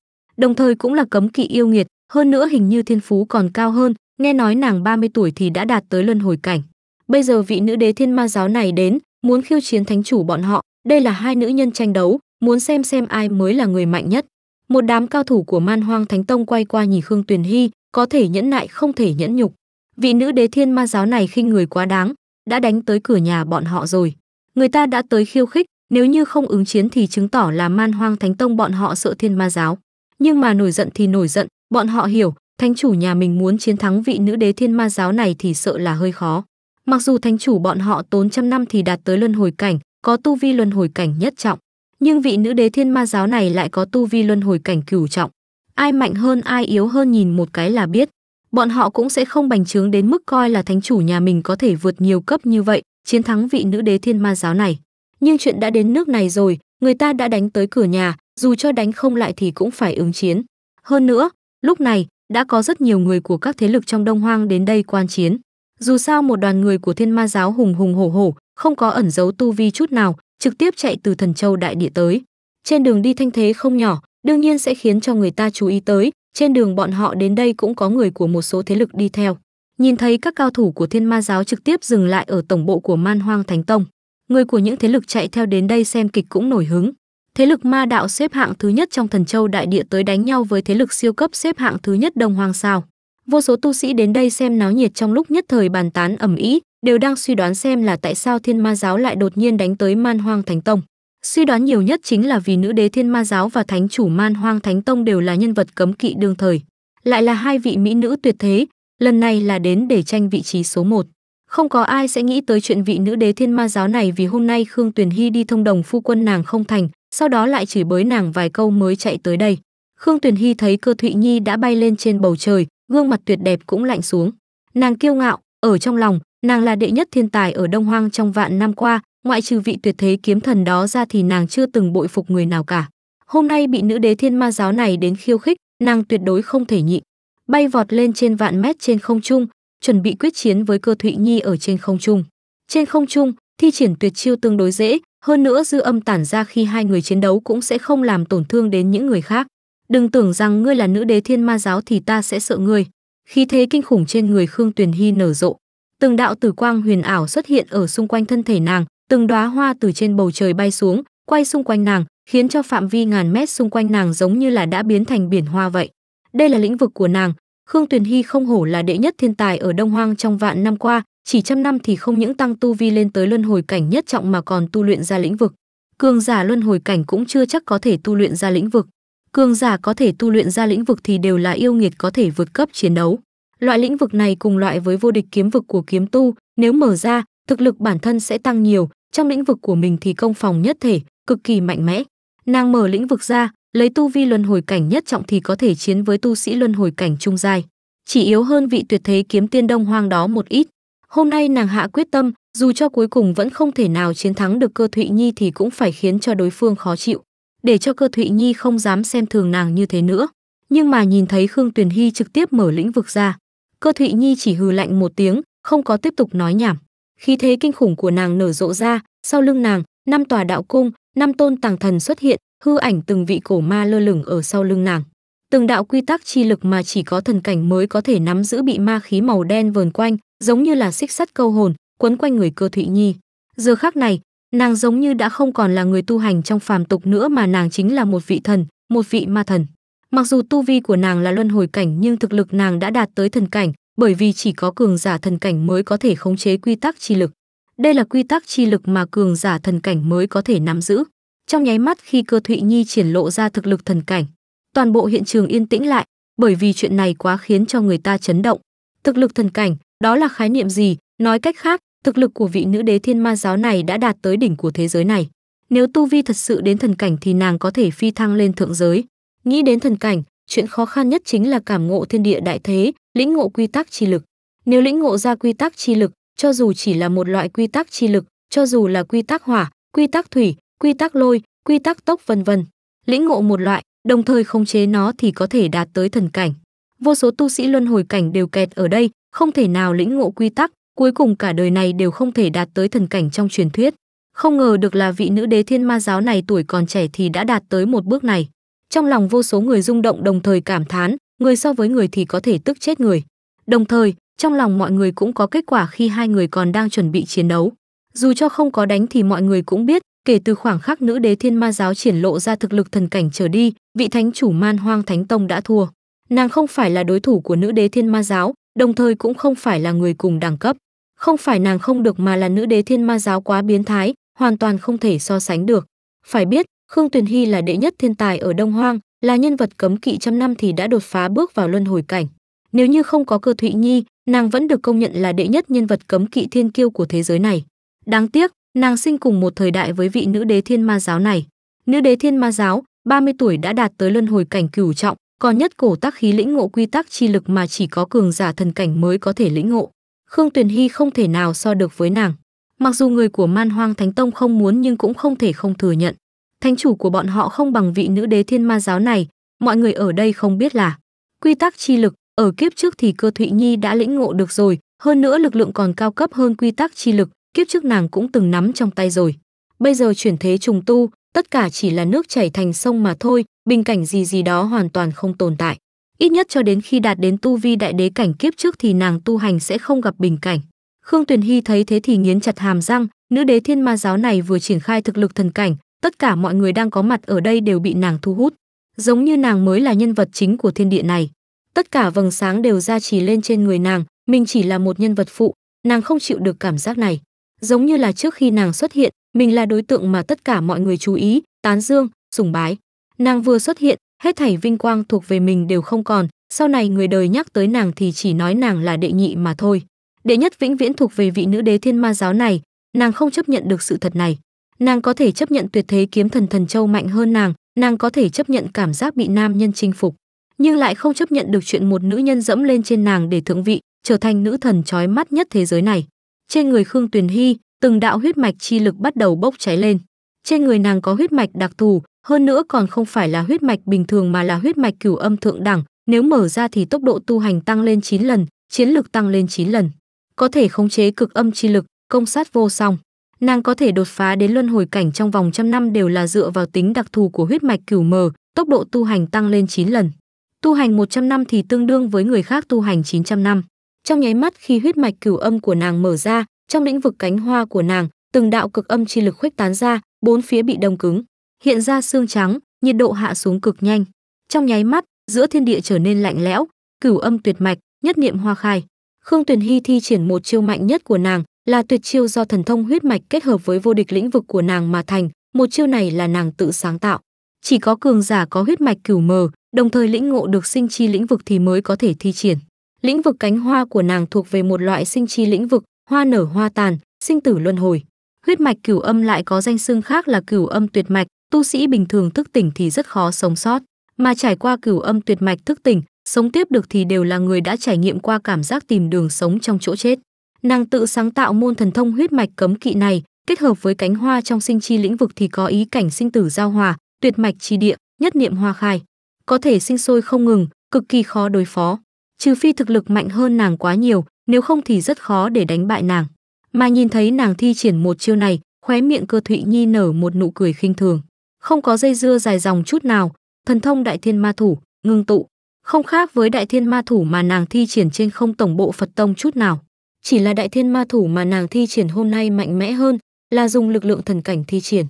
đồng thời cũng là cấm kỵ yêu nghiệt, hơn nữa hình như thiên phú còn cao hơn, nghe nói nàng 30 tuổi thì đã đạt tới luân hồi cảnh. Bây giờ vị nữ đế thiên ma giáo này đến, muốn khiêu chiến thánh chủ bọn họ, đây là hai nữ nhân tranh đấu, muốn xem xem ai mới là người mạnh nhất. Một đám cao thủ của Man Hoang Thánh Tông quay qua nhìn Khương Tuyền Hy, có thể nhẫn nại không thể nhẫn nhục. Vị nữ đế thiên ma giáo này khinh người quá đáng, đã đánh tới cửa nhà bọn họ rồi. Người ta đã tới khiêu khích, nếu như không ứng chiến thì chứng tỏ là Man Hoang Thánh Tông bọn họ sợ thiên ma giáo nhưng mà nổi giận thì nổi giận, bọn họ hiểu, thánh chủ nhà mình muốn chiến thắng vị nữ đế thiên ma giáo này thì sợ là hơi khó. Mặc dù thánh chủ bọn họ tốn trăm năm thì đạt tới luân hồi cảnh, có tu vi luân hồi cảnh nhất trọng, nhưng vị nữ đế thiên ma giáo này lại có tu vi luân hồi cảnh cửu trọng. Ai mạnh hơn ai yếu hơn nhìn một cái là biết, bọn họ cũng sẽ không bành trướng đến mức coi là thánh chủ nhà mình có thể vượt nhiều cấp như vậy, chiến thắng vị nữ đế thiên ma giáo này. Nhưng chuyện đã đến nước này rồi, người ta đã đánh tới cửa nhà, dù cho đánh không lại thì cũng phải ứng chiến. Hơn nữa, lúc này đã có rất nhiều người của các thế lực trong Đông Hoang đến đây quan chiến. Dù sao một đoàn người của Thiên Ma giáo hùng hùng hổ hổ, không có ẩn giấu tu vi chút nào, trực tiếp chạy từ Thần Châu đại địa tới. Trên đường đi thanh thế không nhỏ, đương nhiên sẽ khiến cho người ta chú ý tới, trên đường bọn họ đến đây cũng có người của một số thế lực đi theo. Nhìn thấy các cao thủ của Thiên Ma giáo trực tiếp dừng lại ở tổng bộ của Man Hoang Thánh Tông, người của những thế lực chạy theo đến đây xem kịch cũng nổi hứng. Thế lực ma đạo xếp hạng thứ nhất trong thần châu đại địa tới đánh nhau với thế lực siêu cấp xếp hạng thứ nhất Đông Hoàng sao. Vô số tu sĩ đến đây xem náo nhiệt trong lúc nhất thời bàn tán ẩm ý, đều đang suy đoán xem là tại sao thiên ma giáo lại đột nhiên đánh tới man hoang thánh tông. Suy đoán nhiều nhất chính là vì nữ đế thiên ma giáo và thánh chủ man hoang thánh tông đều là nhân vật cấm kỵ đương thời. Lại là hai vị mỹ nữ tuyệt thế, lần này là đến để tranh vị trí số 1. Không có ai sẽ nghĩ tới chuyện vị nữ đế thiên ma giáo này vì hôm nay Khương Tuyền Hy đi thông đồng phu quân nàng không thành, sau đó lại chỉ bới nàng vài câu mới chạy tới đây. Khương Tuyền Hy thấy cơ Thụy Nhi đã bay lên trên bầu trời, gương mặt tuyệt đẹp cũng lạnh xuống. Nàng kiêu ngạo, ở trong lòng, nàng là đệ nhất thiên tài ở Đông Hoang trong vạn năm qua, ngoại trừ vị tuyệt thế kiếm thần đó ra thì nàng chưa từng bội phục người nào cả. Hôm nay bị nữ đế thiên ma giáo này đến khiêu khích, nàng tuyệt đối không thể nhịn. Bay vọt lên trên vạn mét trên không trung, chuẩn bị quyết chiến với cơ Thụy Nhi ở trên không trung. Trên không trung, thi triển tuyệt chiêu tương đối dễ, hơn nữa dư âm tản ra khi hai người chiến đấu cũng sẽ không làm tổn thương đến những người khác. Đừng tưởng rằng ngươi là nữ đế thiên ma giáo thì ta sẽ sợ ngươi. khi thế kinh khủng trên người Khương Tuyền Hy nở rộ. Từng đạo tử quang huyền ảo xuất hiện ở xung quanh thân thể nàng, từng đóa hoa từ trên bầu trời bay xuống, quay xung quanh nàng, khiến cho phạm vi ngàn mét xung quanh nàng giống như là đã biến thành biển hoa vậy. Đây là lĩnh vực của nàng, Khương Tuyền Hy không hổ là đệ nhất thiên tài ở Đông Hoang trong vạn năm qua, chỉ trăm năm thì không những tăng tu vi lên tới luân hồi cảnh nhất trọng mà còn tu luyện ra lĩnh vực. Cường giả luân hồi cảnh cũng chưa chắc có thể tu luyện ra lĩnh vực. Cường giả có thể tu luyện ra lĩnh vực thì đều là yêu nghiệt có thể vượt cấp chiến đấu. Loại lĩnh vực này cùng loại với vô địch kiếm vực của kiếm tu, nếu mở ra, thực lực bản thân sẽ tăng nhiều, trong lĩnh vực của mình thì công phòng nhất thể, cực kỳ mạnh mẽ. Nàng mở lĩnh vực ra, lấy tu vi luân hồi cảnh nhất trọng thì có thể chiến với tu sĩ luân hồi cảnh trung giai chỉ yếu hơn vị tuyệt thế kiếm tiên đông hoang đó một ít hôm nay nàng hạ quyết tâm dù cho cuối cùng vẫn không thể nào chiến thắng được cơ thụy nhi thì cũng phải khiến cho đối phương khó chịu để cho cơ thụy nhi không dám xem thường nàng như thế nữa nhưng mà nhìn thấy khương tuyền hy trực tiếp mở lĩnh vực ra cơ thụy nhi chỉ hừ lạnh một tiếng không có tiếp tục nói nhảm khi thế kinh khủng của nàng nở rộ ra sau lưng nàng năm tòa đạo cung năm tôn tàng thần xuất hiện hư ảnh từng vị cổ ma lơ lửng ở sau lưng nàng. Từng đạo quy tắc chi lực mà chỉ có thần cảnh mới có thể nắm giữ bị ma khí màu đen vờn quanh, giống như là xích sắt câu hồn, quấn quanh người cơ Thụy Nhi. Giờ khác này, nàng giống như đã không còn là người tu hành trong phàm tục nữa mà nàng chính là một vị thần, một vị ma thần. Mặc dù tu vi của nàng là luân hồi cảnh nhưng thực lực nàng đã đạt tới thần cảnh, bởi vì chỉ có cường giả thần cảnh mới có thể khống chế quy tắc chi lực. Đây là quy tắc chi lực mà cường giả thần cảnh mới có thể nắm giữ. Trong nháy mắt khi cơ Thụy Nhi triển lộ ra thực lực thần cảnh, toàn bộ hiện trường yên tĩnh lại, bởi vì chuyện này quá khiến cho người ta chấn động. Thực lực thần cảnh, đó là khái niệm gì? Nói cách khác, thực lực của vị nữ đế thiên ma giáo này đã đạt tới đỉnh của thế giới này. Nếu tu vi thật sự đến thần cảnh thì nàng có thể phi thăng lên thượng giới. Nghĩ đến thần cảnh, chuyện khó khăn nhất chính là cảm ngộ thiên địa đại thế, lĩnh ngộ quy tắc chi lực. Nếu lĩnh ngộ ra quy tắc chi lực, cho dù chỉ là một loại quy tắc chi lực, cho dù là quy tắc hỏa, quy tắc thủy, quy tắc lôi, quy tắc tốc vân vân. Lĩnh ngộ một loại, đồng thời khống chế nó thì có thể đạt tới thần cảnh. Vô số tu sĩ luân hồi cảnh đều kẹt ở đây, không thể nào lĩnh ngộ quy tắc, cuối cùng cả đời này đều không thể đạt tới thần cảnh trong truyền thuyết. Không ngờ được là vị nữ đế thiên ma giáo này tuổi còn trẻ thì đã đạt tới một bước này. Trong lòng vô số người rung động đồng thời cảm thán, người so với người thì có thể tức chết người. Đồng thời, trong lòng mọi người cũng có kết quả khi hai người còn đang chuẩn bị chiến đấu. Dù cho không có đánh thì mọi người cũng biết, kể từ khoảng khắc nữ đế thiên ma giáo triển lộ ra thực lực thần cảnh trở đi vị thánh chủ man hoang thánh tông đã thua nàng không phải là đối thủ của nữ đế thiên ma giáo đồng thời cũng không phải là người cùng đẳng cấp không phải nàng không được mà là nữ đế thiên ma giáo quá biến thái hoàn toàn không thể so sánh được phải biết khương tuyền hy là đệ nhất thiên tài ở đông hoang là nhân vật cấm kỵ trăm năm thì đã đột phá bước vào luân hồi cảnh nếu như không có cơ thụy nhi nàng vẫn được công nhận là đệ nhất nhân vật cấm kỵ thiên kiêu của thế giới này đáng tiếc Nàng sinh cùng một thời đại với vị nữ đế thiên ma giáo này. Nữ đế thiên ma giáo, 30 tuổi đã đạt tới luân hồi cảnh cửu trọng, còn nhất cổ tác khí lĩnh ngộ quy tắc chi lực mà chỉ có cường giả thần cảnh mới có thể lĩnh ngộ. Khương Tuyền Hy không thể nào so được với nàng. Mặc dù người của Man Hoang Thánh Tông không muốn nhưng cũng không thể không thừa nhận. Thánh chủ của bọn họ không bằng vị nữ đế thiên ma giáo này, mọi người ở đây không biết là quy tắc chi lực, ở kiếp trước thì Cơ Thụy Nhi đã lĩnh ngộ được rồi, hơn nữa lực lượng còn cao cấp hơn quy tắc chi lực, kiếp trước nàng cũng từng nắm trong tay rồi. Bây giờ chuyển thế trùng tu, tất cả chỉ là nước chảy thành sông mà thôi, bình cảnh gì gì đó hoàn toàn không tồn tại. Ít nhất cho đến khi đạt đến tu vi đại đế cảnh kiếp trước thì nàng tu hành sẽ không gặp bình cảnh. Khương Tuyền Hy thấy thế thì nghiến chặt hàm răng, nữ đế thiên ma giáo này vừa triển khai thực lực thần cảnh, tất cả mọi người đang có mặt ở đây đều bị nàng thu hút. Giống như nàng mới là nhân vật chính của thiên địa này. Tất cả vầng sáng đều ra trì lên trên người nàng, mình chỉ là một nhân vật phụ, nàng không chịu được cảm giác này giống như là trước khi nàng xuất hiện, mình là đối tượng mà tất cả mọi người chú ý, tán dương, sùng bái. Nàng vừa xuất hiện, hết thảy vinh quang thuộc về mình đều không còn, sau này người đời nhắc tới nàng thì chỉ nói nàng là đệ nhị mà thôi. Đệ nhất vĩnh viễn thuộc về vị nữ đế thiên ma giáo này, nàng không chấp nhận được sự thật này. Nàng có thể chấp nhận tuyệt thế kiếm thần thần châu mạnh hơn nàng, nàng có thể chấp nhận cảm giác bị nam nhân chinh phục, nhưng lại không chấp nhận được chuyện một nữ nhân dẫm lên trên nàng để thượng vị, trở thành nữ thần trói mắt nhất thế giới này. Trên người Khương Tuyền Hy, từng đạo huyết mạch chi lực bắt đầu bốc cháy lên. Trên người nàng có huyết mạch đặc thù, hơn nữa còn không phải là huyết mạch bình thường mà là huyết mạch cửu âm thượng đẳng, nếu mở ra thì tốc độ tu hành tăng lên 9 lần, chiến lực tăng lên 9 lần. Có thể khống chế cực âm chi lực, công sát vô song. Nàng có thể đột phá đến luân hồi cảnh trong vòng trăm năm đều là dựa vào tính đặc thù của huyết mạch cửu mờ, tốc độ tu hành tăng lên 9 lần. Tu hành 100 năm thì tương đương với người khác tu hành 900 năm. Trong nháy mắt khi huyết mạch cửu âm của nàng mở ra, trong lĩnh vực cánh hoa của nàng, từng đạo cực âm chi lực khuếch tán ra, bốn phía bị đông cứng, hiện ra xương trắng, nhiệt độ hạ xuống cực nhanh. Trong nháy mắt, giữa thiên địa trở nên lạnh lẽo, cửu âm tuyệt mạch, nhất niệm hoa khai. Khương Tuyền Hy thi triển một chiêu mạnh nhất của nàng, là tuyệt chiêu do thần thông huyết mạch kết hợp với vô địch lĩnh vực của nàng mà thành, một chiêu này là nàng tự sáng tạo. Chỉ có cường giả có huyết mạch cửu mờ, đồng thời lĩnh ngộ được sinh chi lĩnh vực thì mới có thể thi triển. Lĩnh vực cánh hoa của nàng thuộc về một loại sinh chi lĩnh vực, hoa nở hoa tàn, sinh tử luân hồi. Huyết mạch cửu âm lại có danh xưng khác là cửu âm tuyệt mạch, tu sĩ bình thường thức tỉnh thì rất khó sống sót, mà trải qua cửu âm tuyệt mạch thức tỉnh, sống tiếp được thì đều là người đã trải nghiệm qua cảm giác tìm đường sống trong chỗ chết. Nàng tự sáng tạo môn thần thông huyết mạch cấm kỵ này, kết hợp với cánh hoa trong sinh chi lĩnh vực thì có ý cảnh sinh tử giao hòa, tuyệt mạch chi địa, nhất niệm hoa khai. Có thể sinh sôi không ngừng, cực kỳ khó đối phó trừ phi thực lực mạnh hơn nàng quá nhiều, nếu không thì rất khó để đánh bại nàng. Mà nhìn thấy nàng thi triển một chiêu này, khóe miệng Cơ Thụy Nhi nở một nụ cười khinh thường, không có dây dưa dài dòng chút nào, thần thông Đại Thiên Ma Thủ, ngưng tụ, không khác với Đại Thiên Ma Thủ mà nàng thi triển trên không tổng bộ Phật tông chút nào, chỉ là Đại Thiên Ma Thủ mà nàng thi triển hôm nay mạnh mẽ hơn, là dùng lực lượng thần cảnh thi triển.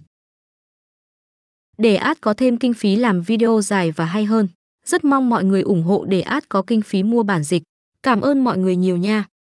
Để át có thêm kinh phí làm video dài và hay hơn. Rất mong mọi người ủng hộ để ad có kinh phí mua bản dịch. Cảm ơn mọi người nhiều nha.